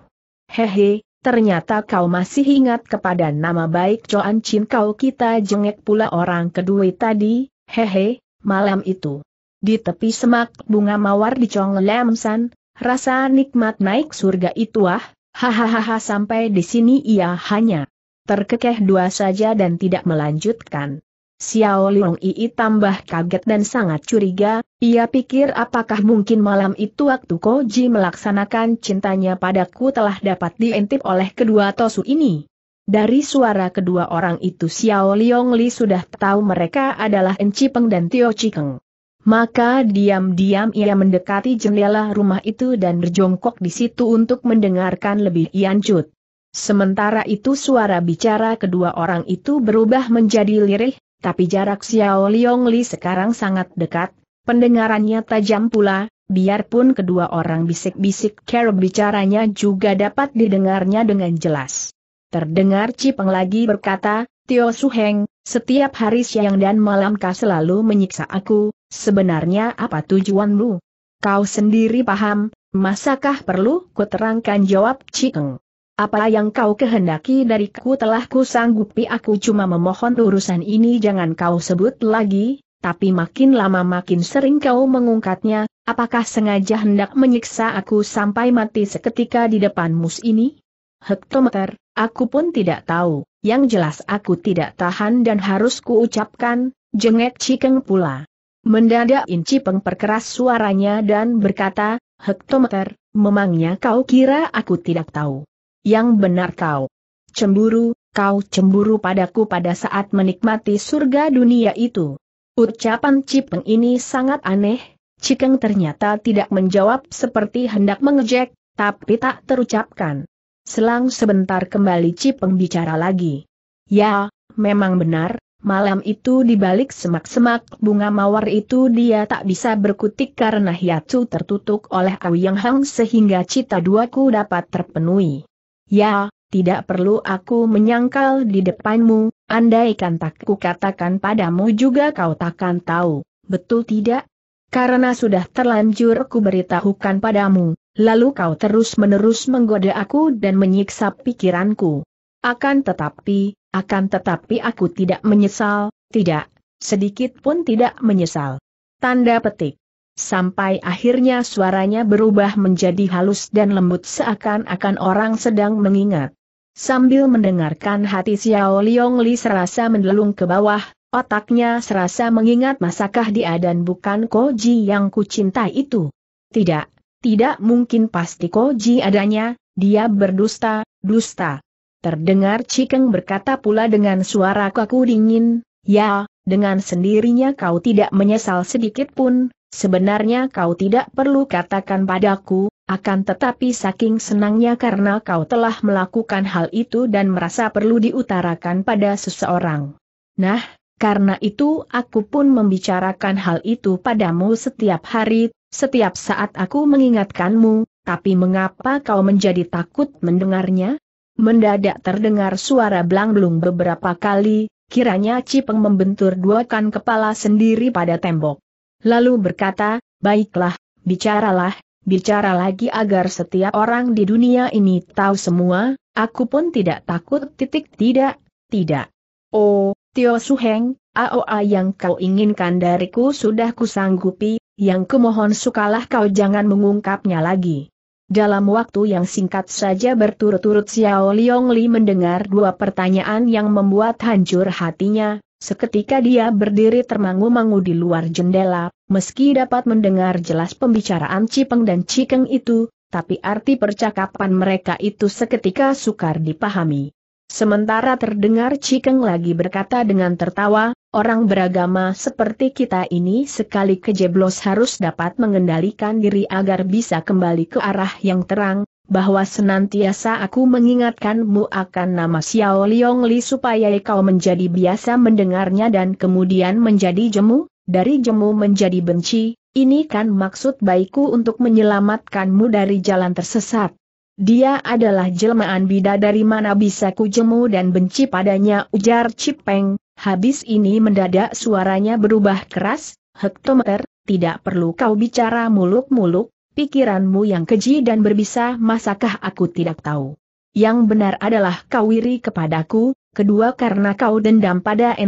Hehe, Ternyata kau masih ingat kepada nama baik Joan Chin kau kita jengek pula orang kedua tadi, hehe, malam itu. Di tepi semak bunga mawar di Chong Lamsan, rasa nikmat naik surga itu ah, hahaha sampai di sini ia hanya terkekeh dua saja dan tidak melanjutkan. Xiao Long Ii tambah kaget dan sangat curiga, ia pikir apakah mungkin malam itu waktu Ji melaksanakan cintanya padaku telah dapat diintip oleh kedua Tosu ini. Dari suara kedua orang itu Xiao Liong Li sudah tahu mereka adalah Enci Peng dan Tio Chikeng. Maka diam-diam ia mendekati jendela rumah itu dan berjongkok di situ untuk mendengarkan lebih lanjut. Sementara itu suara bicara kedua orang itu berubah menjadi lirih, tapi jarak Xiao Liong Li sekarang sangat dekat, pendengarannya tajam pula, biarpun kedua orang bisik-bisik kerob bicaranya juga dapat didengarnya dengan jelas. Terdengar Cipeng lagi berkata, Tio Heng, setiap hari siang dan malam kau selalu menyiksa aku, sebenarnya apa tujuanmu? Kau sendiri paham, masakah perlu kuterangkan jawab Cipeng. Apa yang kau kehendaki dariku telah kusanggupi aku cuma memohon urusan ini jangan kau sebut lagi, tapi makin lama makin sering kau mengungkatnya, apakah sengaja hendak menyiksa aku sampai mati seketika di depan mus ini? Hektometer, aku pun tidak tahu, yang jelas aku tidak tahan dan harus kuucapkan, jengek Cikeng pula. Mendadak Inci pengperkeras suaranya dan berkata, Hektometer, memangnya kau kira aku tidak tahu? yang benar kau. Cemburu, kau cemburu padaku pada saat menikmati surga dunia itu. Ucapan Cipeng ini sangat aneh, Cikeng ternyata tidak menjawab seperti hendak mengejek, tapi tak terucapkan. Selang sebentar kembali Cipeng bicara lagi. Ya, memang benar, malam itu di balik semak-semak bunga mawar itu dia tak bisa berkutik karena hiatu tertutup oleh Awi Yang Hang sehingga cita duaku dapat terpenuhi. Ya, tidak perlu aku menyangkal di depanmu, andaikan tak katakan padamu juga kau takkan tahu, betul tidak? Karena sudah terlanjur ku beritahukan padamu, lalu kau terus-menerus menggoda aku dan menyiksa pikiranku. Akan tetapi, akan tetapi aku tidak menyesal, tidak, sedikit pun tidak menyesal. Tanda petik sampai akhirnya suaranya berubah menjadi halus dan lembut seakan-akan orang sedang mengingat. Sambil mendengarkan hati Xiao Liong Li serasa mendelung ke bawah, otaknya serasa mengingat masakah dia dan bukan Ko Ji yang kucinta itu. Tidak, tidak mungkin pasti Ko Ji adanya, dia berdusta, dusta. Terdengar Cikeng berkata pula dengan suara kaku dingin, ya, dengan sendirinya kau tidak menyesal sedikit pun, sebenarnya kau tidak perlu katakan padaku, akan tetapi saking senangnya karena kau telah melakukan hal itu dan merasa perlu diutarakan pada seseorang. Nah, karena itu aku pun membicarakan hal itu padamu setiap hari, setiap saat aku mengingatkanmu, tapi mengapa kau menjadi takut mendengarnya? Mendadak terdengar suara belang-belung beberapa kali, kiranya Cipeng membentur dua kan kepala sendiri pada tembok. Lalu berkata, baiklah, bicaralah, bicara lagi agar setiap orang di dunia ini tahu semua, aku pun tidak takut titik tidak, tidak. Oh, Tio Suheng, AOA yang kau inginkan dariku sudah kusanggupi, yang kumohon sukalah kau jangan mengungkapnya lagi. Dalam waktu yang singkat saja berturut-turut Xiao Liong Li mendengar dua pertanyaan yang membuat hancur hatinya, seketika dia berdiri termangu-mangu di luar jendela, meski dapat mendengar jelas pembicaraan Cipeng dan Cikeng itu, tapi arti percakapan mereka itu seketika sukar dipahami. Sementara terdengar Cikeng lagi berkata dengan tertawa, orang beragama seperti kita ini sekali kejeblos harus dapat mengendalikan diri agar bisa kembali ke arah yang terang, bahwa senantiasa aku mengingatkanmu akan nama Xiao Liong Li supaya kau menjadi biasa mendengarnya dan kemudian menjadi jemu, dari jemu menjadi benci, ini kan maksud baikku untuk menyelamatkanmu dari jalan tersesat. Dia adalah jelmaan bida dari mana bisa kujemu dan benci padanya ujar Cipeng, habis ini mendadak suaranya berubah keras, hektometer, tidak perlu kau bicara muluk-muluk, pikiranmu yang keji dan berbisa masakah aku tidak tahu. Yang benar adalah kau iri kepadaku, kedua karena kau dendam pada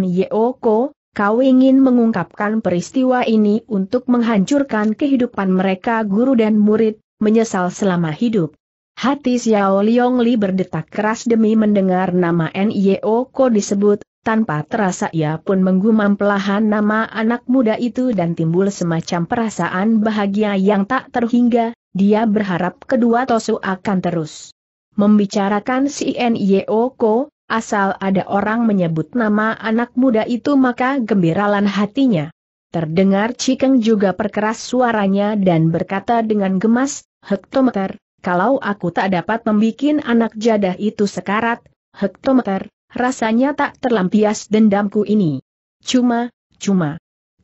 Ko, kau ingin mengungkapkan peristiwa ini untuk menghancurkan kehidupan mereka guru dan murid, menyesal selama hidup. Hati Xiao Liong Li berdetak keras demi mendengar nama N.I.O. Ko disebut, tanpa terasa ia pun menggumam pelahan nama anak muda itu dan timbul semacam perasaan bahagia yang tak terhingga, dia berharap kedua Tosu akan terus. Membicarakan si N.I.O. Ko, asal ada orang menyebut nama anak muda itu maka gembiralan hatinya. Terdengar Cikeng juga perkeras suaranya dan berkata dengan gemas, hektometer, kalau aku tak dapat membuat anak jadah itu sekarat, hektometer, rasanya tak terlampias dendamku ini. Cuma, cuma.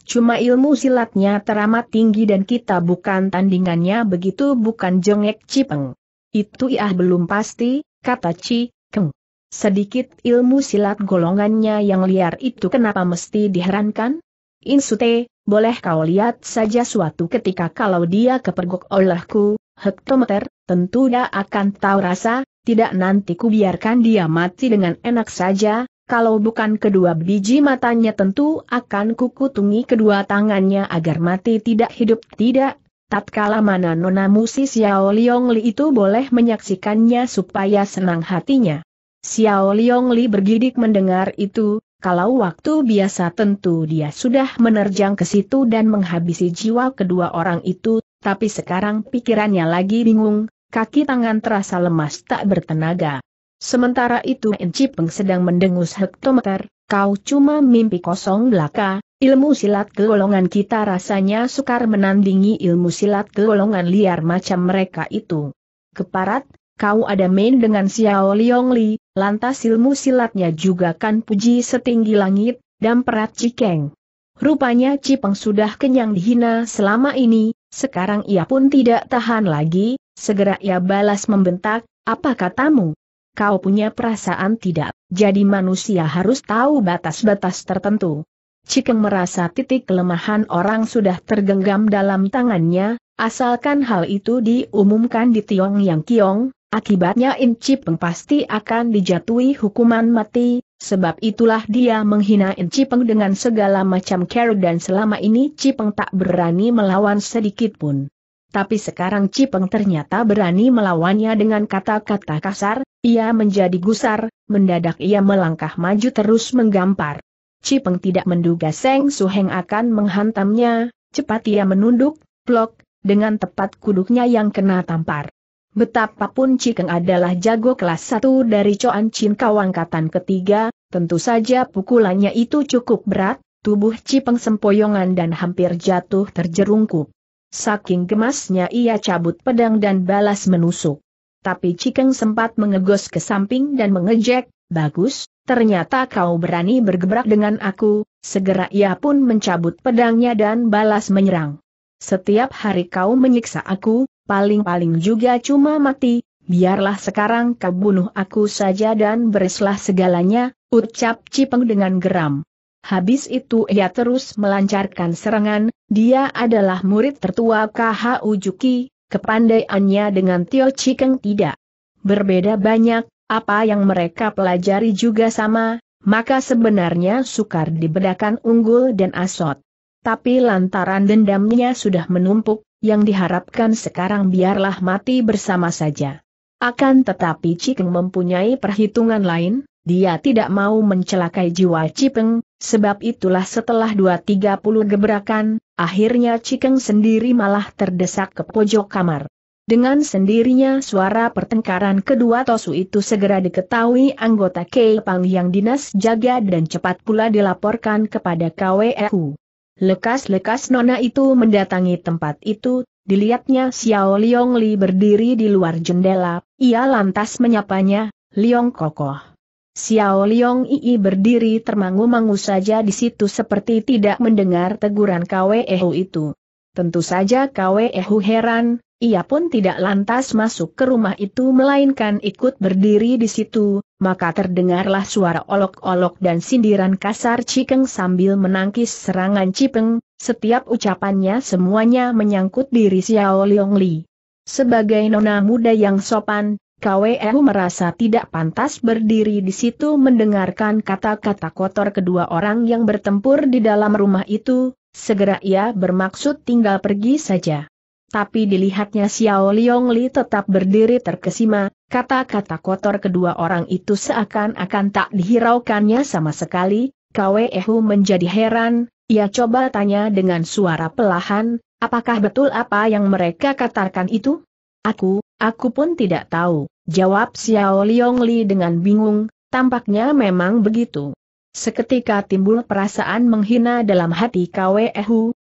Cuma ilmu silatnya teramat tinggi dan kita bukan tandingannya begitu bukan jengek cipeng. Itu iah belum pasti, kata Ci, Keng. Sedikit ilmu silat golongannya yang liar itu kenapa mesti diherankan? Insute, boleh kau lihat saja suatu ketika kalau dia kepergok olehku, hektometer, tentu dia akan tahu rasa, tidak nanti kubiarkan dia mati dengan enak saja, kalau bukan kedua biji matanya tentu akan kukutungi kedua tangannya agar mati tidak hidup tidak. Tatkala mana nona musi Xiao Liong Li itu boleh menyaksikannya supaya senang hatinya. Xiao Liong Li bergidik mendengar itu, kalau waktu biasa tentu dia sudah menerjang ke situ dan menghabisi jiwa kedua orang itu, tapi sekarang pikirannya lagi bingung, kaki tangan terasa lemas tak bertenaga. Sementara itu Enci Peng sedang mendengus hektometer, kau cuma mimpi kosong belaka, ilmu silat golongan kita rasanya sukar menandingi ilmu silat golongan liar macam mereka itu. Keparat, kau ada main dengan Xiao Liong Li, lantas ilmu silatnya juga kan puji setinggi langit, dan perat Cikeng. Rupanya Cipeng sudah kenyang dihina selama ini, sekarang ia pun tidak tahan lagi, segera ia balas membentak, apa katamu? Kau punya perasaan tidak, jadi manusia harus tahu batas-batas tertentu. Cikeng merasa titik kelemahan orang sudah tergenggam dalam tangannya, asalkan hal itu diumumkan di Tiong Yang Kiong, akibatnya Incipeng pasti akan dijatuhi hukuman mati, Sebab itulah dia menghina Cipeng dengan segala macam cara dan selama ini Cipeng tak berani melawan sedikit pun. Tapi sekarang Cipeng ternyata berani melawannya dengan kata-kata kasar, ia menjadi gusar, mendadak ia melangkah maju terus menggampar. Cipeng tidak menduga Seng Suheng akan menghantamnya, cepat ia menunduk, plok, dengan tepat kuduknya yang kena tampar. Betapapun Cikeng adalah jago kelas satu dari Coan Chin Kau angkatan ketiga, tentu saja pukulannya itu cukup berat, tubuh Cipeng sempoyongan dan hampir jatuh terjerungkup. Saking gemasnya ia cabut pedang dan balas menusuk. Tapi Cikeng sempat mengegos ke samping dan mengejek, bagus, ternyata kau berani bergebrak dengan aku, segera ia pun mencabut pedangnya dan balas menyerang. Setiap hari kau menyiksa aku, paling-paling juga cuma mati, biarlah sekarang kau bunuh aku saja dan bereslah segalanya, ucap Cipeng dengan geram. Habis itu ia terus melancarkan serangan, dia adalah murid tertua KH Ujuki, kepandaiannya dengan Tio Cikeng tidak berbeda banyak, apa yang mereka pelajari juga sama, maka sebenarnya sukar dibedakan unggul dan asot tapi lantaran dendamnya sudah menumpuk, yang diharapkan sekarang biarlah mati bersama saja. Akan tetapi Cikeng mempunyai perhitungan lain, dia tidak mau mencelakai jiwa Cipeng, sebab itulah setelah tiga puluh gebrakan, akhirnya Cikeng sendiri malah terdesak ke pojok kamar. Dengan sendirinya suara pertengkaran kedua Tosu itu segera diketahui anggota Kei Pang yang dinas jaga dan cepat pula dilaporkan kepada KWEU. Lekas-lekas nona itu mendatangi tempat itu, dilihatnya Xiao Liong Li berdiri di luar jendela, ia lantas menyapanya, Liong Kokoh. Xiao Liong Ii berdiri termangu-mangu saja di situ seperti tidak mendengar teguran Kwe itu. Tentu saja Kwe heran, ia pun tidak lantas masuk ke rumah itu melainkan ikut berdiri di situ, maka terdengarlah suara olok-olok dan sindiran kasar Cikeng sambil menangkis serangan Cipeng, setiap ucapannya semuanya menyangkut diri Xiao Liong Li. Sebagai nona muda yang sopan, KWL merasa tidak pantas berdiri di situ mendengarkan kata-kata kotor kedua orang yang bertempur di dalam rumah itu, segera ia bermaksud tinggal pergi saja. Tapi dilihatnya Xiao Liong Li tetap berdiri terkesima, kata-kata kotor kedua orang itu seakan-akan tak dihiraukannya sama sekali, Kwe menjadi heran, ia coba tanya dengan suara pelahan, apakah betul apa yang mereka katakan itu? Aku, aku pun tidak tahu, jawab Xiao Liong Li dengan bingung, tampaknya memang begitu. Seketika timbul perasaan menghina dalam hati Kwe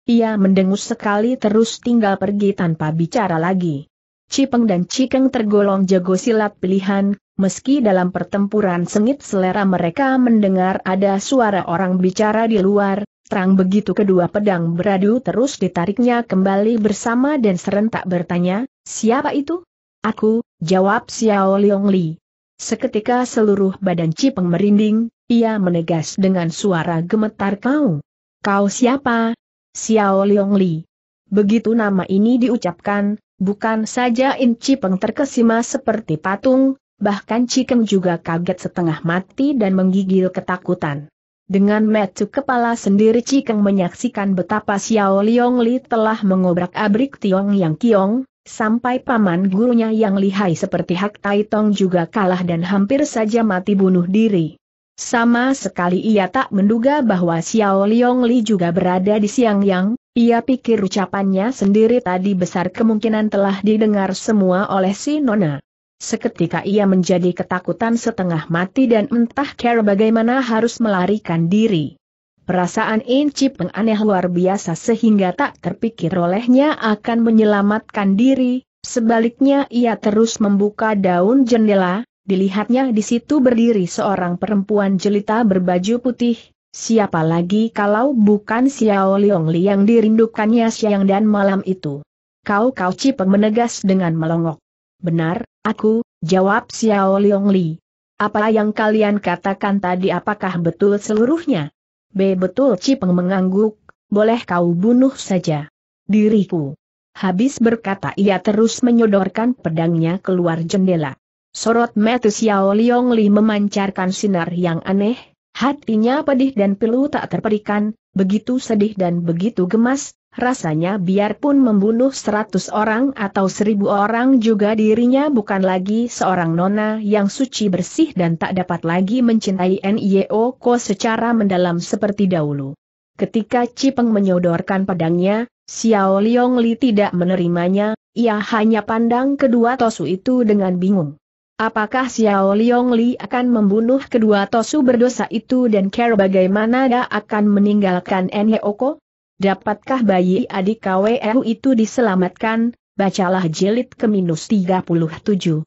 ia mendengus sekali terus tinggal pergi tanpa bicara lagi. Cipeng dan Cikeng tergolong jago silat pilihan, meski dalam pertempuran sengit selera mereka mendengar ada suara orang bicara di luar, terang begitu kedua pedang beradu terus ditariknya kembali bersama dan serentak bertanya, siapa itu? Aku, jawab Xiao Liong Li. Seketika seluruh badan Cipeng merinding, ia menegas dengan suara gemetar kau. Kau siapa, Xiao Liong Li. Begitu nama ini diucapkan, bukan saja In Peng terkesima seperti patung, bahkan Cikeng juga kaget setengah mati dan menggigil ketakutan. Dengan metu kepala sendiri Cikeng menyaksikan betapa Xiao Liong Li telah mengobrak-abrik Tiong Yang Kiong, sampai paman gurunya yang lihai seperti Hak Tai Tong juga kalah dan hampir saja mati bunuh diri. Sama sekali ia tak menduga bahwa Xiao Liong Li juga berada di Siang Yang, ia pikir ucapannya sendiri tadi besar kemungkinan telah didengar semua oleh si Nona. Seketika ia menjadi ketakutan setengah mati dan entah care bagaimana harus melarikan diri. Perasaan Inci Peng aneh luar biasa sehingga tak terpikir olehnya akan menyelamatkan diri, sebaliknya ia terus membuka daun jendela, dilihatnya di situ berdiri seorang perempuan jelita berbaju putih, siapa lagi kalau bukan Xiao Liongli yang dirindukannya siang dan malam itu. Kau kau Cipeng menegas dengan melongok. Benar, aku, jawab Xiao Liongli. Apa yang kalian katakan tadi apakah betul seluruhnya? B betul Cipeng mengangguk, boleh kau bunuh saja. Diriku. Habis berkata ia terus menyodorkan pedangnya keluar jendela. Sorot mata Xiao Liong Li memancarkan sinar yang aneh, hatinya pedih dan pilu tak terperikan, begitu sedih dan begitu gemas, rasanya biarpun membunuh seratus orang atau seribu orang juga dirinya bukan lagi seorang nona yang suci bersih dan tak dapat lagi mencintai Nio Ko secara mendalam seperti dahulu. Ketika Cipeng menyodorkan pedangnya, Xiao Liong Li tidak menerimanya, ia hanya pandang kedua tosu itu dengan bingung. Apakah Xiao Li akan membunuh kedua Tosu berdosa itu dan care bagaimana dia akan meninggalkan Oko? Dapatkah bayi adik KWU itu diselamatkan? Bacalah jilid ke minus 37.